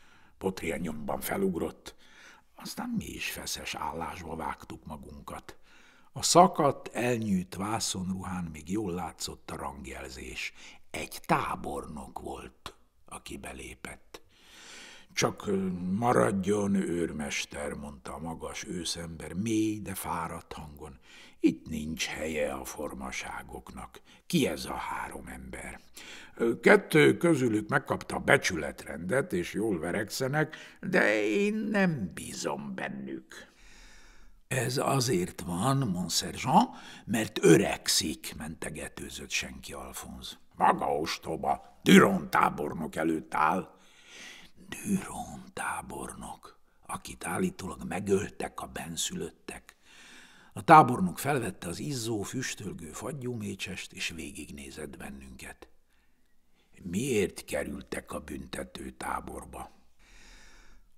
potrélnyomban felugrott, aztán mi is feszes állásba vágtuk magunkat. A szakadt, elnyűjt vászonruhán még jól látszott a rangjelzés. Egy tábornok volt, aki belépett. Csak maradjon, őrmester, mondta a magas őszember, mély, de fáradt hangon, itt nincs helye a formaságoknak. Ki ez a három ember? Kettő közülük megkapta a becsületrendet, és jól verekszenek, de én nem bízom bennük. Ez azért van, Monserjean, mert öregszik, mentegetőzött senki Alfonz. Maga ostoba, Düron tábornok előtt áll. Düron tábornok, akit állítólag megöltek a benszülöttek. A tábornok felvette az izzó, füstölgő fagyúmécsest, és végignézett bennünket. Miért kerültek a büntető táborba?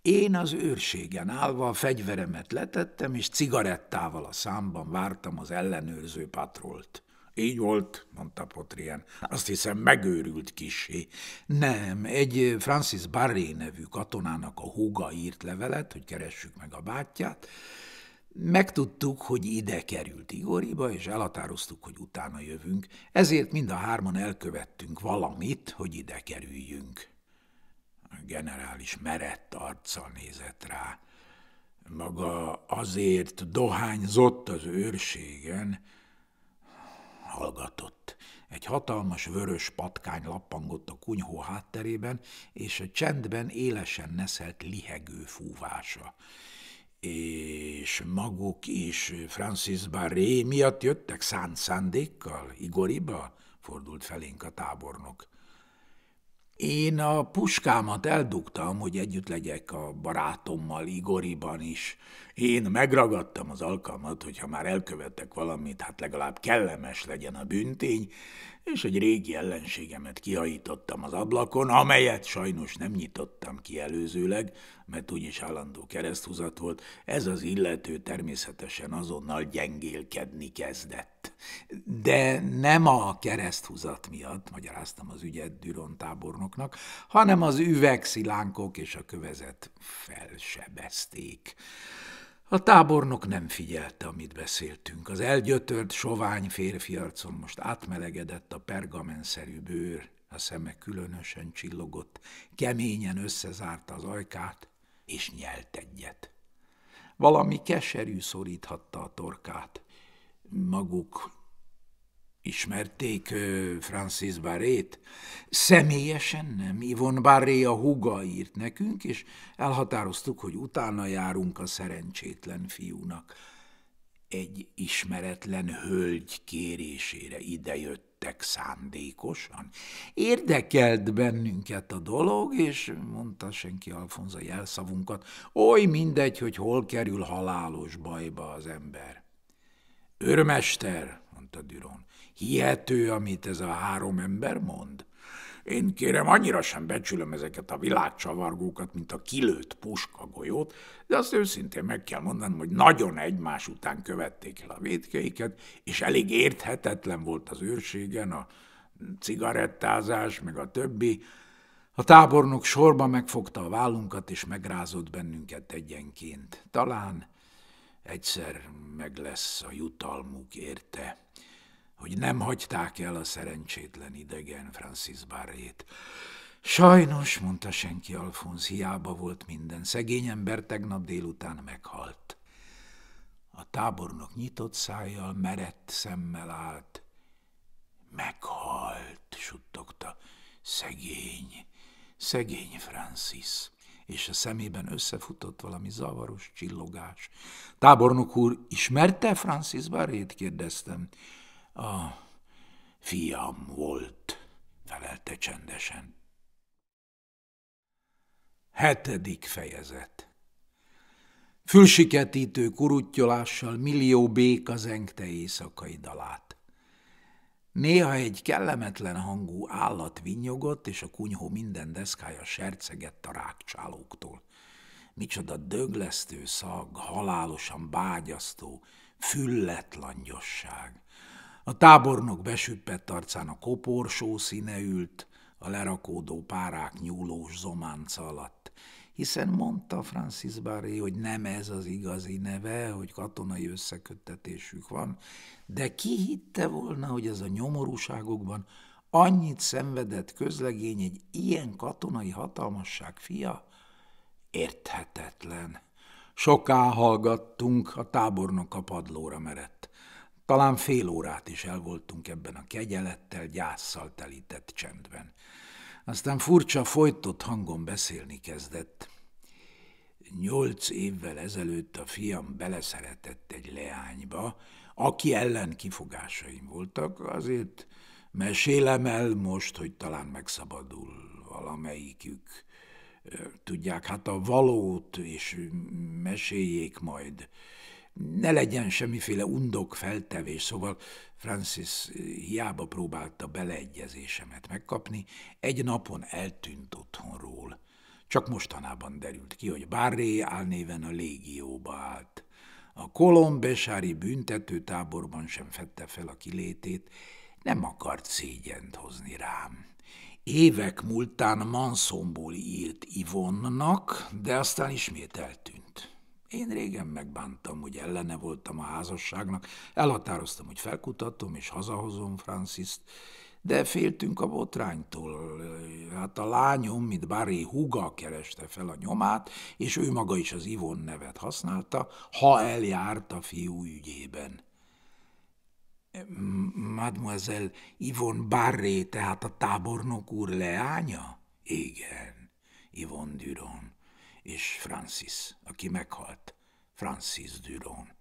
Én az őrségen állva a fegyveremet letettem, és cigarettával a számban vártam az ellenőrző patrolt. Így volt, mondta Potrien. Azt hiszem megőrült kisé. Nem, egy Francis Barré nevű katonának a húga írt levelet, hogy keressük meg a bátyját, Megtudtuk, hogy ide került Igoriba, és elhatároztuk, hogy utána jövünk, ezért mind a hárman elkövettünk valamit, hogy ide kerüljünk. A generális merett arccal nézett rá. Maga azért dohányzott az őrségen, hallgatott. Egy hatalmas vörös patkány lappangott a kunyhó hátterében, és a csendben élesen neszelt lihegő fúvása és maguk is Francis Barré miatt jöttek szánt szándékkal, Igoriba? fordult felénk a tábornok. Én a puskámat eldugtam, hogy együtt legyek a barátommal Igoriban is, én megragadtam az alkalmat, hogy ha már elkövettek valamit, hát legalább kellemes legyen a büntény, és egy régi ellenségemet kihajítottam az ablakon, amelyet sajnos nem nyitottam ki előzőleg, mert úgyis állandó kereszthúzat volt, ez az illető természetesen azonnal gyengélkedni kezdett. De nem a kereszthúzat miatt, magyaráztam az ügyet Düron tábornoknak, hanem az üvegszilánkok és a kövezet felsebezték. A tábornok nem figyelte, amit beszéltünk. Az elgyötört, sovány férfi arcon most átmelegedett a pergamenszerű bőr, a szeme különösen csillogott, keményen összezárta az ajkát, és nyelt egyet. Valami keserű szoríthatta a torkát. Maguk Ismerték Francis Barrét? Személyesen nem. Ivon Barré a huga írt nekünk, és elhatároztuk, hogy utána járunk a szerencsétlen fiúnak. Egy ismeretlen hölgy kérésére idejöttek szándékosan. Érdekelt bennünket a dolog, és mondta senki Alfonza jelszavunkat, oly mindegy, hogy hol kerül halálos bajba az ember. Örmester, mondta Düron, Hihető, amit ez a három ember mond? Én kérem, annyira sem becsülöm ezeket a világcsavargókat, mint a kilőtt puskagolyót, de azt őszintén meg kell mondanom, hogy nagyon egymás után követték el a védkeiket, és elég érthetetlen volt az őrségen a cigarettázás, meg a többi. A tábornok sorba megfogta a vállunkat, és megrázott bennünket egyenként. Talán egyszer meg lesz a jutalmuk érte hogy nem hagyták el a szerencsétlen idegen Francis Barrét. Sajnos, mondta senki Alfonsz, hiába volt minden. Szegény ember tegnap délután meghalt. A tábornok nyitott szájjal, merett szemmel állt. Meghalt, suttogta. Szegény, szegény Francis. És a szemében összefutott valami zavaros csillogás. Tábornok úr, ismerte Francis Barrét? kérdeztem. A fiam volt, felelte csendesen. Hetedik fejezet Fülsiketítő kuruttyolással millió béka zengte éjszakai dalát. Néha egy kellemetlen hangú állat vinyogott, és a kunyhó minden deszkája sercegett a rákcsálóktól. Micsoda döglesztő szag, halálosan bágyasztó, langyosság. A tábornok besüppett arcán a koporsó színe ült, a lerakódó párák nyúlós zománca alatt, hiszen mondta Francis Barry, hogy nem ez az igazi neve, hogy katonai összeköttetésük van, de ki hitte volna, hogy ez a nyomorúságokban annyit szenvedett közlegény egy ilyen katonai hatalmasság fia? Érthetetlen. Soká hallgattunk, a tábornok a padlóra merett. Talán fél órát is elvoltunk ebben a kegyelettel, gyászsal telített csendben. Aztán furcsa, folytott hangon beszélni kezdett. Nyolc évvel ezelőtt a fiam beleszeretett egy leányba, aki ellen kifogásaim voltak, azért mesélem el most, hogy talán megszabadul valamelyikük. Tudják, hát a valót, és meséljék majd ne legyen semmiféle undok feltevés, szóval Francis hiába próbálta beleegyezésemet megkapni, egy napon eltűnt otthonról. Csak mostanában derült ki, hogy Barré álnéven a légióba állt. A kolombesári büntetőtáborban sem fette fel a kilétét, nem akart szégyent hozni rám. Évek múltán Mansomból írt Ivonnak, de aztán ismét eltűnt. Én régen megbántam, hogy ellene voltam a házasságnak, elhatároztam, hogy felkutatom és hazahozom Franciszt, de féltünk a botránytól. Hát a lányom, mint Barry Huga kereste fel a nyomát, és ő maga is az Ivon nevet használta, ha eljárt a fiú ügyében. Mademoiselle Ivon Barré, tehát a tábornok úr leánya? Igen, Ivon Duron és Francis, aki meghalt, Francis Duron.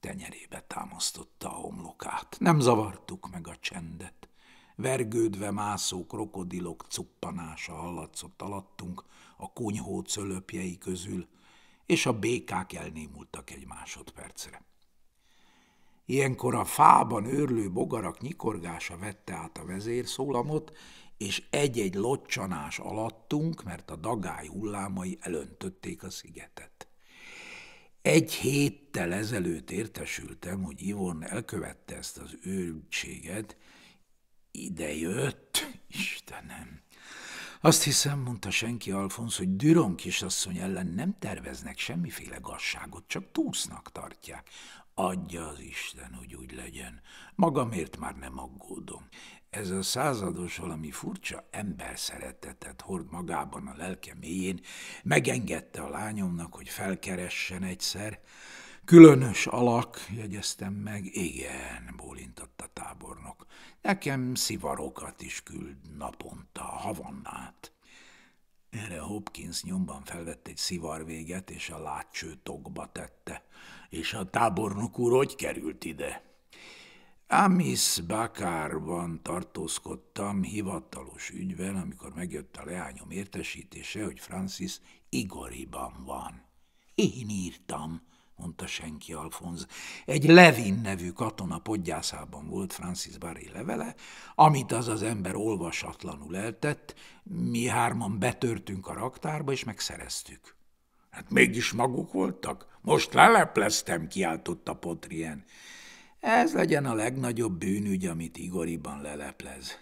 Tenyerébe támasztotta a homlokát. Nem zavartuk meg a csendet. Vergődve mászó krokodilok cuppanása hallatszott alattunk a kunyhó cölöpjei közül, és a békák elnémultak egy másodpercre. Ilyenkor a fában őrlő bogarak nyikorgása vette át a vezérszólamot, és egy-egy locsanás alattunk, mert a dagály hullámai elöntötték a szigetet. Egy héttel ezelőtt értesültem, hogy Ivon elkövette ezt az őrültséget, ide jött, Istenem. Azt hiszem, mondta senki Alfonsz, hogy Düron kisasszony ellen nem terveznek semmiféle gazságot, csak túsznak tartják. Adja az Isten, hogy úgy legyen. Magamért már nem aggódom. Ez a százados valami furcsa ember szeretetet hord magában a lelke mélyén, megengedte a lányomnak, hogy felkeressen egyszer. Különös alak, jegyeztem meg, igen, bólintott a tábornok. Nekem szivarokat is küld naponta havannát. Erre Hopkins nyomban felvett egy szivarvéget, és a látcső tokba tette. És a tábornok úr hogy került ide? Amis Bakárban tartózkodtam hivatalos ügyben, amikor megjött a leányom értesítése, hogy Francis Igoriban van. Én írtam, mondta senki Alfonz. Egy Levin nevű katona podgyászában volt Francis Barry levele, amit az az ember olvasatlanul eltett, mi hárman betörtünk a raktárba, és megszereztük. Hát mégis maguk voltak? Most lelepleztem, kiáltotta Potrien. Ez legyen a legnagyobb bűnügy, amit Igoriban leleplez.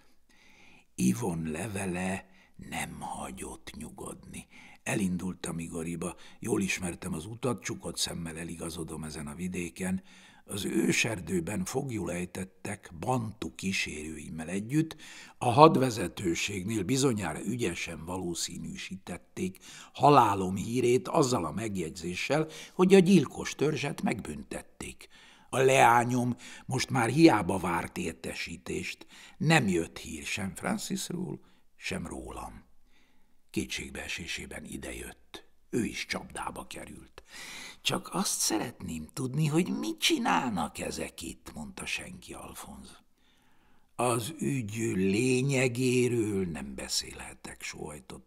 Ivon levele nem hagyott nyugodni. Elindultam Igoriba, jól ismertem az utat, csukott szemmel eligazodom ezen a vidéken. Az őserdőben fogjul ejtettek bantu kísérőimmel együtt, a hadvezetőségnél bizonyára ügyesen valószínűsítették halálom hírét azzal a megjegyzéssel, hogy a gyilkos törzset megbüntették. A leányom most már hiába várt értesítést, nem jött hír sem Francisról, sem rólam. Kétségbeesésében idejött, ő is csapdába került. Csak azt szeretném tudni, hogy mit csinálnak ezek itt, mondta senki Alfonz. Az ügy lényegéről nem beszélhetek,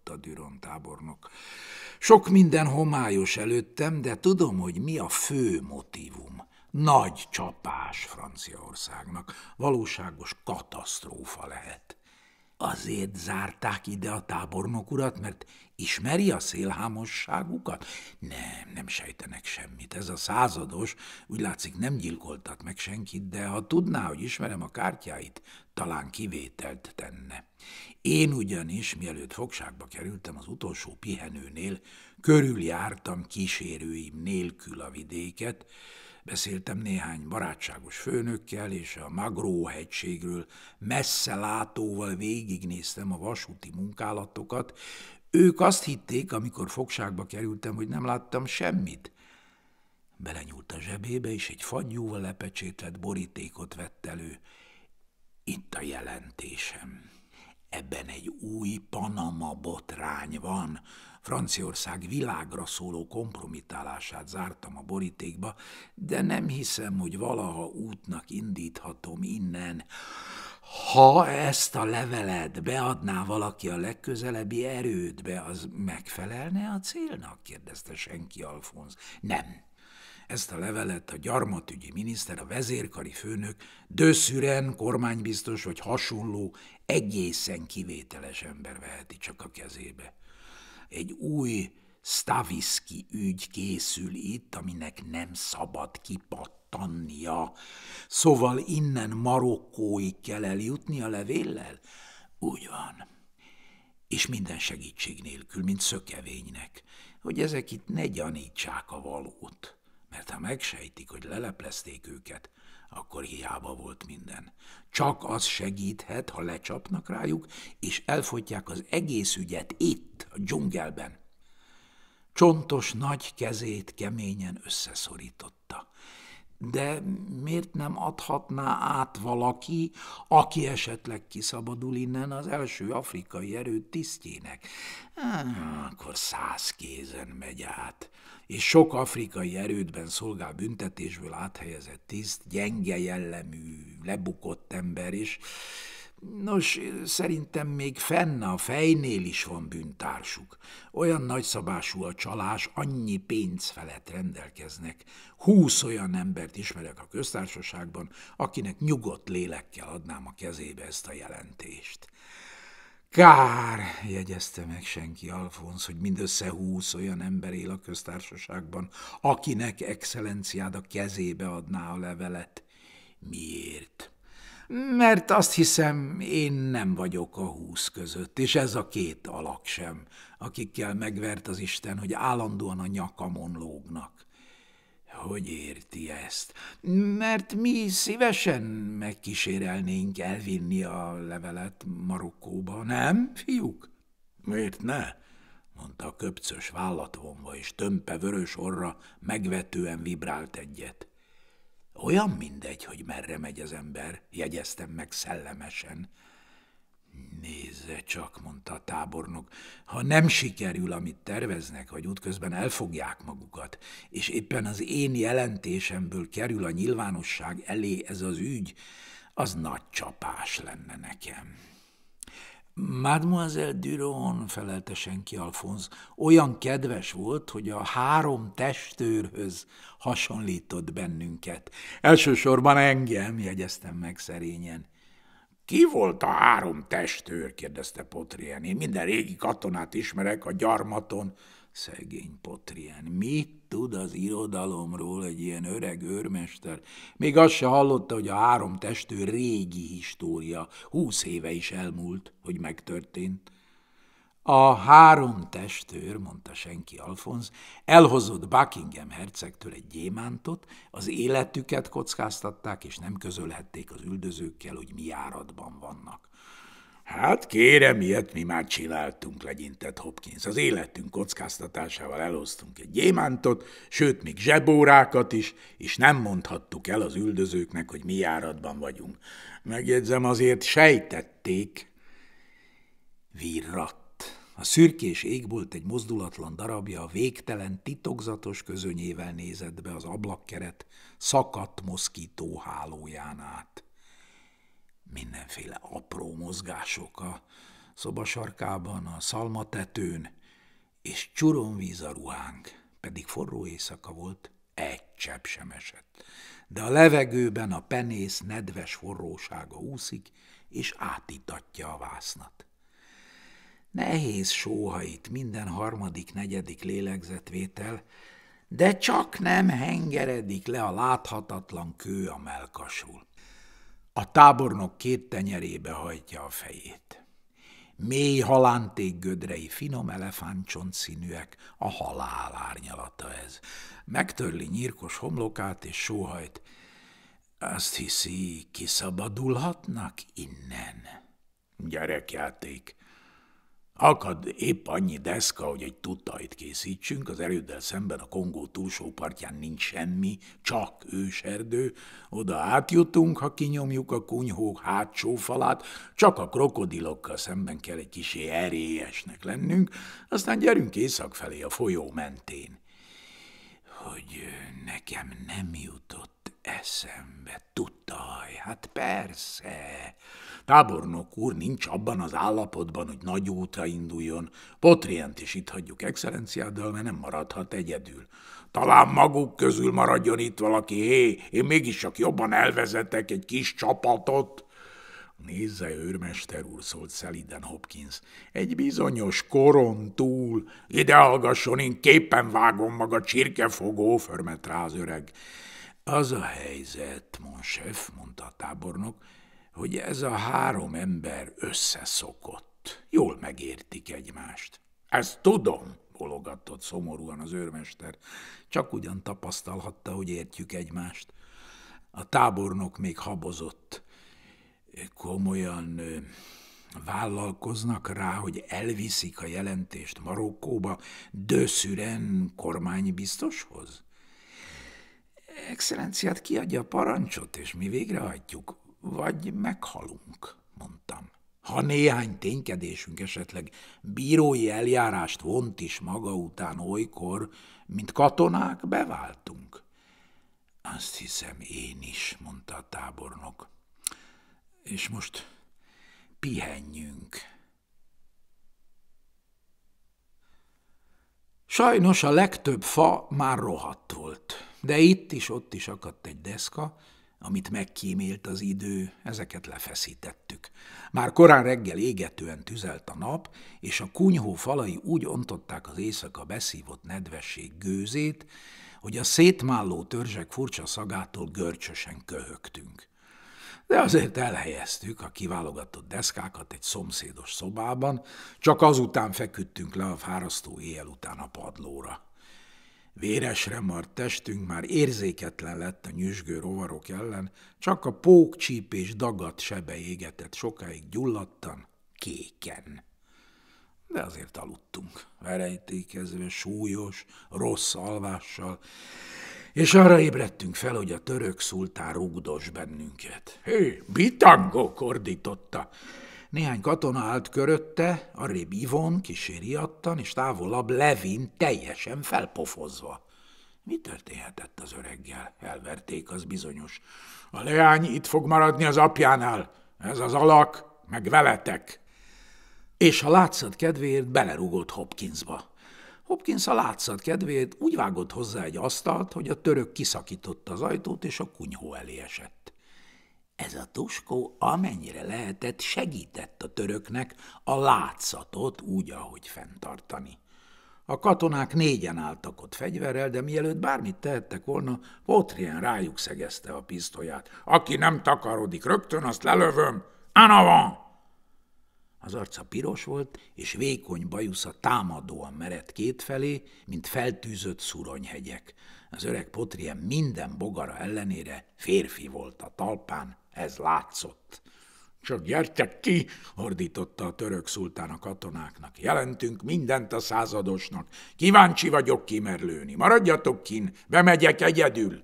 a Düron tábornok. Sok minden homályos előttem, de tudom, hogy mi a fő motivum. Nagy csapás Franciaországnak, valóságos katasztrófa lehet. Azért zárták ide a tábornok urat, mert ismeri a szélhámosságukat? Nem, nem sejtenek semmit. Ez a százados úgy látszik nem gyilkoltat meg senkit, de ha tudná, hogy ismerem a kártyáit, talán kivételt tenne. Én ugyanis, mielőtt fogságba kerültem az utolsó pihenőnél, körüljártam kísérőim nélkül a vidéket, Beszéltem néhány barátságos főnökkel, és a Magró-hegységről messze látóval végignéztem a vasúti munkálatokat. Ők azt hitték, amikor fogságba kerültem, hogy nem láttam semmit. Belenyúlt a zsebébe, és egy fagyúval lepecsételt borítékot vett elő. Itt a jelentésem. Ebben egy új Panama botrány van, Franciaország világra szóló kompromitálását zártam a borítékba, de nem hiszem, hogy valaha útnak indíthatom innen. Ha ezt a levelet beadná valaki a legközelebbi erődbe, az megfelelne a célnak? kérdezte senki Alfonz. Nem. Ezt a levelet a gyarmatügyi miniszter, a vezérkari főnök, döszüren, kormánybiztos vagy hasonló, egészen kivételes ember veheti csak a kezébe. Egy új Staviszki ügy készül itt, aminek nem szabad kipattannia. Szóval innen Marokkóig kell eljutni a levéllel? Úgy van. És minden segítség nélkül, mint szökevénynek, hogy ezek itt ne gyanítsák a valót. Mert ha megsejtik, hogy leleplezték őket, akkor hiába volt minden. Csak az segíthet, ha lecsapnak rájuk, és elfogyják az egész ügyet itt, a dzsungelben. Csontos nagy kezét keményen összeszorította de miért nem adhatná át valaki, aki esetleg kiszabadul innen az első afrikai erő tisztjének? akkor száz kézen megy át, és sok afrikai erődben szolgál büntetésből áthelyezett tiszt, gyenge jellemű, lebukott ember is, Nos, szerintem még fenn a fejnél is van bűntársuk. Olyan nagyszabású a csalás, annyi pénz felett rendelkeznek. Húsz olyan embert ismerek a köztársaságban, akinek nyugodt lélekkel adnám a kezébe ezt a jelentést. Kár, jegyezte meg senki Alfonsz, hogy mindössze húsz olyan ember él a köztársaságban, akinek excellenciád a kezébe adná a levelet. Miért? mert azt hiszem, én nem vagyok a húsz között, és ez a két alak sem, akikkel megvert az Isten, hogy állandóan a nyakamon lógnak. Hogy érti ezt? Mert mi szívesen megkísérelnénk elvinni a levelet Marokkóba, nem, fiúk? Miért ne? mondta a köpcös vállat vonva, és tömpe vörös orra megvetően vibrált egyet. Olyan mindegy, hogy merre megy az ember, jegyeztem meg szellemesen. Nézze csak, mondta a tábornok, ha nem sikerül, amit terveznek, hogy útközben elfogják magukat, és éppen az én jelentésemből kerül a nyilvánosság elé ez az ügy, az nagy csapás lenne nekem. Mademoiselle Duron, felelte senki Alfonz, olyan kedves volt, hogy a három testőrhöz hasonlított bennünket. Elsősorban engem, jegyeztem meg szerényen. Ki volt a három testőr? kérdezte Potrien. Én minden régi katonát ismerek a gyarmaton, Szegény Potrien, mit tud az irodalomról egy ilyen öreg őrmester? Még azt se hallotta, hogy a három testő régi história, húsz éve is elmúlt, hogy megtörtént. A három testőr, mondta senki Alfonz, elhozott Buckingham hercegtől egy gyémántot, az életüket kockáztatták, és nem közölhették az üldözőkkel, hogy mi járatban vannak. Hát kérem, ilyet mi már csináltunk, legyintett Hopkins. Az életünk kockáztatásával elosztunk egy gyémántot, sőt, még zsebórákat is, és nem mondhattuk el az üldözőknek, hogy mi járatban vagyunk. Megjegyzem, azért sejtették. Virratt. A szürkés égbolt egy mozdulatlan darabja a végtelen, titokzatos közönyével nézett be az ablakkeret szakadt moszkító hálóján át mindenféle apró mozgások a szobasarkában, a szalmatetőn, és csuromvíz a ruhánk, pedig forró éjszaka volt, egy csepp sem esett. De a levegőben a penész nedves forrósága úszik, és átitatja a vásznat. Nehéz sóhait minden harmadik, negyedik lélegzetvétel, de csak nem hengeredik le a láthatatlan kő a melkasul. A tábornok két tenyerébe hajtja a fejét. Mély halánték gödrei, finom elefántcsont színűek, a halál árnyalata ez. Megtörli nyírkos homlokát és sóhajt. Azt hiszi, kiszabadulhatnak innen? Gyerekjáték, Akad épp annyi deszka, hogy egy tutajt készítsünk, az erőddel szemben a Kongó túlsó partján nincs semmi, csak őserdő, oda átjutunk, ha kinyomjuk a kunyhó hátsó falát, csak a krokodilokkal szemben kell egy kisé erélyesnek lennünk, aztán gyerünk észak felé a folyó mentén. Hogy nekem nem jutott Eszembe tutaj, hát persze. Tábornok úr nincs abban az állapotban, hogy nagy útra induljon. Potrient is itt hagyjuk excellenciáddal, mert nem maradhat egyedül. Talán maguk közül maradjon itt valaki, hé, én mégis csak jobban elvezetek egy kis csapatot. Nézze, őrmester úr, szólt szeliden Hopkins. Egy bizonyos koron túl. Ide hallgasson, én képen vágom maga csirkefogó, förmet rá az öreg. Az a helyzet, monsef, mondta a tábornok, hogy ez a három ember összeszokott. Jól megértik egymást. Ezt tudom, bologatott szomorúan az őrmester. Csak ugyan tapasztalhatta, hogy értjük egymást. A tábornok még habozott. Komolyan vállalkoznak rá, hogy elviszik a jelentést Marokkóba, dőszüren kormánybiztoshoz? Excellenciát kiadja a parancsot, és mi végrehajtjuk, vagy meghalunk, mondtam. Ha néhány ténykedésünk esetleg bírói eljárást vont is maga után olykor, mint katonák beváltunk. Azt hiszem én is, mondta a tábornok. És most pihenjünk. Sajnos a legtöbb fa már rohadt volt, de itt is, ott is akadt egy deszka, amit megkímélt az idő, ezeket lefeszítettük. Már korán reggel égetően tüzelt a nap, és a kunyhó falai úgy ontották az éjszaka beszívott nedvesség gőzét, hogy a szétmálló törzsek furcsa szagától görcsösen köhögtünk de azért elhelyeztük a kiválogatott deszkákat egy szomszédos szobában, csak azután feküdtünk le a fárasztó éjjel után a padlóra. Véresre mart testünk már érzéketlen lett a nyüzsgő rovarok ellen, csak a pók, csíp és dagat sebe égetett sokáig gyulladtan, kéken. De azért aludtunk, verejtékezve, súlyos, rossz alvással, és arra ébredtünk fel, hogy a török szultán rúgdos bennünket. Hé, bitangó kordította. Néhány katona állt körötte, arrébb Ivon kísériattan, és távolabb Levin teljesen felpofozva. Mi történhetett az öreggel? Elverték, az bizonyos. A leány itt fog maradni az apjánál. Ez az alak, meg veletek. És a látszat kedvéért belerúgott Hopkinsba. Hopkins a látszat kedvéért úgy vágott hozzá egy asztalt, hogy a török kiszakította az ajtót, és a kunyhó elé esett. Ez a tuskó amennyire lehetett segített a töröknek a látszatot úgy, ahogy fenntartani. A katonák négyen álltak ott fegyverrel, de mielőtt bármit tehettek volna, Votrien rájuk szegezte a pisztolyát. – Aki nem takarodik rögtön, azt lelövöm! Anna van! Az arca piros volt, és vékony bajusza támadóan merett kétfelé, mint feltűzött szuronyhegyek. Az öreg potrien minden bogara ellenére férfi volt a talpán, ez látszott. Csak gyertek ki, ordította a török szultán a katonáknak. Jelentünk mindent a századosnak. Kíváncsi vagyok kimerlőni. Maradjatok kin, bemegyek egyedül.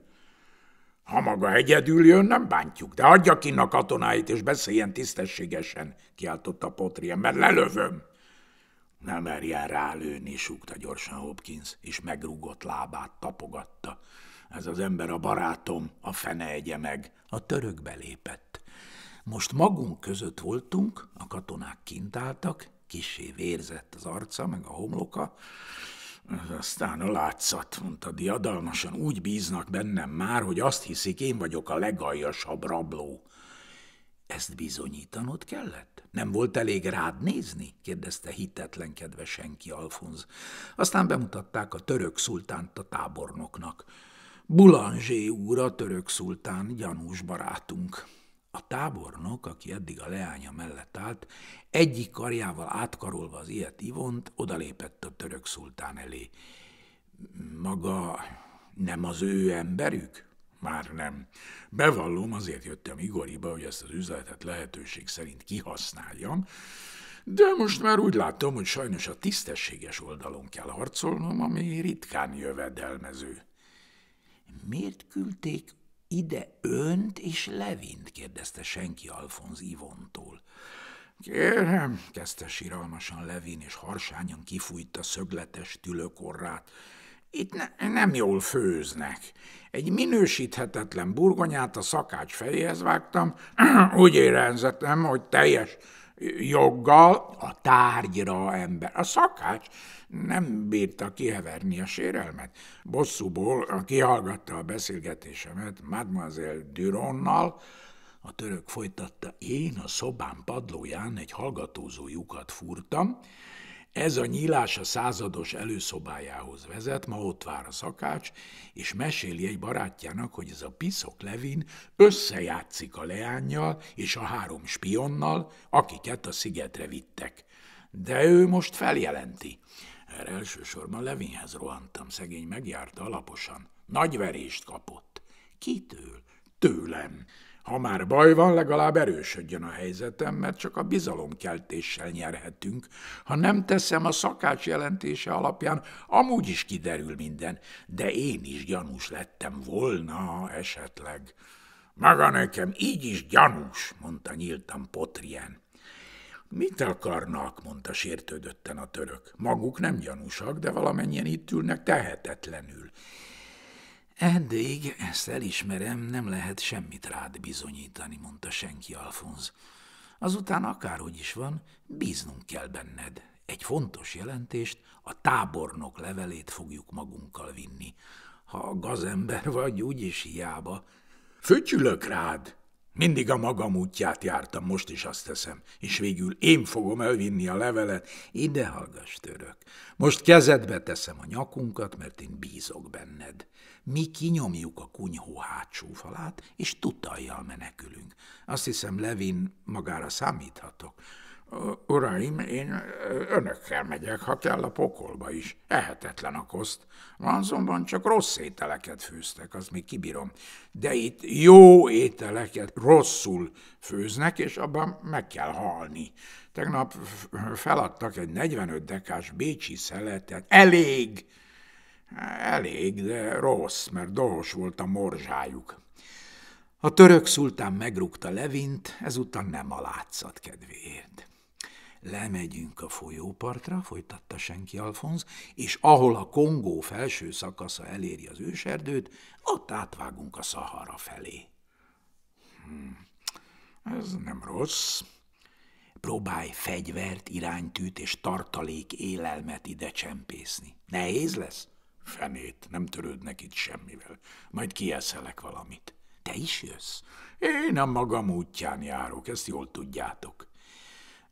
Ha maga egyedül jön, nem bántjuk, de adja ki a katonáit, és beszéljen tisztességesen, kiáltotta Potria, mert lelövöm. Nem merjen rálőni, súgta gyorsan Hopkins, és megrúgott lábát tapogatta. Ez az ember a barátom, a fene egye meg. A török belépett. Most magunk között voltunk, a katonák kint álltak, kisé vérzett az arca, meg a homloka, az aztán a látszat, mondta diadalmasan, úgy bíznak bennem már, hogy azt hiszik, én vagyok a legaljasabb rabló. Ezt bizonyítanod kellett? Nem volt elég rád nézni? kérdezte hitetlenkedve senki Alfonz. Aztán bemutatták a török szultánt a tábornoknak. Bulanzsé úr a török szultán, gyanús barátunk. A tábornok, aki eddig a leánya mellett állt, egyik karjával átkarolva az ilyet ivont, odalépett a török szultán elé. Maga nem az ő emberük? Már nem. Bevallom, azért jöttem Igoriba, hogy ezt az üzletet lehetőség szerint kihasználjam, de most már úgy látom, hogy sajnos a tisztességes oldalon kell harcolnom, ami ritkán jövedelmező. Miért küldték ide önt és Levint? kérdezte senki Alfonz Ivontól. Kérem, kezdte síralmasan Levin, és harsányan kifújta szögletes tülökorrát. Itt ne, nem jól főznek. Egy minősíthetetlen burgonyát a szakács fejéhez vágtam, úgy érezettem, hogy teljes joggal a tárgyra ember. A szakács nem bírta kiheverni a sérelmet. Bosszúból kihallgatta a beszélgetésemet Mademoiselle Duronnal, a török folytatta, én a szobám padlóján egy hallgatózó lyukat fúrtam, ez a nyílás a százados előszobájához vezet, ma ott vár a szakács, és meséli egy barátjának, hogy ez a piszok Levin összejátszik a leányjal és a három spionnal, akiket a szigetre vittek. De ő most feljelenti. Erre elsősorban Levinhez rohantam, szegény megjárta alaposan. Nagy verést kapott. Kitől? Tőlem. Ha már baj van, legalább erősödjön a helyzetem, mert csak a bizalomkeltéssel nyerhetünk. Ha nem teszem, a szakács jelentése alapján amúgy is kiderül minden, de én is gyanús lettem volna esetleg. Maga nekem így is gyanús, mondta nyíltan Potrien. Mit akarnak, mondta sértődötten a török. Maguk nem gyanúsak, de valamennyien itt ülnek tehetetlenül. Eddig, ezt elismerem, nem lehet semmit rád bizonyítani, mondta senki Alfonz. Azután akárhogy is van, bíznunk kell benned. Egy fontos jelentést, a tábornok levelét fogjuk magunkkal vinni. Ha gazember vagy, úgyis hiába. Fötyülök rád, mindig a magam útját jártam, most is azt teszem, és végül én fogom elvinni a levelet. Ide hallgass, török. Most kezedbe teszem a nyakunkat, mert én bízok benned. Mi kinyomjuk a kunyhó hátsó falát, és tutajjal menekülünk. Azt hiszem, Levin magára számíthatok. Uraim, én önökkel megyek, ha kell a pokolba is. Ehetetlen a koszt. azonban csak rossz ételeket főztek, az még kibírom. De itt jó ételeket rosszul főznek, és abban meg kell halni. Tegnap feladtak egy 45 dekás bécsi szeletet. Elég! Elég, de rossz, mert dohos volt a morzsájuk. A török szultán megrúgta Levint, ezúttal nem a látszat kedvéért. Lemegyünk a folyópartra, folytatta senki Alfonz, és ahol a Kongó felső szakasza eléri az őserdőt, ott átvágunk a Szahara felé. Hmm. ez nem rossz. Próbálj fegyvert, iránytűt és tartalék élelmet ide csempészni. Nehéz lesz? Fenét, nem törődnek itt semmivel. Majd kieszelek valamit. Te is jössz? Én a magam útján járok, ezt jól tudjátok.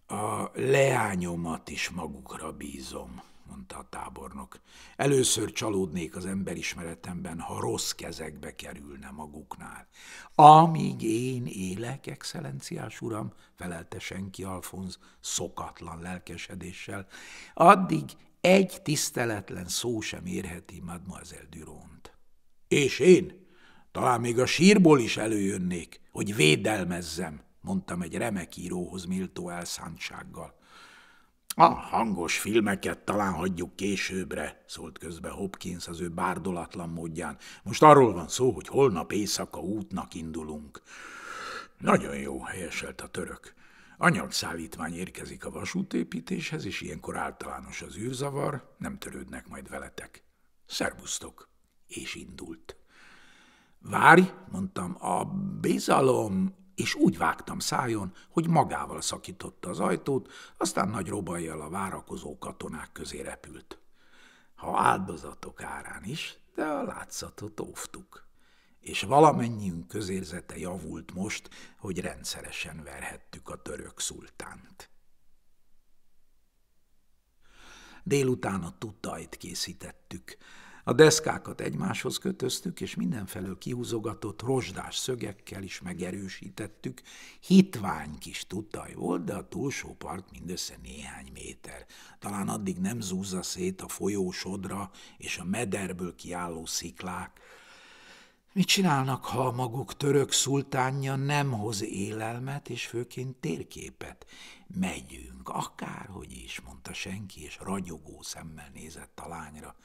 A leányomat is magukra bízom, mondta a tábornok. Először csalódnék az emberismeretemben, ha rossz kezekbe kerülne maguknál. Amíg én élek, excellenciás uram, felelte senki Alfonz szokatlan lelkesedéssel, addig egy tiszteletlen szó sem érheti Mademoiselle Duront. És én? Talán még a sírból is előjönnék, hogy védelmezzem mondtam egy remek íróhoz méltó elszántsággal. Ah. A hangos filmeket talán hagyjuk későbbre, szólt közbe Hopkins az ő bárdolatlan módján. Most arról van szó, hogy holnap éjszaka útnak indulunk. Nagyon jó, helyeselt a török. Anyagszállítvány érkezik a vasútépítéshez, és ilyenkor általános az űrzavar, nem törődnek majd veletek. Szerbusztok! És indult. Várj, mondtam, a bizalom és úgy vágtam szájon, hogy magával szakította az ajtót, aztán nagy robajjal a várakozó katonák közé repült. Ha áldozatok árán is, de a látszatot óvtuk. És valamennyiünk közérzete javult most, hogy rendszeresen verhettük a török szultánt. Délután a tutajt készítettük, a deszkákat egymáshoz kötöztük, és mindenfelől kihúzogatott rozsdás szögekkel is megerősítettük. Hitvány kis tutaj volt, de a túlsó part mindössze néhány méter. Talán addig nem zúzza szét a folyósodra és a mederből kiálló sziklák. Mit csinálnak, ha a maguk török szultánja nem hoz élelmet, és főként térképet? Megyünk, akárhogy is, mondta senki, és ragyogó szemmel nézett a lányra.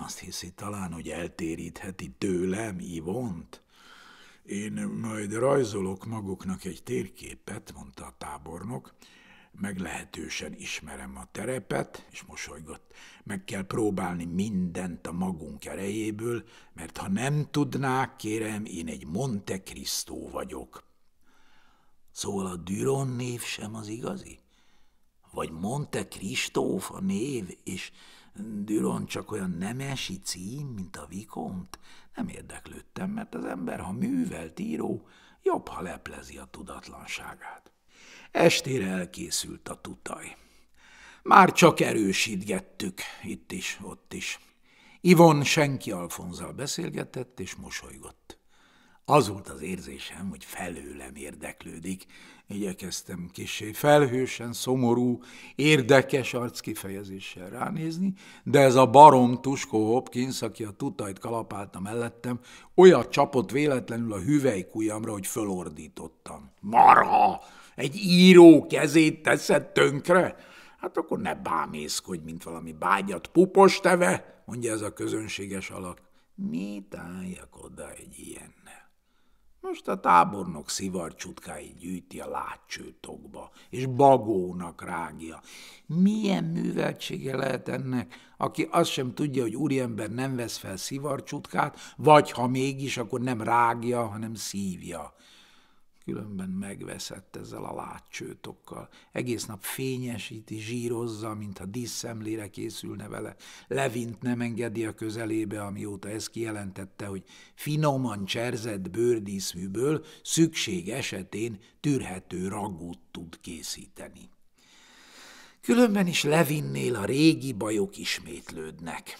Azt hiszi talán, hogy eltérítheti tőlem Ivont? Én majd rajzolok maguknak egy térképet, mondta a tábornok, meglehetősen ismerem a terepet, és mosolygott. Meg kell próbálni mindent a magunk erejéből, mert ha nem tudnák, kérem, én egy Monte Cristo vagyok. Szóval a Düron név sem az igazi? Vagy Monte Cristo a név, és Dülon csak olyan nemesi cím, mint a Vikont? Nem érdeklődtem, mert az ember, ha művelt író, jobb, ha leplezi a tudatlanságát. Estére elkészült a tutaj. Már csak erősítgettük, itt is, ott is. Ivon senki Alfonzal beszélgetett és mosolygott. Az volt az érzésem, hogy felőlem érdeklődik, Igyekeztem kisé felhősen, szomorú, érdekes arckifejezéssel ránézni, de ez a barom Tuskó Hopkins, aki a tutajt kalapálta mellettem, olyat csapott véletlenül a hüvelykujjamra, hogy fölordítottam. Marha! Egy író kezét teszed tönkre? Hát akkor ne bámészkodj, mint valami bágyat pupos teve, mondja ez a közönséges alak. Mit álljak oda egy ilyennel? Most a tábornok szivarcsutkáit gyűjti a látcsőtokba, és bagónak rágja. Milyen műveltsége lehet ennek, aki azt sem tudja, hogy úriember nem vesz fel szivarcsutkát, vagy ha mégis, akkor nem rágja, hanem szívja különben megveszett ezzel a látcsőtokkal. Egész nap fényesíti, zsírozza, mintha díszszemlére készülne vele. Levint nem engedi a közelébe, amióta ez kijelentette, hogy finoman cserzett bőrdíszműből szükség esetén tűrhető ragút tud készíteni. Különben is Levinnél a régi bajok ismétlődnek.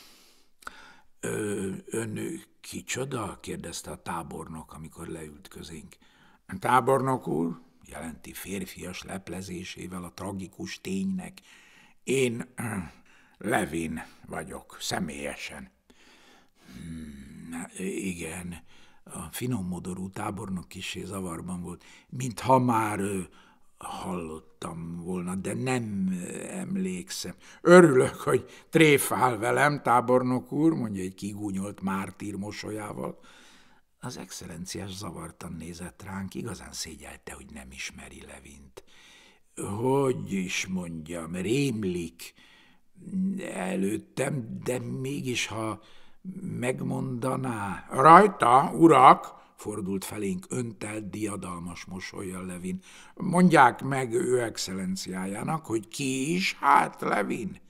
Ö, ön kicsoda? kérdezte a tábornok, amikor leült közénk. Tábornok úr, jelenti férfias leplezésével a tragikus ténynek, én eh, Levin vagyok, személyesen. Hmm, igen, a finom modorú tábornok kisé zavarban volt, mintha már ő, eh, hallottam volna, de nem eh, emlékszem. Örülök, hogy tréfál velem, tábornok úr, mondja egy kigúnyolt mártír mosolyával. Az excellenciás zavartan nézett ránk, igazán szégyelte, hogy nem ismeri Levint. Hogy is mondjam, rémlik előttem, de mégis, ha megmondaná... Rajta, urak! fordult felénk öntelt diadalmas mosolyjal Levin. Mondják meg ő excellenciájának, hogy ki is, hát Levin?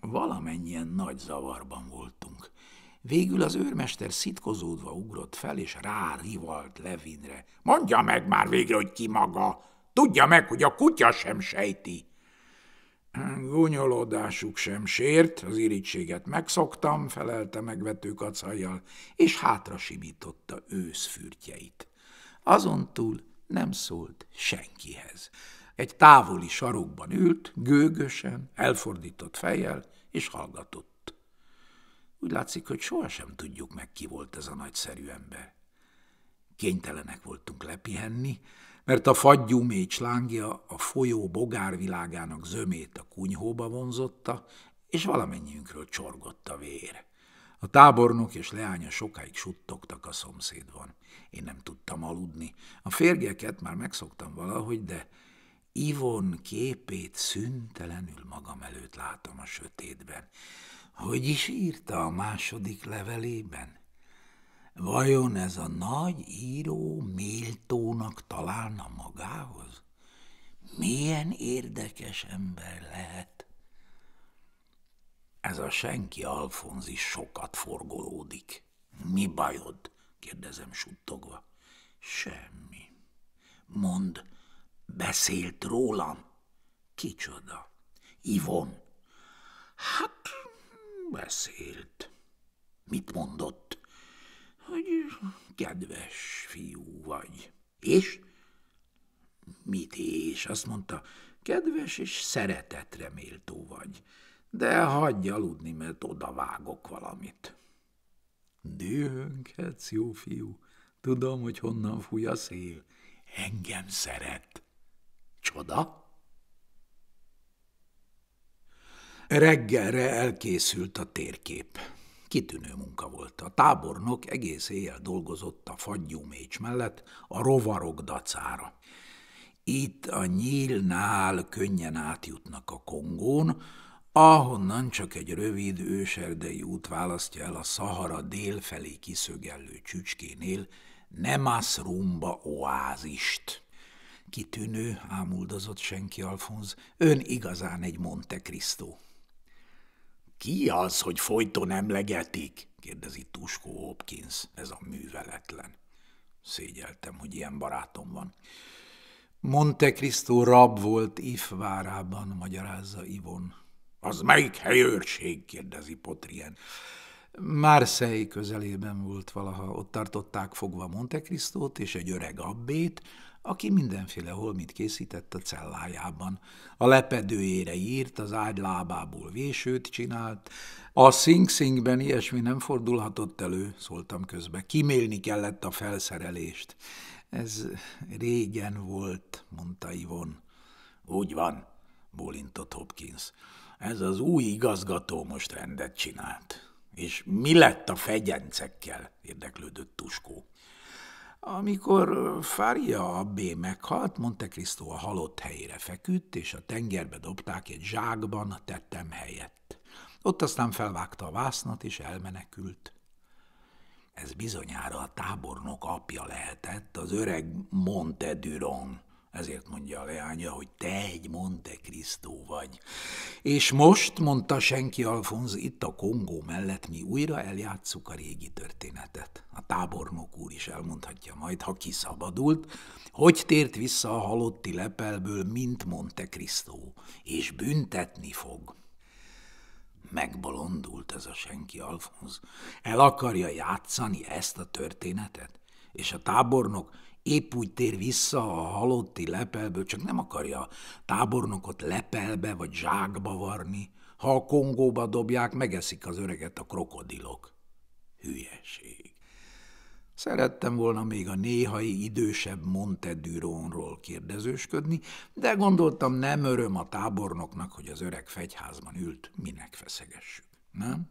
Valamennyien nagy zavarban voltunk. Végül az őrmester szitkozódva ugrott fel, és rárivalt Levinre. – Mondja meg már végre, hogy ki maga! Tudja meg, hogy a kutya sem sejti! – Gonyolódásuk sem sért, az irítséget megszoktam, felelte megvető kacajjal, és hátra simította őszfürtjeit. Azon túl nem szólt senkihez. Egy távoli sarokban ült, gőgösen, elfordított fejjel, és hallgatott. Úgy látszik, hogy sohasem tudjuk meg, ki volt ez a nagyszerű ember. Kénytelenek voltunk lepihenni, mert a fagyú mécs lángja a folyó bogárvilágának zömét a kunyhóba vonzotta, és valamennyiünkről csorgott a vér. A tábornok és leánya sokáig suttogtak a szomszédban. Én nem tudtam aludni. A férgeket már megszoktam valahogy, de Ivon képét szüntelenül magam előtt látom a sötétben. Hogy is írta a második levelében? Vajon ez a nagy író méltónak találna magához? Milyen érdekes ember lehet? Ez a senki Alfonzi sokat forgolódik. Mi bajod? kérdezem suttogva. Semmi. Mond, beszélt rólam? Kicsoda? Ivon. Hát Beszélt. Mit mondott? Hogy kedves fiú vagy. És? Mit és? Azt mondta, kedves és szeretetre méltó vagy, de hagyj aludni, mert odavágok valamit. Dühönghetsz, jó fiú, tudom, hogy honnan fúj a szél. Engem szeret. Csoda? Reggelre elkészült a térkép. Kitűnő munka volt. A tábornok egész éjjel dolgozott a fagyú mécs mellett a rovarok dacára. Itt a nyílnál könnyen átjutnak a Kongón, ahonnan csak egy rövid őserdei út választja el a Szahara délfelé kiszögellő csücskénél Rumba oázist. Kitűnő, ámuldozott senki Alfonz, ön igazán egy Monte Cristo. Ki az, hogy folyton emlegetik? kérdezi Tuskó Hopkins, ez a műveletlen. Szégyeltem, hogy ilyen barátom van. Monte Cristo rab volt ifvárában, magyarázza Ivon. Az melyik helyőrség? kérdezi Potrien. Márszei közelében volt valaha, ott tartották fogva Monte Cristo-t és egy öreg abbét, aki mindenféle holmit készített a cellájában. A lepedőjére írt, az ágy lábából vésőt csinált. A Sing Singben ilyesmi nem fordulhatott elő, szóltam közbe. Kimélni kellett a felszerelést. Ez régen volt, mondta Ivon. Úgy van, bólintott Hopkins. Ez az új igazgató most rendet csinált. És mi lett a fegyencekkel? érdeklődött Tuskó. Amikor Fária abbé meghalt, Monte Cristo a halott helyére feküdt, és a tengerbe dobták egy zsákban a tettem helyett. Ott aztán felvágta a vásznat, és elmenekült. Ez bizonyára a tábornok apja lehetett, az öreg Monte Duron. Ezért mondja a leánya, hogy te egy Monte Cristo vagy. És most, mondta senki Alfonz, itt a Kongó mellett mi újra eljátszuk a régi történetet. A tábornok úr is elmondhatja majd, ha kiszabadult, hogy tért vissza a halotti lepelből, mint Monte Cristo, és büntetni fog. Megbolondult ez a senki Alfonz. El akarja játszani ezt a történetet? És a tábornok épp úgy tér vissza a halotti lepelből, csak nem akarja tábornokot lepelbe vagy zsákba varni. Ha a Kongóba dobják, megeszik az öreget a krokodilok. Hülyeség. Szerettem volna még a néhai idősebb Monte Dürónról kérdezősködni, de gondoltam nem öröm a tábornoknak, hogy az öreg fegyházban ült, minek feszegessük, nem?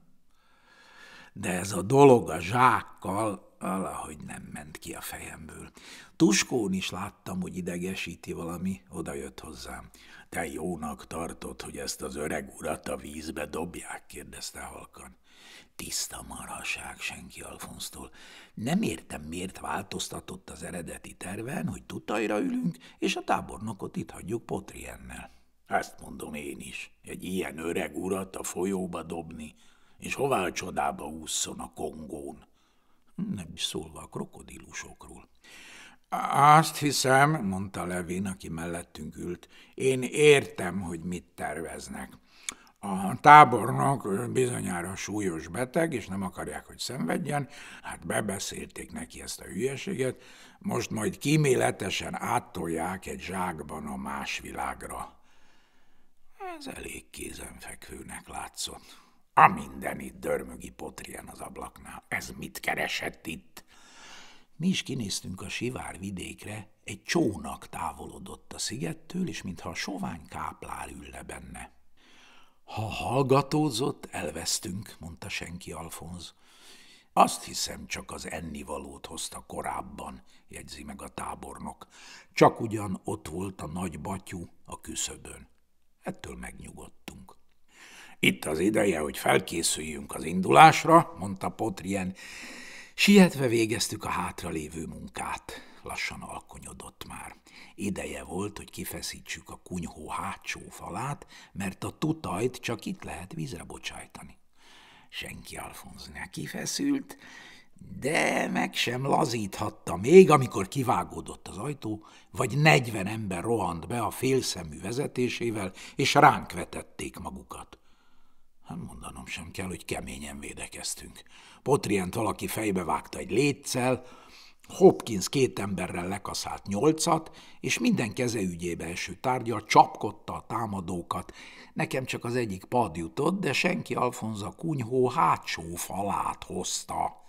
de ez a dolog a zsákkal valahogy nem ment ki a fejemből. Tuskón is láttam, hogy idegesíti valami, odajött hozzám. Te jónak tartod, hogy ezt az öreg urat a vízbe dobják? kérdezte halkan. Tiszta marhaság senki Alfonsztól. Nem értem, miért változtatott az eredeti terven, hogy tutajra ülünk, és a tábornokot itt hagyjuk Potriennel. Ezt mondom én is. Egy ilyen öreg urat a folyóba dobni, és hová a csodába ússzon a kongón? Nem is szólva a krokodilusokról. Azt hiszem, mondta Levin, aki mellettünk ült, én értem, hogy mit terveznek. A tábornok bizonyára súlyos beteg, és nem akarják, hogy szenvedjen, hát bebeszélték neki ezt a hülyeséget, most majd kíméletesen áttolják egy zsákban a más világra. Ez elég kézenfekvőnek látszott. A mindenit dörmögi potrien az ablaknál. Ez mit keresett itt? Mi is kinéztünk a sivár vidékre, egy csónak távolodott a szigettől, és mintha a sovány káplár ülne benne. Ha hallgatózott, elvesztünk, mondta senki Alfonz. Azt hiszem, csak az ennivalót hozta korábban, jegyzi meg a tábornok. Csak ugyan ott volt a nagy batyú a küszöbön. Ettől megnyugodtunk. Itt az ideje, hogy felkészüljünk az indulásra, mondta Potrien. Sietve végeztük a hátralévő munkát. Lassan alkonyodott már. Ideje volt, hogy kifeszítsük a kunyhó hátsó falát, mert a tutajt csak itt lehet vízre bocsájtani. Senki Alfonz neki feszült, de meg sem lazíthatta még, amikor kivágódott az ajtó, vagy negyven ember rohant be a félszemű vezetésével, és ránk vetették magukat. Hát mondanom sem kell, hogy keményen védekeztünk. Potrient valaki fejbe vágta egy léccel, Hopkins két emberrel lekaszált nyolcat, és minden keze ügyébe eső tárgya csapkodta a támadókat. Nekem csak az egyik pad jutott, de senki Alfonza kunyhó hátsó falát hozta.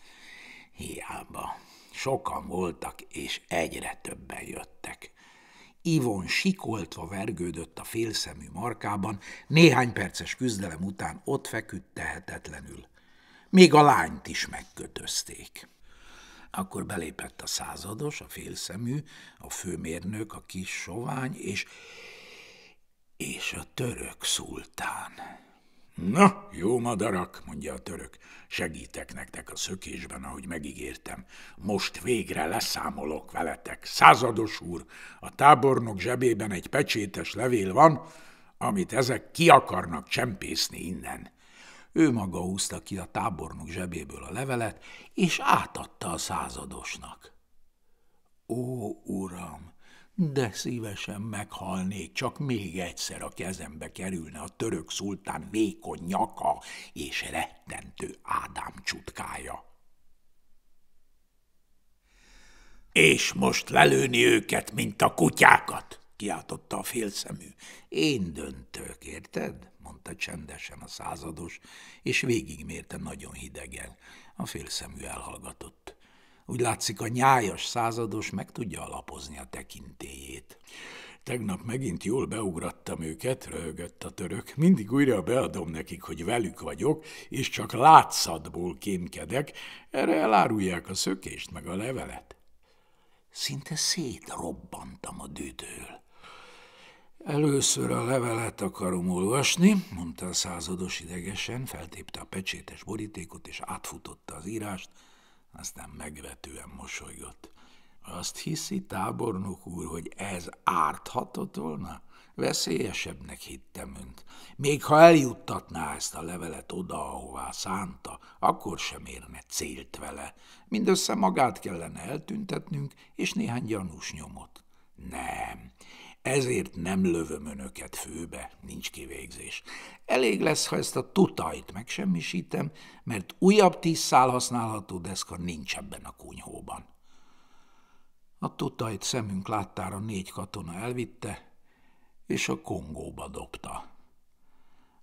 Hiába. Sokan voltak, és egyre többen jöttek. Ivon sikoltva vergődött a félszemű markában, néhány perces küzdelem után ott feküdt tehetetlenül. Még a lányt is megkötözték. Akkor belépett a százados, a félszemű, a főmérnök, a kis sovány, és, és a török szultán. Na, jó madarak, mondja a török, segítek nektek a szökésben, ahogy megígértem. Most végre leszámolok veletek. Százados úr, a tábornok zsebében egy pecsétes levél van, amit ezek ki akarnak csempészni innen. Ő maga húzta ki a tábornok zsebéből a levelet, és átadta a századosnak. Ó, uram, de szívesen meghalnék, csak még egyszer a kezembe kerülne a török szultán vékony nyaka és rettentő Ádám csutkája. És most lelőni őket, mint a kutyákat, kiáltotta a félszemű. Én döntök, érted? mondta csendesen a százados, és végigmérte nagyon hidegen. A félszemű elhallgatott. Úgy látszik, a nyájas százados meg tudja alapozni a tekintélyét. Tegnap megint jól beugrattam őket, röhögött a török. Mindig újra beadom nekik, hogy velük vagyok, és csak látszatból kémkedek, erre elárulják a szökést meg a levelet. Szinte szétrobbantam a dűtől. Először a levelet akarom olvasni, mondta a százados idegesen, feltépte a pecsétes borítékot és átfutotta az írást, aztán megvetően mosolygott. Azt hiszi, tábornok úr, hogy ez árthatott volna? Veszélyesebbnek hittem önt. Még ha eljuttatná ezt a levelet oda, ahová szánta, akkor sem érne célt vele. Mindössze magát kellene eltüntetnünk, és néhány gyanús nyomot. Nem, ezért nem lövöm önöket főbe, nincs kivégzés. Elég lesz, ha ezt a tutajt megsemmisítem, mert újabb tíz szál használható deszka nincs ebben a kunyhóban. A tutajt szemünk láttára négy katona elvitte, és a Kongóba dobta.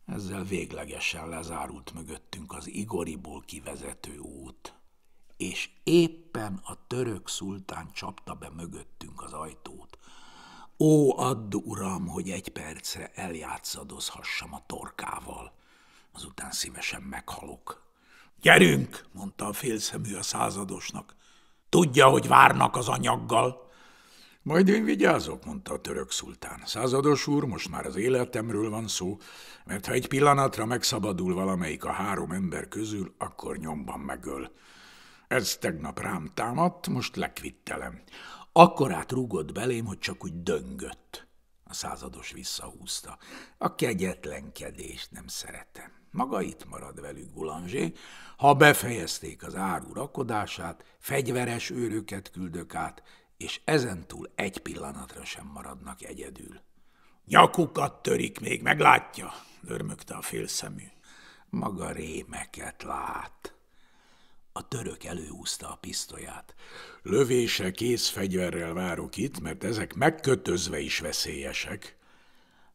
Ezzel véglegesen lezárult mögöttünk az Igoriból kivezető út, és éppen a török szultán csapta be mögöttünk az ajtót, Ó, add, uram, hogy egy percre eljátszadozhassam a torkával, azután szívesen meghalok. Gyerünk, mondta a félszemű a századosnak. Tudja, hogy várnak az anyaggal. Majd én vigyázok, mondta a török szultán. Százados úr, most már az életemről van szó, mert ha egy pillanatra megszabadul valamelyik a három ember közül, akkor nyomban megöl. Ez tegnap rám támadt, most lekvittelem. Akkorát rúgott belém, hogy csak úgy döngött. A százados visszahúzta. A kegyetlenkedést nem szeretem. Maga itt marad velük, Gulanzsé. Ha befejezték az áru rakodását, fegyveres őröket küldök át, és ezentúl egy pillanatra sem maradnak egyedül. Nyakukat törik még, meglátja, örmögte a félszemű. Maga rémeket lát. A török előhúzta a pisztolyát. Lövése kész fegyverrel várok itt, mert ezek megkötözve is veszélyesek.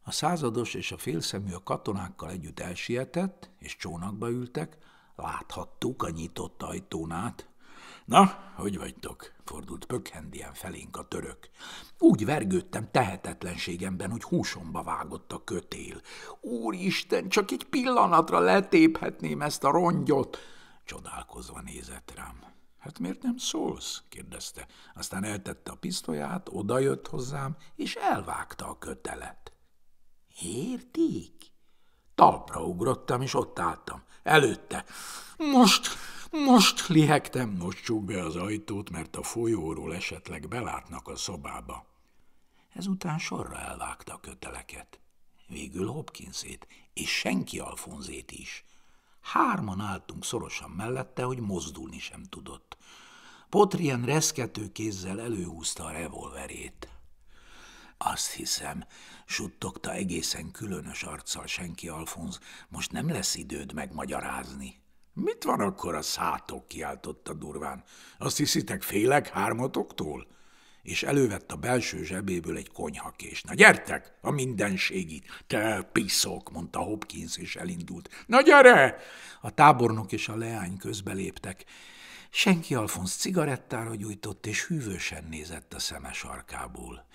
A százados és a félszemű a katonákkal együtt elsietett, és csónakba ültek, láthattuk a nyitott ajtón át. Na, hogy vagytok? fordult pökhendien felénk a török. Úgy vergődtem tehetetlenségemben, hogy húsomba vágott a kötél. Úristen, csak egy pillanatra letéphetném ezt a rongyot! Csodálkozva nézett rám. Hát miért nem szólsz? kérdezte. Aztán eltette a pisztolyát, odajött hozzám, és elvágta a kötelet. Értik? Talpra ugrottam, és ott álltam. Előtte. Most, most lihegtem, most csuk be az ajtót, mert a folyóról esetleg belátnak a szobába. Ezután sorra elvágta a köteleket. Végül Hopkinsét, és senki Alfonzét is. Hárman álltunk szorosan mellette, hogy mozdulni sem tudott. Potrien reszkető kézzel előhúzta a revolverét. Azt hiszem, suttogta egészen különös arccal senki Alfonz, most nem lesz időd megmagyarázni. Mit van akkor a szátok? kiáltotta durván. Azt hiszitek, félek hármatoktól? és elővett a belső zsebéből egy konyhakést. Na gyertek, a mindenségit! Te piszok, mondta Hopkins, és elindult. Na gyere! A tábornok és a leány közbeléptek. Senki Alfonsz cigarettára gyújtott, és hűvösen nézett a szemes arkából.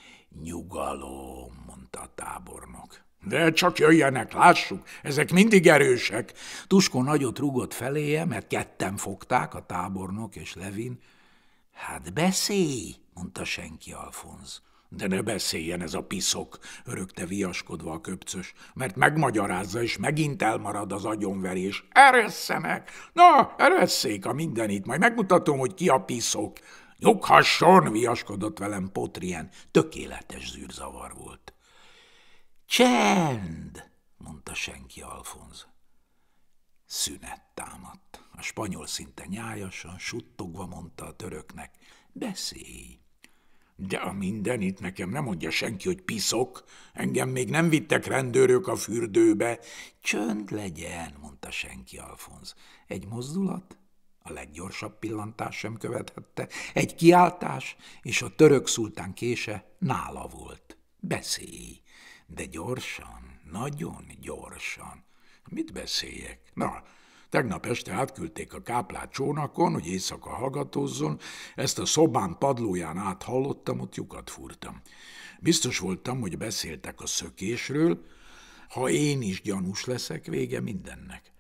Nyugalom, mondta a tábornok. De csak jöjjenek, lássuk, ezek mindig erősek. Tuskó nagyot rugott feléje, mert ketten fogták, a tábornok és Levin. Hát beszélj! mondta senki Alfonz. De ne beszéljen ez a piszok, örökte viaskodva a köpcös, mert megmagyarázza, és megint elmarad az agyonverés. Eresszenek! Na, eresszék a mindenit, majd megmutatom, hogy ki a piszok. Nyughasson, viaskodott velem Potrien, tökéletes zűrzavar volt. Csend, mondta senki Alfonz. Szünet támadt. A spanyol szinte nyájasan, suttogva mondta a töröknek, beszélj. De a mindenit nekem nem mondja senki, hogy piszok. Engem még nem vittek rendőrök a fürdőbe. Csönd legyen, mondta senki Alfonz. Egy mozdulat? A leggyorsabb pillantás sem követhette. Egy kiáltás, és a török szultán kése nála volt. Beszélj, de gyorsan, nagyon gyorsan. Mit beszéljek? Na, Tegnap este átküldték a káplát csónakon, hogy éjszaka hallgatózzon, ezt a szobám padlóján áthallottam, ott lyukat furtam. Biztos voltam, hogy beszéltek a szökésről, ha én is gyanús leszek, vége mindennek.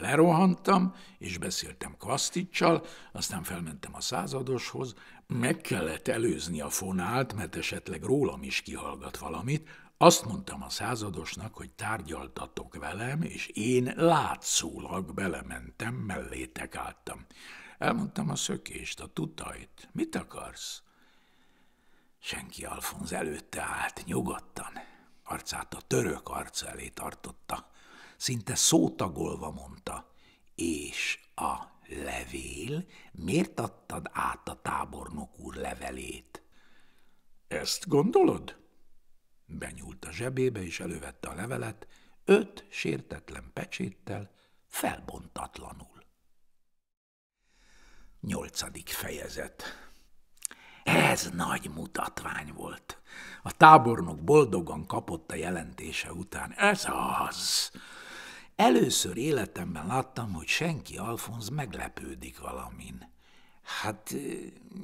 Lerohantam, és beszéltem Kvaszticsal, aztán felmentem a századoshoz, meg kellett előzni a fonált, mert esetleg rólam is kihallgat valamit, azt mondtam a századosnak, hogy tárgyaltatok velem, és én látszólag belementem, mellétek álltam. Elmondtam a szökést, a tutajt. Mit akarsz? Senki Alfonz előtte állt, nyugodtan. Arcát a török arc elé tartotta. Szinte szótagolva mondta. És a levél? Miért adtad át a tábornok úr levelét? Ezt gondolod? Benyúlt a zsebébe, és elővette a levelet, öt sértetlen pecséttel, felbontatlanul. Nyolcadik fejezet Ez nagy mutatvány volt. A tábornok boldogan kapott a jelentése után. Ez az! Először életemben láttam, hogy senki Alfonz meglepődik valamin. Hát eh,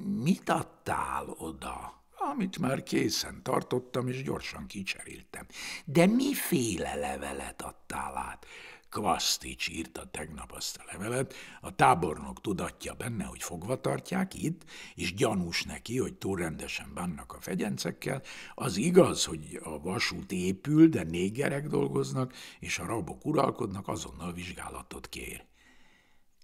mit adtál oda? amit már készen tartottam, és gyorsan kicseréltem. De miféle levelet adtál át? Kvasztics írta tegnap azt a levelet, a tábornok tudatja benne, hogy fogva tartják itt, és gyanús neki, hogy túl rendesen a fegyencekkel. Az igaz, hogy a vasút épül, de négerek dolgoznak, és a rabok uralkodnak, azonnal vizsgálatot kér.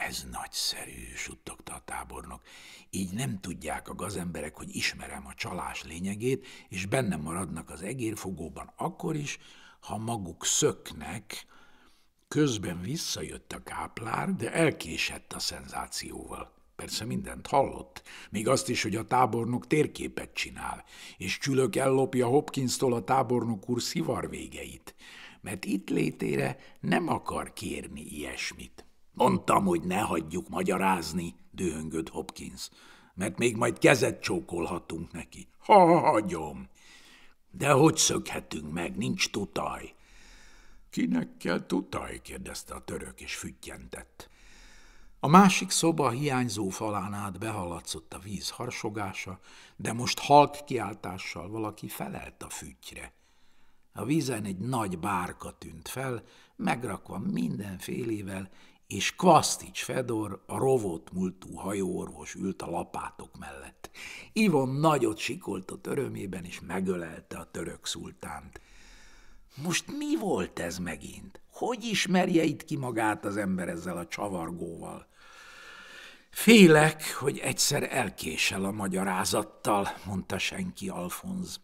Ez nagyszerű, suttogta a tábornok. Így nem tudják a gazemberek, hogy ismerem a csalás lényegét, és benne maradnak az egérfogóban akkor is, ha maguk szöknek. Közben visszajött a káplár, de elkésett a szenzációval. Persze mindent hallott, még azt is, hogy a tábornok térképet csinál, és csülök ellopja Hopkins-tól a tábornok úr szivarvégeit, mert itt létére nem akar kérni ilyesmit. Mondtam, hogy ne hagyjuk magyarázni, dühöngött Hopkins, mert még majd kezet csókolhatunk neki. Ha hagyom! De hogy szökhetünk meg, nincs tutaj. Kinek kell tutaj? kérdezte a török, és füttyentett. A másik szoba hiányzó falán át behaladszott a víz harsogása, de most halk kiáltással valaki felelt a fütyre. A vízen egy nagy bárka tűnt fel, megrakva mindenfélével, és Kvasztics Fedor, a rovott múltú hajóorvos ült a lapátok mellett. Ivon nagyot sikoltott örömében, és megölelte a török szultánt. Most mi volt ez megint? Hogy ismerje itt ki magát az ember ezzel a csavargóval? Félek, hogy egyszer elkésel a magyarázattal, mondta senki Alfonz.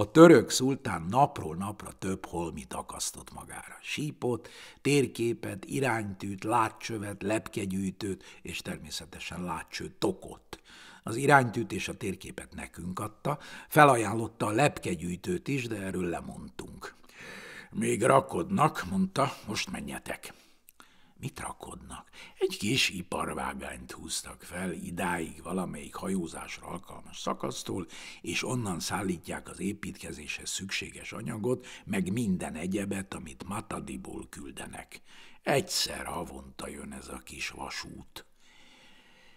A török szultán napról napra több holmit akasztott magára. Sípot, térképet, iránytűt, látcsövet, lepkegyűjtőt és természetesen látcső tokot. Az iránytűt és a térképet nekünk adta, felajánlotta a lepkegyűjtőt is, de erről lemondtunk. Még rakodnak, mondta, most menjetek. Mit rakodnak? Egy kis iparvágányt húztak fel idáig valamelyik hajózásra alkalmas szakasztól, és onnan szállítják az építkezéshez szükséges anyagot, meg minden egyebet, amit Matadiból küldenek. Egyszer havonta jön ez a kis vasút.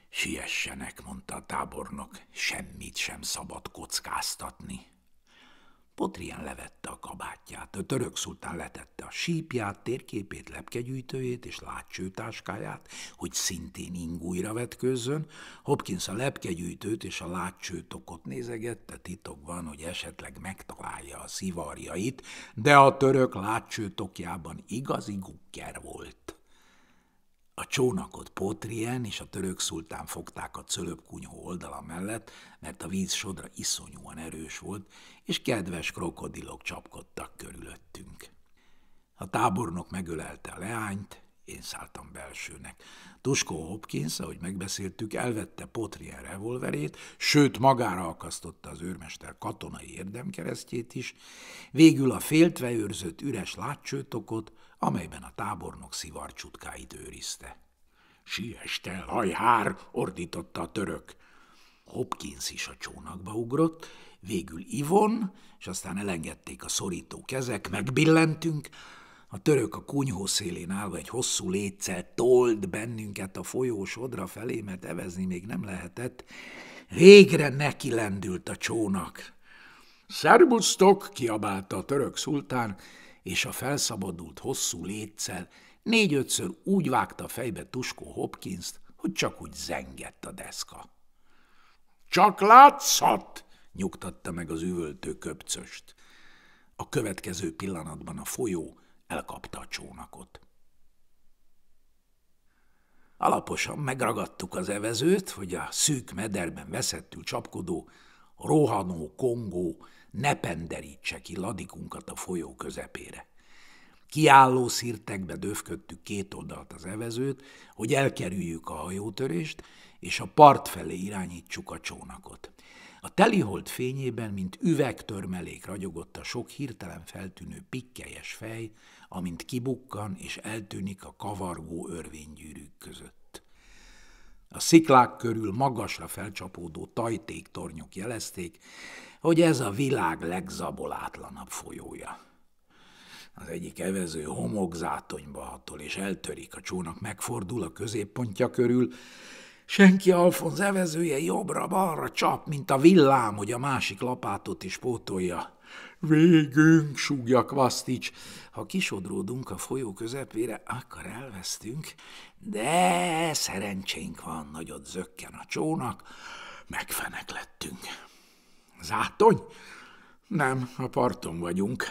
Siessenek, mondta a tábornok, semmit sem szabad kockáztatni. Potrien levette a kabátját, a török szultán letette a sípját, térképét, lepkegyűjtőjét és látcsőtáskáját, hogy szintén ingújra vetkőzzön, Hopkins a lepkegyűjtőt és a látcsőtokot nézegette titokban, hogy esetleg megtalálja a szivarjait, de a török látcsőtokjában igazi gukker volt. A csónakot Pótrien és a török szultán fogták a cölöpkunyhó oldala mellett, mert a víz sodra iszonyúan erős volt, és kedves krokodilok csapkodtak körülöttünk. A tábornok megölelte a leányt, én szálltam belsőnek. Tuskó Hopkins, ahogy megbeszéltük, elvette Potrien revolverét, sőt magára akasztotta az őrmester katonai érdemkeresztjét is, végül a féltve őrzött üres látcsőtokot amelyben a tábornok szivarcsutkáit őrizte. – Siess el, hajhár! – ordította a török. Hopkins is a csónakba ugrott, végül Ivon, és aztán elengedték a szorító kezek, megbillentünk, a török a kunyhó szélén állva egy hosszú léccel tolt bennünket a folyó sodra felé, mert evezni még nem lehetett. Végre neki lendült a csónak. – Szerbusztok! – kiabálta a török szultán, és a felszabadult hosszú létszel négy-ötször úgy vágta fejbe Tuskó hopkins hogy csak úgy zengett a deszka. – Csak látszott! – nyugtatta meg az üvöltő köpcöst. A következő pillanatban a folyó elkapta a csónakot. Alaposan megragadtuk az evezőt, hogy a szűk mederben veszettül csapkodó, rohanó kongó ne penderítse ki ladikunkat a folyó közepére. Kiálló szirtekbe dövködtük két oldalt az evezőt, hogy elkerüljük a hajótörést, és a part felé irányítsuk a csónakot. A telihold fényében, mint üvegtörmelék ragyogott a sok hirtelen feltűnő pikkelyes fej, amint kibukkan és eltűnik a kavargó örvénygyűrűk között. A sziklák körül magasra felcsapódó tajtéktornyok jelezték, hogy ez a világ legzabolátlanabb folyója. Az egyik evező homokzátonyba attól, és eltörik a csónak, megfordul a középpontja körül, Senki Alfonz evezője jobbra-balra csap, mint a villám, hogy a másik lapátot is pótolja. Végünk, súgja Kvasztics. Ha kisodródunk a folyó közepére, akkor elvesztünk, de szerencsénk van, nagyot zökken a csónak, megfeneklettünk. Zátony? Nem, a parton vagyunk.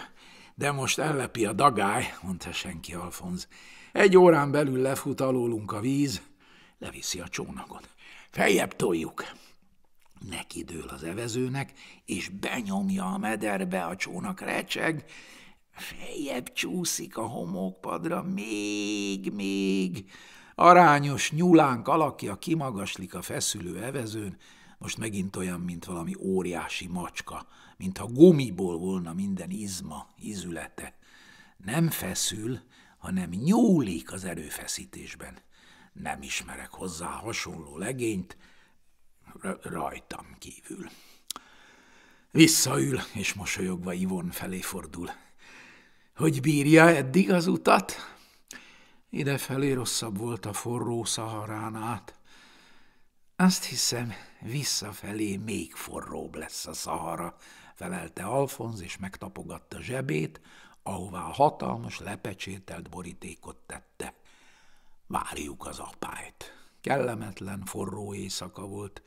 De most ellepi a dagály, mondta senki Alfonz. Egy órán belül lefut alólunk a víz, leviszi a csónakot. Feljebb toljuk. Neki dől az evezőnek, és benyomja a mederbe a csónak recseg, feljebb csúszik a homokpadra, még, még. Arányos nyulánk alakja kimagaslik a feszülő evezőn, most megint olyan, mint valami óriási macska, mintha gumiból volna minden izma, izülete. Nem feszül, hanem nyúlik az erőfeszítésben. Nem ismerek hozzá hasonló legényt, rajtam kívül. Visszaül, és mosolyogva Ivon felé fordul. Hogy bírja eddig az utat? Idefelé rosszabb volt a forró szaharán át. Azt hiszem, visszafelé még forróbb lesz a szahara, felelte Alfonz, és megtapogatta zsebét, ahová a hatalmas lepecsételt borítékot tette. Várjuk az apájt. Kellemetlen, forró éjszaka volt.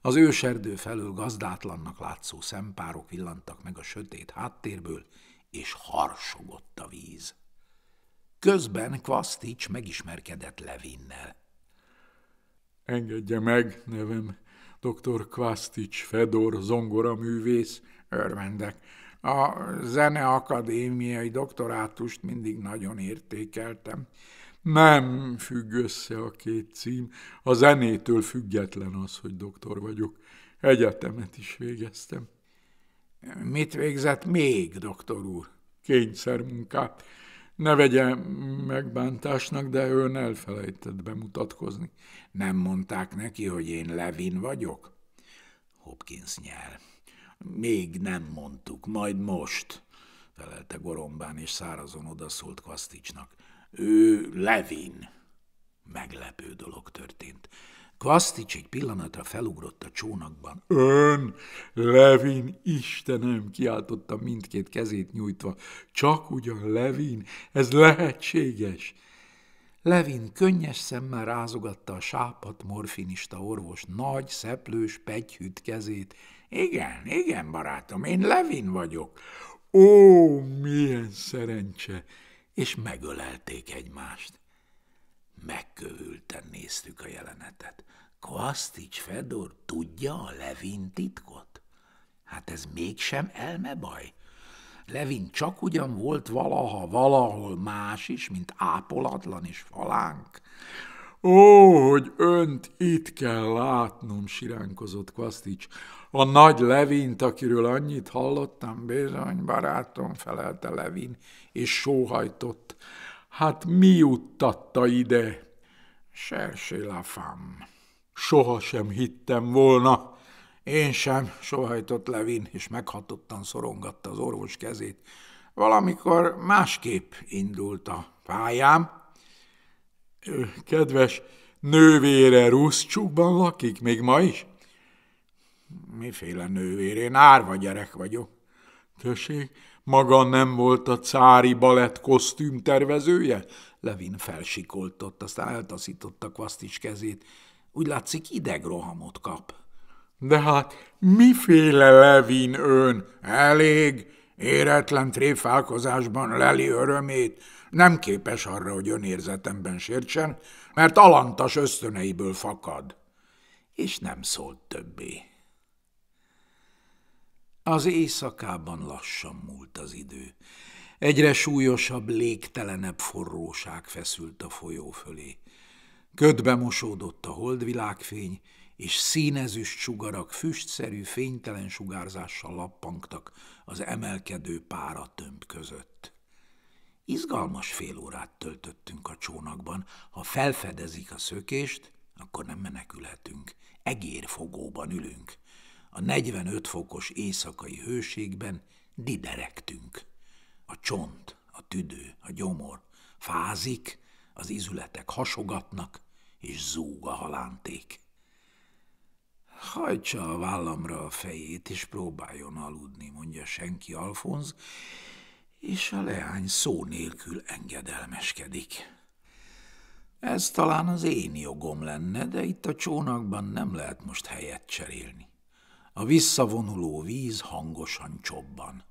Az őserdő felől gazdátlannak látszó szempárok villantak meg a sötét háttérből, és harsogott a víz. Közben Kvasztics megismerkedett Levinnel. – Engedje meg, nevem dr. Kvasztics Fedor zongoraművész, örvendek. A zeneakadémiai doktorátust mindig nagyon értékeltem. Nem függ össze a két cím, a zenétől független az, hogy doktor vagyok. Egyetemet is végeztem. Mit végzett még, doktor úr? Kényszermunkát ne vegye megbántásnak, de ön elfelejtett bemutatkozni. Nem mondták neki, hogy én Levin vagyok? Hopkins nyel. Még nem mondtuk, majd most, felelte gorombán, és szárazon odaszólt Kvaszticsnak. Ő Levin. Meglepő dolog történt. Kvasztics egy pillanatra felugrott a csónakban. Ön, Levin, Istenem, kiáltotta mindkét kezét nyújtva. Csak ugyan, Levin, ez lehetséges. Levin könnyes szemmel rázogatta a sápat morfinista orvos nagy, szeplős, pegyhűt kezét. Igen, igen, barátom, én Levin vagyok. Ó, milyen szerencse! És megölelték egymást. Megkövülten néztük a jelenetet. Kvasztics Fedor tudja a Levin titkot? Hát ez mégsem elmebaj. Levin csak ugyan volt valaha valahol más is, mint ápolatlan és falánk. Ó, hogy önt itt kell látnom, siránkozott Kvasztics. A nagy Levint, akiről annyit hallottam, bizony, barátom, felelte Levin, és sóhajtott. Hát mi juttatta ide? Sersé lafám. Soha sem hittem volna. Én sem, sohajtott Levin, és meghatottan szorongatta az orvos kezét. Valamikor másképp indult a pályám. Kedves nővére Ruszcsukban lakik még ma is? Miféle nővére? Én árva gyerek vagyok. Tessék, maga nem volt a cári balett kosztüm tervezője? Levin felsikoltott, aztán eltaszította Kvasztics kezét. Úgy látszik, idegrohamot kap. De hát miféle Levin ön? Elég! Éretlen tréfálkozásban leli örömét, nem képes arra, hogy önérzetemben sértsen, mert alantas ösztöneiből fakad. És nem szólt többé. Az éjszakában lassan múlt az idő. Egyre súlyosabb, légtelenebb forróság feszült a folyó fölé. Ködbe mosódott a holdvilágfény, és színezüst sugarak füstszerű, fénytelen sugárzással lappangtak az emelkedő pára tömb között. Izgalmas fél órát töltöttünk a csónakban. Ha felfedezik a szökést, akkor nem menekülhetünk. Egérfogóban ülünk. A 45 fokos éjszakai hőségben diderektünk. A csont, a tüdő, a gyomor fázik, az izületek hasogatnak, és zúg a halánték. Hajtsa a vállamra a fejét, és próbáljon aludni, mondja senki Alfonz, és a leány szó nélkül engedelmeskedik. Ez talán az én jogom lenne, de itt a csónakban nem lehet most helyet cserélni. A visszavonuló víz hangosan csobban.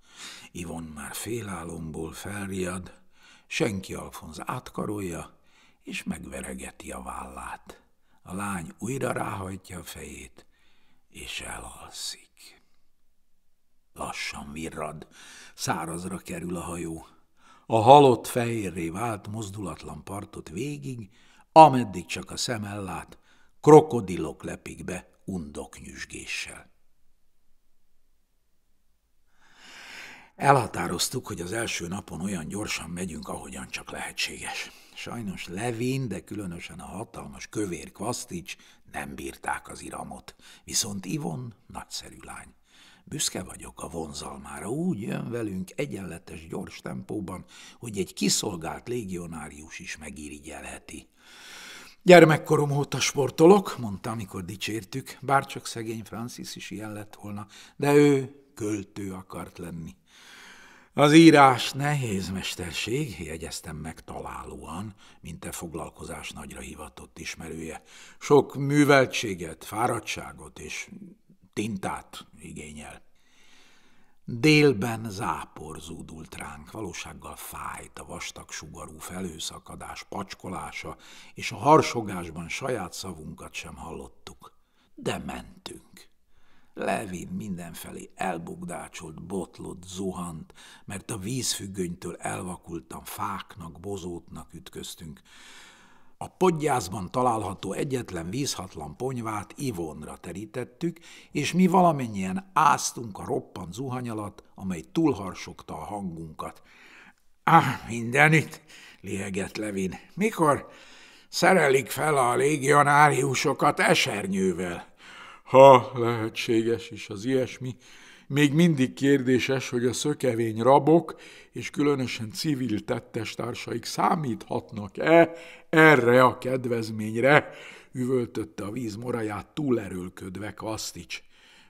Ivon már félálomból felriad, senki Alfonz átkarolja, és megveregeti a vállát. A lány újra ráhajtja a fejét, és elalszik. Lassan virrad, szárazra kerül a hajó. A halott fehérré vált mozdulatlan partot végig, ameddig csak a szem ellát, krokodilok lepik be undok nyüzsgéssel. Elhatároztuk, hogy az első napon olyan gyorsan megyünk, ahogyan csak lehetséges. Sajnos Levin, de különösen a hatalmas kövér Kvasztics nem bírták az iramot. Viszont Ivon nagyszerű lány. Büszke vagyok a vonzalmára, úgy jön velünk egyenletes gyors tempóban, hogy egy kiszolgált légionárius is megirigyelheti. Gyermekkorom óta sportolok, mondta, amikor dicsértük, bár csak szegény Francis is ilyen lett volna, de ő költő akart lenni. Az írás nehéz mesterség, jegyeztem meg találóan, mint te foglalkozás nagyra hivatott ismerője. Sok műveltséget, fáradtságot és tintát igényel. Délben zápor zúdult ránk, valósággal fájt a vastag sugarú felőszakadás pacskolása, és a harsogásban saját szavunkat sem hallottuk, de mentünk. Levin mindenfelé elbogdácsolt, botlott, zuhant, mert a vízfüggönytől elvakultam. fáknak, bozótnak ütköztünk. A podgyászban található egyetlen vízhatlan ponyvát Ivonra terítettük, és mi valamennyien áztunk a roppant zuhany alatt, amely túlharsogta a hangunkat. – Ah, mindenütt! – lihegett Levin. – Mikor? – Szerelik fel a légionáriusokat esernyővel ha lehetséges is az ilyesmi, még mindig kérdéses, hogy a szökevény rabok és különösen civil tettestársaik számíthatnak-e erre a kedvezményre, üvöltötte a víz moraját túlerőlködve Kasztics.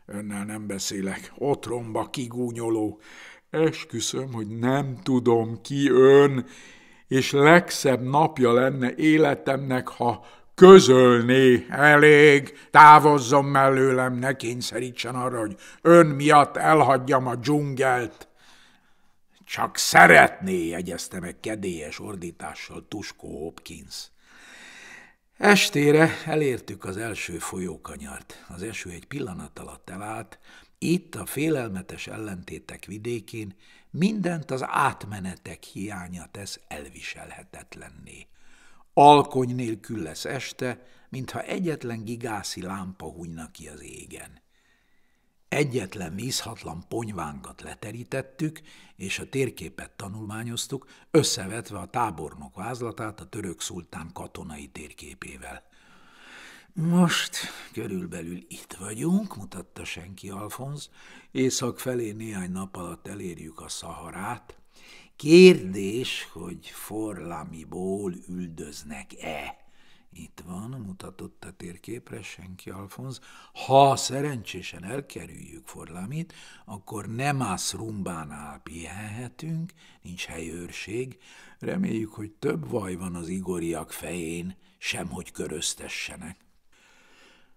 Önnel nem beszélek, otromba kigúnyoló. Esküszöm, hogy nem tudom ki ön, és legszebb napja lenne életemnek, ha közölni, elég, távozzon mellőlem, ne kényszerítsen arra, hogy ön miatt elhagyjam a dzsungelt. Csak szeretné, jegyezte meg kedélyes ordítással Tuskó Hopkins. Estére elértük az első folyókanyart. Az eső egy pillanat alatt elállt, itt a félelmetes ellentétek vidékén mindent az átmenetek hiánya tesz elviselhetetlenné. Alkony nélkül lesz este, mintha egyetlen gigászi lámpa hunyna ki az égen. Egyetlen vízhatlan ponyvánkat leterítettük, és a térképet tanulmányoztuk, összevetve a tábornok vázlatát a török szultán katonai térképével. Most körülbelül itt vagyunk, mutatta senki Alfonz, észak felé néhány nap alatt elérjük a szaharát, Kérdés, hogy forlamiból üldöznek-e. Itt van, mutatott a térképre senki Alfonz. Ha szerencsésen elkerüljük Forlamit, akkor nem ász rumbánál pihenhetünk, nincs helyőrség. Reméljük, hogy több vaj van az igoriak fején, semhogy köröztessenek.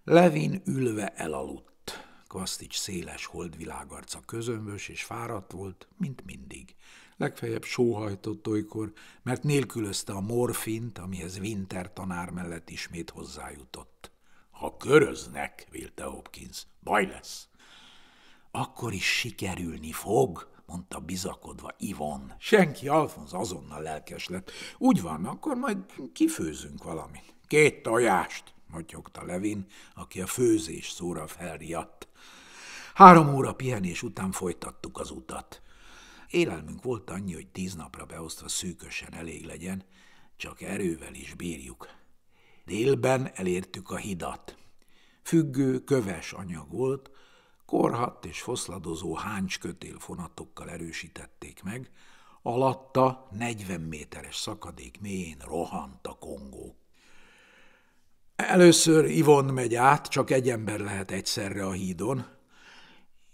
Levin ülve elaludt. Kvasztics széles holdvilágarca közömbös és fáradt volt, mint mindig legfeljebb sóhajtott olykor, mert nélkülözte a morfint, amihez Winter tanár mellett ismét hozzájutott. Ha köröznek, vélte Hopkins, baj lesz. Akkor is sikerülni fog, mondta bizakodva Ivon. Senki, Alfonz azonnal lelkes lett. Úgy van, akkor majd kifőzünk valamit. Két tojást, motyogta Levin, aki a főzés szóra felriadt. Három óra pihenés után folytattuk az utat. Élelmünk volt annyi, hogy tíz napra beosztva szűkösen elég legyen, csak erővel is bírjuk. Délben elértük a hidat. Függő, köves anyag volt, korhat és foszladozó háncskötél fonatokkal erősítették meg, alatta 40 méteres szakadék mélyén rohant a kongó. Először Ivon megy át, csak egy ember lehet egyszerre a hídon.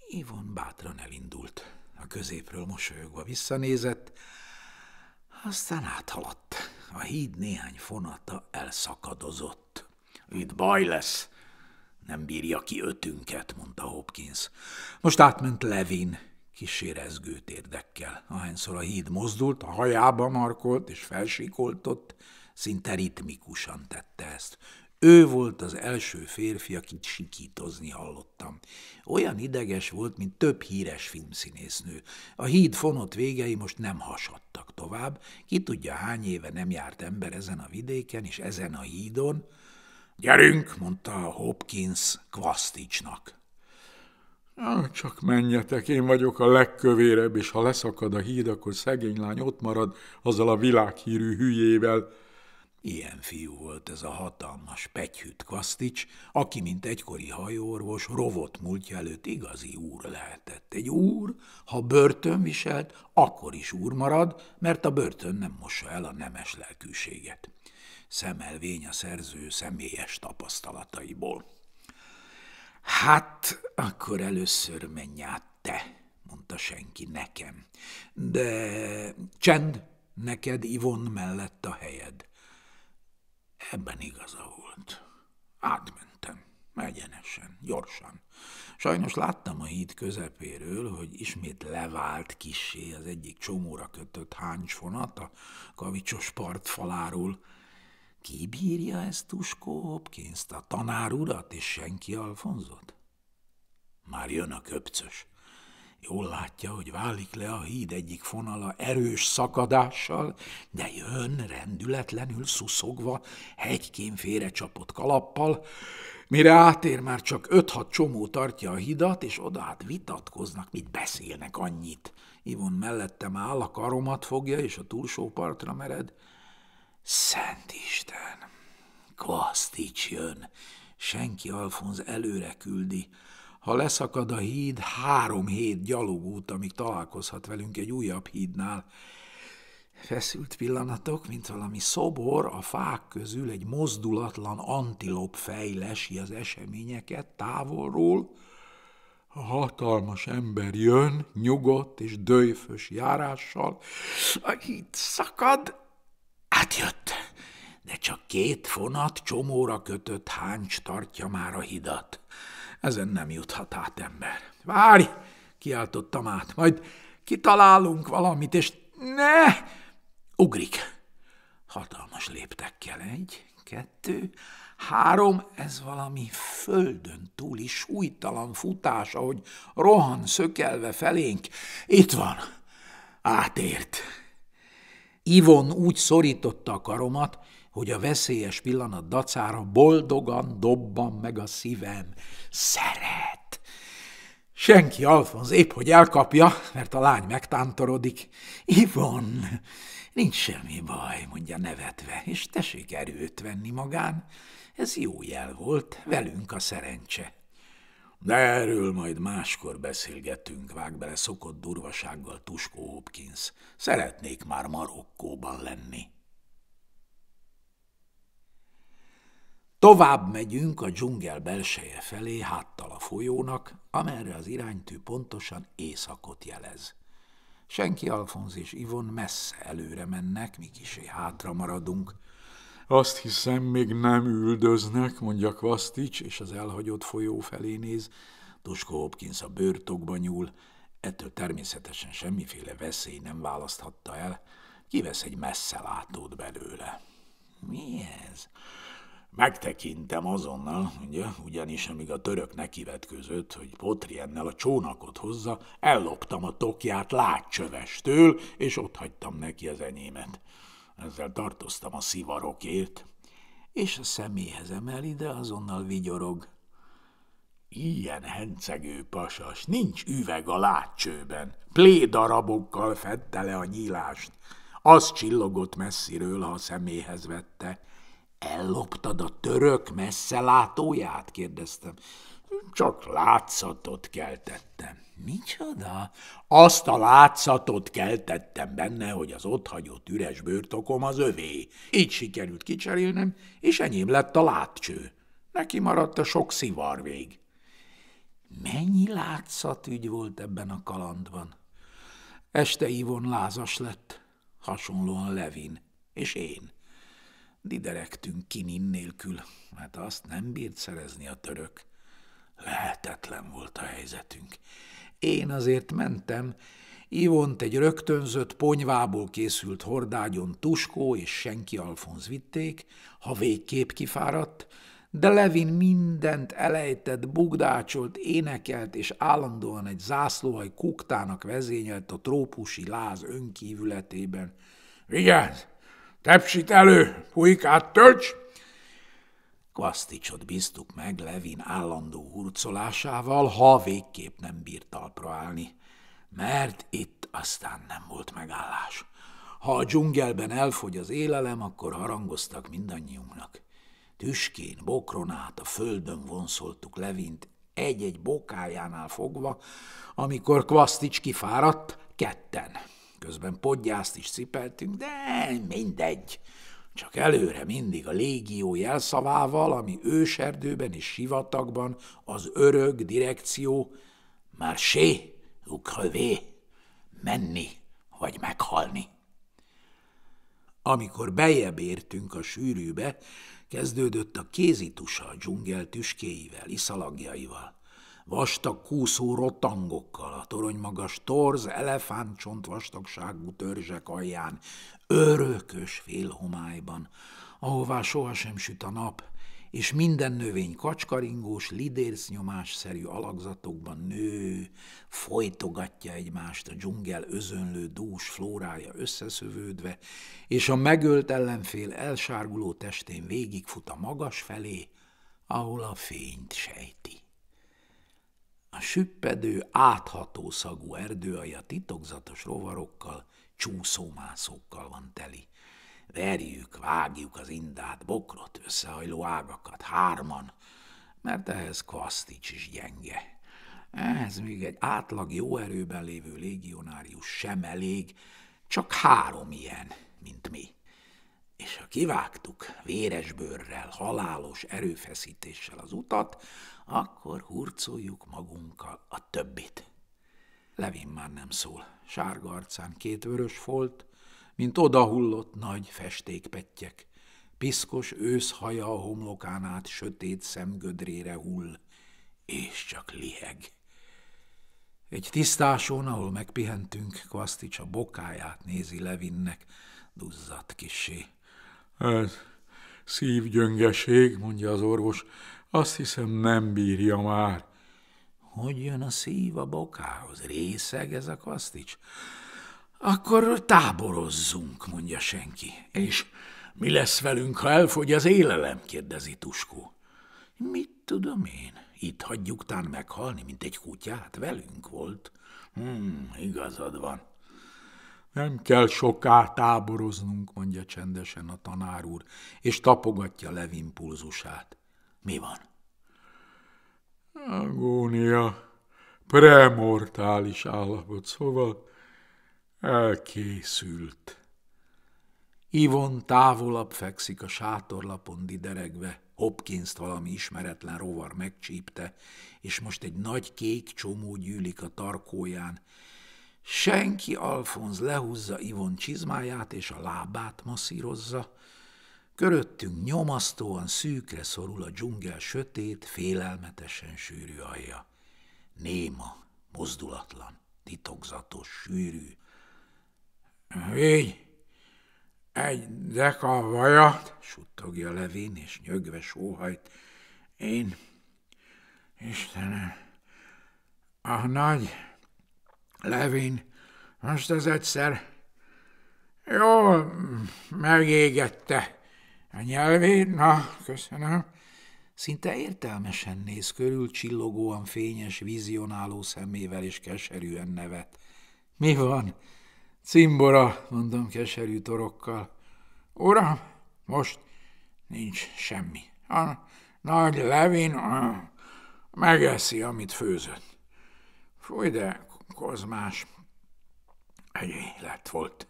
Ivon bátran elindult a középről mosolyogva visszanézett, aztán áthaladt. A híd néhány fonata elszakadozott. Itt baj lesz, nem bírja ki ötünket, mondta Hopkins. Most átment Levin, kísérezgő térdekkel. Ahányszor a híd mozdult, a hajába markolt és felsikoltott, szinte ritmikusan tette ezt. Ő volt az első férfi, akit sikítozni hallottam. Olyan ideges volt, mint több híres filmszínésznő. A híd fonott végei most nem hasadtak tovább, ki tudja hány éve nem járt ember ezen a vidéken és ezen a hídon. Gyerünk, mondta Hopkins Kvaszticsnak. Csak menjetek, én vagyok a legkövérebb, és ha leszakad a híd, akkor szegény lány ott marad azzal a világhírű hülyével, Ilyen fiú volt ez a hatalmas pegyhűt Kvasztics, aki, mint egykori hajóorvos, rovott múltja előtt igazi úr lehetett. Egy úr, ha börtön viselt, akkor is úr marad, mert a börtön nem mossa el a nemes lelkűséget. Szemelvény a szerző személyes tapasztalataiból. Hát, akkor először menj át te, mondta senki nekem. De csend, neked Ivon mellett a helyed. Ebben igaza volt. Átmentem. Egyenesen, gyorsan. Sajnos láttam a híd közepéről, hogy ismét levált kisé az egyik csomóra kötött hányfonat a kavicsos part faláról. Kibírja ezt Tuskó Hopkins, a tanár urat és senki Alfonzot? Már jön a köpcös. Jól látja, hogy válik le a híd egyik fonala erős szakadással, de jön rendületlenül szuszogva, hegykén csapott kalappal, Mire átér, már csak öt-hat csomó tartja a hidat, és oda hát vitatkoznak, mit beszélnek annyit. Ivon mellettem áll, a karomat fogja, és a túlsó partra mered. Szent Isten! Kvasztics jön! Senki Alfonz előre küldi. Ha leszakad a híd, három hét gyalogút, amíg találkozhat velünk egy újabb hídnál. Feszült pillanatok, mint valami szobor, a fák közül egy mozdulatlan antilop fejlesi az eseményeket távolról. A hatalmas ember jön, nyugodt és dőfös járással. A híd szakad, átjött, de csak két fonat csomóra kötött háncs tartja már a hidat. Ezen nem juthat át ember. Várj! kiáltottam át, majd kitalálunk valamit, és ne! Ugrik. Hatalmas léptekkel egy, kettő, három, ez valami földön túli újtalan futás, ahogy rohan szökelve felénk. Itt van. Átért. Ivon úgy szorította a karomat, hogy a veszélyes pillanat dacára boldogan dobban meg a szívem. Szeret! Senki Alfonz épp, hogy elkapja, mert a lány megtántorodik. Ivon, nincs semmi baj, mondja nevetve, és tessék erőt venni magán. Ez jó jel volt, velünk a szerencse. De erről majd máskor beszélgetünk, vág bele szokott durvasággal Tuskó Hopkins. Szeretnék már Marokkóban lenni. Tovább megyünk a dzsungel belseje felé, háttal a folyónak, amerre az iránytű pontosan északot jelez. Senki Alfonz és Ivon messze előre mennek, mi kisé hátra maradunk. Azt hiszem, még nem üldöznek, mondja Kvasztics, és az elhagyott folyó felé néz. Tusko Hopkins a bőrtokba nyúl, ettől természetesen semmiféle veszély nem választhatta el. Kivesz egy messze látót belőle. Mi ez? Megtekintem azonnal, ugye, ugyanis amíg a török nekivetközött, hogy Potriennel a csónakot hozza, elloptam a tokját látcsövestől, és ott hagytam neki az enyémet. Ezzel tartoztam a szivarokért, és a szeméhez emeli, de azonnal vigyorog. Ilyen hencegő pasas, nincs üveg a látcsőben, plédarabokkal fedte le a nyílást. Az csillogott messziről, ha a személyhez vette – Elloptad a török messzelátóját? kérdeztem. Csak látszatot keltettem. Micsoda? Azt a látszatot keltettem benne, hogy az otthagyott üres bőrtokom az övé. Így sikerült kicserélnem, és enyém lett a látcső. Neki maradt a sok szivarvég. Mennyi látszatügy volt ebben a kalandban? Este Ivon lázas lett, hasonlóan Levin, és én. Diderektünk kinin nélkül, mert hát azt nem bírt szerezni a török. Lehetetlen volt a helyzetünk. Én azért mentem, Ivont egy rögtönzött, ponyvából készült hordágyon Tuskó és Senki Alfonz vitték, ha végképp kifáradt, de Levin mindent elejtett, bugdácsolt, énekelt, és állandóan egy zászlóhaj kuktának vezényelt a trópusi láz önkívületében. – Vigyázz! Tepsit elő, hujkát tölts! Kvaszticsot bíztuk meg Levin állandó hurcolásával, ha végképp nem bírt talpra állni, mert itt aztán nem volt megállás. Ha a dzsungelben elfogy az élelem, akkor harangoztak mindannyiunknak. Tüskén, bokron át a földön vonszoltuk Levint egy-egy bokájánál fogva, amikor Kvasztics kifáradt, ketten. Közben podgyászt is cipeltünk, de mindegy. Csak előre mindig a légió jelszavával, ami őserdőben és sivatagban az örök direkció már sé, ukrevé, menni vagy meghalni. Amikor bejebb értünk a sűrűbe, kezdődött a kézitusa a dzsungel tüskéivel, iszalagjaival vastag kúszó rotangokkal, a torony magas torz, elefántcsont vastagságú törzsek alján, örökös félhomályban, ahová sohasem süt a nap, és minden növény kacskaringós, lidércnyomásszerű alakzatokban nő, folytogatja egymást a dzsungel özönlő dús flórája összeszövődve, és a megölt ellenfél elsárguló testén végigfut a magas felé, ahol a fényt sejti. A süppedő, átható szagú erdőaja titokzatos rovarokkal, csúszómászókkal van teli. Verjük, vágjuk az indát, bokrot, összehajló ágakat, hárman, mert ehhez Kvasztics is gyenge. Ehhez még egy átlag jó erőben lévő légionárius sem elég, csak három ilyen, mint mi. És ha kivágtuk véres bőrrel, halálos erőfeszítéssel az utat, akkor hurcoljuk magunkkal a többit. Levin már nem szól. Sárga arcán két vörös folt, mint odahullott nagy festékpettyek. Piszkos őszhaja a homlokán át sötét szemgödrére hull, és csak liheg. Egy tisztáson, ahol megpihentünk, Kvasztics a bokáját nézi Levinnek, duzzadt kisé. Ez szívgyöngeség, mondja az orvos, azt hiszem, nem bírja már. Hogy jön a szív a bokához? Részeg ez a kasztics? Akkor táborozzunk, mondja senki. És mi lesz velünk, ha elfogy az élelem? kérdezi Tuskó. Mit tudom én? Itt hagyjuk tán meghalni, mint egy kutyát? Velünk volt. Hmm, igazad van. Nem kell soká táboroznunk, mondja csendesen a tanár úr, és tapogatja Levin pulzusát. Mi van? Agónia, premortális állapot, szóval elkészült. Ivon távolabb fekszik a sátorlapon dideregve, hopkins valami ismeretlen rovar megcsípte, és most egy nagy kék csomó gyűlik a tarkóján. Senki Alfonz lehúzza Ivon csizmáját és a lábát masszírozza, Köröttünk nyomasztóan szűkre szorul a dzsungel sötét, félelmetesen sűrű alja. Néma, mozdulatlan, titokzatos, sűrű. Így, egy deka vajat, suttogja Levin, és nyögve sóhajt. Én, Istenem, a ah, nagy Levin, most ez egyszer jól megégette. A nyelvéd, na, köszönöm. Szinte értelmesen néz körül, csillogóan fényes, vizionáló szemével és keserűen nevet. Mi van? Cimbora, mondom keserű torokkal. Uram, most nincs semmi. A nagy levin a, megeszi, amit főzött. Fúj, de kozmás egyé lett volt.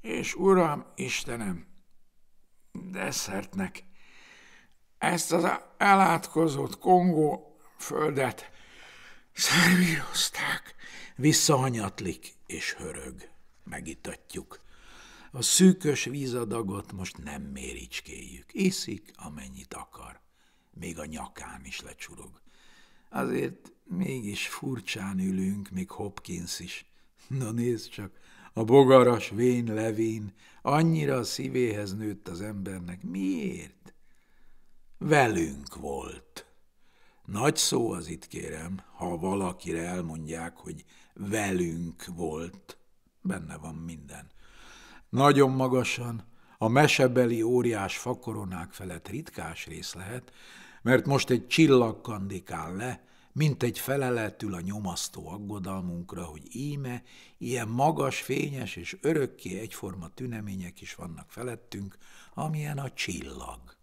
És uram, Istenem, desszertnek. Ezt az elátkozott Kongó földet szervírozták. Visszahanyatlik és hörög. Megitatjuk. A szűkös vízadagot most nem méricskéljük. Iszik, amennyit akar. Még a nyakán is lecsurog. Azért mégis furcsán ülünk, még Hopkins is. Na nézd csak, a bogaras vén levén Annyira a szívéhez nőtt az embernek. Miért? Velünk volt. Nagy szó az itt, kérem, ha valakire elmondják, hogy velünk volt. Benne van minden. Nagyon magasan, a mesebeli óriás fakoronák felett ritkás rész lehet, mert most egy csillag kandikál le, mint egy feleletül a nyomasztó aggodalmunkra, hogy íme, ilyen magas, fényes és örökké egyforma tünemények is vannak felettünk, amilyen a csillag.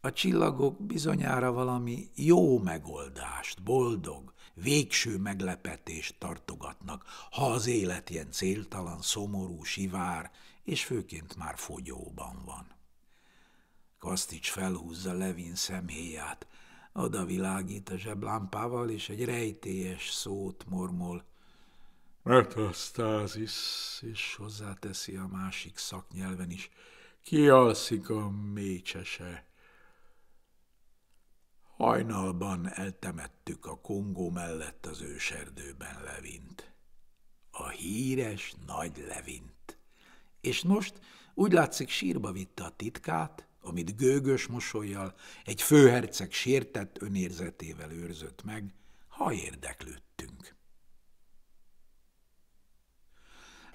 A csillagok bizonyára valami jó megoldást, boldog, végső meglepetést tartogatnak, ha az élet ilyen céltalan, szomorú, sivár, és főként már fogyóban van. Kasztics felhúzza Levin szemhéját, oda világít a zseblámpával, és egy rejtélyes szót mormol. Metasztázis, és hozzáteszi a másik szaknyelven is. Kialszik a mécsese. Hajnalban eltemettük a Kongó mellett az őserdőben Levint. A híres nagy Levint. És most úgy látszik sírba vitte a titkát, amit gőgös mosolyjal, egy főherceg sértett önérzetével őrzött meg, ha érdeklődtünk.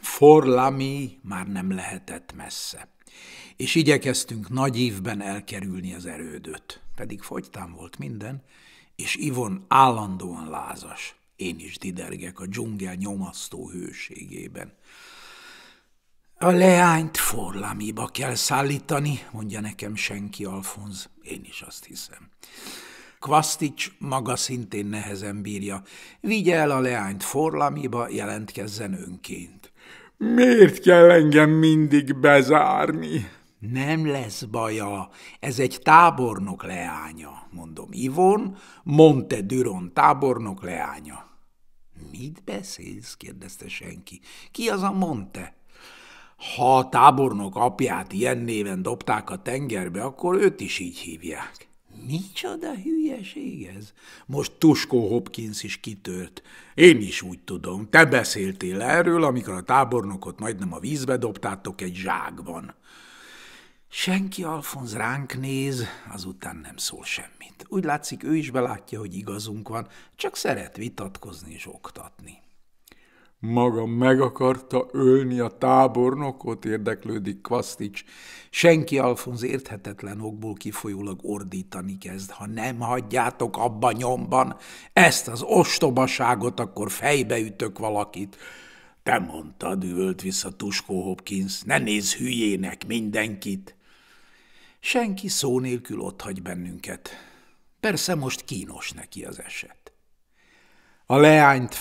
Forlami már nem lehetett messze, és igyekeztünk nagy évben elkerülni az erődöt, pedig fogytán volt minden, és Ivon állandóan lázas. Én is didergek a dzsungel nyomasztó hőségében. A leányt forlamiba kell szállítani, mondja nekem senki, Alfonz. Én is azt hiszem. Kvasztics maga szintén nehezen bírja. Vigye el a leányt forlamiba, jelentkezzen önként. Miért kell engem mindig bezárni? Nem lesz baja, ez egy tábornok leánya, mondom Ivon, Monte Duron tábornok leánya. Mit beszélsz? kérdezte senki. Ki az a Monte? ha a tábornok apját ilyen néven dobták a tengerbe, akkor őt is így hívják. Micsoda hülyeség ez? Most Tuskó Hopkins is kitört. Én is úgy tudom, te beszéltél erről, amikor a tábornokot majdnem a vízbe dobtátok egy zsákban. Senki Alfonz ránk néz, azután nem szól semmit. Úgy látszik, ő is belátja, hogy igazunk van, csak szeret vitatkozni és oktatni. Maga meg akarta ölni a tábornokot, érdeklődik Kvasztics. Senki Alfonz érthetetlen okból kifolyólag ordítani kezd. Ha nem hagyjátok abba nyomban ezt az ostobaságot, akkor fejbeütök valakit. Te mondtad, üvölt vissza Tuskó Hopkins, ne néz hülyének mindenkit. Senki szó nélkül hagy bennünket. Persze most kínos neki az eset. A leányt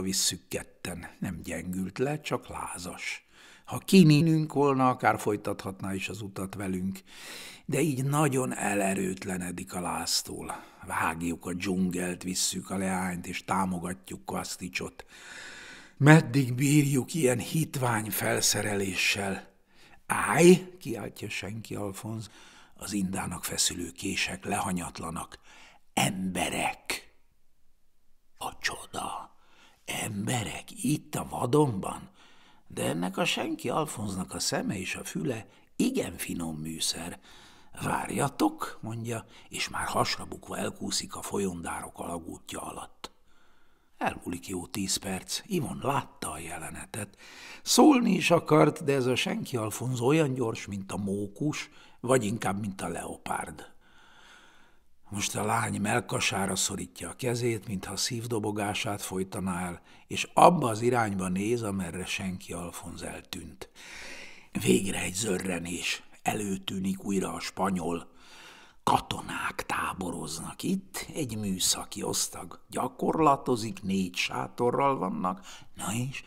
visszük ketten, Nem gyengült le, csak lázas. Ha kininünk volna, akár folytathatná is az utat velünk, de így nagyon elerőtlenedik a láztól. Vágjuk a dzsungelt, visszük a leányt, és támogatjuk Kaszticsot. Meddig bírjuk ilyen hitvány felszereléssel? Állj, kiáltja senki Alfonz, az indának feszülő kések lehanyatlanak. Emberek! A csoda! Emberek itt a vadonban? De ennek a senki Alfonznak a szeme és a füle igen finom műszer. Várjatok, mondja, és már hasra bukva elkúszik a folyondárok alagútja alatt. Elmúlik jó tíz perc, Ivon látta a jelenetet. Szólni is akart, de ez a senki Alfonz olyan gyors, mint a mókus, vagy inkább, mint a leopárd. Most a lány melkasára szorítja a kezét, mintha szívdobogását folytaná el, és abba az irányba néz, amerre senki Alfonz eltűnt. Végre egy zörrenés, előtűnik újra a spanyol. Katonák táboroznak itt, egy műszaki osztag gyakorlatozik, négy sátorral vannak, na és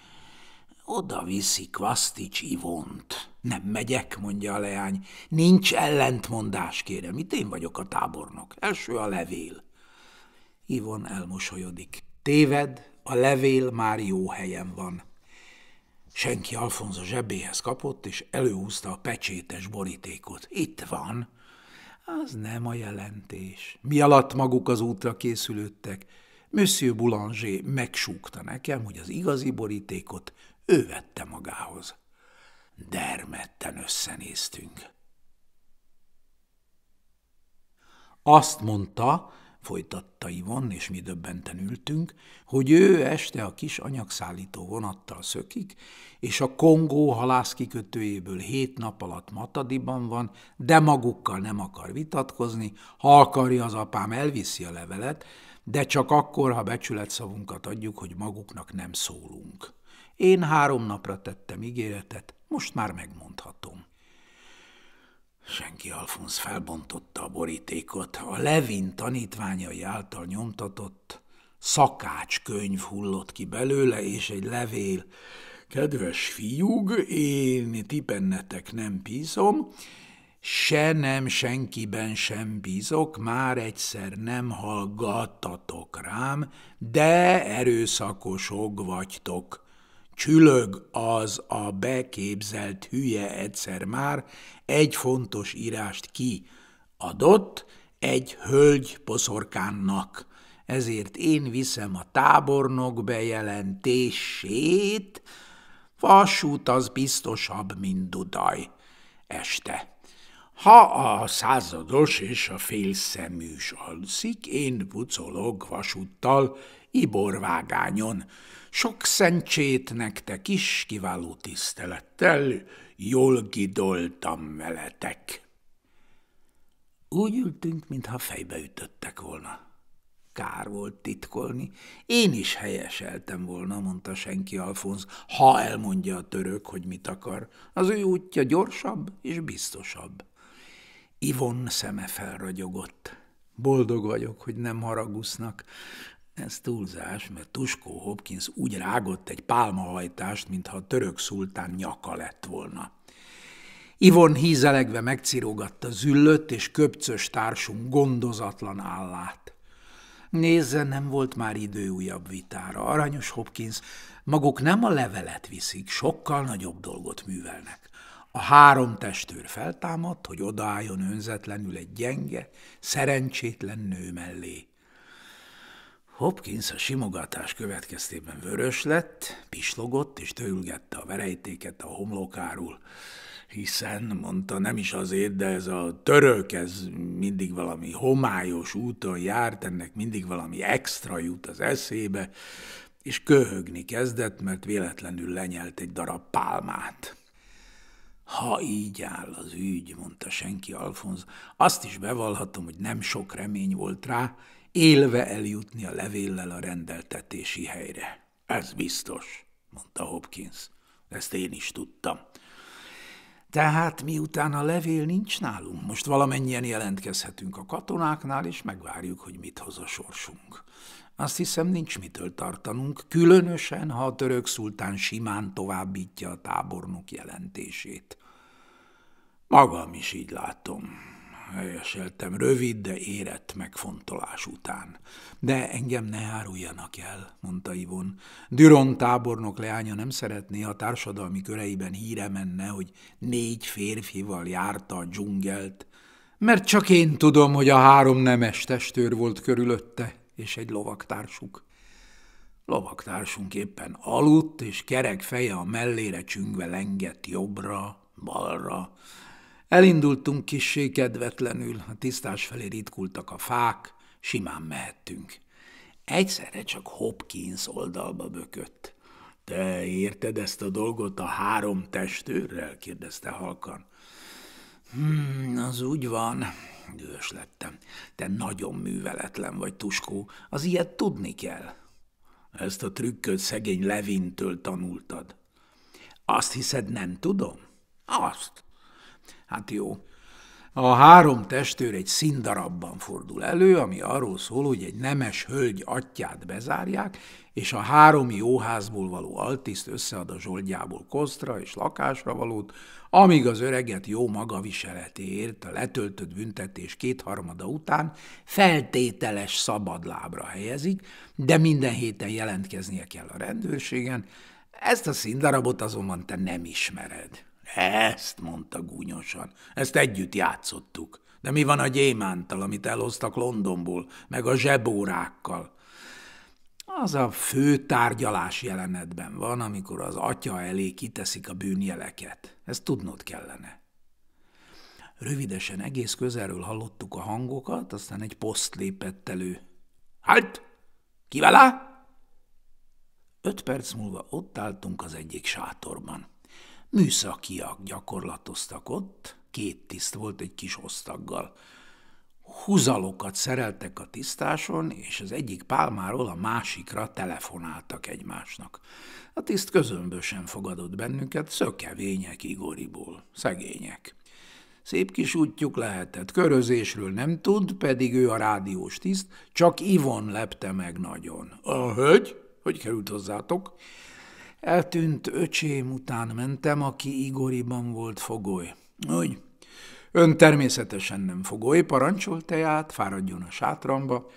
oda viszi Kvasztics Ivont. Nem megyek, mondja a leány. Nincs ellentmondás, kérem, itt én vagyok a tábornok. Első a levél. Ivon elmosolyodik. Téved, a levél már jó helyen van. Senki Alfonso zsebéhez kapott, és előhúzta a pecsétes borítékot. Itt van. Az nem a jelentés. Mi alatt maguk az útra készülődtek. Monsieur Boulanger megsúgta nekem, hogy az igazi borítékot ő vette magához dermedten összenéztünk. Azt mondta, folytatta Ivon, és mi döbbenten ültünk, hogy ő este a kis anyagszállító vonattal szökik, és a Kongó kikötőjéből hét nap alatt Matadiban van, de magukkal nem akar vitatkozni, ha akarja az apám, elviszi a levelet, de csak akkor, ha becsületszavunkat adjuk, hogy maguknak nem szólunk. Én három napra tettem ígéretet, most már megmondhatom. Senki Alfonsz felbontotta a borítékot. A Levin tanítványai által nyomtatott szakácskönyv hullott ki belőle, és egy levél. Kedves fiúg, én ti bennetek nem bízom, se nem senkiben sem bízok, már egyszer nem hallgattatok rám, de erőszakosok vagytok. Csülög az a beképzelt hülye egyszer már, egy fontos írást ki adott egy hölgy poszorkánnak. Ezért én viszem a tábornok bejelentését, vasút az biztosabb, mint Dudaj. Este. Ha a százados és a félszeműs alszik, én pucolog vasúttal, iborvágányon, sok szentsét nektek is, kiváló tisztelettel, jól gidoltam veletek. Úgy ültünk, mintha fejbe ütöttek volna. Kár volt titkolni. Én is helyeseltem volna, mondta senki Alfonz, ha elmondja a török, hogy mit akar. Az ő útja gyorsabb és biztosabb. Ivon szeme felragyogott. Boldog vagyok, hogy nem haragusznak. Ez túlzás, mert Tuskó Hopkins úgy rágott egy pálmahajtást, mintha a török szultán nyaka lett volna. Ivon hízelegve megcirogatta züllött és köpcös társunk gondozatlan állát. Nézze, nem volt már idő újabb vitára. Aranyos Hopkins, maguk nem a levelet viszik, sokkal nagyobb dolgot művelnek. A három testőr feltámadt, hogy odaálljon önzetlenül egy gyenge, szerencsétlen nő mellé. Hopkins a simogatás következtében vörös lett, pislogott és tőlgette a verejtéket a homlokáról, hiszen, mondta, nem is azért, de ez a török, ez mindig valami homályos úton járt, ennek mindig valami extra jut az eszébe, és köhögni kezdett, mert véletlenül lenyelt egy darab pálmát. Ha így áll az ügy, mondta senki Alfonz, azt is bevallhatom, hogy nem sok remény volt rá, élve eljutni a levéllel a rendeltetési helyre. Ez biztos, mondta Hopkins. Ezt én is tudtam. Tehát miután a levél nincs nálunk, most valamennyien jelentkezhetünk a katonáknál, és megvárjuk, hogy mit hoz a sorsunk. Azt hiszem, nincs mitől tartanunk, különösen, ha a török szultán simán továbbítja a tábornok jelentését. Magam is így látom, helyeseltem rövid, de érett megfontolás után. De engem ne áruljanak el, mondta Ivon. Düron tábornok leánya nem szeretné, ha társadalmi köreiben híre menne, hogy négy férfival járta a dzsungelt, mert csak én tudom, hogy a három nemes testőr volt körülötte, és egy lovaktársuk. Lovaktársunk éppen aludt, és kerek feje a mellére csüngve lengett jobbra, balra, Elindultunk kissé kedvetlenül, a tisztás felé ritkultak a fák, simán mehettünk. Egyszerre csak Hopkins oldalba bökött. – Te érted ezt a dolgot a három testőrrel? – kérdezte halkan. – Hmm, az úgy van – dühös lettem. – Te nagyon műveletlen vagy, Tuskó, az ilyet tudni kell. – Ezt a trükköt szegény Levintől tanultad. – Azt hiszed, nem tudom? – Azt – Hát jó. A három testőr egy színdarabban fordul elő, ami arról szól, hogy egy nemes hölgy atyát bezárják, és a három jóházból való altiszt összead a zsoldjából kosztra és lakásra valót, amíg az öreget jó maga viseletéért a letöltött büntetés kétharmada után feltételes szabadlábra helyezik, de minden héten jelentkeznie kell a rendőrségen, ezt a színdarabot azonban te nem ismered. Ezt, mondta gúnyosan, ezt együtt játszottuk. De mi van a gyémántal, amit elhoztak Londonból, meg a zsebórákkal? Az a fő tárgyalás jelenetben van, amikor az atya elé kiteszik a bűnjeleket. Ezt tudnod kellene. Rövidesen egész közelről hallottuk a hangokat, aztán egy poszt lépett elő. – Halt! Ki vele? Öt perc múlva ott álltunk az egyik sátorban műszakiak gyakorlatoztak ott, két tiszt volt egy kis osztaggal. Húzalokat szereltek a tisztáson, és az egyik pálmáról a másikra telefonáltak egymásnak. A tiszt közömbösen fogadott bennünket, szökevények Igoriból, szegények. Szép kis útjuk lehetett, körözésről nem tud, pedig ő a rádiós tiszt, csak Ivon lepte meg nagyon. – A hölgy? Hogy került hozzátok? Eltűnt öcsém után mentem, aki Igoriban volt fogoly. Úgy, ön természetesen nem fogoly, parancsolt teát, fáradjon a sátramba.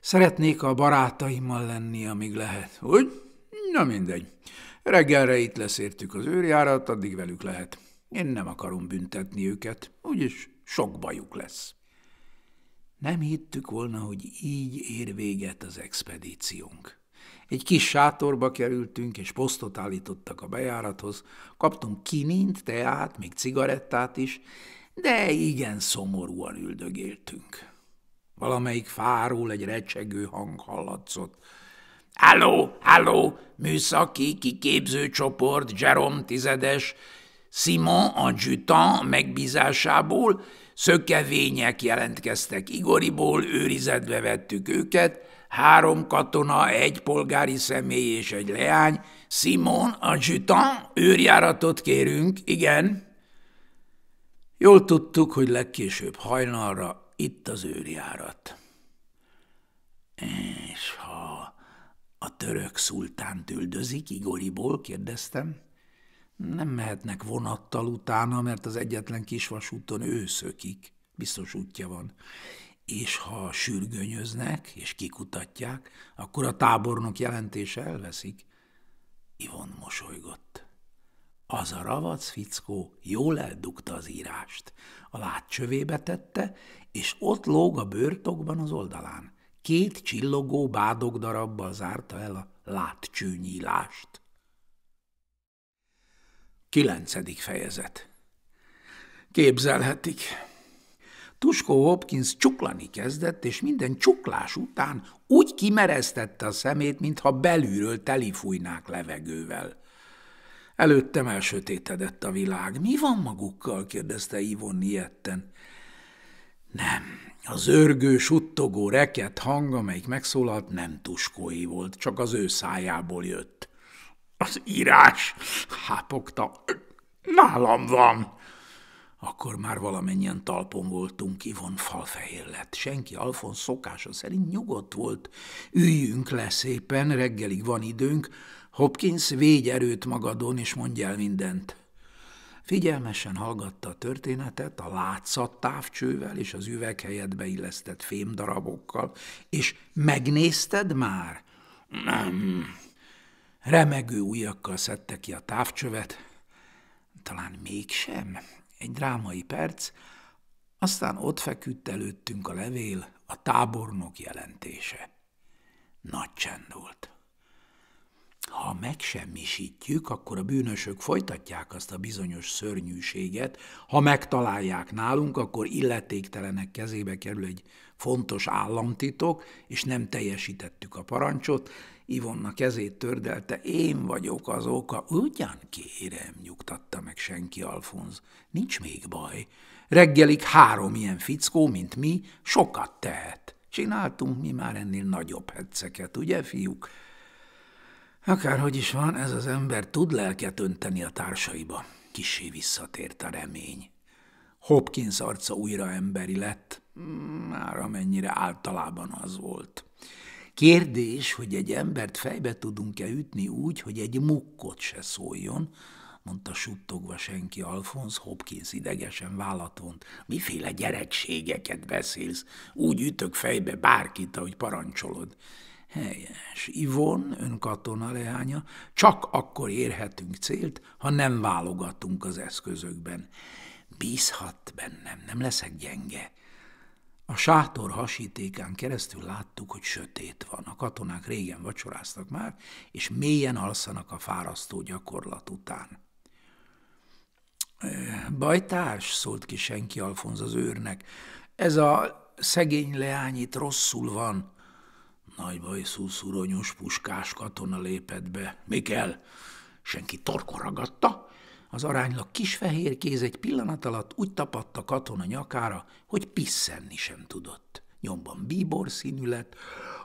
Szeretnék a barátaimmal lenni, amíg lehet. Úgy? Na mindegy. Reggelre itt leszértük az őrjárat, addig velük lehet. Én nem akarom büntetni őket, úgyis sok bajuk lesz. Nem hittük volna, hogy így ér véget az expedíciónk. Egy kis sátorba kerültünk, és posztot állítottak a bejárathoz. Kaptunk kinint, teát, még cigarettát is, de igen szomorúan üldögéltünk. Valamelyik fáról egy recsegő hang hallatszott. – Halló, halló, műszaki kiképzőcsoport, Jerome tizedes, Simon adjutant megbízásából, szökevények jelentkeztek Igoriból, őrizetbe vettük őket, három katona, egy polgári személy és egy leány. Simon, a adjutant, őrjáratot kérünk, igen. Jól tudtuk, hogy legkésőbb hajnalra itt az őrjárat. És ha a török szultánt üldözik Igoriból, kérdeztem, nem mehetnek vonattal utána, mert az egyetlen kisvasúton ő szökik. Biztos útja van és ha sürgőnyöznek és kikutatják, akkor a tábornok jelentése elveszik. Ivon mosolygott. Az a ravac fickó jól eldugta az írást, a csövébe tette, és ott lóg a bőrtokban az oldalán. Két csillogó bádog darabbal zárta el a látcsőnyílást. Kilencedik fejezet Képzelhetik, Tuskó Hopkins csuklani kezdett, és minden csuklás után úgy kimereztette a szemét, mintha belülről telifújnák levegővel. Előttem elsötétedett a világ. Mi van magukkal? kérdezte Ivon nietten. Nem, az örgő, suttogó, reket hang, amelyik megszólalt, nem tuskói volt, csak az ő szájából jött. Az írás, hápogta, nálam van akkor már valamennyien talpon voltunk, kivon falfehér lett. Senki Alfon szokása szerint nyugodt volt. Üljünk le szépen, reggelig van időnk. Hopkins, végy erőt magadon, és mondj el mindent. Figyelmesen hallgatta a történetet a látszat távcsővel és az üveg helyett beillesztett fémdarabokkal, és megnézted már? Nem. Remegő ujjakkal szedte ki a távcsövet. Talán mégsem, egy drámai perc, aztán ott feküdt előttünk a levél, a tábornok jelentése. Nagy csend volt. Ha megsemmisítjük, akkor a bűnösök folytatják azt a bizonyos szörnyűséget, ha megtalálják nálunk, akkor illetéktelenek kezébe kerül egy fontos államtitok, és nem teljesítettük a parancsot, Ivonna kezét tördelte, én vagyok az oka. Ugyan kérem, nyugtatta meg senki Alfonz, nincs még baj. Reggelig három ilyen fickó, mint mi, sokat tehet. Csináltunk mi már ennél nagyobb hetszeket, ugye, fiúk? Akárhogy is van, ez az ember tud lelket önteni a társaiba. Kisé visszatért a remény. Hopkins arca újra emberi lett, már hmm, amennyire általában az volt. Kérdés, hogy egy embert fejbe tudunk-e ütni úgy, hogy egy mukkot se szóljon, mondta suttogva senki Alfonsz Hopkins idegesen vállatont. Miféle gyerekségeket beszélsz? Úgy ütök fejbe bárkit, ahogy parancsolod. Helyes. Ivon, katona leánya, csak akkor érhetünk célt, ha nem válogatunk az eszközökben. Bízhat bennem, nem leszek gyenge. A sátor hasítékán keresztül láttuk, hogy sötét van. A katonák régen vacsoráztak már, és mélyen alszanak a fárasztó gyakorlat után. Bajtárs, szólt ki senki Alfonz az őrnek, ez a szegény leány itt rosszul van. Nagy baj szúszuronyos puskás katona lépett be. Mi kell? Senki torkoragatta, az aránylag kis fehér kéz egy pillanat alatt úgy tapadt a katona nyakára, hogy pisszenni sem tudott. Nyomban bíbor színű lett,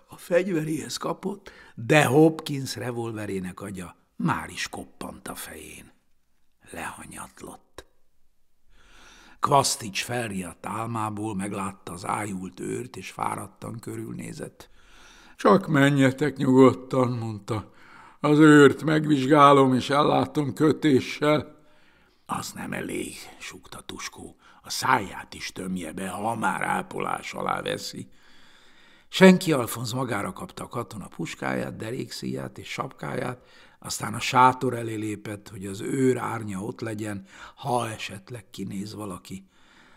a fegyveréhez kapott, de Hopkins revolverének agya már is koppant a fején. Lehanyatlott. Kvasztics felriadt álmából, meglátta az ájult őrt, és fáradtan körülnézett. Csak menjetek nyugodtan, mondta. Az őrt megvizsgálom, és ellátom kötéssel. Az nem elég, súgta Tuskó. A száját is tömje be, ha már ápolás alá veszi. Senki Alfonz magára kapta a katona puskáját, derékszíját és sapkáját, aztán a sátor elé lépett, hogy az őr árnya ott legyen, ha esetleg kinéz valaki.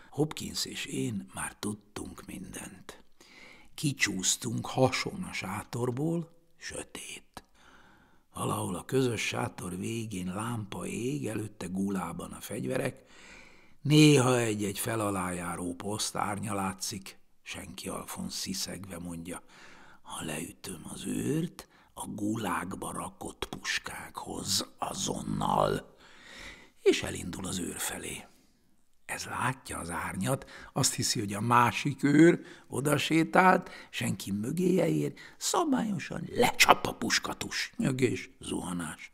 Hopkins és én már tudtunk mindent. Kicsúsztunk hason a sátorból, sötét. Valahol a közös sátor végén lámpa ég, előtte gulában a fegyverek, néha egy-egy felalájáró poszt árnya látszik, senki Alfon sziszegve mondja, ha leütöm az őrt, a gulákba rakott puskákhoz azonnal, és elindul az őr felé. Ez látja az árnyat, azt hiszi, hogy a másik őr oda sétált, senki mögéje ér, szabályosan lecsap a puskatus, nyögés, zuhanás.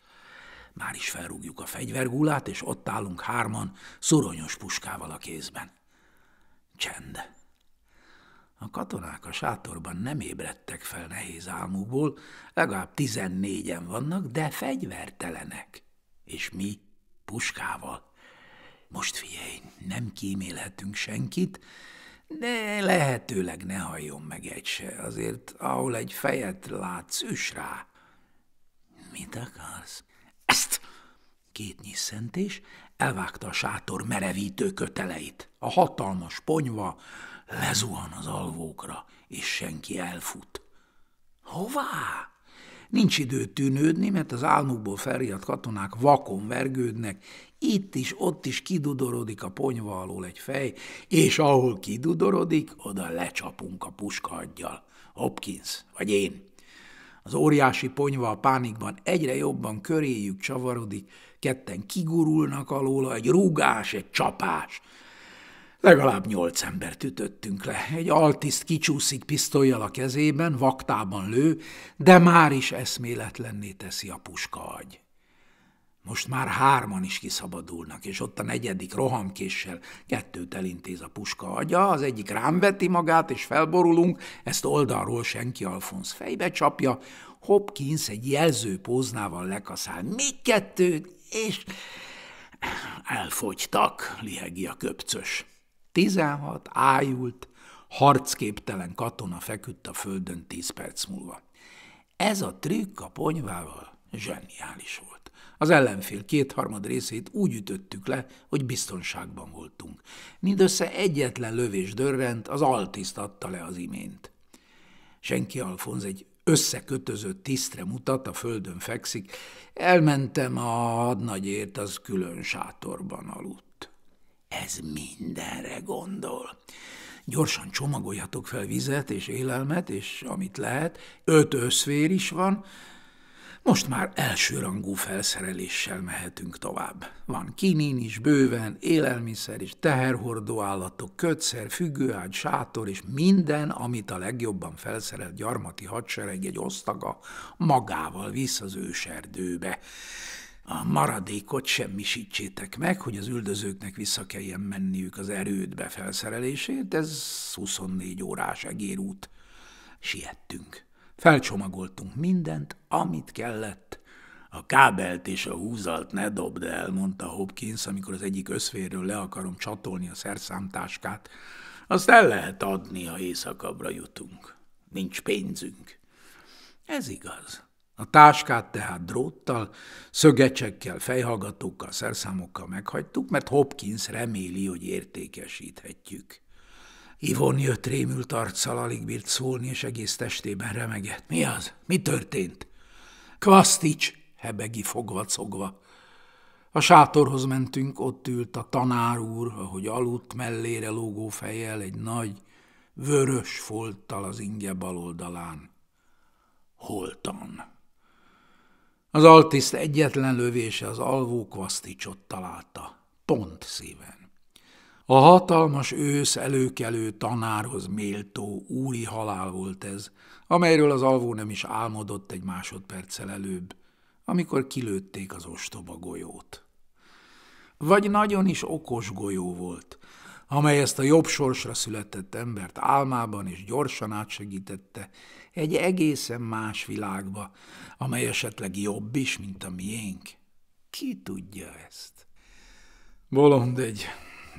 Már is felrúgjuk a fegyvergulát, és ott állunk hárman, szoronyos puskával a kézben. Csend. A katonák a sátorban nem ébredtek fel nehéz álmukból, legalább tizennégyen vannak, de fegyvertelenek. És mi puskával. Most figyelj, nem kímélhetünk senkit, de lehetőleg ne halljon meg egy se, azért ahol egy fejet látsz, üs rá. Mit akarsz? Ezt! Két nyisszentés elvágta a sátor merevítő köteleit. A hatalmas ponyva lezuhan az alvókra, és senki elfut. Hová? Nincs idő tűnődni, mert az álmukból felriadt katonák vakon vergődnek, itt is, ott is kidudorodik a ponyva alól egy fej, és ahol kidudorodik, oda lecsapunk a puskaadjal. Hopkins, vagy én. Az óriási ponyva a pánikban egyre jobban köréjük csavarodik, ketten kigurulnak alóla, egy rúgás, egy csapás. Legalább nyolc embert ütöttünk le. Egy altiszt kicsúszik pisztolyjal a kezében, vaktában lő, de már is eszméletlenné teszi a puska agy. Most már hárman is kiszabadulnak, és ott a negyedik rohamkéssel kettőt elintéz a puska agya, az egyik rám veti magát, és felborulunk, ezt oldalról senki Alfonsz fejbe csapja, Hopkins egy jelző póznával lekaszál mi kettőt, és elfogytak, lihegi a köpcös. Tizenhat ájult, harcképtelen katona feküdt a földön tíz perc múlva. Ez a trükk a ponyvával zseniális volt. Az ellenfél kétharmad részét úgy ütöttük le, hogy biztonságban voltunk. Mindössze egyetlen lövés dörrent, az altiszt adta le az imént. Senki Alfonz egy összekötözött tisztre mutat, a földön fekszik. Elmentem a hadnagyért, az külön sátorban aludt. Ez mindenre gondol. Gyorsan csomagoljatok fel vizet és élelmet, és amit lehet. Öt összvér is van, most már elsőrangú felszereléssel mehetünk tovább. Van kinin is, bőven, élelmiszer is, teherhordó állatok, kötszer, függőágy, sátor és minden, amit a legjobban felszerelt gyarmati hadsereg egy osztaga magával visz az őserdőbe. A maradékot semmisítsétek meg, hogy az üldözőknek vissza kelljen menniük az erődbe felszerelését, ez 24 órás egérút. Siettünk. Felcsomagoltunk mindent, amit kellett. A kábelt és a húzalt ne dobd el, mondta Hopkins, amikor az egyik összférről le akarom csatolni a szerszámtáskát. Azt el lehet adni, ha éjszakabbra jutunk. Nincs pénzünk. Ez igaz. A táskát tehát dróttal, szögecsekkel, fejhallgatókkal, szerszámokkal meghagytuk, mert Hopkins reméli, hogy értékesíthetjük. Ivon jött rémült arccal, alig bírt szólni, és egész testében remegett. Mi az? Mi történt? Kvasztics! hebegi fogva-cogva. A sátorhoz mentünk, ott ült a tanár úr, ahogy aludt mellére lógó fejjel egy nagy, vörös folttal az inge bal oldalán. Holtan. Az altiszt egyetlen lövése az alvó kvaszticsot találta, pont szíven. A hatalmas ősz előkelő tanárhoz méltó úri halál volt ez, amelyről az alvó nem is álmodott egy másodperccel előbb, amikor kilőtték az ostoba golyót. Vagy nagyon is okos golyó volt, amely ezt a jobb sorsra született embert álmában és gyorsan átsegítette egy egészen más világba, amely esetleg jobb is, mint a miénk. Ki tudja ezt? Bolond egy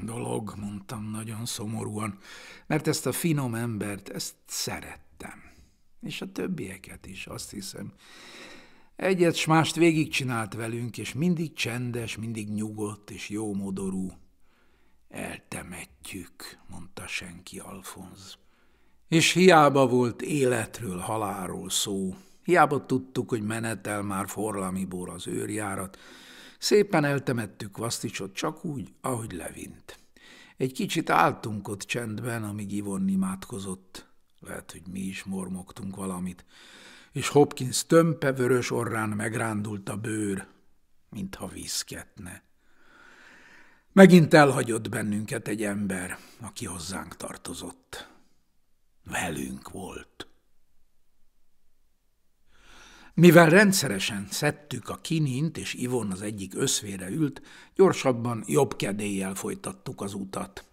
dolog, mondtam nagyon szomorúan, mert ezt a finom embert, ezt szerettem. És a többieket is, azt hiszem. Egyet s mást végigcsinált velünk, és mindig csendes, mindig nyugodt és jómodorú. Eltemetjük, mondta senki Alfonz. És hiába volt életről, halálról szó, hiába tudtuk, hogy menetel már forlamibor az őrjárat, Szépen eltemettük Vaszticsot csak úgy, ahogy Levint. Egy kicsit álltunk ott csendben, amíg Ivon imádkozott. Lehet, hogy mi is mormogtunk valamit. És Hopkins tömpe vörös orrán megrándult a bőr, mintha viszketne. Megint elhagyott bennünket egy ember, aki hozzánk tartozott. Velünk volt. Mivel rendszeresen szedtük a kinint, és Ivon az egyik összvére ült, gyorsabban jobb kedéllyel folytattuk az utat.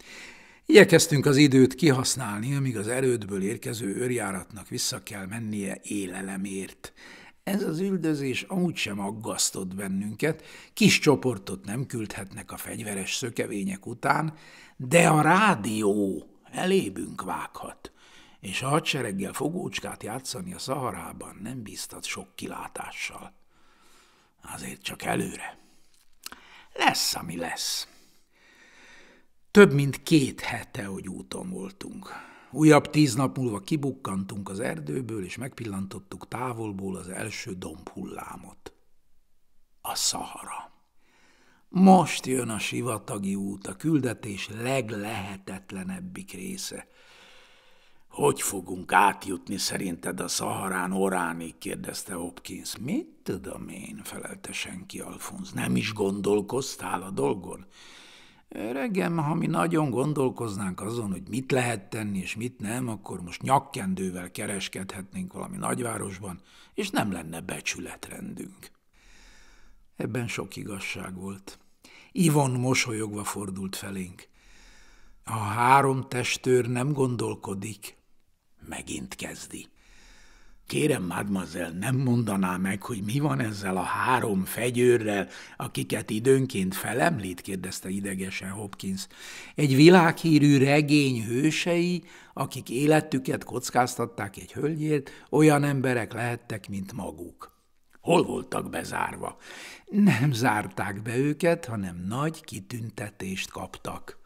Igyekeztünk az időt kihasználni, amíg az erődből érkező őrjáratnak vissza kell mennie élelemért. Ez az üldözés amúgy sem aggasztott bennünket, kis csoportot nem küldhetnek a fegyveres szökevények után, de a rádió elébünk vághat és a hadsereggel fogócskát játszani a szaharában nem biztat sok kilátással. Azért csak előre. Lesz, ami lesz. Több mint két hete, hogy úton voltunk. Újabb tíz nap múlva kibukkantunk az erdőből, és megpillantottuk távolból az első dombhullámot. A szahara. Most jön a sivatagi út, a küldetés leglehetetlenebbik része – hogy fogunk átjutni szerinted a Szaharán oráni? kérdezte Hopkins. Mit tudom én, felelte senki Alfonz. Nem is gondolkoztál a dolgon? Öregem, ha mi nagyon gondolkoznánk azon, hogy mit lehet tenni és mit nem, akkor most nyakkendővel kereskedhetnénk valami nagyvárosban, és nem lenne becsületrendünk. Ebben sok igazság volt. Ivon mosolyogva fordult felénk. A három testőr nem gondolkodik, Megint kezdi. Kérem, mademoiselle, nem mondaná meg, hogy mi van ezzel a három fegyőrrel, akiket időnként felemlít? kérdezte idegesen Hopkins. Egy világhírű regény hősei, akik életüket kockáztatták egy hölgyért, olyan emberek lehettek, mint maguk. Hol voltak bezárva? Nem zárták be őket, hanem nagy kitüntetést kaptak.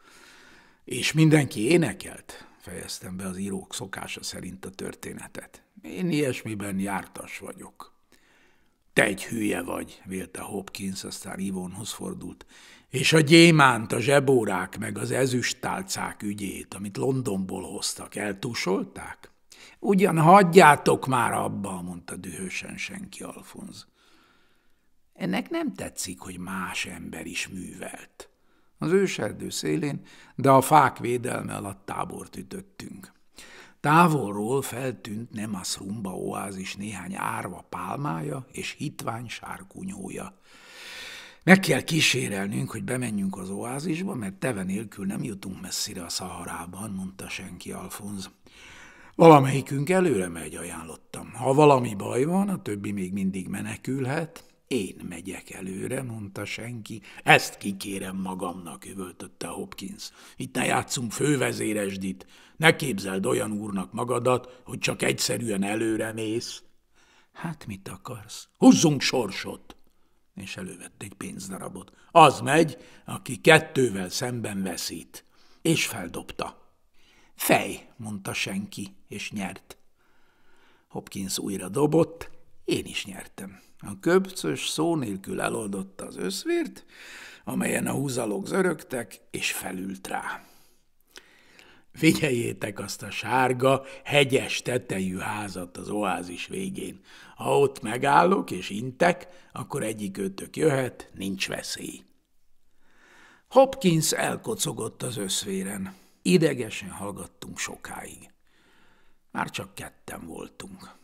És mindenki énekelt? fejeztem be az írók szokása szerint a történetet. Én ilyesmiben jártas vagyok. Te egy hülye vagy, vélte Hopkins, aztán Ivonhoz fordult. És a gyémánt, a zsebórák, meg az ezüsttálcák ügyét, amit Londonból hoztak, eltusolták? Ugyan hagyjátok már abba, mondta dühösen senki Alfonz. Ennek nem tetszik, hogy más ember is művelt az őserdő szélén, de a fák védelme alatt tábort ütöttünk. Távolról feltűnt rumba oázis néhány árva pálmája és hitvány sárkúnyója. Meg kell kísérelnünk, hogy bemenjünk az oázisba, mert teve nélkül nem jutunk messzire a szaharában, mondta senki Alfonz. Valamelyikünk előre megy, ajánlottam. Ha valami baj van, a többi még mindig menekülhet, én megyek előre, mondta senki. Ezt kikérem magamnak, üvöltötte Hopkins. Itt ne játszunk fővezéresdit. Ne képzeld olyan úrnak magadat, hogy csak egyszerűen előre mész. Hát mit akarsz? Húzzunk sorsot! És elővett egy pénzdarabot. Az megy, aki kettővel szemben veszít. És feldobta. Fej, mondta senki, és nyert. Hopkins újra dobott, én is nyertem. A köpcös szó nélkül eloldotta az összvért, amelyen a húzalók zörögtek, és felült rá. Figyeljétek azt a sárga, hegyes tetejű házat az oázis végén. Ha ott megállok és intek, akkor egyik őtök jöhet, nincs veszély. Hopkins elkocogott az összvéren. Idegesen hallgattunk sokáig. Már csak ketten voltunk.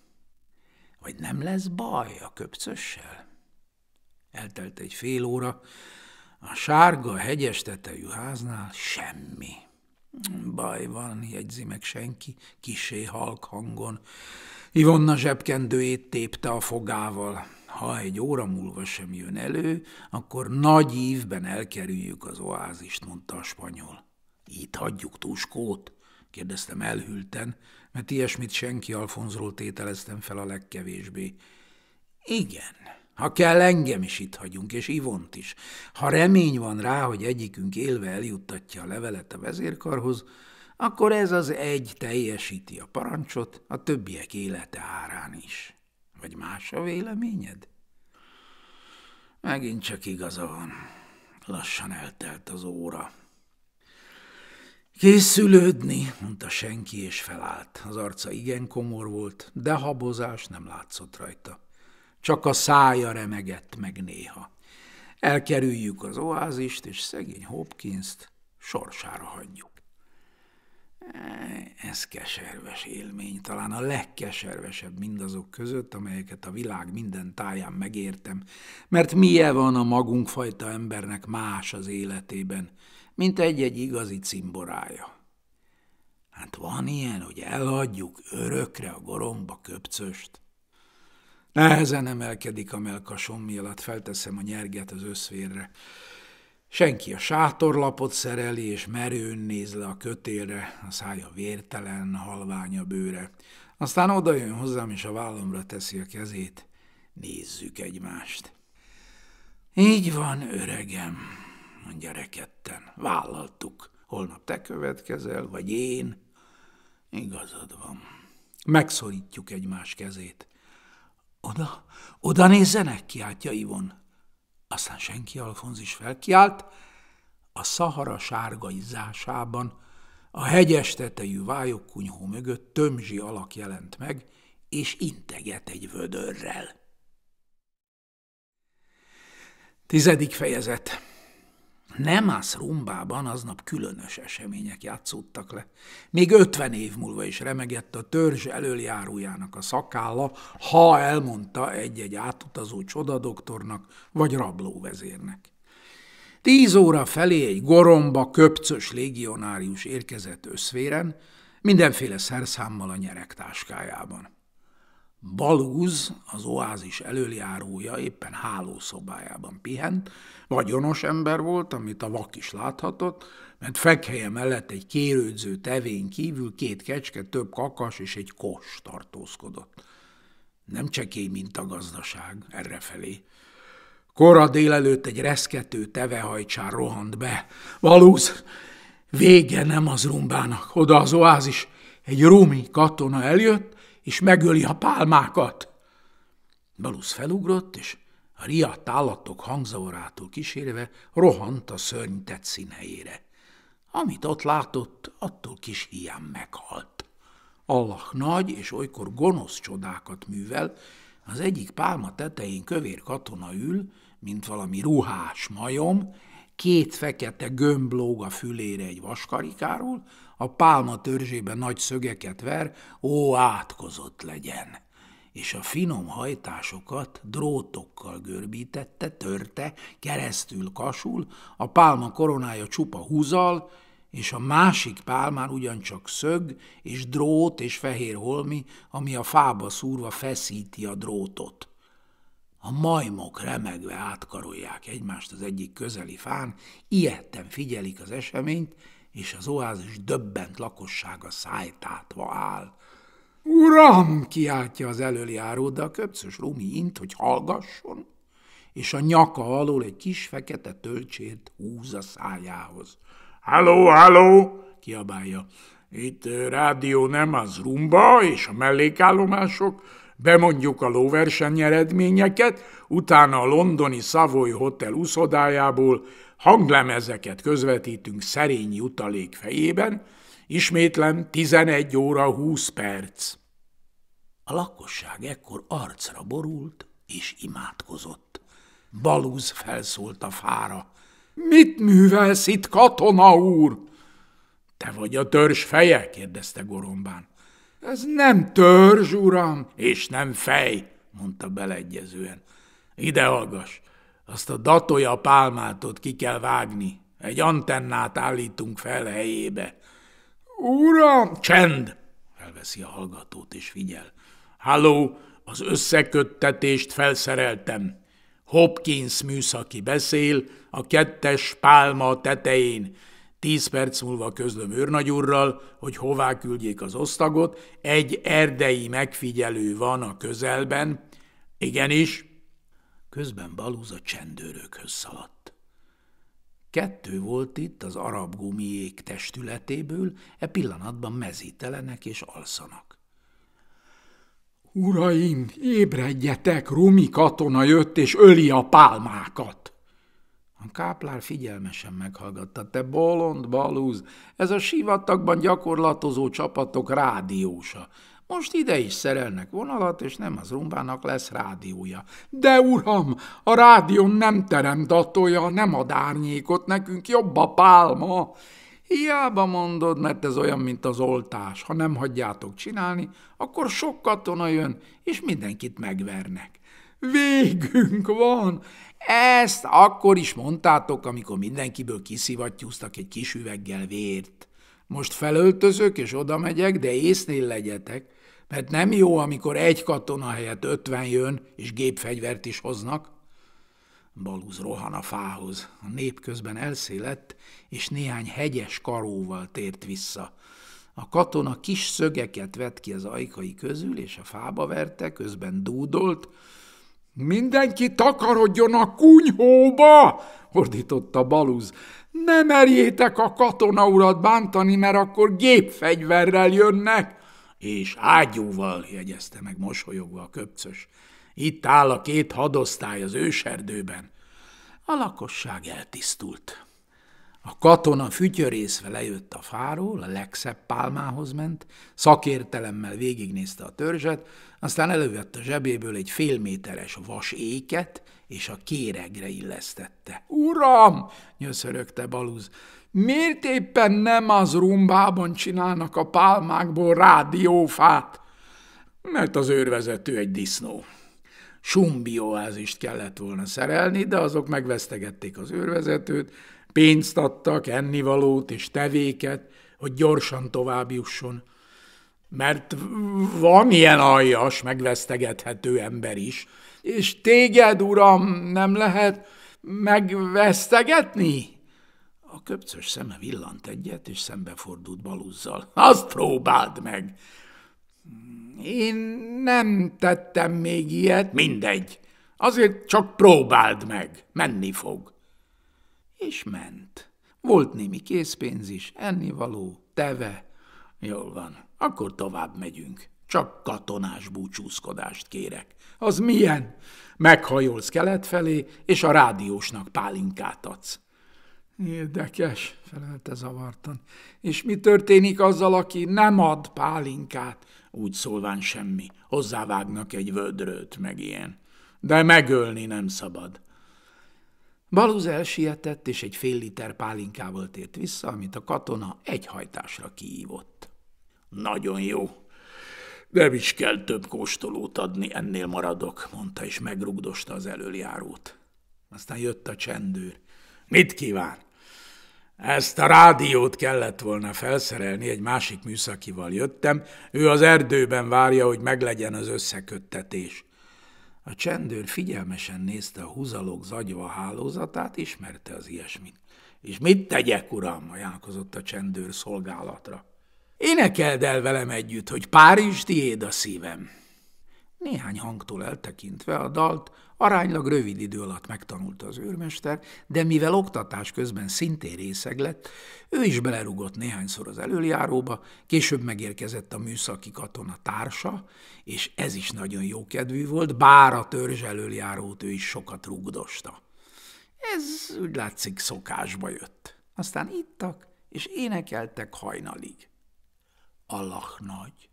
Vagy nem lesz baj a köpcössel? Eltelt egy fél óra, a sárga hegyes tetejű háznál semmi. Baj van, jegyzi meg senki, kisé halk hangon. Ivonna zsebkendőjét tépte a fogával. Ha egy óra múlva sem jön elő, akkor nagy ívben elkerüljük az oázist, mondta a spanyol. Itt hagyjuk Tuskót? kérdeztem elhülten, mert ilyesmit senki Alfonzról tételeztem fel a legkevésbé. Igen, ha kell, engem is itt hagyunk, és Ivont is. Ha remény van rá, hogy egyikünk élve eljuttatja a levelet a vezérkarhoz, akkor ez az egy teljesíti a parancsot a többiek élete árán is. Vagy más a véleményed? Megint csak igaza van. Lassan eltelt az óra. Készülődni, mondta senki, és felállt. Az arca igen komor volt, de habozás nem látszott rajta. Csak a szája remegett meg néha. Elkerüljük az oázist, és szegény hopkins sorsára hagyjuk. Ez keserves élmény, talán a legkeservesebb mindazok között, amelyeket a világ minden táján megértem, mert milyen van a magunk fajta embernek más az életében, mint egy-egy igazi cimborája. Hát van ilyen, hogy elhagyjuk örökre a goromba köpcöst? Nehezen emelkedik a melkasom, mielőtt felteszem a nyerget az összvérre. Senki a sátorlapot szereli, és merőn néz le a kötélre, a szája vértelen, halvány a bőre. Aztán oda jön hozzám, és a vállamra teszi a kezét. Nézzük egymást. Így van, öregem, mondja reket ketten. Vállaltuk. Holnap te következel, vagy én. Igazad van. Megszorítjuk egymás kezét. Oda, oda nézzenek, kiáltja Ivon. Aztán senki Alfonz is felkiált. A szahara sárga izzásában, a hegyes tetejű vályokkunyhó mögött tömzsi alak jelent meg, és integet egy vödörrel. Tizedik fejezet Nemász rumbában aznap különös események játszódtak le. Még ötven év múlva is remegett a törzs elöljárójának a szakálla, ha elmondta egy-egy átutazó csodadoktornak vagy rablóvezérnek. Tíz óra felé egy goromba, köpcös légionárius érkezett összvéren, mindenféle szerszámmal a nyerektáskájában. Balúz, az oázis előjárója éppen hálószobájában pihent, vagyonos ember volt, amit a vak is láthatott, mert fekhelye mellett egy kérődző tevén kívül két kecske, több kakas és egy kos tartózkodott. Nem csekély, mint a gazdaság, errefelé. Kora délelőtt egy reszkető tevehajcsár rohant be. Valúz, vége nem az rumbának, oda az oázis. Egy rumi katona eljött, és megöli a pálmákat. Balusz felugrott, és a riadt állatok hangzavarától kísérve rohant a szörny színhelyére. Amit ott látott, attól kis hiány meghalt. Allah nagy és olykor gonosz csodákat művel, az egyik pálma tetején kövér katona ül, mint valami ruhás majom, két fekete gömb lóg a fülére egy vaskarikáról, a pálma törzsébe nagy szögeket ver, ó, átkozott legyen. És a finom hajtásokat drótokkal görbítette, törte, keresztül kasul, a pálma koronája csupa húzal, és a másik pálmán ugyancsak szög és drót és fehér holmi, ami a fába szúrva feszíti a drótot. A majmok remegve átkarolják egymást az egyik közeli fán, ilyetten figyelik az eseményt, és az oázis döbbent lakossága szájtátva áll. Uram! kiáltja az előjáró, de a köpcös Rumi int, hogy hallgasson, és a nyaka alól egy kis fekete tölcsét húz a szájához. Halló, halló! kiabálja. Itt rádió nem az rumba, és a mellékállomások, bemondjuk a lóverseny eredményeket, utána a londoni Savoy Hotel uszodájából hanglemezeket közvetítünk szerény jutalék fejében, ismétlem 11 óra 20 perc. A lakosság ekkor arcra borult és imádkozott. Balúz felszólt a fára. Mit művelsz itt, katona úr? Te vagy a törzs feje? kérdezte gorombán. Ez nem törzs, uram, és nem fej, mondta beleegyezően. Ide hallgass, azt a datoja pálmát ott ki kell vágni. Egy antennát állítunk fel helyébe. Uram! Csend! Elveszi a hallgatót és figyel. Halló, az összeköttetést felszereltem. Hopkins műszaki beszél a kettes pálma tetején. Tíz perc múlva közlöm őrnagyúrral, hogy hová küldjék az osztagot. Egy erdei megfigyelő van a közelben. Igenis, Közben Balúz a csendőrökhöz szaladt. Kettő volt itt az arab gumiék testületéből, e pillanatban mezítelenek és alszanak. Uraim, ébredjetek, rumi katona jött és öli a pálmákat! A káplár figyelmesen meghallgatta. Te bolond, balúz, ez a sivatagban gyakorlatozó csapatok rádiósa. Most ide is szerelnek vonalat, és nem az rumbának lesz rádiója. De uram, a rádió nem terem datója, nem ad árnyékot, nekünk jobb a pálma. Hiába mondod, mert ez olyan, mint az oltás. Ha nem hagyjátok csinálni, akkor sok katona jön, és mindenkit megvernek. Végünk van! Ezt akkor is mondtátok, amikor mindenkiből kiszivattyúztak egy kis üveggel vért. Most felöltözök és oda megyek, de észnél legyetek, mert hát nem jó, amikor egy katona helyett ötven jön, és gépfegyvert is hoznak. Balúz rohan a fához. A nép közben elszélett, és néhány hegyes karóval tért vissza. A katona kis szögeket vett ki az ajkai közül, és a fába verte, közben dúdolt. – Mindenki takarodjon a kunyhóba! – ordította Balúz. – Ne merjétek a katona urat bántani, mert akkor gépfegyverrel jönnek! és ágyúval jegyezte meg mosolyogva a köpcös. Itt áll a két hadosztály az őserdőben. A lakosság eltisztult. A katona fütyörészve lejött a fáról, a legszebb pálmához ment, szakértelemmel végignézte a törzset, aztán elővette a zsebéből egy félméteres vas éket, és a kéregre illesztette. – Uram! – nyöszörögte Baluz miért éppen nem az rumbában csinálnak a pálmákból rádiófát? Mert az őrvezető egy disznó. Sumbioázist kellett volna szerelni, de azok megvesztegették az őrvezetőt, pénzt adtak, ennivalót és tevéket, hogy gyorsan tovább jusson. Mert van ilyen aljas, megvesztegethető ember is, és téged, uram, nem lehet megvesztegetni? A köpcös szeme villant egyet, és szembefordult balúzzal. Azt próbáld meg! Én nem tettem még ilyet. Mindegy. Azért csak próbáld meg. Menni fog. És ment. Volt némi készpénz is, ennivaló, teve. Jól van, akkor tovább megyünk. Csak katonás búcsúszkodást kérek. Az milyen? Meghajolsz kelet felé, és a rádiósnak pálinkát adsz. Érdekes, felelte zavartan. És mi történik azzal, aki nem ad pálinkát? Úgy szólván semmi. Hozzávágnak egy vödröt, meg ilyen. De megölni nem szabad. Balúz elsietett, és egy fél liter pálinkával tért vissza, amit a katona egy hajtásra kiívott. Nagyon jó. Nem is kell több kóstolót adni, ennél maradok, mondta, és megrugdosta az előjárót. Aztán jött a csendőr. Mit kíván? Ezt a rádiót kellett volna felszerelni, egy másik műszakival jöttem, ő az erdőben várja, hogy meglegyen az összeköttetés. A csendőr figyelmesen nézte a húzalók zagyva hálózatát, ismerte az ilyesmit. És mit tegyek, uram, ajánlkozott a csendőr szolgálatra. Énekeld el velem együtt, hogy Párizs tiéd a szívem. Néhány hangtól eltekintve a dalt Aránylag rövid idő alatt megtanulta az őrmester, de mivel oktatás közben szintén részeg lett, ő is belerugott néhányszor az előjáróba, később megérkezett a műszaki katona társa, és ez is nagyon jókedvű volt, bár a törzs előjárót ő is sokat rugdosta. Ez úgy látszik szokásba jött. Aztán ittak, és énekeltek hajnalig. Allah nagy!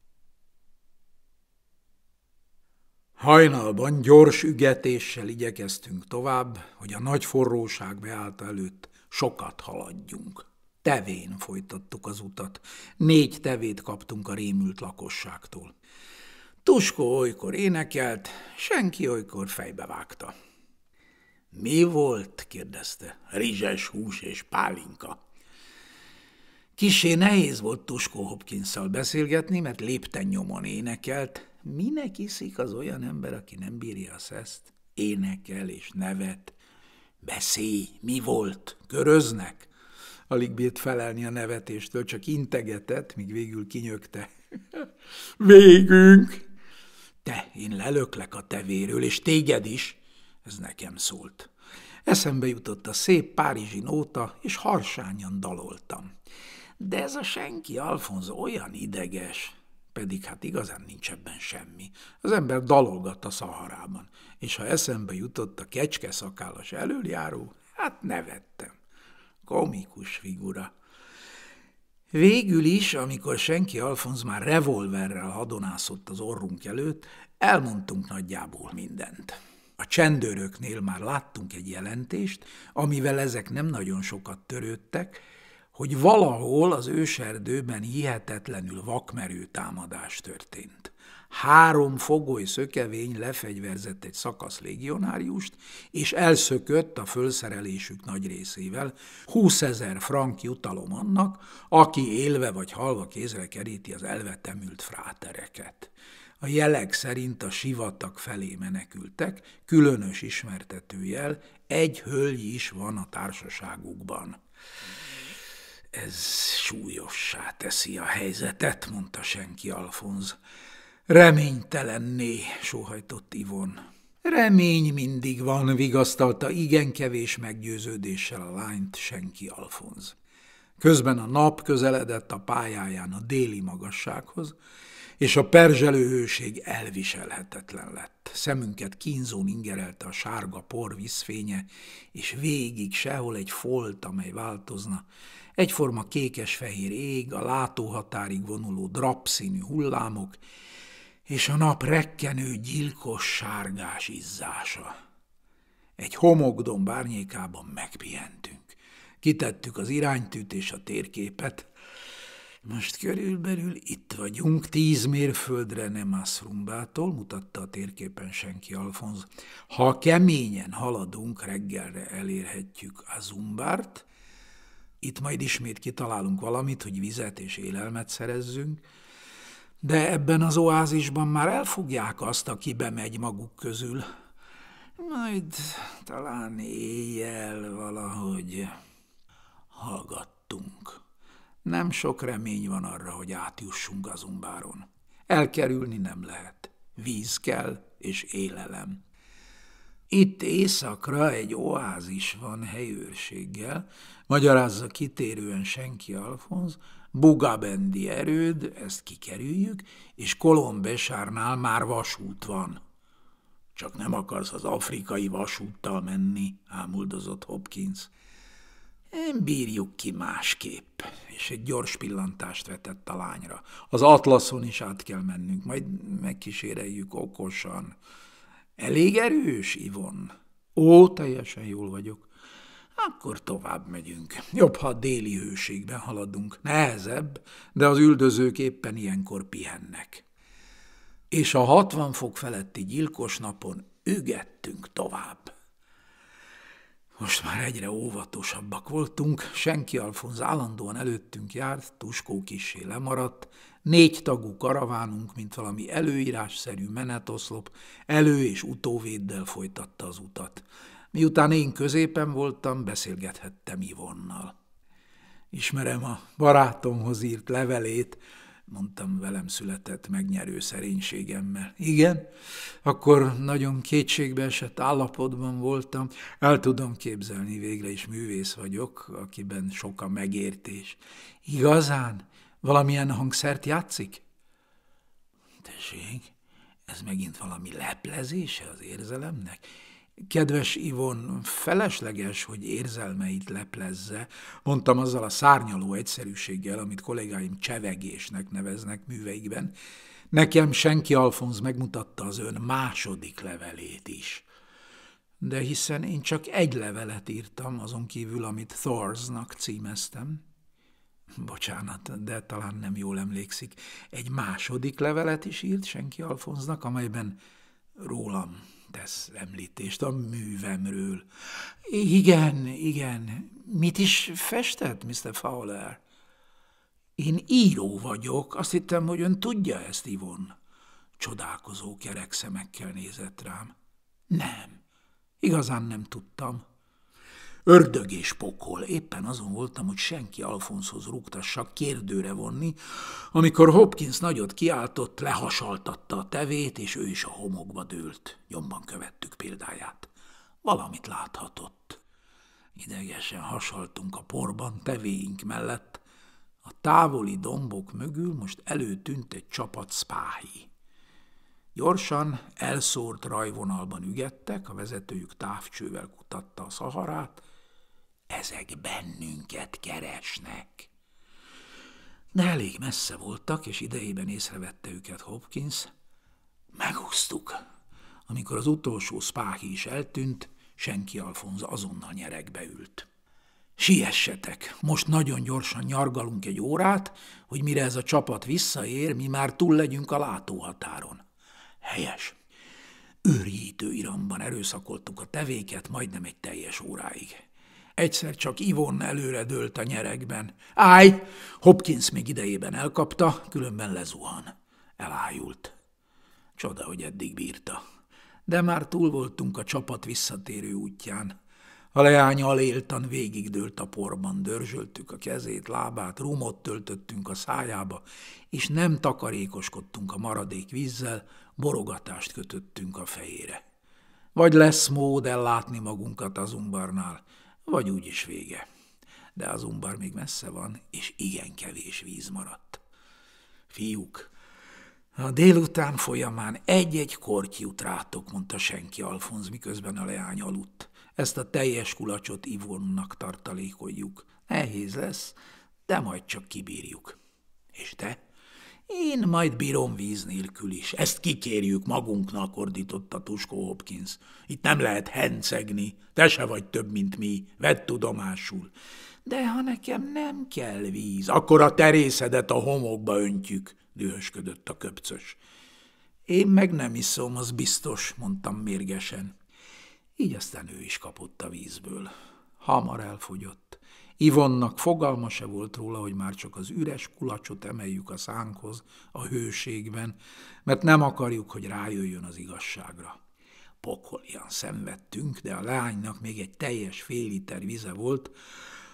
Hajnalban gyors ügetéssel igyekeztünk tovább, hogy a nagy forróság beállt előtt sokat haladjunk. Tevén folytattuk az utat. Négy tevét kaptunk a rémült lakosságtól. Tuskó olykor énekelt, senki olykor fejbe vágta. – Mi volt? – kérdezte. – Rizses hús és pálinka. Kisé nehéz volt Tuskó hopkins beszélgetni, mert lépten nyomon énekelt, Minek iszik az olyan ember, aki nem bírja a szeszt? Énekel és nevet. Beszélj, mi volt? Köröznek? Alig bírt felelni a nevetéstől, csak integetett, míg végül kinyögte. Végünk! Te, én lelöklek a tevéről, és téged is! Ez nekem szólt. Eszembe jutott a szép párizsi nóta, és harsányan daloltam. De ez a senki Alfonz olyan ideges, pedig hát igazán nincs ebben semmi. Az ember dalolgat a szaharában, és ha eszembe jutott a kecske szakállas elöljáró, hát nevettem. Komikus figura. Végül is, amikor senki Alfonz már revolverrel hadonászott az orrunk előtt, elmondtunk nagyjából mindent. A csendőröknél már láttunk egy jelentést, amivel ezek nem nagyon sokat törődtek, hogy valahol az őserdőben hihetetlenül vakmerő támadás történt. Három fogoly szökevény lefegyverzett egy szakasz légionáriust, és elszökött a fölszerelésük nagy részével 20 ezer frank jutalom annak, aki élve vagy halva kézre keríti az elvetemült frátereket. A jelek szerint a sivatag felé menekültek, különös ismertetőjel, egy hölgy is van a társaságukban. Ez súlyossá teszi a helyzetet, mondta senki Alfonz. Reménytelenné, sóhajtott Ivon. Remény mindig van, vigasztalta igen kevés meggyőződéssel a lányt senki Alfonz. Közben a nap közeledett a pályáján a déli magassághoz, és a perzselő hőség elviselhetetlen lett. Szemünket kínzón ingerelte a sárga por vízfénye, és végig sehol egy folt, amely változna, egyforma kékes-fehér ég, a látóhatárig vonuló drapszínű hullámok, és a nap rekkenő gyilkos sárgás izzása. Egy homokdomb árnyékában megpihentünk. Kitettük az iránytűt és a térképet. Most körülbelül itt vagyunk, tíz mérföldre nem rumbától, mutatta a térképen senki Alfonz. Ha keményen haladunk, reggelre elérhetjük Azumbárt, itt majd ismét kitalálunk valamit, hogy vizet és élelmet szerezzünk, de ebben az oázisban már elfogják azt, aki bemegy maguk közül. Majd talán éjjel valahogy hallgattunk. Nem sok remény van arra, hogy átjussunk az umbáron. Elkerülni nem lehet. Víz kell és élelem. Itt éjszakra egy oázis van helyőrséggel, magyarázza kitérően senki Alfonz, Bugabendi erőd, ezt kikerüljük, és Kolombesárnál már vasút van. Csak nem akarsz az afrikai vasúttal menni, ámuldozott Hopkins. Én bírjuk ki másképp, és egy gyors pillantást vetett a lányra. Az atlaszon is át kell mennünk, majd megkíséreljük okosan. Elég erős, Ivon. Ó, teljesen jól vagyok. Akkor tovább megyünk. Jobb, ha a déli hőségben haladunk. Nehezebb, de az üldözők éppen ilyenkor pihennek. És a 60 fok feletti gyilkos napon ügettünk tovább. Most már egyre óvatosabbak voltunk, senki Alfonz állandóan előttünk járt, Tuskó kisé lemaradt, Négy tagú karavánunk, mint valami előírásszerű menetoszlop, elő- és utóvéddel folytatta az utat. Miután én középen voltam, beszélgethettem Ivonnal. Ismerem a barátomhoz írt levelét, mondtam velem született megnyerő szerénységemmel. Igen, akkor nagyon kétségbe esett állapotban voltam. El tudom képzelni, végre is művész vagyok, akiben sok a megértés. Igazán? Valamilyen hangszert játszik? Tessék, ez megint valami leplezése az érzelemnek? Kedves Ivon, felesleges, hogy érzelmeit leplezze, mondtam azzal a szárnyaló egyszerűséggel, amit kollégáim csevegésnek neveznek műveikben. Nekem senki Alfonz megmutatta az ön második levelét is. De hiszen én csak egy levelet írtam, azon kívül, amit Thorsnak címeztem bocsánat, de talán nem jól emlékszik, egy második levelet is írt senki Alfonznak, amelyben rólam tesz említést a művemről. Igen, igen. Mit is festett, Mr. Fowler? Én író vagyok, azt hittem, hogy ön tudja ezt, Ivon. Csodálkozó kerek szemekkel nézett rám. Nem, igazán nem tudtam. Ördög és pokol. Éppen azon voltam, hogy senki Alfonszhoz rúgtassak kérdőre vonni, amikor Hopkins nagyot kiáltott, lehasaltatta a tevét, és ő is a homokba dőlt. Nyomban követtük példáját. Valamit láthatott. Idegesen hasaltunk a porban tevéink mellett. A távoli dombok mögül most előtűnt egy csapat spáhi. Gyorsan, elszórt rajvonalban ügettek, a vezetőjük távcsővel kutatta a szaharát, ezek bennünket keresnek. De elég messze voltak, és idejében észrevette őket Hopkins. Megúsztuk. Amikor az utolsó spáhi is eltűnt, senki Alfonz azonnal nyerekbe ült. Siessetek, most nagyon gyorsan nyargalunk egy órát, hogy mire ez a csapat visszaér, mi már túl legyünk a látóhatáron. Helyes. Őrjítő iramban erőszakoltuk a tevéket majdnem egy teljes óráig. Egyszer csak Ivon előre dőlt a nyerekben. Állj! Hopkins még idejében elkapta, különben lezuhan. Elájult. Csoda, hogy eddig bírta. De már túl voltunk a csapat visszatérő útján. A leány aléltan végigdőlt a porban, dörzsöltük a kezét, lábát, rumot töltöttünk a szájába, és nem takarékoskodtunk a maradék vízzel, borogatást kötöttünk a fejére. Vagy lesz mód ellátni magunkat az umbarnál, vagy úgy is vége. De az umbar még messze van, és igen kevés víz maradt. Fiúk, a délután folyamán egy-egy korty jut rátok, mondta senki Alfonz, miközben a leány aludt. Ezt a teljes kulacsot Ivonnak tartalékoljuk. Nehéz lesz, de majd csak kibírjuk. És te? Én majd bírom víz nélkül is. Ezt kikérjük magunknak, ordította Tuskó Hopkins. Itt nem lehet hencegni. Te se vagy több, mint mi. Vedd tudomásul. De ha nekem nem kell víz, akkor a terészedet a homokba öntjük, dühösködött a köpcös. Én meg nem iszom, az biztos, mondtam mérgesen. Így aztán ő is kapott a vízből. Hamar elfogyott. Ivonnak fogalma se volt róla, hogy már csak az üres kulacsot emeljük a szánkhoz a hőségben, mert nem akarjuk, hogy rájöjjön az igazságra. Pokolian szenvedtünk, de a lánynak még egy teljes fél liter vize volt,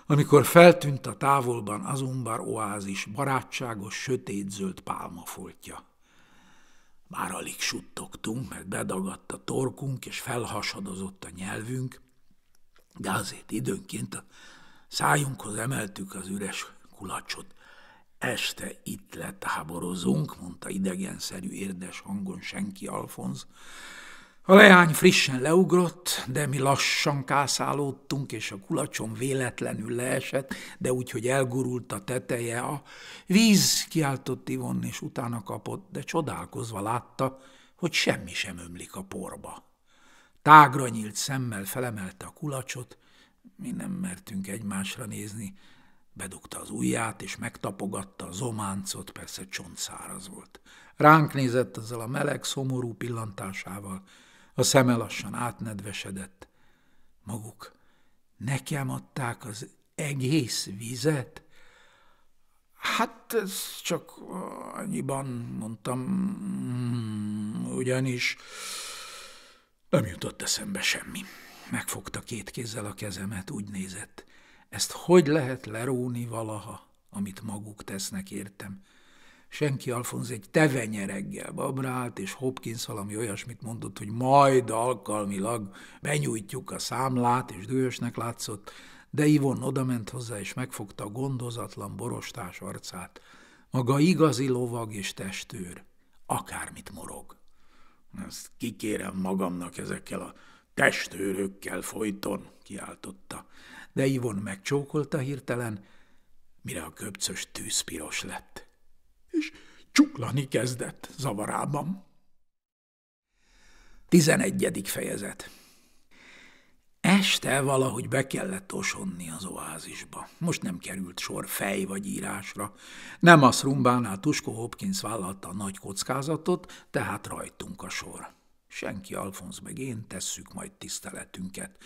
amikor feltűnt a távolban az umbar oázis barátságos, sötétzöld pálmafoltja. Már alig suttogtunk, mert bedagadt a torkunk, és felhasadozott a nyelvünk, de azért időnként a Szájunkhoz emeltük az üres kulacsot. Este itt letáborozunk, mondta idegenszerű érdes hangon senki Alfonz. A leány frissen leugrott, de mi lassan kászálódtunk, és a kulacson véletlenül leesett, de úgy, hogy elgurult a teteje. A víz kiáltott Ivon, és utána kapott, de csodálkozva látta, hogy semmi sem ömlik a porba. Tágra nyílt szemmel felemelte a kulacsot, mi nem mertünk egymásra nézni, bedugta az ujját, és megtapogatta a zománcot, persze csontszáraz volt. Ránk nézett azzal a meleg, szomorú pillantásával, a szeme lassan átnedvesedett. Maguk nekem adták az egész vizet? Hát ez csak annyiban mondtam, hmm, ugyanis nem jutott eszembe semmi. Megfogta két kézzel a kezemet, úgy nézett. Ezt hogy lehet leróni valaha, amit maguk tesznek, értem? Senki Alfonz egy tevenyereggel babrált, és Hopkins valami olyasmit mondott, hogy majd alkalmilag benyújtjuk a számlát, és dühösnek látszott, de Ivon odament hozzá, és megfogta a gondozatlan borostás arcát. Maga igazi lovag és testőr, akármit morog. Ezt kikérem magamnak ezekkel a testőrökkel folyton, kiáltotta. De Ivon megcsókolta hirtelen, mire a köpcös tűzpiros lett. És csuklani kezdett zavarában. Tizenegyedik fejezet Este valahogy be kellett osonni az oázisba. Most nem került sor fej vagy írásra. Nem a szrumbánál Tusko Hopkins vállalta a nagy kockázatot, tehát rajtunk a sor. Senki, Alfonsz meg én, tesszük majd tiszteletünket.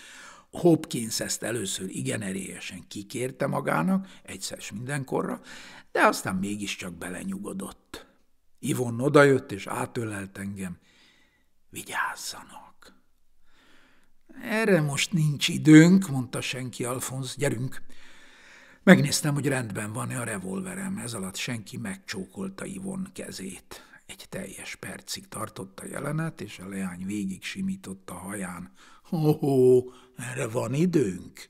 Hopkins ezt először igen erélyesen kikérte magának, egyszer s mindenkorra, de aztán mégiscsak belenyugodott. Ivon odajött és átölelt engem. Vigyázzanak! Erre most nincs időnk, mondta senki Alfonsz, gyerünk! Megnéztem, hogy rendben van-e a revolverem, ez alatt senki megcsókolta Ivon kezét. Egy teljes percig tartott a jelenet, és a leány végig simította a haján. Ho-ho, erre van időnk?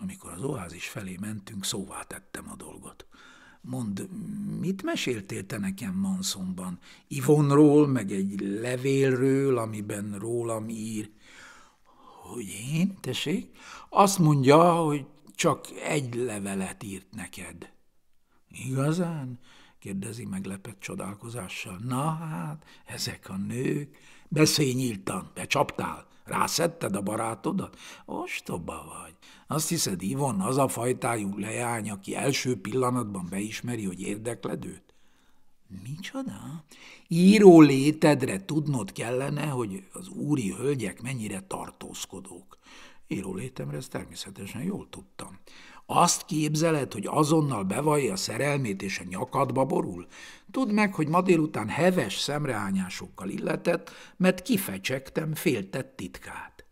Amikor az oázis felé mentünk, szóvá tettem a dolgot. Mond, mit meséltél te nekem Mansonban? Ivonról, meg egy levélről, amiben rólam ír. Hogy én, tessék? Azt mondja, hogy csak egy levelet írt neked. Igazán? kérdezi meglepett csodálkozással. Na hát, ezek a nők. Beszélj nyíltan, becsaptál, rászedted a barátodat? Ostoba vagy. Azt hiszed, Ivon az a fajtájú leány, aki első pillanatban beismeri, hogy érdekledőt? Micsoda? Író létedre tudnod kellene, hogy az úri hölgyek mennyire tartózkodók. Író létemre ezt természetesen jól tudtam. Azt képzeled, hogy azonnal bevallja szerelmét és a nyakadba borul? Tudd meg, hogy ma délután heves szemreányásokkal illetett, mert kifecsegtem féltett titkát.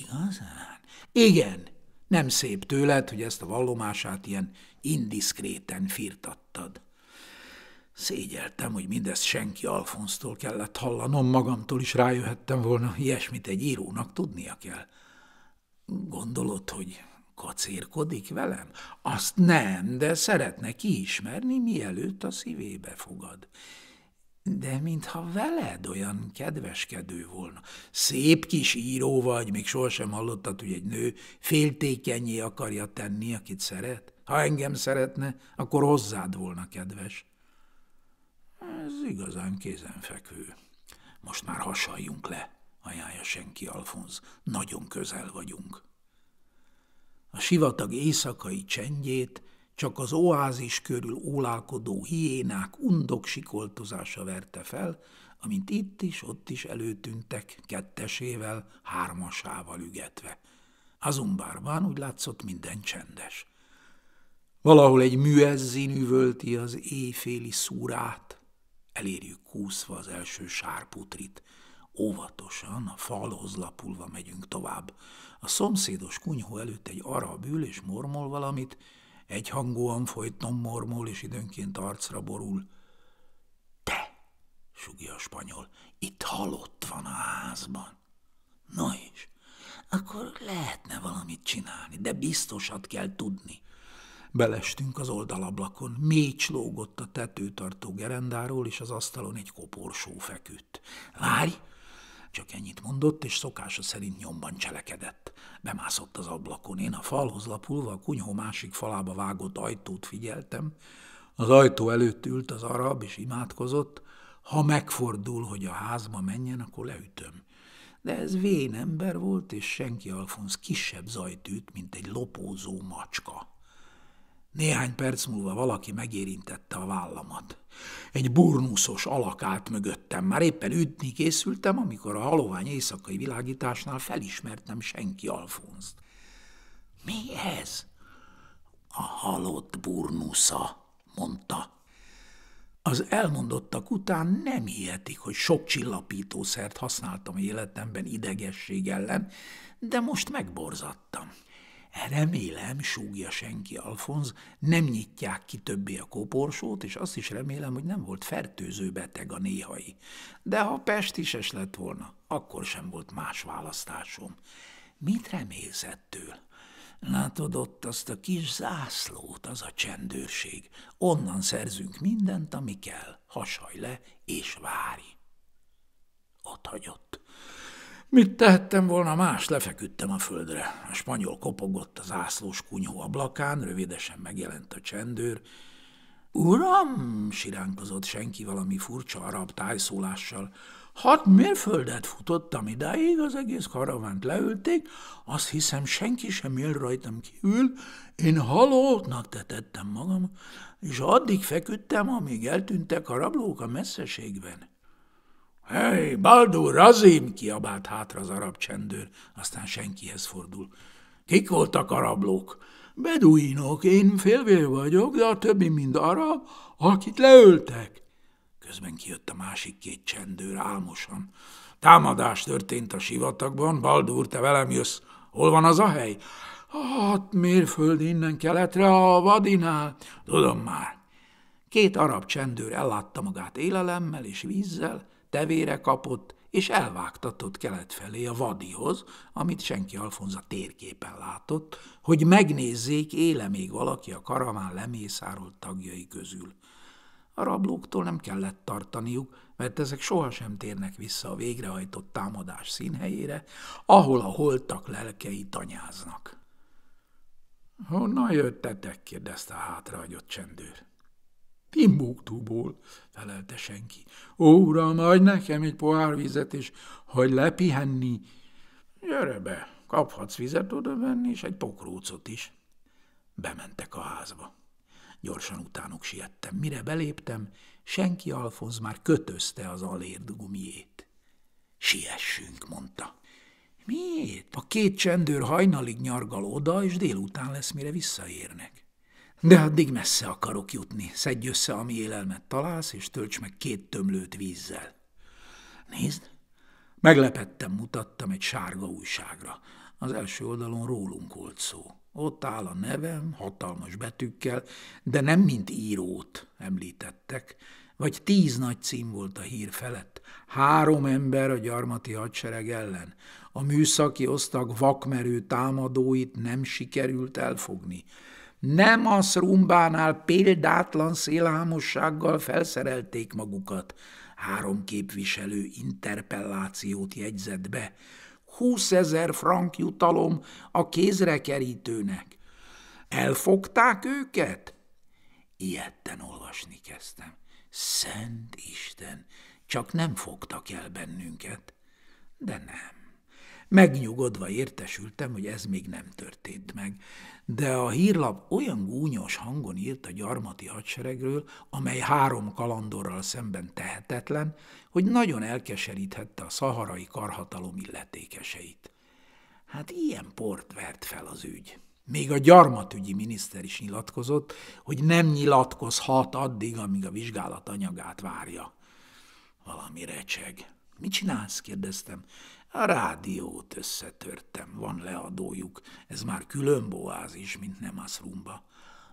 Igazán? Igen, nem szép tőled, hogy ezt a vallomását ilyen indiszkréten firtattad. Szégyeltem, hogy mindezt senki Alfonsztól kellett hallanom, magamtól is rájöhettem volna, ilyesmit egy írónak tudnia kell. Gondolod, hogy Kacérkodik velem? Azt nem, de szeretne kiismerni, mielőtt a szívébe fogad. De mintha veled olyan kedveskedő volna. Szép kis író vagy, még sohasem hallottad, hogy egy nő féltékenyé akarja tenni, akit szeret. Ha engem szeretne, akkor hozzád volna kedves. Ez igazán kézenfekvő. Most már hasaljunk le, ajánlja senki Alfonz. Nagyon közel vagyunk a sivatag éjszakai csendjét csak az oázis körül ólálkodó hiénák undok sikoltozása verte fel, amint itt is, ott is előtűntek, kettesével, hármasával ügetve. Azumbárban úgy látszott minden csendes. Valahol egy műezzin üvölti az éjféli szúrát, elérjük kúszva az első sárputrit, óvatosan, a falhoz lapulva megyünk tovább. A szomszédos kunyhó előtt egy arab ül és mormol valamit, egyhangúan folyton mormol, és időnként arcra borul. Te, sugja a spanyol, itt halott van a házban. Na és, akkor lehetne valamit csinálni, de biztosat kell tudni. Belestünk az oldalablakon, mécs lógott a tetőtartó gerendáról, és az asztalon egy koporsó feküdt. Várj, csak ennyit mondott, és szokása szerint nyomban cselekedett. Bemászott az ablakon. Én a falhoz lapulva a kunyhó másik falába vágott ajtót figyeltem. Az ajtó előtt ült az arab, és imádkozott. Ha megfordul, hogy a házba menjen, akkor leütöm. De ez vén ember volt, és senki Alfonsz kisebb zajt üt, mint egy lopózó macska. Néhány perc múlva valaki megérintette a vállamat. Egy burnuszos alak állt mögöttem. Már éppen ütni készültem, amikor a halovány éjszakai világításnál felismertem senki Alfonszt. Mi ez? A halott burnusza, mondta. Az elmondottak után nem hihetik, hogy sok csillapítószert használtam életemben idegesség ellen, de most megborzattam. Remélem, súgja senki Alfonz, nem nyitják ki többé a koporsót, és azt is remélem, hogy nem volt fertőző beteg a néhai. De ha es lett volna, akkor sem volt más választásom. Mit remélsz ettől? Látod ott azt a kis zászlót, az a csendőrség. Onnan szerzünk mindent, ami kell, hasaj le és várj. Ott hagyott. Mit tehettem volna más? Lefeküdtem a földre. A spanyol kopogott az ászlós kunyó ablakán, rövidesen megjelent a csendőr. Uram, siránkozott senki valami furcsa arab tájszólással. Hat mérföldet futottam idáig, az egész karavánt leülték, azt hiszem senki sem él rajtam kívül, én halótnak tetettem magam, és addig feküdtem, amíg eltűntek a rablók a messzeségben. Hey, Baldur, razim! kiabált hátra az arab csendőr, aztán senkihez fordul. Kik voltak a rablók? Beduinok, én félvér vagyok, de a többi mind arab, akit leöltek. Közben kijött a másik két csendőr álmosan. Támadás történt a sivatagban, Baldur, te velem jössz. Hol van az a hely? Hat mérföld innen keletre a vadinál. Tudom már. Két arab csendőr ellátta magát élelemmel és vízzel, tevére kapott, és elvágtatott kelet felé a vadihoz, amit senki Alfonza térképen látott, hogy megnézzék, éle még valaki a karaván lemészárolt tagjai közül. A rablóktól nem kellett tartaniuk, mert ezek sohasem térnek vissza a végrehajtott támadás színhelyére, ahol a holtak lelkei tanyáznak. – Honnan jöttetek? – kérdezte a hátrahagyott csendőr. – Timbuktúból felelte senki. Ó, uram, adj nekem egy pohár vizet, és hogy lepihenni. Gyere be, kaphatsz vizet oda venni, és egy pokrócot is. Bementek a házba. Gyorsan utánuk siettem. Mire beléptem, senki Alfonz már kötözte az alérd gumijét. Siessünk, mondta. Miért? A két csendőr hajnalig nyargal oda, és délután lesz, mire visszaérnek. De addig messze akarok jutni. Szedj össze, ami élelmet találsz, és tölts meg két tömlőt vízzel. Nézd! Meglepettem, mutattam egy sárga újságra. Az első oldalon rólunk volt szó. Ott áll a nevem, hatalmas betűkkel, de nem mint írót említettek, vagy tíz nagy cím volt a hír felett. Három ember a gyarmati hadsereg ellen. A műszaki osztag vakmerő támadóit nem sikerült elfogni nem a szrumbánál példátlan szélhámossággal felszerelték magukat, három képviselő interpellációt jegyzett be, húszezer frank jutalom a kézre kerítőnek. Elfogták őket? Ilyetten olvasni kezdtem. Szent Isten, csak nem fogtak el bennünket. De nem. Megnyugodva értesültem, hogy ez még nem történt meg, de a hírlap olyan gúnyos hangon írt a gyarmati hadseregről, amely három kalandorral szemben tehetetlen, hogy nagyon elkeseríthette a szaharai karhatalom illetékeseit. Hát ilyen port vert fel az ügy. Még a gyarmatügyi miniszter is nyilatkozott, hogy nem nyilatkozhat addig, amíg a vizsgálat anyagát várja. Valami recseg. – Mit csinálsz? – kérdeztem. A rádiót összetörtem, van leadójuk, ez már külön boázis, mint nem az rumba.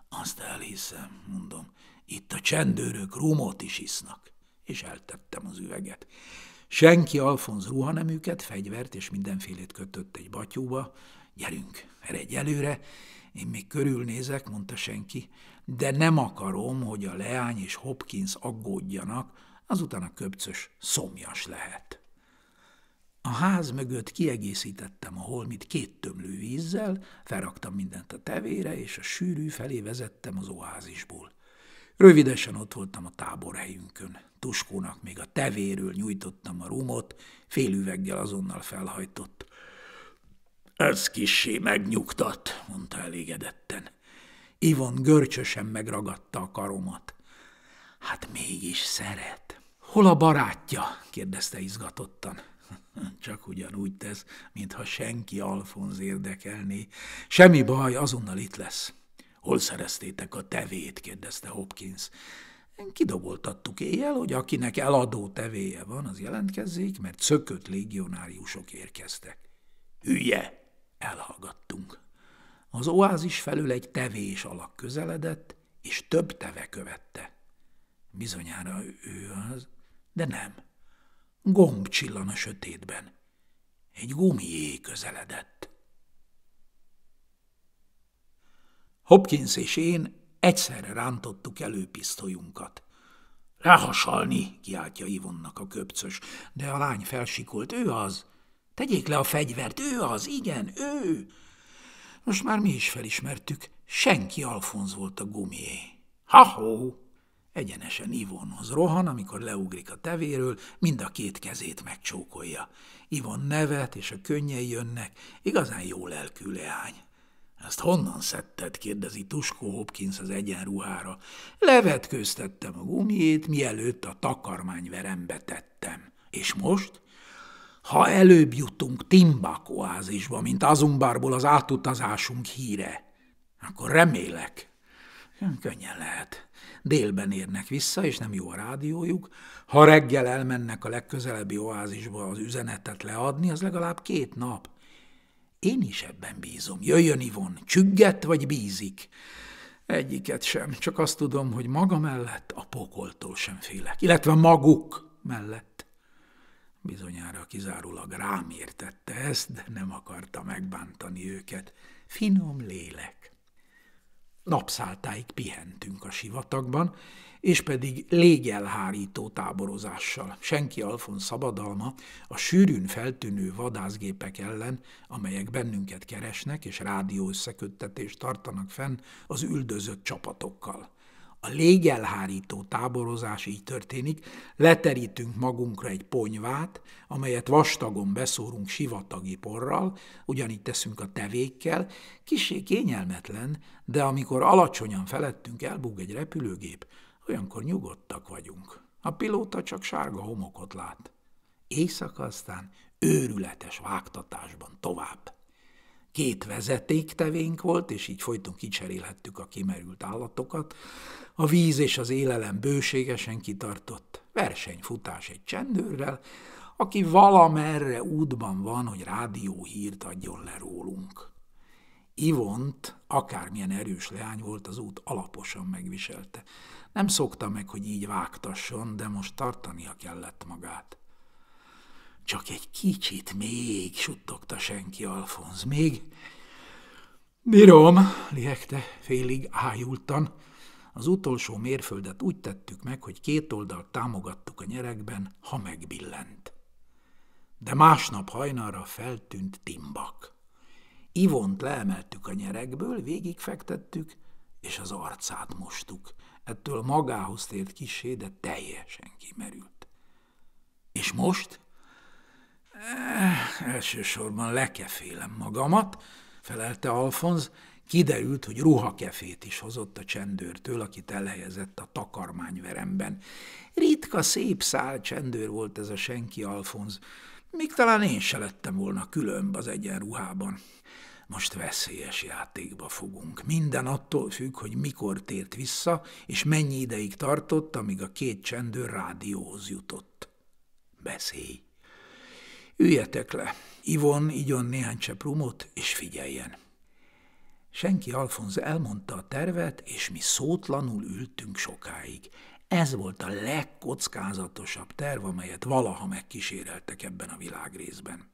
Azt elhiszem, mondom, itt a csendőrök rumot is isznak. És eltettem az üveget. Senki Alfonz ruhaneműket, fegyvert és mindenfélét kötött egy batyúba. Gyerünk, eredj előre. Én még körülnézek, mondta senki, de nem akarom, hogy a leány és Hopkins aggódjanak, azután a köpcös szomjas lehet. A ház mögött kiegészítettem a holmit két tömlő vízzel, felraktam mindent a tevére, és a sűrű felé vezettem az oázisból. Rövidesen ott voltam a táborhelyünkön. Tuskónak még a tevéről nyújtottam a rumot, fél üveggel azonnal felhajtott. Ez kissé megnyugtat, mondta elégedetten. Ivon görcsösen megragadta a karomat. Hát mégis szeret. Hol a barátja? kérdezte izgatottan. Csak ugyanúgy tesz, mintha senki Alfonz érdekelné. Semmi baj, azonnal itt lesz. Hol szereztétek a tevét? kérdezte Hopkins. Kidoboltattuk éjjel, hogy akinek eladó tevéje van, az jelentkezzék, mert szökött légionáriusok érkeztek. Hülye! Elhallgattunk. Az oázis felül egy tevés alak közeledett, és több teve követte. Bizonyára ő az, de nem – Gomb csillan a sötétben. Egy gumié közeledett. Hopkins és én egyszerre rántottuk elő pisztolyunkat. Ráhasalni, kiáltja Ivonnak a köpcös, de a lány felsikolt, ő az. Tegyék le a fegyvert, ő az, igen, ő. Most már mi is felismertük, senki Alfonz volt a gumié. Ha-ho! Egyenesen Ivonhoz rohan, amikor leugrik a tevéről, mind a két kezét megcsókolja. Ivon nevet, és a könnyei jönnek, igazán jó lelkű leány. Ezt honnan szedted? kérdezi Tuskó Hopkins az egyenruhára. Levetkőztettem a gumiét, mielőtt a takarmányverembe tettem. És most? Ha előbb jutunk Timbak mint azumbárból az átutazásunk híre, akkor remélek, Hm, könnyen lehet. Délben érnek vissza, és nem jó a rádiójuk. Ha reggel elmennek a legközelebbi oázisba az üzenetet leadni, az legalább két nap. Én is ebben bízom. Jöjjön Ivon, csügget vagy bízik? Egyiket sem, csak azt tudom, hogy maga mellett a pokoltól sem félek, illetve maguk mellett. Bizonyára kizárólag rám értette ezt, de nem akarta megbántani őket. Finom lélek. Napszáltáig pihentünk a sivatagban, és pedig légyelhárító táborozással. Senki Alfon szabadalma a sűrűn feltűnő vadászgépek ellen, amelyek bennünket keresnek és rádió összeköttetést tartanak fenn az üldözött csapatokkal. A légelhárító táborozás így történik, leterítünk magunkra egy ponyvát, amelyet vastagon beszórunk sivatagi porral, ugyanígy teszünk a tevékkel, kisé kényelmetlen, de amikor alacsonyan felettünk elbúg egy repülőgép, olyankor nyugodtak vagyunk. A pilóta csak sárga homokot lát. Éjszaka aztán őrületes vágtatásban tovább két vezetéktevénk volt, és így folyton kicserélhettük a kimerült állatokat. A víz és az élelem bőségesen kitartott. Versenyfutás egy csendőrrel, aki valamerre útban van, hogy hírt adjon le rólunk. Ivont, akármilyen erős leány volt, az út alaposan megviselte. Nem szokta meg, hogy így vágtasson, de most tartania kellett magát. Csak egy kicsit még, suttogta senki Alfonz, még... Bírom, lihegte félig ájultan. Az utolsó mérföldet úgy tettük meg, hogy két oldalt támogattuk a nyerekben, ha megbillent. De másnap hajnalra feltűnt Timbak. Ivont leemeltük a nyerekből, végigfektettük, és az arcát mostuk. Ettől magához tért kisé, de teljesen kimerült. És most? Elsősorban lekefélem magamat, felelte Alfonz, Kiderült, hogy ruhakefét is hozott a csendőrtől, akit elhelyezett a takarmányveremben. Ritka, szép szál csendőr volt ez a senki Alfonz. Még talán én se lettem volna különb az egyenruhában. Most veszélyes játékba fogunk. Minden attól függ, hogy mikor tért vissza, és mennyi ideig tartott, amíg a két csendőr rádióhoz jutott. Beszélj! Üljetek le, Ivon igyon néhány csepp rumot, és figyeljen. Senki Alfonz elmondta a tervet, és mi szótlanul ültünk sokáig. Ez volt a legkockázatosabb terv, amelyet valaha megkíséreltek ebben a világrészben.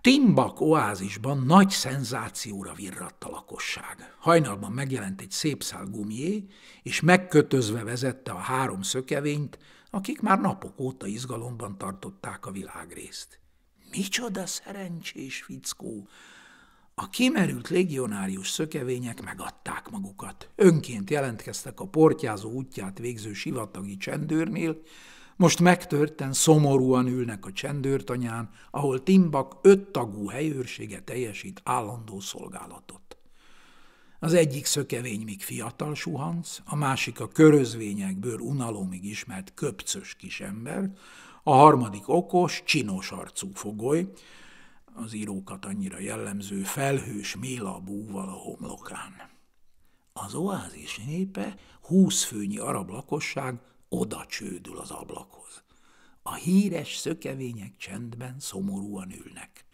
Timbak oázisban nagy szenzációra virradt a lakosság. Hajnalban megjelent egy szép szál gumié, és megkötözve vezette a három szökevényt, akik már napok óta izgalomban tartották a világrészt. Micsoda szerencsés fickó! A kimerült legionárius szökevények megadták magukat. Önként jelentkeztek a portyázó útját végző sivatagi csendőrnél, most megtörten, szomorúan ülnek a csendőrtanyán, ahol Timbak öt tagú helyőrsége teljesít állandó szolgálatot. Az egyik szökevény még fiatal suhanc, a másik a körözvényekből unalomig ismert köpcös kisember, a harmadik okos, csinos arcú fogoly, az írókat annyira jellemző felhős mélabúval a homlokán. Az oázis népe húsz főnyi arab lakosság oda csődül az ablakhoz. A híres szökevények csendben szomorúan ülnek.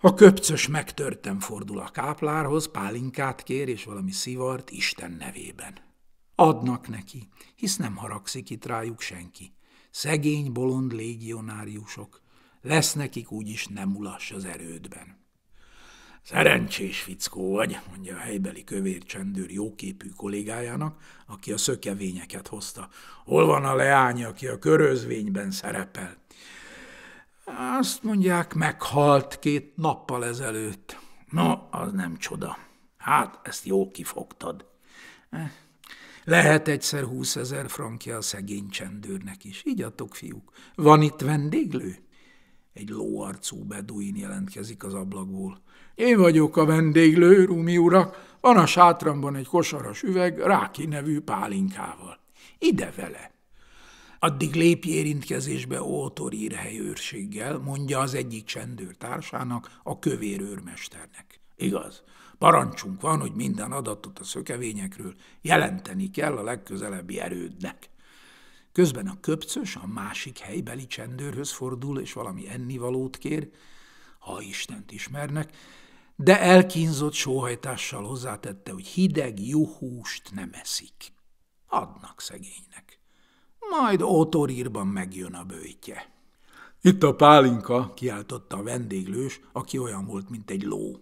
A köpcös megtörtem fordul a káplárhoz, pálinkát kér és valami szivart Isten nevében. Adnak neki, hisz nem haragszik itt rájuk senki. Szegény bolond légionáriusok, lesz nekik úgyis nem ulas az erődben. Szerencsés fickó vagy, mondja a helybeli kövér csendőr jóképű kollégájának, aki a szökevényeket hozta. Hol van a leány, aki a körözvényben szerepel? Azt mondják, meghalt két nappal ezelőtt. No, az nem csoda. Hát, ezt jó kifogtad. Eh, lehet egyszer húszezer frankja a szegény csendőrnek is. adtok, fiúk, van itt vendéglő? Egy lóarcú beduin jelentkezik az ablakból. Én vagyok a vendéglő, Rumi urak, van a sátramban egy kosaras üveg, Ráki nevű pálinkával. Ide vele! addig lépj érintkezésbe ótor írhelyőrséggel, mondja az egyik csendőr társának, a kövér őrmesternek. Igaz, parancsunk van, hogy minden adatot a szökevényekről jelenteni kell a legközelebbi erődnek. Közben a köpcös a másik helybeli csendőrhöz fordul, és valami ennivalót kér, ha Istent ismernek, de elkínzott sóhajtással hozzátette, hogy hideg juhúst nem eszik. Adnak szegénynek majd ótorírban megjön a bőjtje. Itt a pálinka, kiáltotta a vendéglős, aki olyan volt, mint egy ló.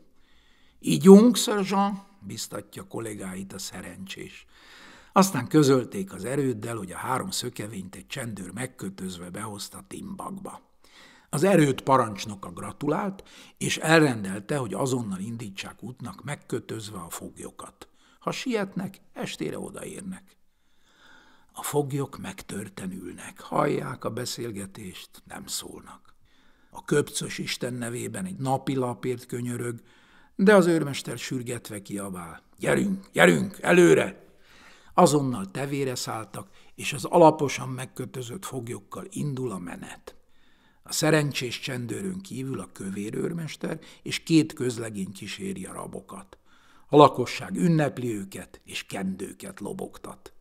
Igyunk, Sergeant, biztatja kollégáit a szerencsés. Aztán közölték az erőddel, hogy a három szökevényt egy csendőr megkötözve behozta Timbakba. Az erőd parancsnoka gratulált, és elrendelte, hogy azonnal indítsák útnak megkötözve a foglyokat. Ha sietnek, estére odaérnek. A foglyok megtörten ülnek, hallják a beszélgetést, nem szólnak. A köpcös Isten nevében egy napi lapért könyörög, de az őrmester sürgetve kiabál. Gyerünk, gyerünk, előre! Azonnal tevére szálltak, és az alaposan megkötözött foglyokkal indul a menet. A szerencsés csendőrön kívül a kövér őrmester és két közlegény kíséri a rabokat. A lakosság ünnepli őket és kendőket lobogtat.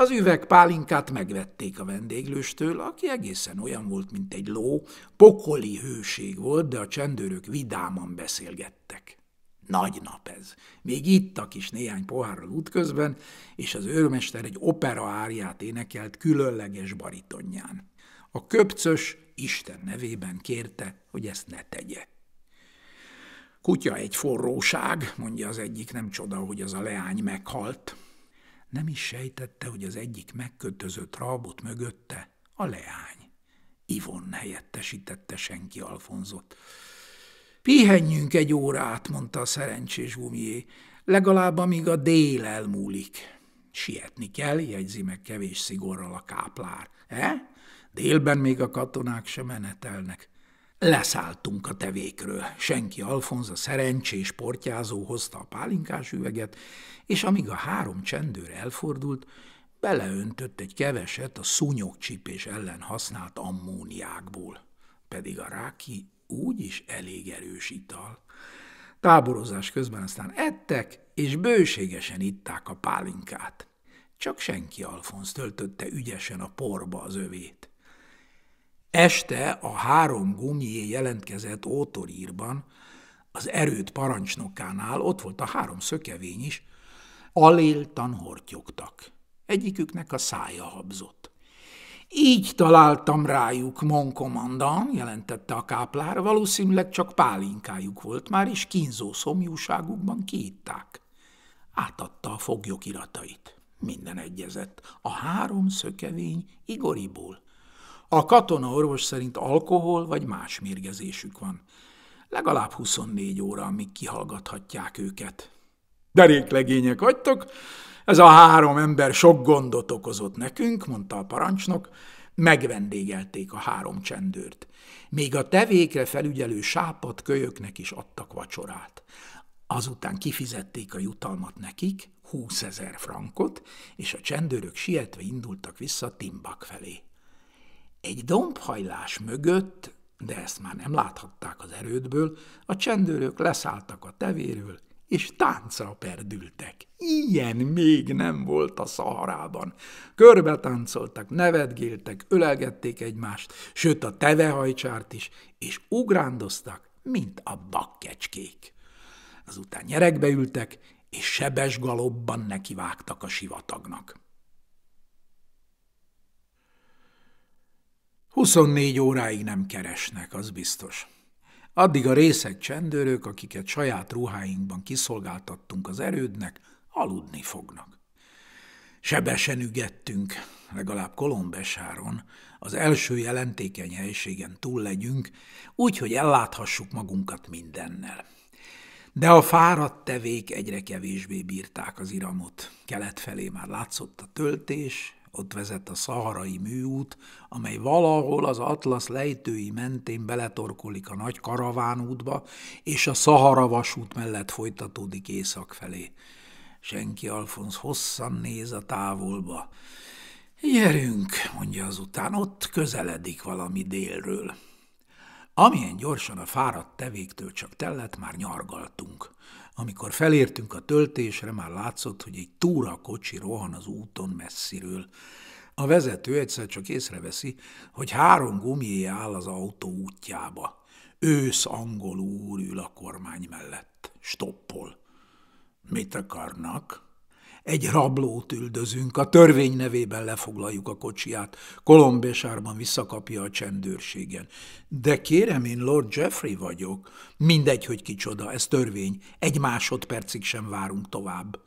Az üvegpálinkát megvették a vendéglőstől, aki egészen olyan volt, mint egy ló, pokoli hőség volt, de a csendőrök vidáman beszélgettek. Nagy nap ez. Még ittak is néhány pohárral útközben, és az őrmester egy opera áriát énekelt különleges baritonján. A köpcös Isten nevében kérte, hogy ezt ne tegye. Kutya egy forróság, mondja az egyik, nem csoda, hogy az a leány meghalt. Nem is sejtette, hogy az egyik megkötözött rabot mögötte a leány. Ivon helyettesítette senki Alfonzot. Pihenjünk egy órát, mondta a szerencsés gumié, legalább amíg a dél elmúlik. Sietni kell, jegyzi meg kevés szigorral a káplár. E? Délben még a katonák sem menetelnek. Leszálltunk a tevékről. Senki Alfonz a szerencsés portyázó hozta a pálinkás üveget, és amíg a három csendőr elfordult, beleöntött egy keveset a szúnyogcsípés ellen használt ammóniákból. Pedig a ráki úgyis elég erős ital. Táborozás közben aztán ettek, és bőségesen itták a pálinkát. Csak senki Alfonz töltötte ügyesen a porba az övét. Este a három gumié jelentkezett ótorírban, az erőt parancsnokánál ott volt a három szökevény is, aléltan hortyogtak. Egyiküknek a szája habzott. Így találtam rájuk, monkomandan, jelentette a káplár, valószínűleg csak pálinkájuk volt már, és kínzó szomjúságukban kiitták. Átadta a foglyok iratait. Minden egyezett. A három szökevény Igoriból, a katona orvos szerint alkohol vagy más mérgezésük van. Legalább 24 óra, amíg kihallgathatják őket. Deréklegények vagytok, ez a három ember sok gondot okozott nekünk, mondta a parancsnok, megvendégelték a három csendőrt. Még a tevékre felügyelő sápat kölyöknek is adtak vacsorát. Azután kifizették a jutalmat nekik, húszezer ezer frankot, és a csendőrök sietve indultak vissza Timbak felé. Egy dombhajlás mögött, de ezt már nem láthatták az erődből, a csendőrök leszálltak a tevéről, és táncra perdültek. Ilyen még nem volt a szaharában. Körbe táncoltak, nevetgéltek, ölelgették egymást, sőt a tevehajcsárt is, és ugrándoztak, mint a bakkecskék. Azután nyerekbe ültek, és sebes galopban nekivágtak a sivatagnak. 24 óráig nem keresnek, az biztos. Addig a részek csendőrök, akiket saját ruháinkban kiszolgáltattunk az erődnek, aludni fognak. Sebesen ügettünk, legalább Kolombesáron, az első jelentékeny helységen túl legyünk, úgy, hogy elláthassuk magunkat mindennel. De a fáradt tevék egyre kevésbé bírták az iramot. Kelet felé már látszott a töltés, ott vezet a szaharai műút, amely valahol az Atlasz lejtői mentén beletorkolik a nagy karavánútba, és a Szahara vasút mellett folytatódik észak felé. Senki Alfonsz hosszan néz a távolba. Gyerünk, mondja azután, ott közeledik valami délről. Amilyen gyorsan a fáradt tevéktől csak tellett, már nyargaltunk. Amikor felértünk a töltésre, már látszott, hogy egy túra kocsi rohan az úton messziről. A vezető egyszer csak észreveszi, hogy három gumiéje áll az autó útjába. Ősz angol úr ül a kormány mellett. Stoppol. Mit akarnak? egy rablót üldözünk, a törvény nevében lefoglaljuk a kocsiját, Kolombésárban visszakapja a csendőrségen. De kérem, én Lord Jeffrey vagyok. Mindegy, hogy kicsoda, ez törvény. Egy másodpercig sem várunk tovább.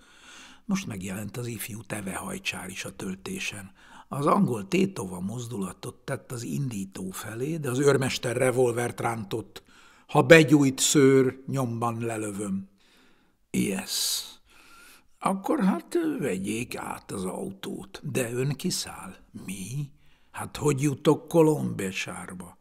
Most megjelent az ifjú tevehajcsár is a töltésen. Az angol tétova mozdulatot tett az indító felé, de az őrmester revolvert rántott. Ha begyújt szőr, nyomban lelövöm. Yes. Akkor hát vegyék át az autót, de ön kiszáll. Mi? Hát hogy jutok Kolombesárba?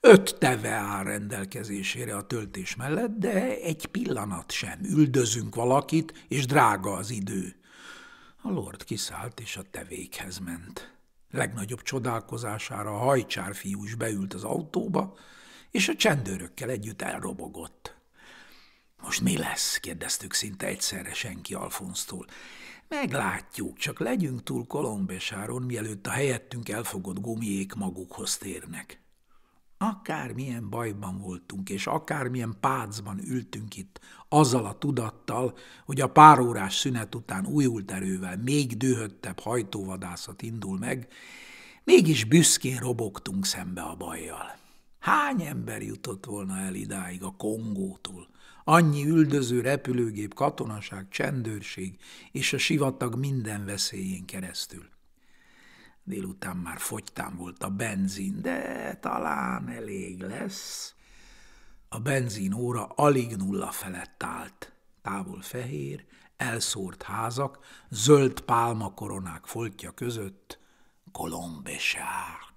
Öt teve áll rendelkezésére a töltés mellett, de egy pillanat sem. Üldözünk valakit, és drága az idő. A lord kiszállt, és a tevékhez ment. Legnagyobb csodálkozására a hajcsár fiú is beült az autóba, és a csendőrökkel együtt elrobogott. Most mi lesz? kérdeztük szinte egyszerre senki Alfonztól. Meglátjuk, csak legyünk túl Kolombesáron, mielőtt a helyettünk elfogott gumiék magukhoz térnek. Akármilyen bajban voltunk, és akármilyen pácban ültünk itt, azzal a tudattal, hogy a párórás szünet után újult erővel még dühöttebb hajtóvadászat indul meg, mégis büszkén robogtunk szembe a bajjal. Hány ember jutott volna el idáig a Kongótól, Annyi üldöző repülőgép, katonaság, csendőrség és a sivatag minden veszélyén keresztül. Délután már fogytán volt a benzin, de talán elég lesz. A benzin óra alig nulla felett állt. Távol fehér, elszórt házak, zöld pálmakoronák foltja között, Kolombesár.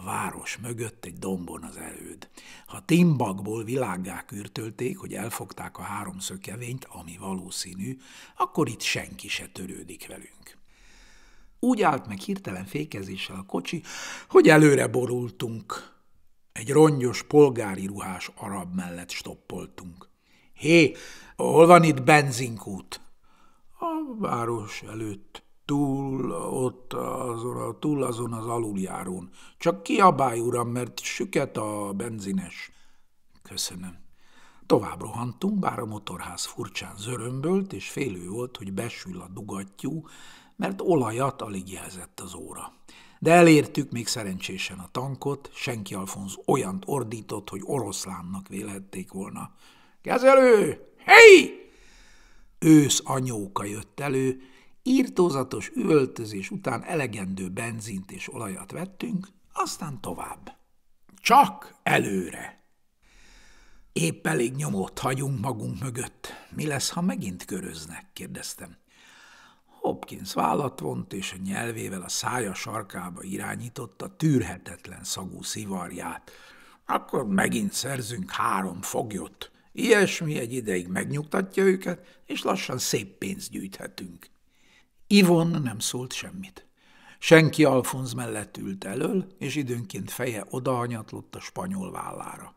A város mögött egy dombon az erőd. Ha timbakból világgá kürtölték, hogy elfogták a háromszökevényt, ami valószínű, akkor itt senki se törődik velünk. Úgy állt meg hirtelen fékezéssel a kocsi, hogy előre borultunk. Egy rongyos polgári ruhás arab mellett stoppoltunk. Hé, hol van itt benzinkút? A város előtt túl ott azon, a, túl azon az aluljárón. Csak kiabálj, uram, mert süket a benzines. Köszönöm. Tovább rohantunk, bár a motorház furcsán zörömbölt, és félő volt, hogy besül a dugattyú, mert olajat alig jelzett az óra. De elértük még szerencsésen a tankot, senki Alfonz olyant ordított, hogy oroszlánnak vélhették volna. – Kezelő! Hey! Ősz anyóka jött elő, Írtózatos öltözés után elegendő benzint és olajat vettünk, aztán tovább. Csak előre! Épp elég nyomot hagyunk magunk mögött. Mi lesz, ha megint köröznek? kérdeztem. Hopkins vállat vont, és a nyelvével a szája sarkába irányította tűrhetetlen szagú szivarját. Akkor megint szerzünk három foglyot. Ilyesmi egy ideig megnyugtatja őket, és lassan szép pénzt gyűjthetünk. Ivon nem szólt semmit. Senki Alfonz mellett ült elől, és időnként feje odahanyatlott a spanyol vállára.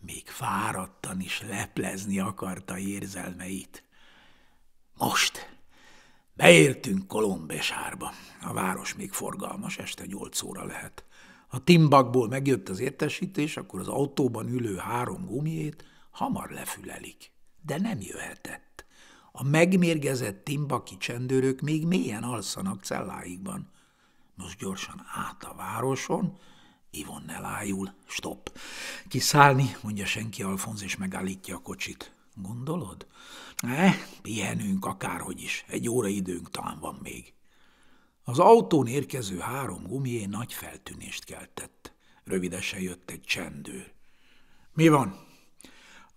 Még fáradtan is leplezni akarta érzelmeit. Most beértünk Kolombesárba. A város még forgalmas, este nyolc óra lehet. Ha Timbakból megjött az értesítés, akkor az autóban ülő három gumiét hamar lefülelik, de nem jöhetett. A megmérgezett timbaki csendőrök még mélyen alszanak celláikban. Most gyorsan át a városon, Ivon ne lájul, stop. Kiszállni, mondja senki Alfonz, és megállítja a kocsit. Gondolod? Ne, pihenünk akárhogy is, egy óra időnk talán van még. Az autón érkező három gumié nagy feltűnést keltett. Rövidesen jött egy csendőr. Mi van?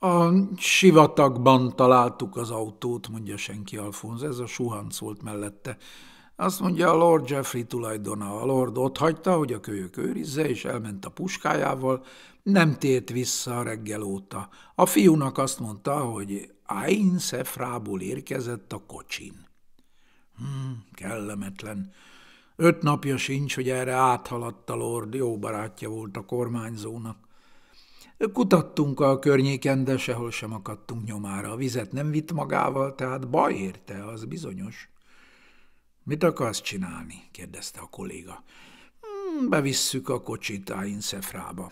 A sivatagban találtuk az autót, mondja senki Alfonz, ez a suhanc volt mellette. Azt mondja a Lord Jeffrey tulajdona. A Lord ott hagyta, hogy a kölyök őrizze, és elment a puskájával, nem tért vissza a reggel óta. A fiúnak azt mondta, hogy Ain Szefrából érkezett a kocsin. Hmm, kellemetlen. Öt napja sincs, hogy erre áthaladt a Lord, jó barátja volt a kormányzónak. Kutattunk a környéken, de sehol sem akadtunk nyomára. A vizet nem vitt magával, tehát baj érte, az bizonyos. – Mit akarsz csinálni? – kérdezte a kolléga. Hmm, – Bevisszük a kocsit Áin Szefrába.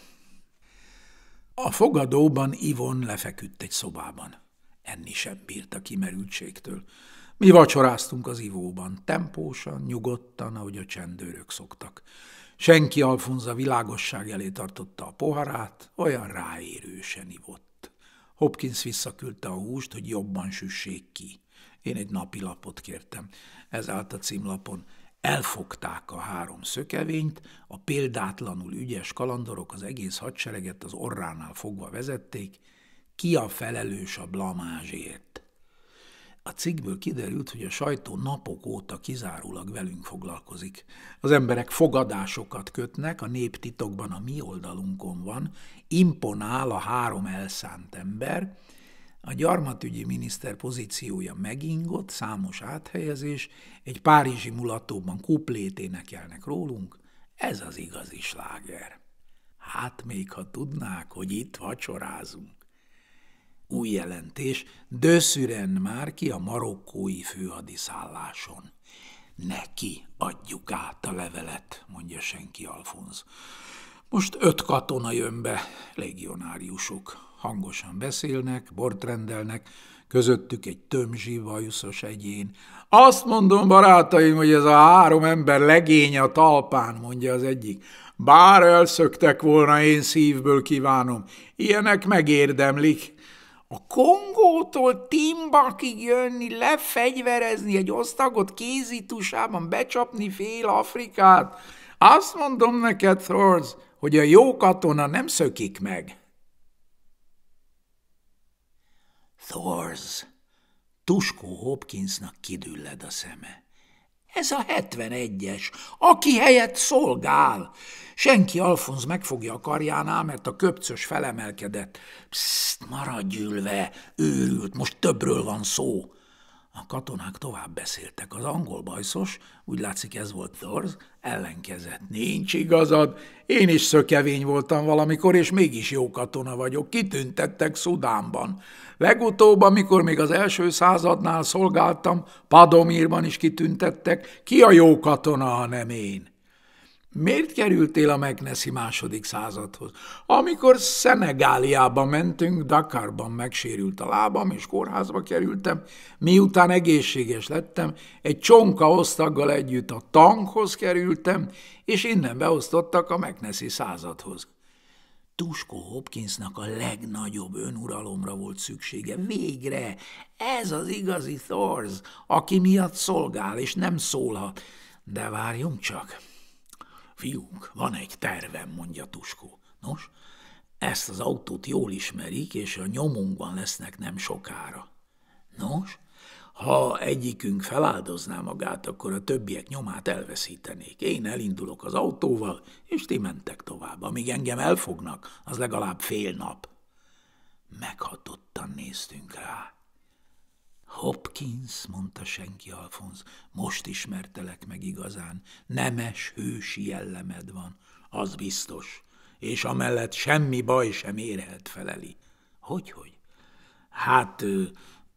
A fogadóban Ivon lefeküdt egy szobában. Enni sem bírt a kimerültségtől. Mi vacsoráztunk az ivóban, tempósan, nyugodtan, ahogy a csendőrök szoktak. Senki Alfonza világosság elé tartotta a poharát, olyan ráérősen ivott. Hopkins visszaküldte a húst, hogy jobban süssék ki. Én egy napi lapot kértem. Ez állt a címlapon. Elfogták a három szökevényt, a példátlanul ügyes kalandorok az egész hadsereget az orránál fogva vezették. Ki a felelős a blamázsért? A cikkből kiderült, hogy a sajtó napok óta kizárólag velünk foglalkozik. Az emberek fogadásokat kötnek, a nép titokban a mi oldalunkon van, imponál a három elszánt ember, a gyarmatügyi miniszter pozíciója megingott, számos áthelyezés, egy párizsi mulatóban kuplét énekelnek rólunk, ez az igazi sláger. Hát még ha tudnák, hogy itt vacsorázunk új jelentés, Döszüren már ki a marokkói főhadiszálláson. Neki adjuk át a levelet, mondja senki Alfonz. Most öt katona jön be, legionáriusok. Hangosan beszélnek, bort rendelnek, közöttük egy tömzsi vajuszos egyén. Azt mondom, barátaim, hogy ez a három ember legény a talpán, mondja az egyik. Bár elszöktek volna, én szívből kívánom. Ilyenek megérdemlik a Kongótól Timbakig jönni, lefegyverezni egy osztagot kézitusában, becsapni fél Afrikát. Azt mondom neked, Thors, hogy a jó katona nem szökik meg. Thors, Tuskó Hopkinsnak kidülled a szeme. Ez a 71-es, aki helyett szolgál. Senki Alfonz megfogja a karjánál, mert a köpcös felemelkedett. Pszt, maradj ülve, őrült, most többről van szó. A katonák tovább beszéltek. Az angol bajszos, úgy látszik ez volt Thorz, ellenkezett. Nincs igazad, én is szökevény voltam valamikor, és mégis jó katona vagyok. Kitüntettek Szudánban. Legutóbb, amikor még az első századnál szolgáltam, Padomírban is kitüntettek, ki a jó katona, ha nem én. Miért kerültél a Megneszi második századhoz? Amikor Szenegáliába mentünk, Dakarban megsérült a lábam, és kórházba kerültem, miután egészséges lettem, egy csonka osztaggal együtt a tankhoz kerültem, és innen beosztottak a Megneszi századhoz. Tusko Hopkinsnak a legnagyobb önuralomra volt szüksége. Végre! Ez az igazi Thorz, aki miatt szolgál, és nem szólhat. De várjunk csak. Fiúk, van egy tervem, mondja Tusko. Nos, ezt az autót jól ismerik, és a nyomunkban lesznek nem sokára. Nos, ha egyikünk feláldozná magát, akkor a többiek nyomát elveszítenék. Én elindulok az autóval, és ti mentek tovább. Amíg engem elfognak, az legalább fél nap. Meghatottan néztünk rá. Hopkins, mondta senki Alfonz, most ismertelek meg igazán. Nemes, hősi jellemed van, az biztos. És amellett semmi baj sem érhet feleli. Hogyhogy? -hogy? Hát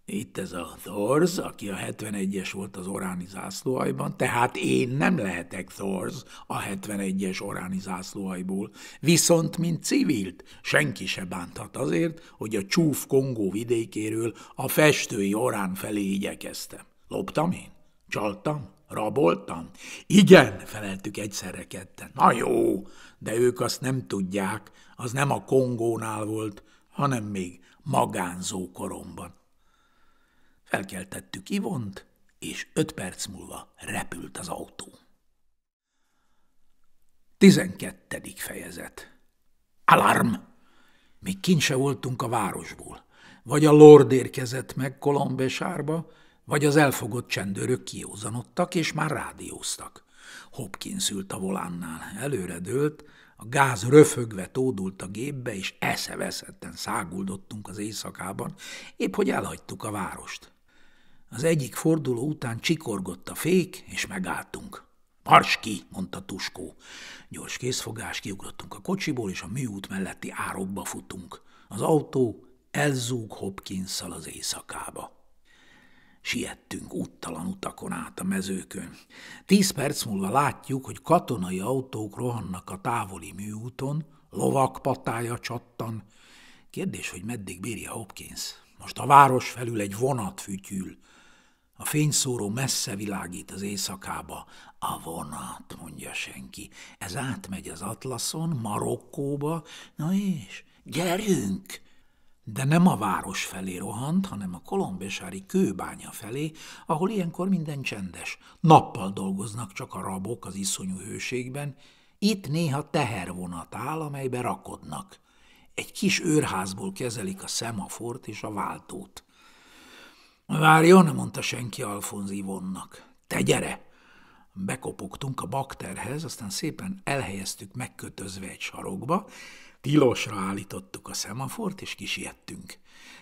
itt ez a Thorz, aki a 71-es volt az Oráni zászlóhajban, tehát én nem lehetek Thorz a 71-es Oráni zászlóhajból, viszont mint civilt senki se bánthat azért, hogy a csúf Kongó vidékéről a festői Orán felé igyekeztem. Loptam én? Csaltam? Raboltam? Igen, feleltük egyszerre ketten. Na jó, de ők azt nem tudják, az nem a Kongónál volt, hanem még magánzó koromban. Felkeltettük Ivont, és öt perc múlva repült az autó. Tizenkettedik fejezet. Alarm! Még kint se voltunk a városból. Vagy a lord érkezett meg Kolombesárba, vagy az elfogott csendőrök kiózanodtak, és már rádióztak. Hopkins ült a volánnál, előre dőlt, a gáz röfögve tódult a gépbe, és eszeveszetten száguldottunk az éjszakában, épp hogy elhagytuk a várost. Az egyik forduló után csikorgott a fék, és megálltunk. Mars ki, mondta Tuskó. Gyors készfogás, kiugrottunk a kocsiból, és a műút melletti árokba futunk. Az autó elzúg hopkins az éjszakába. Siettünk úttalan utakon át a mezőkön. Tíz perc múlva látjuk, hogy katonai autók rohannak a távoli műúton, lovak patája csattan. Kérdés, hogy meddig bírja Hopkins? Most a város felül egy vonat fütyül, a fényszóró messze világít az éjszakába. A vonat, mondja senki. Ez átmegy az Atlaszon, Marokkóba. Na és? Gyerünk! De nem a város felé rohant, hanem a kolombesári kőbánya felé, ahol ilyenkor minden csendes. Nappal dolgoznak csak a rabok az iszonyú hőségben. Itt néha tehervonat áll, amelybe rakodnak. Egy kis őrházból kezelik a szemafort és a váltót. Várjon, mondta senki Alfonz Ivonnak. Te gyere! Bekopogtunk a bakterhez, aztán szépen elhelyeztük megkötözve egy sarokba, tilosra állítottuk a szemafort, és kisiettünk.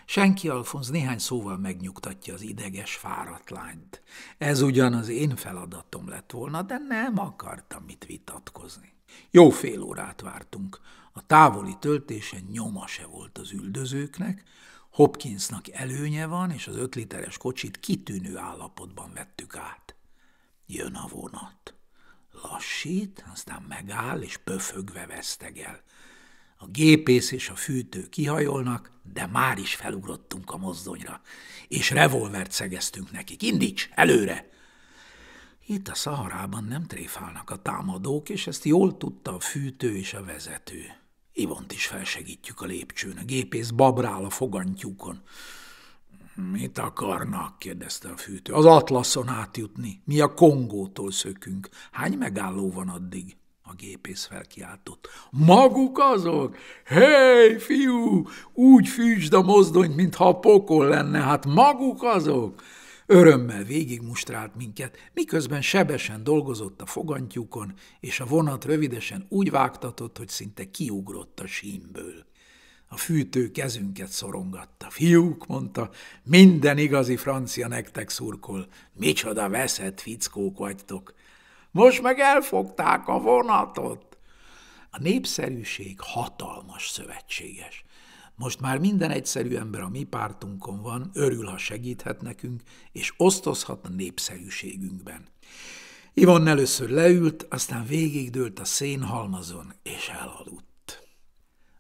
Senki Alfonz néhány szóval megnyugtatja az ideges, fáradt lányt. Ez ugyan az én feladatom lett volna, de nem akartam mit vitatkozni. Jó fél órát vártunk. A távoli töltésen nyoma se volt az üldözőknek, Hopkinsnak előnye van, és az öt literes kocsit kitűnő állapotban vettük át. Jön a vonat. Lassít, aztán megáll, és pöfögve vesztegel. A gépész és a fűtő kihajolnak, de már is felugrottunk a mozdonyra, és revolvert szegeztünk nekik. Indíts, előre! Itt a szaharában nem tréfálnak a támadók, és ezt jól tudta a fűtő és a vezető. Ivont is felsegítjük a lépcsőn. A gépész babrál a fogantyúkon. Mit akarnak? kérdezte a fűtő. Az Atlaszon átjutni. Mi a Kongótól szökünk. Hány megálló van addig? A gépész felkiáltott. Maguk azok? Hé, fiú, úgy fűtsd a mozdonyt, mintha a pokol lenne. Hát maguk azok? Örömmel végigmustrált minket, miközben sebesen dolgozott a fogantyúkon, és a vonat rövidesen úgy vágtatott, hogy szinte kiugrott a símből. A fűtő kezünket szorongatta. Fiúk, mondta, minden igazi francia nektek szurkol. Micsoda veszett fickók vagytok. Most meg elfogták a vonatot. A népszerűség hatalmas szövetséges. Most már minden egyszerű ember a mi pártunkon van, örül, ha segíthet nekünk, és osztozhat a népszerűségünkben. Ivon először leült, aztán végigdőlt a szénhalmazon, és elaludt.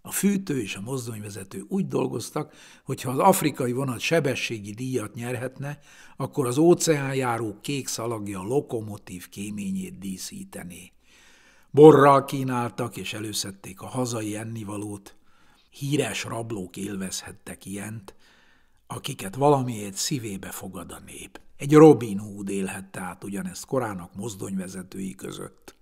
A fűtő és a mozdonyvezető úgy dolgoztak, hogy ha az afrikai vonat sebességi díjat nyerhetne, akkor az óceánjáró kék szalagja a lokomotív kéményét díszítené. Borral kínáltak és előszedték a hazai ennivalót, híres rablók élvezhettek ilyent, akiket valamiért szívébe fogad a nép. Egy Robin Hood élhette át ugyanezt korának mozdonyvezetői között.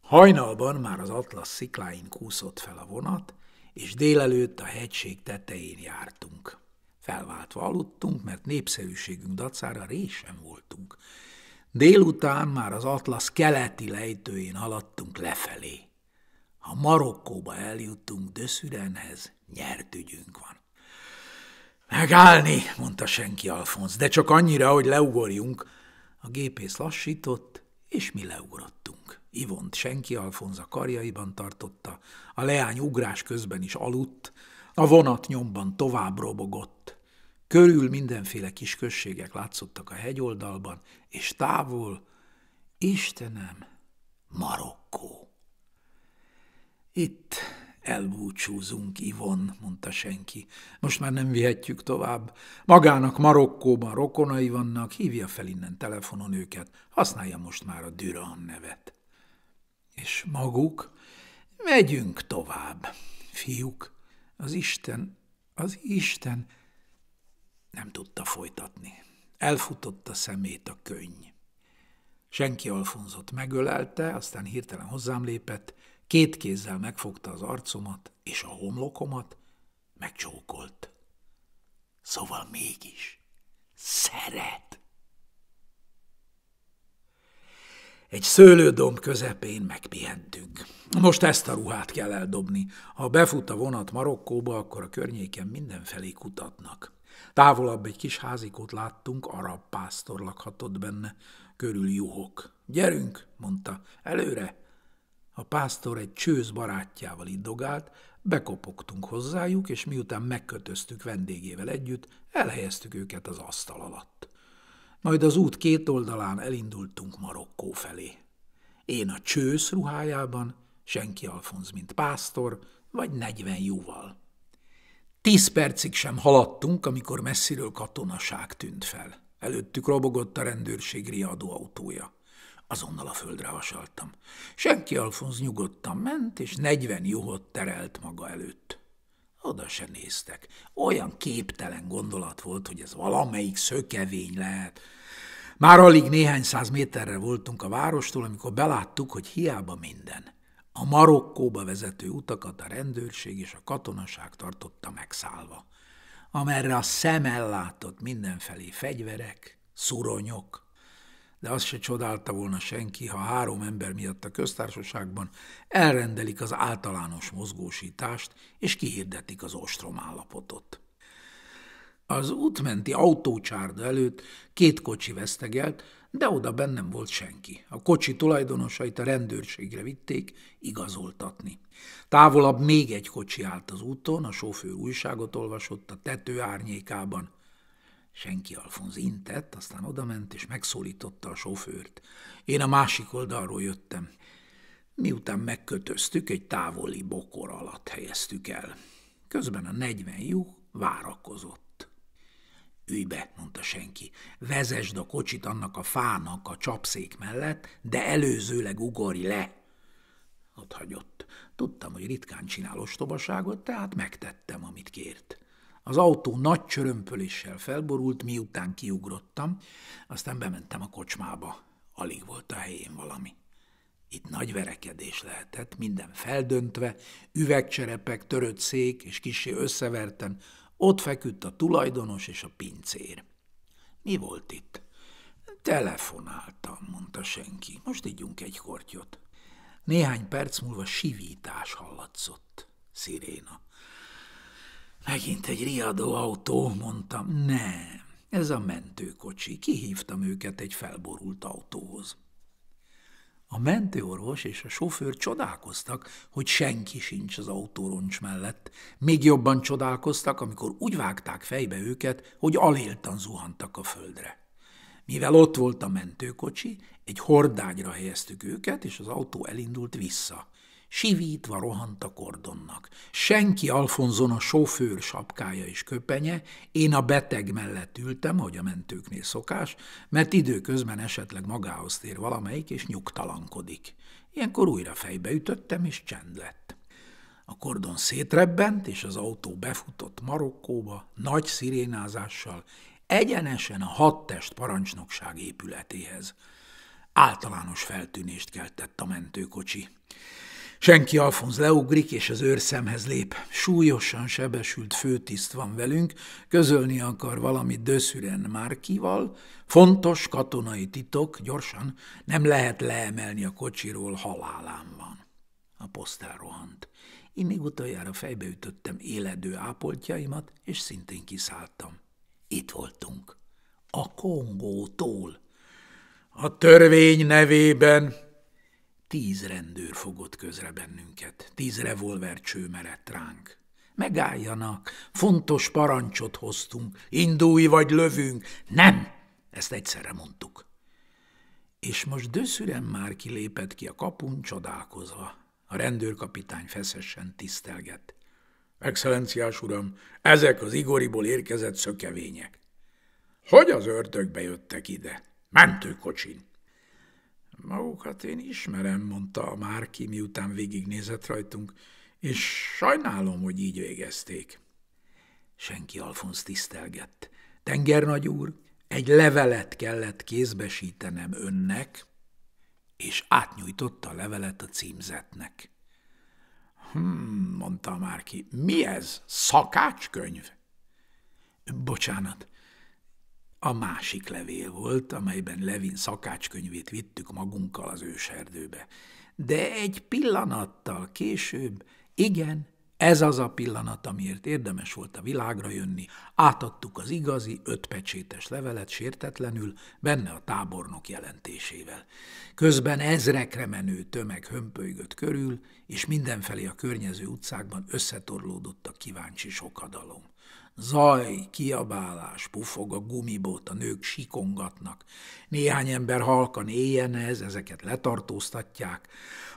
Hajnalban már az atlasz szikláin kúszott fel a vonat, és délelőtt a hegység tetején jártunk. Felváltva aludtunk, mert népszerűségünk dacára résen voltunk. Délután már az atlasz keleti lejtőjén haladtunk lefelé. Ha Marokkóba eljuttunk Döszürenhez, nyert ügyünk van. Megállni, mondta senki Alfons, de csak annyira, hogy leugorjunk. A gépész lassított, és mi leugrottunk. Ivont senki Alfonz a karjaiban tartotta, a leány ugrás közben is aludt, a vonat nyomban tovább robogott. Körül mindenféle kis községek látszottak a hegyoldalban, és távol, Istenem, Marokkó. Itt elbúcsúzunk, Ivon, mondta senki. Most már nem vihetjük tovább. Magának Marokkóban rokonai vannak, hívja fel innen telefonon őket. Használja most már a Düran nevet. És maguk? Megyünk tovább. Fiúk, az Isten, az Isten nem tudta folytatni. Elfutott a szemét a könyv. Senki alfonzott, megölelte, aztán hirtelen hozzám lépett, Két kézzel megfogta az arcomat és a homlokomat, megcsókolt. Szóval mégis szeret. Egy szőlődomb közepén megpihentünk. Most ezt a ruhát kell eldobni. Ha befut a vonat Marokkóba, akkor a környéken mindenfelé kutatnak. Távolabb egy kis házikót láttunk, arab pásztor lakhatott benne, körül juhok. Gyerünk, mondta, előre, a pásztor egy csőz barátjával iddogált, bekopogtunk hozzájuk, és miután megkötöztük vendégével együtt, elhelyeztük őket az asztal alatt. Majd az út két oldalán elindultunk Marokkó felé. Én a csősz ruhájában, senki Alfonz, mint pásztor, vagy negyven jóval. Tíz percig sem haladtunk, amikor messziről katonaság tűnt fel. Előttük robogott a rendőrség riadó autója azonnal a földre hasaltam. Senki Alfonz nyugodtan ment, és negyven juhot terelt maga előtt. Oda se néztek. Olyan képtelen gondolat volt, hogy ez valamelyik szökevény lehet. Már alig néhány száz méterre voltunk a várostól, amikor beláttuk, hogy hiába minden. A Marokkóba vezető utakat a rendőrség és a katonaság tartotta megszállva, amerre a szem ellátott mindenfelé fegyverek, szuronyok, de azt se csodálta volna senki, ha három ember miatt a köztársaságban elrendelik az általános mozgósítást, és kihirdetik az ostrom állapotot. Az útmenti autócsárda előtt két kocsi vesztegelt, de oda bennem volt senki. A kocsi tulajdonosait a rendőrségre vitték igazoltatni. Távolabb még egy kocsi állt az úton, a sofőr újságot olvasott a tető árnyékában. Senki Alfonz intett, aztán odament és megszólította a sofőrt. Én a másik oldalról jöttem. Miután megkötöztük, egy távoli bokor alatt helyeztük el. Közben a negyven lyuk várakozott. Ülj be, mondta senki, vezesd a kocsit annak a fának a csapszék mellett, de előzőleg ugorj le. Ott hagyott. Tudtam, hogy ritkán csinál ostobaságot, tehát megtettem, amit kért. Az autó nagy csörömpöléssel felborult, miután kiugrottam, aztán bementem a kocsmába. Alig volt a helyén valami. Itt nagy verekedés lehetett, minden feldöntve, üvegcserepek, törött szék és kisé összeverten, ott feküdt a tulajdonos és a pincér. Mi volt itt? Telefonáltam, mondta senki. Most ígyunk egy kortyot. Néhány perc múlva sivítás hallatszott. Sziréna. Megint egy riadó autó, mondtam. Nem, ez a mentőkocsi. Kihívtam őket egy felborult autóhoz. A mentőorvos és a sofőr csodálkoztak, hogy senki sincs az autóroncs mellett. Még jobban csodálkoztak, amikor úgy vágták fejbe őket, hogy aléltan zuhantak a földre. Mivel ott volt a mentőkocsi, egy hordányra helyeztük őket, és az autó elindult vissza. Sivítva rohant a kordonnak. Senki Alfonzon a sofőr sapkája és köpenye, én a beteg mellett ültem, ahogy a mentőknél szokás, mert időközben esetleg magához tér valamelyik, és nyugtalankodik. Ilyenkor újra fejbe ütöttem, és csend lett. A kordon szétrebbent, és az autó befutott Marokkóba, nagy szirénázással, egyenesen a hadtest parancsnokság épületéhez. Általános feltűnést keltett a mentőkocsi. Senki Alfonz leugrik, és az őrszemhez lép. Súlyosan sebesült főtiszt van velünk, közölni akar valamit Döszüren Márkival. Fontos katonai titok, gyorsan, nem lehet leemelni a kocsiról, halálán van. A posztár rohant. Én még utoljára fejbeütöttem éledő ápoltjaimat, és szintén kiszálltam. Itt voltunk. A Kongótól. A törvény nevében, Tíz rendőr fogott közre bennünket, tíz cső merett ránk. Megálljanak, fontos parancsot hoztunk, indulj vagy lövünk. Nem, ezt egyszerre mondtuk. És most döszüren már kilépett ki a kapun csodálkozva. A rendőrkapitány feszesen tisztelgett. Excellenciás uram, ezek az Igoriból érkezett szökevények. Hogy az ördögbe jöttek ide? Mentőkocsin magukat én ismerem, mondta a Márki, miután végignézett rajtunk, és sajnálom, hogy így végezték. Senki Alfonsz tisztelgett. Tengernagy úr, egy levelet kellett kézbesítenem önnek, és átnyújtotta a levelet a címzetnek. Hmm, mondta Márki, mi ez? Szakácskönyv? Bocsánat, a másik levél volt, amelyben Levin szakácskönyvét vittük magunkkal az őserdőbe. De egy pillanattal később, igen, ez az a pillanat, amiért érdemes volt a világra jönni, átadtuk az igazi, ötpecsétes levelet sértetlenül, benne a tábornok jelentésével. Közben ezrekre menő tömeg hömpölygött körül, és mindenfelé a környező utcákban összetorlódott a kíváncsi sokadalom. Zaj, kiabálás, pufog a gumibot, a nők sikongatnak. Néhány ember halkan ez, ezeket letartóztatják.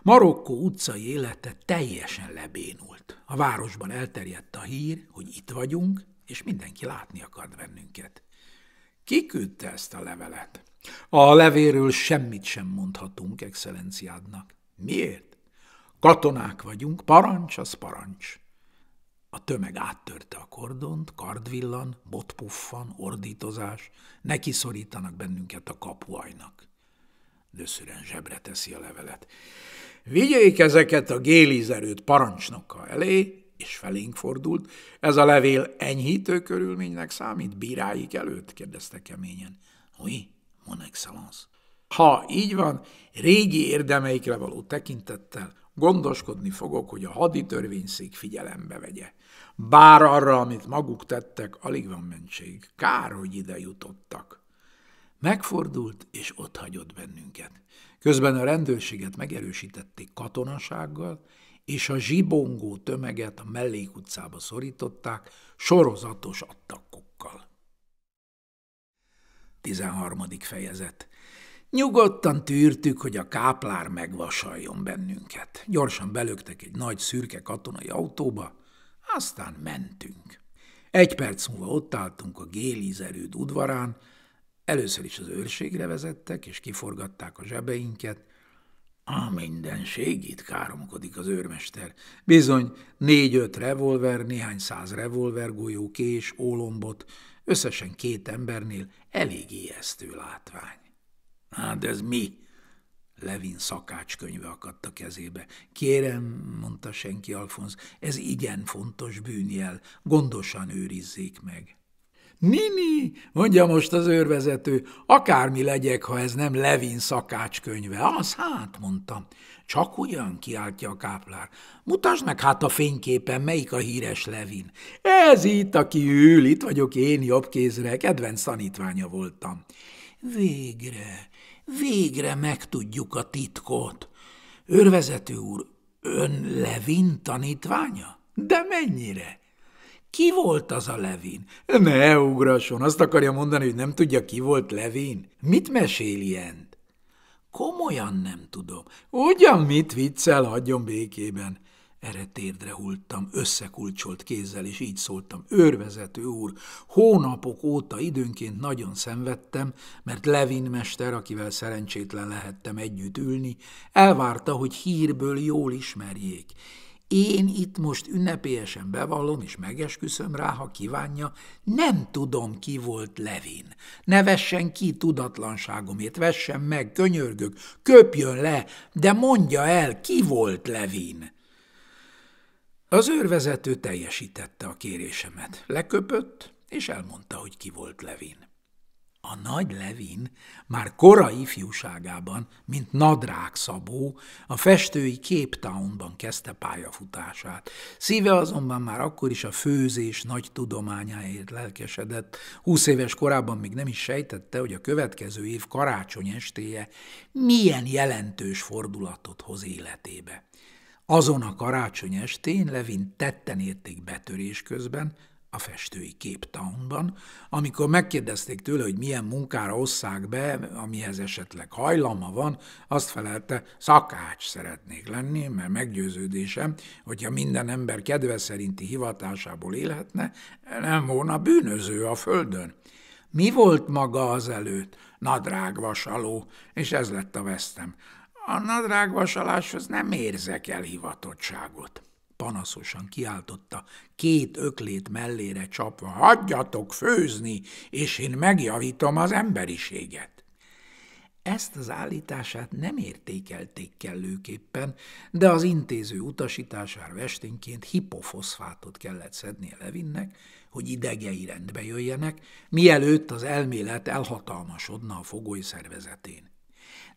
Marokkó utcai élete teljesen lebénult. A városban elterjedt a hír, hogy itt vagyunk, és mindenki látni akart bennünket. Ki küldte ezt a levelet? A levéről semmit sem mondhatunk, excellenciádnak. Miért? Katonák vagyunk, parancs az parancs. A tömeg áttörte a kordont, kardvillan, botpuffan, ordítozás, szorítanak bennünket a kapuajnak. Döszüren zsebre teszi a levelet. Vigyék ezeket a gélizerőt parancsnoka elé, és felénk fordult. Ez a levél enyhítő körülménynek számít bíráik előtt? kérdezte keményen. Oui, mon excellence. Ha így van, régi érdemeikre való tekintettel gondoskodni fogok, hogy a haditörvényszék figyelembe vegye. Bár arra, amit maguk tettek, alig van mentség. Kár, hogy ide jutottak. Megfordult, és ott hagyott bennünket. Közben a rendőrséget megerősítették katonasággal, és a zsibongó tömeget a mellékutcába szorították sorozatos attakokkal. 13. fejezet Nyugodtan tűrtük, hogy a káplár megvasaljon bennünket. Gyorsan belöktek egy nagy szürke katonai autóba, aztán mentünk. Egy perc múlva ott álltunk a gélízerőd udvarán, először is az őrségre vezettek, és kiforgatták a zsebeinket. A segít, káromkodik az őrmester. Bizony, négy-öt revolver, néhány száz golyó, kés, ólombot, összesen két embernél elég ijesztő látvány. Hát ez mi? Levin szakácskönyve akadt a kezébe. Kérem, mondta senki Alfonz, ez igen fontos bűnjel, gondosan őrizzék meg. Nini, mondja most az őrvezető, akármi legyek, ha ez nem Levin szakácskönyve. Az hát, mondta. Csak ugyan, kiáltja a káplár. Mutasd meg hát a fényképen, melyik a híres Levin. Ez itt, aki ül, itt vagyok én jobb kézre, kedvenc tanítványa voltam. Végre, Végre megtudjuk a titkot. Örvezető úr, ön Levin tanítványa? De mennyire? Ki volt az a Levin? Ne ugrasson, azt akarja mondani, hogy nem tudja, ki volt Levin. Mit mesél ilyen? Komolyan nem tudom. Ugyan mit viccel, hagyjon békében. Erre térdre hultam, összekulcsolt kézzel, és így szóltam, őrvezető úr, hónapok óta időnként nagyon szenvedtem, mert Levin mester, akivel szerencsétlen lehettem együtt ülni, elvárta, hogy hírből jól ismerjék. Én itt most ünnepélyesen bevallom, és megesküszöm rá, ha kívánja, nem tudom, ki volt Levin. Ne vessen ki tudatlanságomért, vessen meg, könyörgök, köpjön le, de mondja el, ki volt Levin. Az őrvezető teljesítette a kérésemet, leköpött, és elmondta, hogy ki volt Levin. A nagy Levin már korai ifjúságában, mint Nadrág Szabó, a festői Cape Townban kezdte pályafutását. Szíve azonban már akkor is a főzés nagy tudományáért lelkesedett. Húsz éves korában még nem is sejtette, hogy a következő év karácsony estéje milyen jelentős fordulatot hoz életébe. Azon a karácsony estén Levin tetten érték betörés közben a festői képtaunban, amikor megkérdezték tőle, hogy milyen munkára osszák be, amihez esetleg hajlama van, azt felelte, szakács szeretnék lenni, mert meggyőződésem, hogyha minden ember kedve szerinti hivatásából élhetne, nem volna bűnöző a földön. Mi volt maga az Nadrág vasaló, és ez lett a vesztem. A nadrágvasaláshoz nem érzek elhivatottságot, panaszosan kiáltotta, két öklét mellére csapva, hagyjatok főzni, és én megjavítom az emberiséget. Ezt az állítását nem értékelték kellőképpen, de az intéző utasítására vesténként hipofoszfátot kellett szednie Levinnek, hogy idegei rendbe jöjjenek, mielőtt az elmélet elhatalmasodna a fogoly szervezetén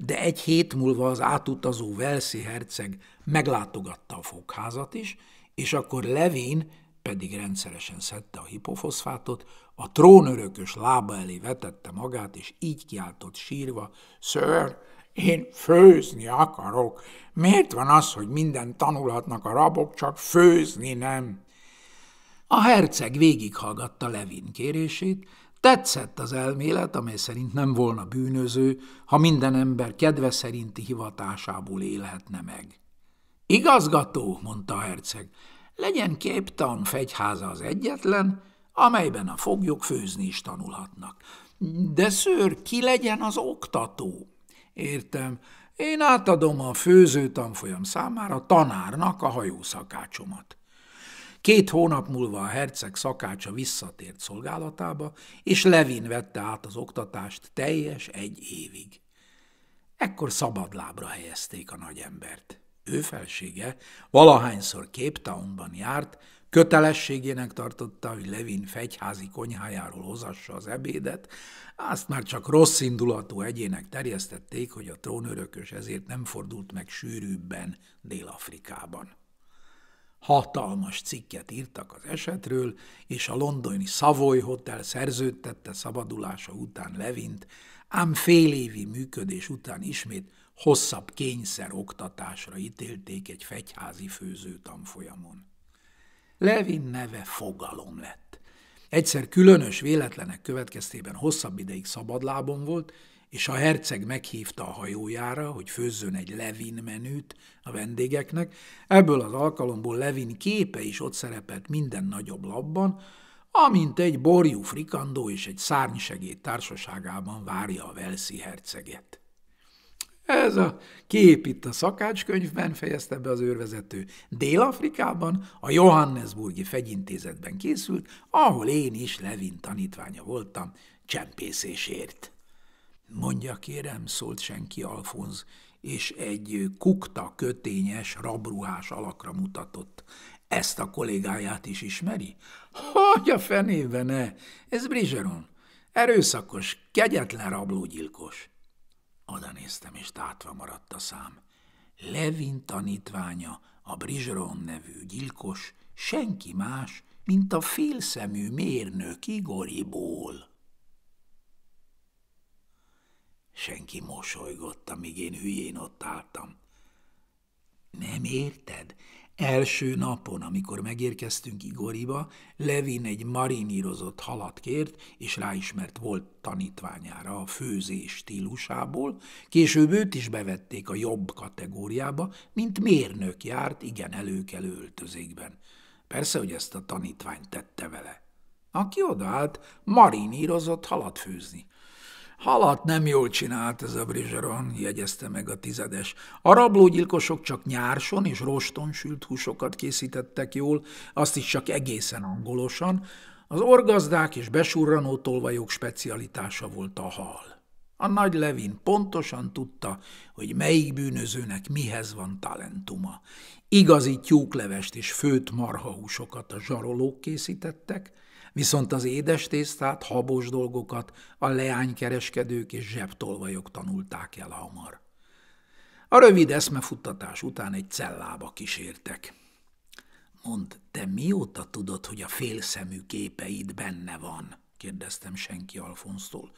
de egy hét múlva az átutazó Velszi herceg meglátogatta a fogházat is, és akkor Levin pedig rendszeresen szedte a hipofoszfátot, a trónörökös lába elé vetette magát, és így kiáltott sírva, Sir, én főzni akarok. Miért van az, hogy minden tanulhatnak a rabok, csak főzni nem? A herceg végighallgatta Levin kérését, Tetszett az elmélet, amely szerint nem volna bűnöző, ha minden ember kedve szerinti hivatásából élhetne meg. Igazgató, mondta a herceg, legyen képtan fegyháza az egyetlen, amelyben a foglyok főzni is tanulhatnak. De szőr, ki legyen az oktató? Értem, én átadom a főző tanfolyam számára tanárnak a hajószakácsomat. Két hónap múlva a herceg szakácsa visszatért szolgálatába, és Levin vette át az oktatást teljes egy évig. Ekkor szabadlábra helyezték a nagyembert. Ő felsége valahányszor Cape Townban járt, kötelességének tartotta, hogy Levin fegyházi konyhájáról hozassa az ebédet, azt már csak rossz indulatú egyének terjesztették, hogy a trónörökös ezért nem fordult meg sűrűbben Dél-Afrikában hatalmas cikket írtak az esetről, és a londoni Savoy Hotel szerződtette szabadulása után Levint, ám fél évi működés után ismét hosszabb kényszer oktatásra ítélték egy fegyházi tanfolyamon. Levin neve fogalom lett. Egyszer különös véletlenek következtében hosszabb ideig szabadlábon volt, és a herceg meghívta a hajójára, hogy főzzön egy Levin menüt a vendégeknek. Ebből az alkalomból Levin képe is ott szerepelt minden nagyobb labban, amint egy borjú frikandó és egy szárnysegéd társaságában várja a Velszi herceget. Ez a kép itt a szakácskönyvben fejezte be az őrvezető. Dél-Afrikában, a Johannesburgi fegyintézetben készült, ahol én is Levin tanítványa voltam csempészésért. Mondja kérem, szólt senki Alfonz, és egy kukta kötényes, rabruhás alakra mutatott. Ezt a kollégáját is ismeri? Hogy a fenébe ne? Ez Brizseron. Erőszakos, kegyetlen rablógyilkos. Oda néztem, és tátva maradt a szám. Levin tanítványa, a Brizseron nevű gyilkos, senki más, mint a félszemű mérnök Igoriból. Senki mosolygott, amíg én hülyén ott álltam. Nem érted? Első napon, amikor megérkeztünk Igoriba, Levin egy marinírozott halat kért, és ráismert volt tanítványára a főzés stílusából, később őt is bevették a jobb kategóriába, mint mérnök járt igen előkelő öltözékben. Persze, hogy ezt a tanítvány tette vele. Aki odaállt, marinírozott halat főzni. Halat nem jól csinált ez a Brizseron, jegyezte meg a tizedes. A rablógyilkosok csak nyárson és roston sült húsokat készítettek jól, azt is csak egészen angolosan. Az orgazdák és besurranó tolvajok specialitása volt a hal. A nagy Levin pontosan tudta, hogy melyik bűnözőnek mihez van talentuma. Igazi tyúklevest és főt marhahúsokat a zsarolók készítettek, Viszont az édes tésztát, habos dolgokat a leánykereskedők és zsebtolvajok tanulták el hamar. A rövid eszmefuttatás után egy cellába kísértek. Mond, te mióta tudod, hogy a félszemű képeid benne van? kérdeztem senki Alfonsztól.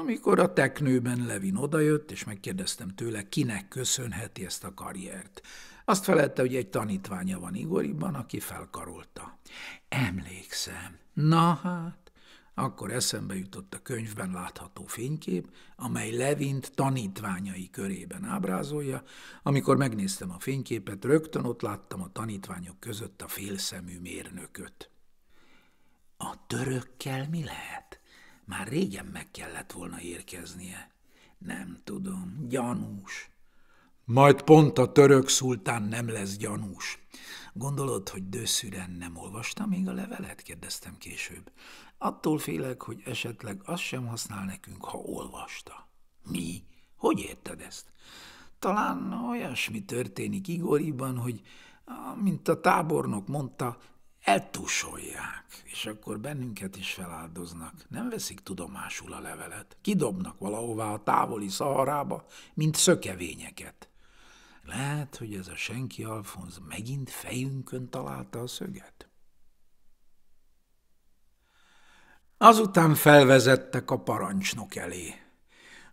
Amikor a teknőben Levin odajött, és megkérdeztem tőle, kinek köszönheti ezt a karriert. Azt felelte, hogy egy tanítványa van Igoriban, aki felkarolta. Emlékszem. Na hát, akkor eszembe jutott a könyvben látható fénykép, amely Levint tanítványai körében ábrázolja. Amikor megnéztem a fényképet, rögtön ott láttam a tanítványok között a félszemű mérnököt. A törökkel mi lehet? Már régen meg kellett volna érkeznie. Nem tudom, gyanús. Majd pont a török szultán nem lesz gyanús. Gondolod, hogy dőszüren nem olvasta még a levelet? kérdeztem később. Attól félek, hogy esetleg azt sem használ nekünk, ha olvasta. Mi? Hogy érted ezt? Talán olyasmi történik Igoriban, hogy, mint a tábornok mondta, eltusolják, és akkor bennünket is feláldoznak. Nem veszik tudomásul a levelet. Kidobnak valahová a távoli szaharába, mint szökevényeket. Lehet, hogy ez a senki Alfonz megint fejünkön találta a szöget? Azután felvezettek a parancsnok elé.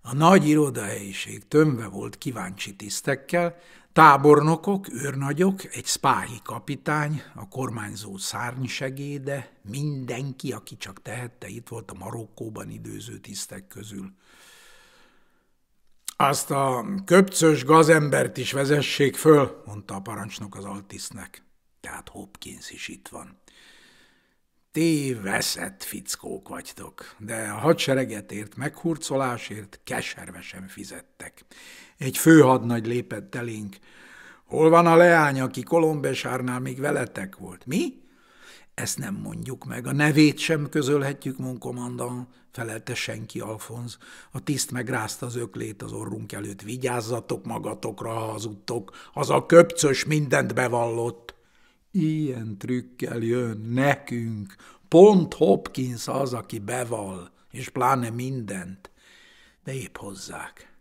A nagy irodahelyiség tömve volt kíváncsi tisztekkel, tábornokok, őrnagyok, egy spáhi kapitány, a kormányzó szárnysegéde, mindenki, aki csak tehette, itt volt a Marokkóban időző tisztek közül – azt a köpcös gazembert is vezessék föl, mondta a parancsnok az altisznek. Tehát Hopkins is itt van. Ti veszett fickók vagytok, de a ért meghurcolásért keservesen fizettek. Egy főhadnagy lépett elénk. Hol van a leány, aki Kolombesárnál még veletek volt? Mi? Ezt nem mondjuk meg, a nevét sem közölhetjük, monkomandan, felelte senki Alfonz. A tiszt megrázta az öklét az orrunk előtt. Vigyázzatok magatokra, ha hazudtok, az a köpcös mindent bevallott. Ilyen trükkel jön nekünk. Pont Hopkins az, aki beval, és pláne mindent. De épp hozzák.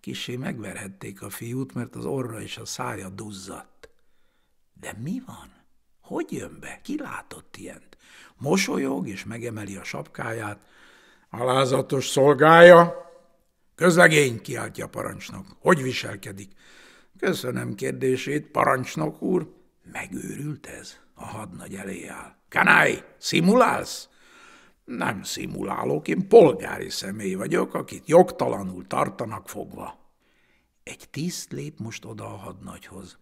Kisé megverhették a fiút, mert az orra és a szája duzzadt. De mi van? Hogy jön be? Ki látott ilyent? Mosolyog és megemeli a sapkáját, Alázatos szolgája, közlegény kiáltja parancsnok. Hogy viselkedik? Köszönöm kérdését, parancsnok úr. Megőrült ez? A hadnagy elé áll. Kanály, szimulálsz? Nem szimulálok, én polgári személy vagyok, akit jogtalanul tartanak fogva. Egy tiszt lép most oda a hadnagyhoz.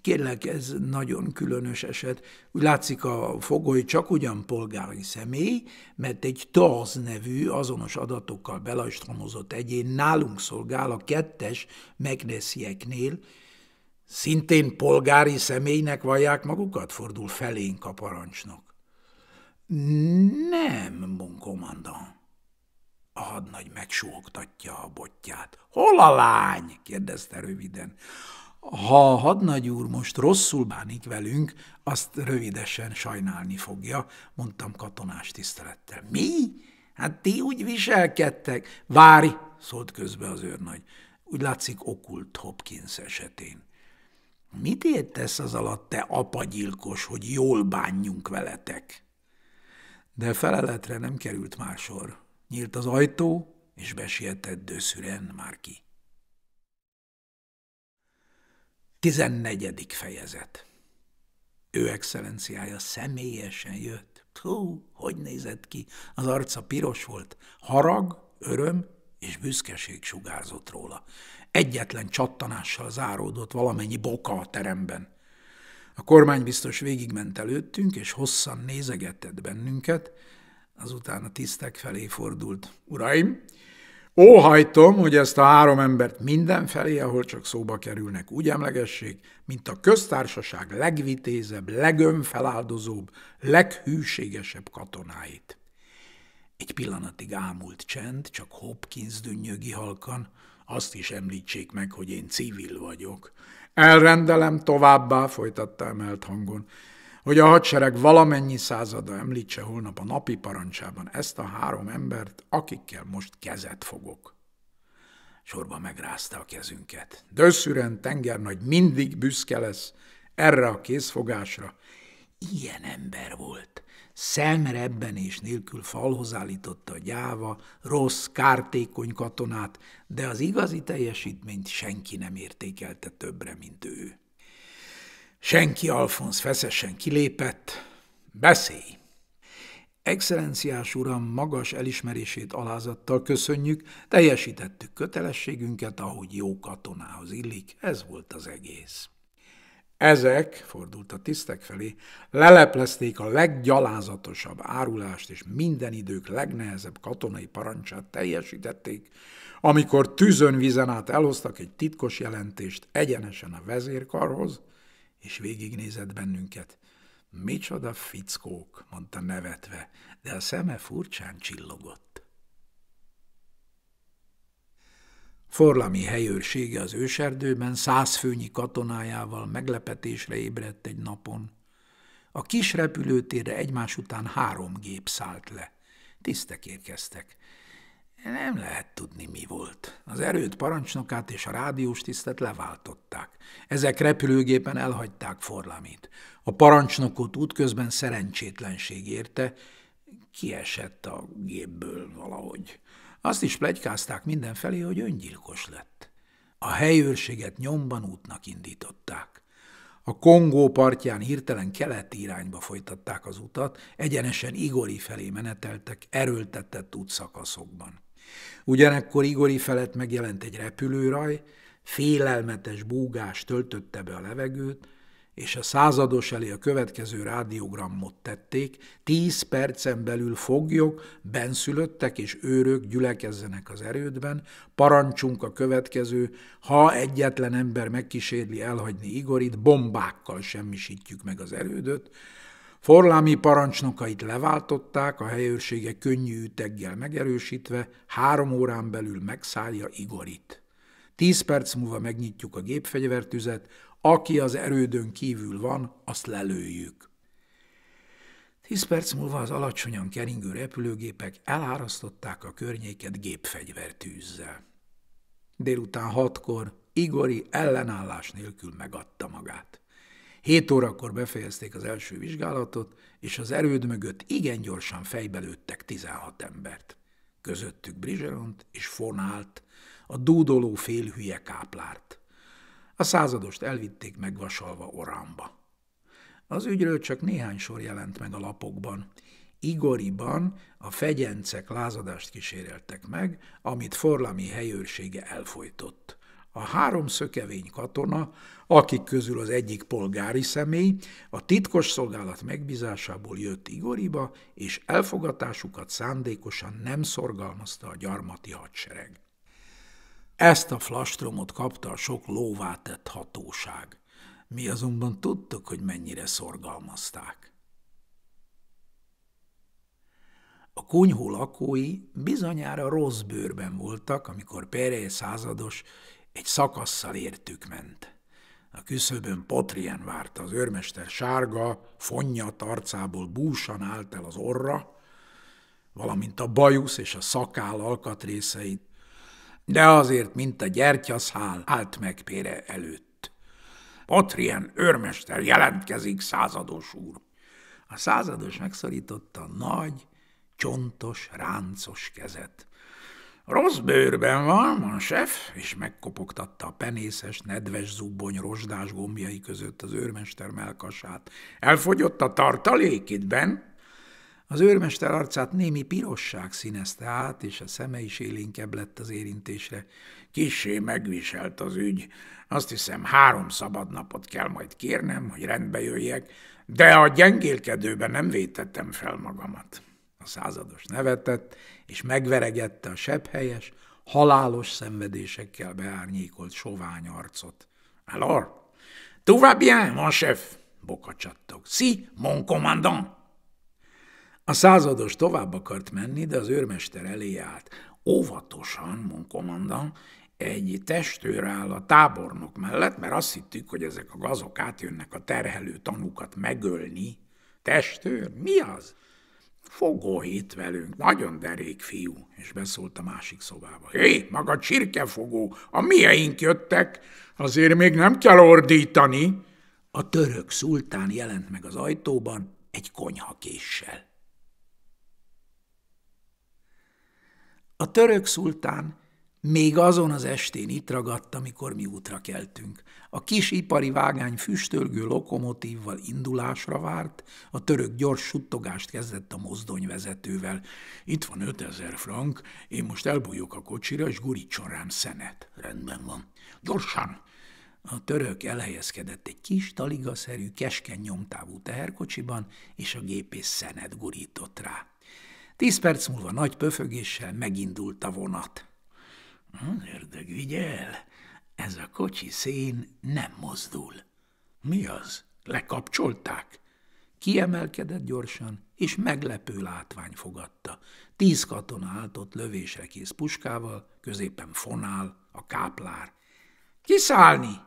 Kérlek, ez nagyon különös eset. Úgy látszik a fogoly csak ugyan polgári személy, mert egy TAZ nevű azonos adatokkal belajstromozott egyén nálunk szolgál a kettes megneszieknél, Szintén polgári személynek vallják magukat? Fordul felénk a parancsnok. Nem, mon commandant. A hadnagy megsógtatja a botját. – Hol a lány? – kérdezte röviden. Ha a hadnagy úr most rosszul bánik velünk, azt rövidesen sajnálni fogja, mondtam katonás tisztelettel. – Mi? Hát ti úgy viselkedtek. – Várj! – szólt közbe az őrnagy. Úgy látszik okult Hopkins esetén. – Mit értesz az alatt, te apagyilkos, hogy jól bánjunk veletek? – De feleletre nem került már sor. Nyílt az ajtó, és besietett dőszüren már ki. Tizennegyedik fejezet. Ő excellenciája személyesen jött. Hú, hogy nézett ki? Az arca piros volt. Harag, öröm és büszkeség sugárzott róla. Egyetlen csattanással záródott valamennyi boka a teremben. A kormánybiztos végigment előttünk, és hosszan nézegetett bennünket, Azután a tisztek felé fordult. Uraim, óhajtom, hogy ezt a három embert mindenfelé, ahol csak szóba kerülnek, úgy emlegessék, mint a köztársaság legvitézebb, legönfeláldozóbb, leghűségesebb katonáit. Egy pillanatig ámult csend, csak Hopkins dünnyögi halkan, azt is említsék meg, hogy én civil vagyok. Elrendelem továbbá, folytatta emelt hangon, hogy a hadsereg valamennyi százada említse holnap a napi parancsában ezt a három embert, akikkel most kezet fogok. Sorba megrázta a kezünket. tenger tengernagy mindig büszke lesz erre a készfogásra. Ilyen ember volt. Szemrebben és nélkül falhoz állította a gyáva, rossz, kártékony katonát, de az igazi teljesítményt senki nem értékelte többre, mint ő. Senki Alfonsz feszesen kilépett. Beszélj! Excellenciás uram magas elismerését alázattal köszönjük, teljesítettük kötelességünket, ahogy jó katonához illik, ez volt az egész. Ezek, fordult a tisztek felé, leleplezték a leggyalázatosabb árulást, és minden idők legnehezebb katonai parancsát teljesítették, amikor tűzön vizen át elhoztak egy titkos jelentést egyenesen a vezérkarhoz, és végignézett bennünket. Micsoda fickók, mondta nevetve, de a szeme furcsán csillogott. Forlami helyőrsége az őserdőben százfőnyi katonájával meglepetésre ébredt egy napon. A kis repülőtérre egymás után három gép szállt le. Tisztek érkeztek. Nem lehet tudni, mi volt. Az erőt parancsnokát és a rádiós tisztet leváltották. Ezek repülőgépen elhagyták Forlamit. A parancsnokot útközben szerencsétlenség érte, kiesett a gépből valahogy. Azt is plegykázták mindenfelé, hogy öngyilkos lett. A helyőrséget nyomban útnak indították. A Kongó partján hirtelen keleti irányba folytatták az utat, egyenesen Igori felé meneteltek erőltetett útszakaszokban. Ugyanekkor Igori felett megjelent egy repülőraj, félelmetes búgás töltötte be a levegőt, és a százados elé a következő rádiogramot tették, tíz percen belül foglyok, benszülöttek és őrök gyülekezzenek az erődben, parancsunk a következő, ha egyetlen ember megkísérli elhagyni Igorit, bombákkal semmisítjük meg az erődöt, Forlámi parancsnokait leváltották, a helyőrsége könnyű üteggel megerősítve, három órán belül megszállja Igorit. Tíz perc múlva megnyitjuk a gépfegyvertüzet, aki az erődön kívül van, azt lelőjük. Tíz perc múlva az alacsonyan keringő repülőgépek elárasztották a környéket gépfegyvertűzzel. Délután hatkor Igori ellenállás nélkül megadta magát. 7 órakor befejezték az első vizsgálatot, és az erőd mögött igen gyorsan lőttek 16 embert. Közöttük Brizseront és Fonált, a dúdoló félhülye káplárt. A századost elvitték megvasalva Oránba. Az ügyről csak néhány sor jelent meg a lapokban. Igoriban a fegyencek lázadást kíséreltek meg, amit Forlami helyőrsége elfolytott a három szökevény katona, akik közül az egyik polgári személy, a titkos szolgálat megbízásából jött Igoriba, és elfogatásukat szándékosan nem szorgalmazta a gyarmati hadsereg. Ezt a flastromot kapta a sok lóvá tett hatóság. Mi azonban tudtuk, hogy mennyire szorgalmazták. A kunyhó lakói bizonyára rossz bőrben voltak, amikor Pérez százados egy szakasszal értük ment. A küszöbön Potrien várta az őrmester sárga, fonnyat arcából búsan állt el az orra, valamint a bajusz és a szakál alkatrészeit, de azért, mint a gyertyaszál állt meg Pére előtt. Potrien őrmester jelentkezik, százados úr. A százados megszorította nagy, csontos, ráncos kezet. Rossz bőrben van, van sef, és megkopogtatta a penészes, nedves zubbony rozsdás gombjai között az őrmester melkasát. Elfogyott a tartalék ben. Az őrmester arcát némi pirosság színezte át, és a szeme is élénkebb lett az érintésre. Kissé megviselt az ügy. Azt hiszem, három szabad napot kell majd kérnem, hogy rendbe jöjjek, de a gyengélkedőben nem vétettem fel magamat. A százados nevetett, és megveregette a sebhelyes, halálos szenvedésekkel beárnyékolt sovány arcot. – Alors, tout va bien, mon chef! – bokacsattok. – Si, mon commandant! A százados tovább akart menni, de az őrmester elé állt. Óvatosan, mon commandant, egy testőr áll a tábornok mellett, mert azt hittük, hogy ezek a gazok átjönnek a terhelő tanúkat megölni. Testőr? Mi az? Fogolyít velünk, nagyon derék fiú, és beszólt a másik szobába. Hé, maga csirkefogó, a mieink jöttek, azért még nem kell ordítani. A török szultán jelent meg az ajtóban egy konyhakéssel. A török szultán még azon az estén itt ragadt, amikor mi útra keltünk. A kis ipari vágány füstölgő lokomotívval indulásra várt, a török gyors suttogást kezdett a mozdonyvezetővel. Itt van 5000 frank, én most elbújok a kocsira, és gurítson rám szenet. Rendben van. Gyorsan! A török elhelyezkedett egy kis taligaszerű, keskeny nyomtávú teherkocsiban, és a gépész szenet gurított rá. Tíz perc múlva nagy pöfögéssel megindult a vonat. érdek, vigyel! Ez a kocsi szén nem mozdul. Mi az? Lekapcsolták? Kiemelkedett gyorsan, és meglepő látvány fogadta. Tíz katona állt ott lövésre kész puskával, középen fonál, a káplár. Kiszállni!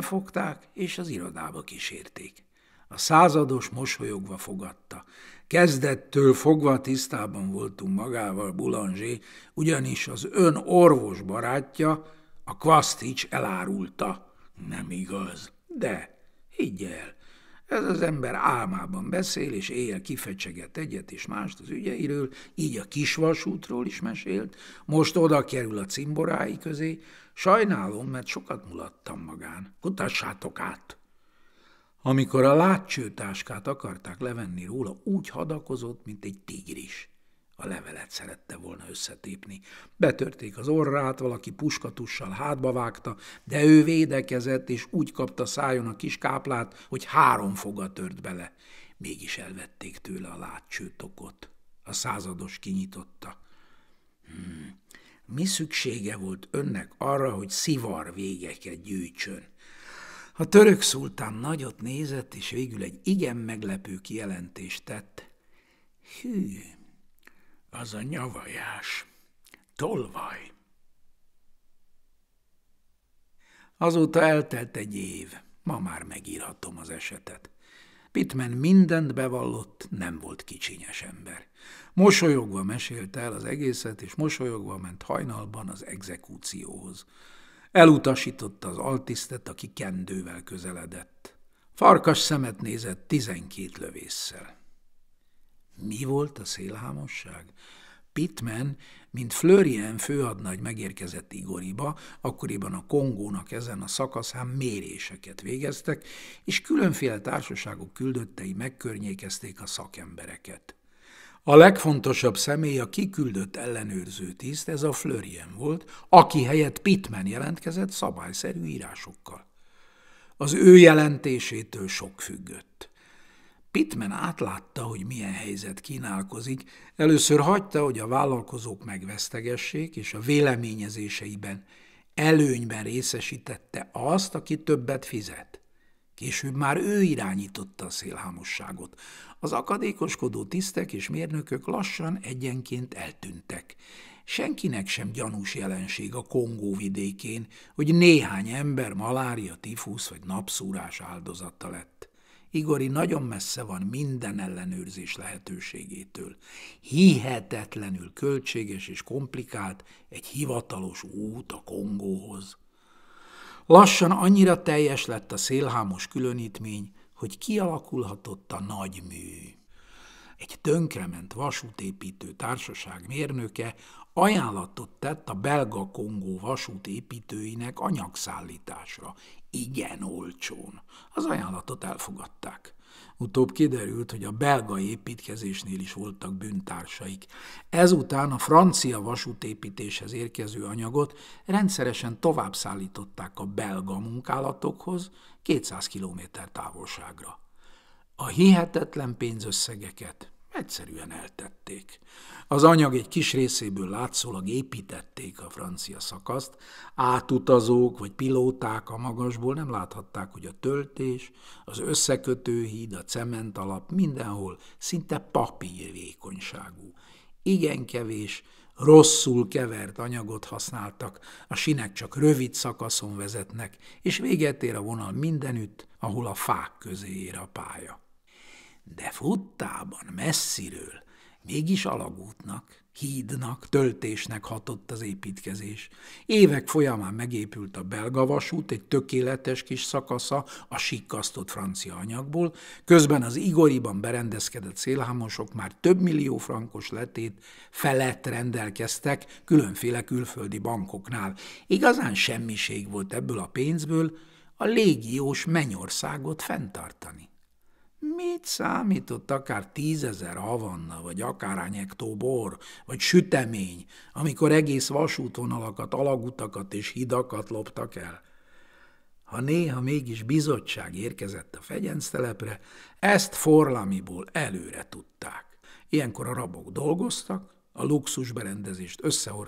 fogták és az irodába kísérték. A százados mosolyogva fogadta. Kezdettől fogva tisztában voltunk magával Bulanzsé, ugyanis az ön orvos barátja, a Kvasztics elárulta. Nem igaz. De, higgy el, ez az ember álmában beszél, és éjjel kifecseget egyet és mást az ügyeiről, így a kisvasútról is mesélt, most oda kerül a cimborái közé, sajnálom, mert sokat mulattam magán. Kutassátok át! Amikor a látcsőtáskát akarták levenni róla, úgy hadakozott, mint egy tigris. A levelet szerette volna összetépni. Betörték az orrát, valaki puskatussal hátba vágta, de ő védekezett, és úgy kapta szájon a kis káplát, hogy három foga tört bele. Mégis elvették tőle a látcsőtokot. A százados kinyitotta. Hmm. Mi szüksége volt önnek arra, hogy szivar végeket gyűjtsön? A török szultán nagyot nézett, és végül egy igen meglepő kijelentést tett. Hű, az a nyavajás, tolvaj. Azóta eltelt egy év, ma már megírhatom az esetet. Pitman mindent bevallott, nem volt kicsinyes ember. Mosolyogva mesélte el az egészet, és mosolyogva ment hajnalban az exekúcióhoz. Elutasította az altisztet, aki kendővel közeledett. Farkas szemet nézett tizenkét lövésszel. Mi volt a szélhámosság? Pittman, mint Flörien főadnagy megérkezett Igoriba, akkoriban a Kongónak ezen a szakaszán méréseket végeztek, és különféle társaságok küldöttei megkörnyékezték a szakembereket. A legfontosabb személy a kiküldött ellenőrző tiszt, ez a Flörien volt, aki helyett Pittman jelentkezett szabályszerű írásokkal. Az ő jelentésétől sok függött. Pittman átlátta, hogy milyen helyzet kínálkozik, először hagyta, hogy a vállalkozók megvesztegessék, és a véleményezéseiben előnyben részesítette azt, aki többet fizet. Később már ő irányította a szélhámosságot, az akadékoskodó tisztek és mérnökök lassan egyenként eltűntek. Senkinek sem gyanús jelenség a Kongó vidékén, hogy néhány ember malária, tifusz vagy napszúrás áldozata lett. Igori nagyon messze van minden ellenőrzés lehetőségétől. Hihetetlenül költséges és komplikált egy hivatalos út a Kongóhoz. Lassan annyira teljes lett a szélhámos különítmény, hogy kialakulhatott a nagymű. Egy tönkrement vasútépítő társaság mérnöke ajánlatot tett a belga-kongó vasútépítőinek anyagszállításra. Igen olcsón. Az ajánlatot elfogadták. Utóbb kiderült, hogy a belga építkezésnél is voltak bűntársaik. Ezután a francia vasútépítéshez érkező anyagot rendszeresen továbbszállították a belga munkálatokhoz, 200 kilométer távolságra. A hihetetlen pénzösszegeket egyszerűen eltették. Az anyag egy kis részéből látszólag építették a francia szakaszt, átutazók vagy pilóták a magasból nem láthatták, hogy a töltés, az összekötő híd, a cement alap mindenhol szinte papírvékonyságú. Igen kevés, rosszul kevert anyagot használtak, a sinek csak rövid szakaszon vezetnek, és véget ér a vonal mindenütt, ahol a fák közé ér a pálya. De futtában messziről mégis alagútnak, hídnak, töltésnek hatott az építkezés. Évek folyamán megépült a belga vasút, egy tökéletes kis szakasza a sikkasztott francia anyagból, közben az Igoriban berendezkedett szélhámosok már több millió frankos letét felett rendelkeztek különféle külföldi bankoknál. Igazán semmiség volt ebből a pénzből a légiós mennyországot fenntartani. Mit számított akár tízezer havanna, vagy akár hektó bor, vagy sütemény, amikor egész vasútvonalakat, alagutakat és hidakat loptak el? Ha néha mégis bizottság érkezett a fegyenctelepre, ezt forlamiból előre tudták. Ilyenkor a rabok dolgoztak, a luxusberendezést összehordták,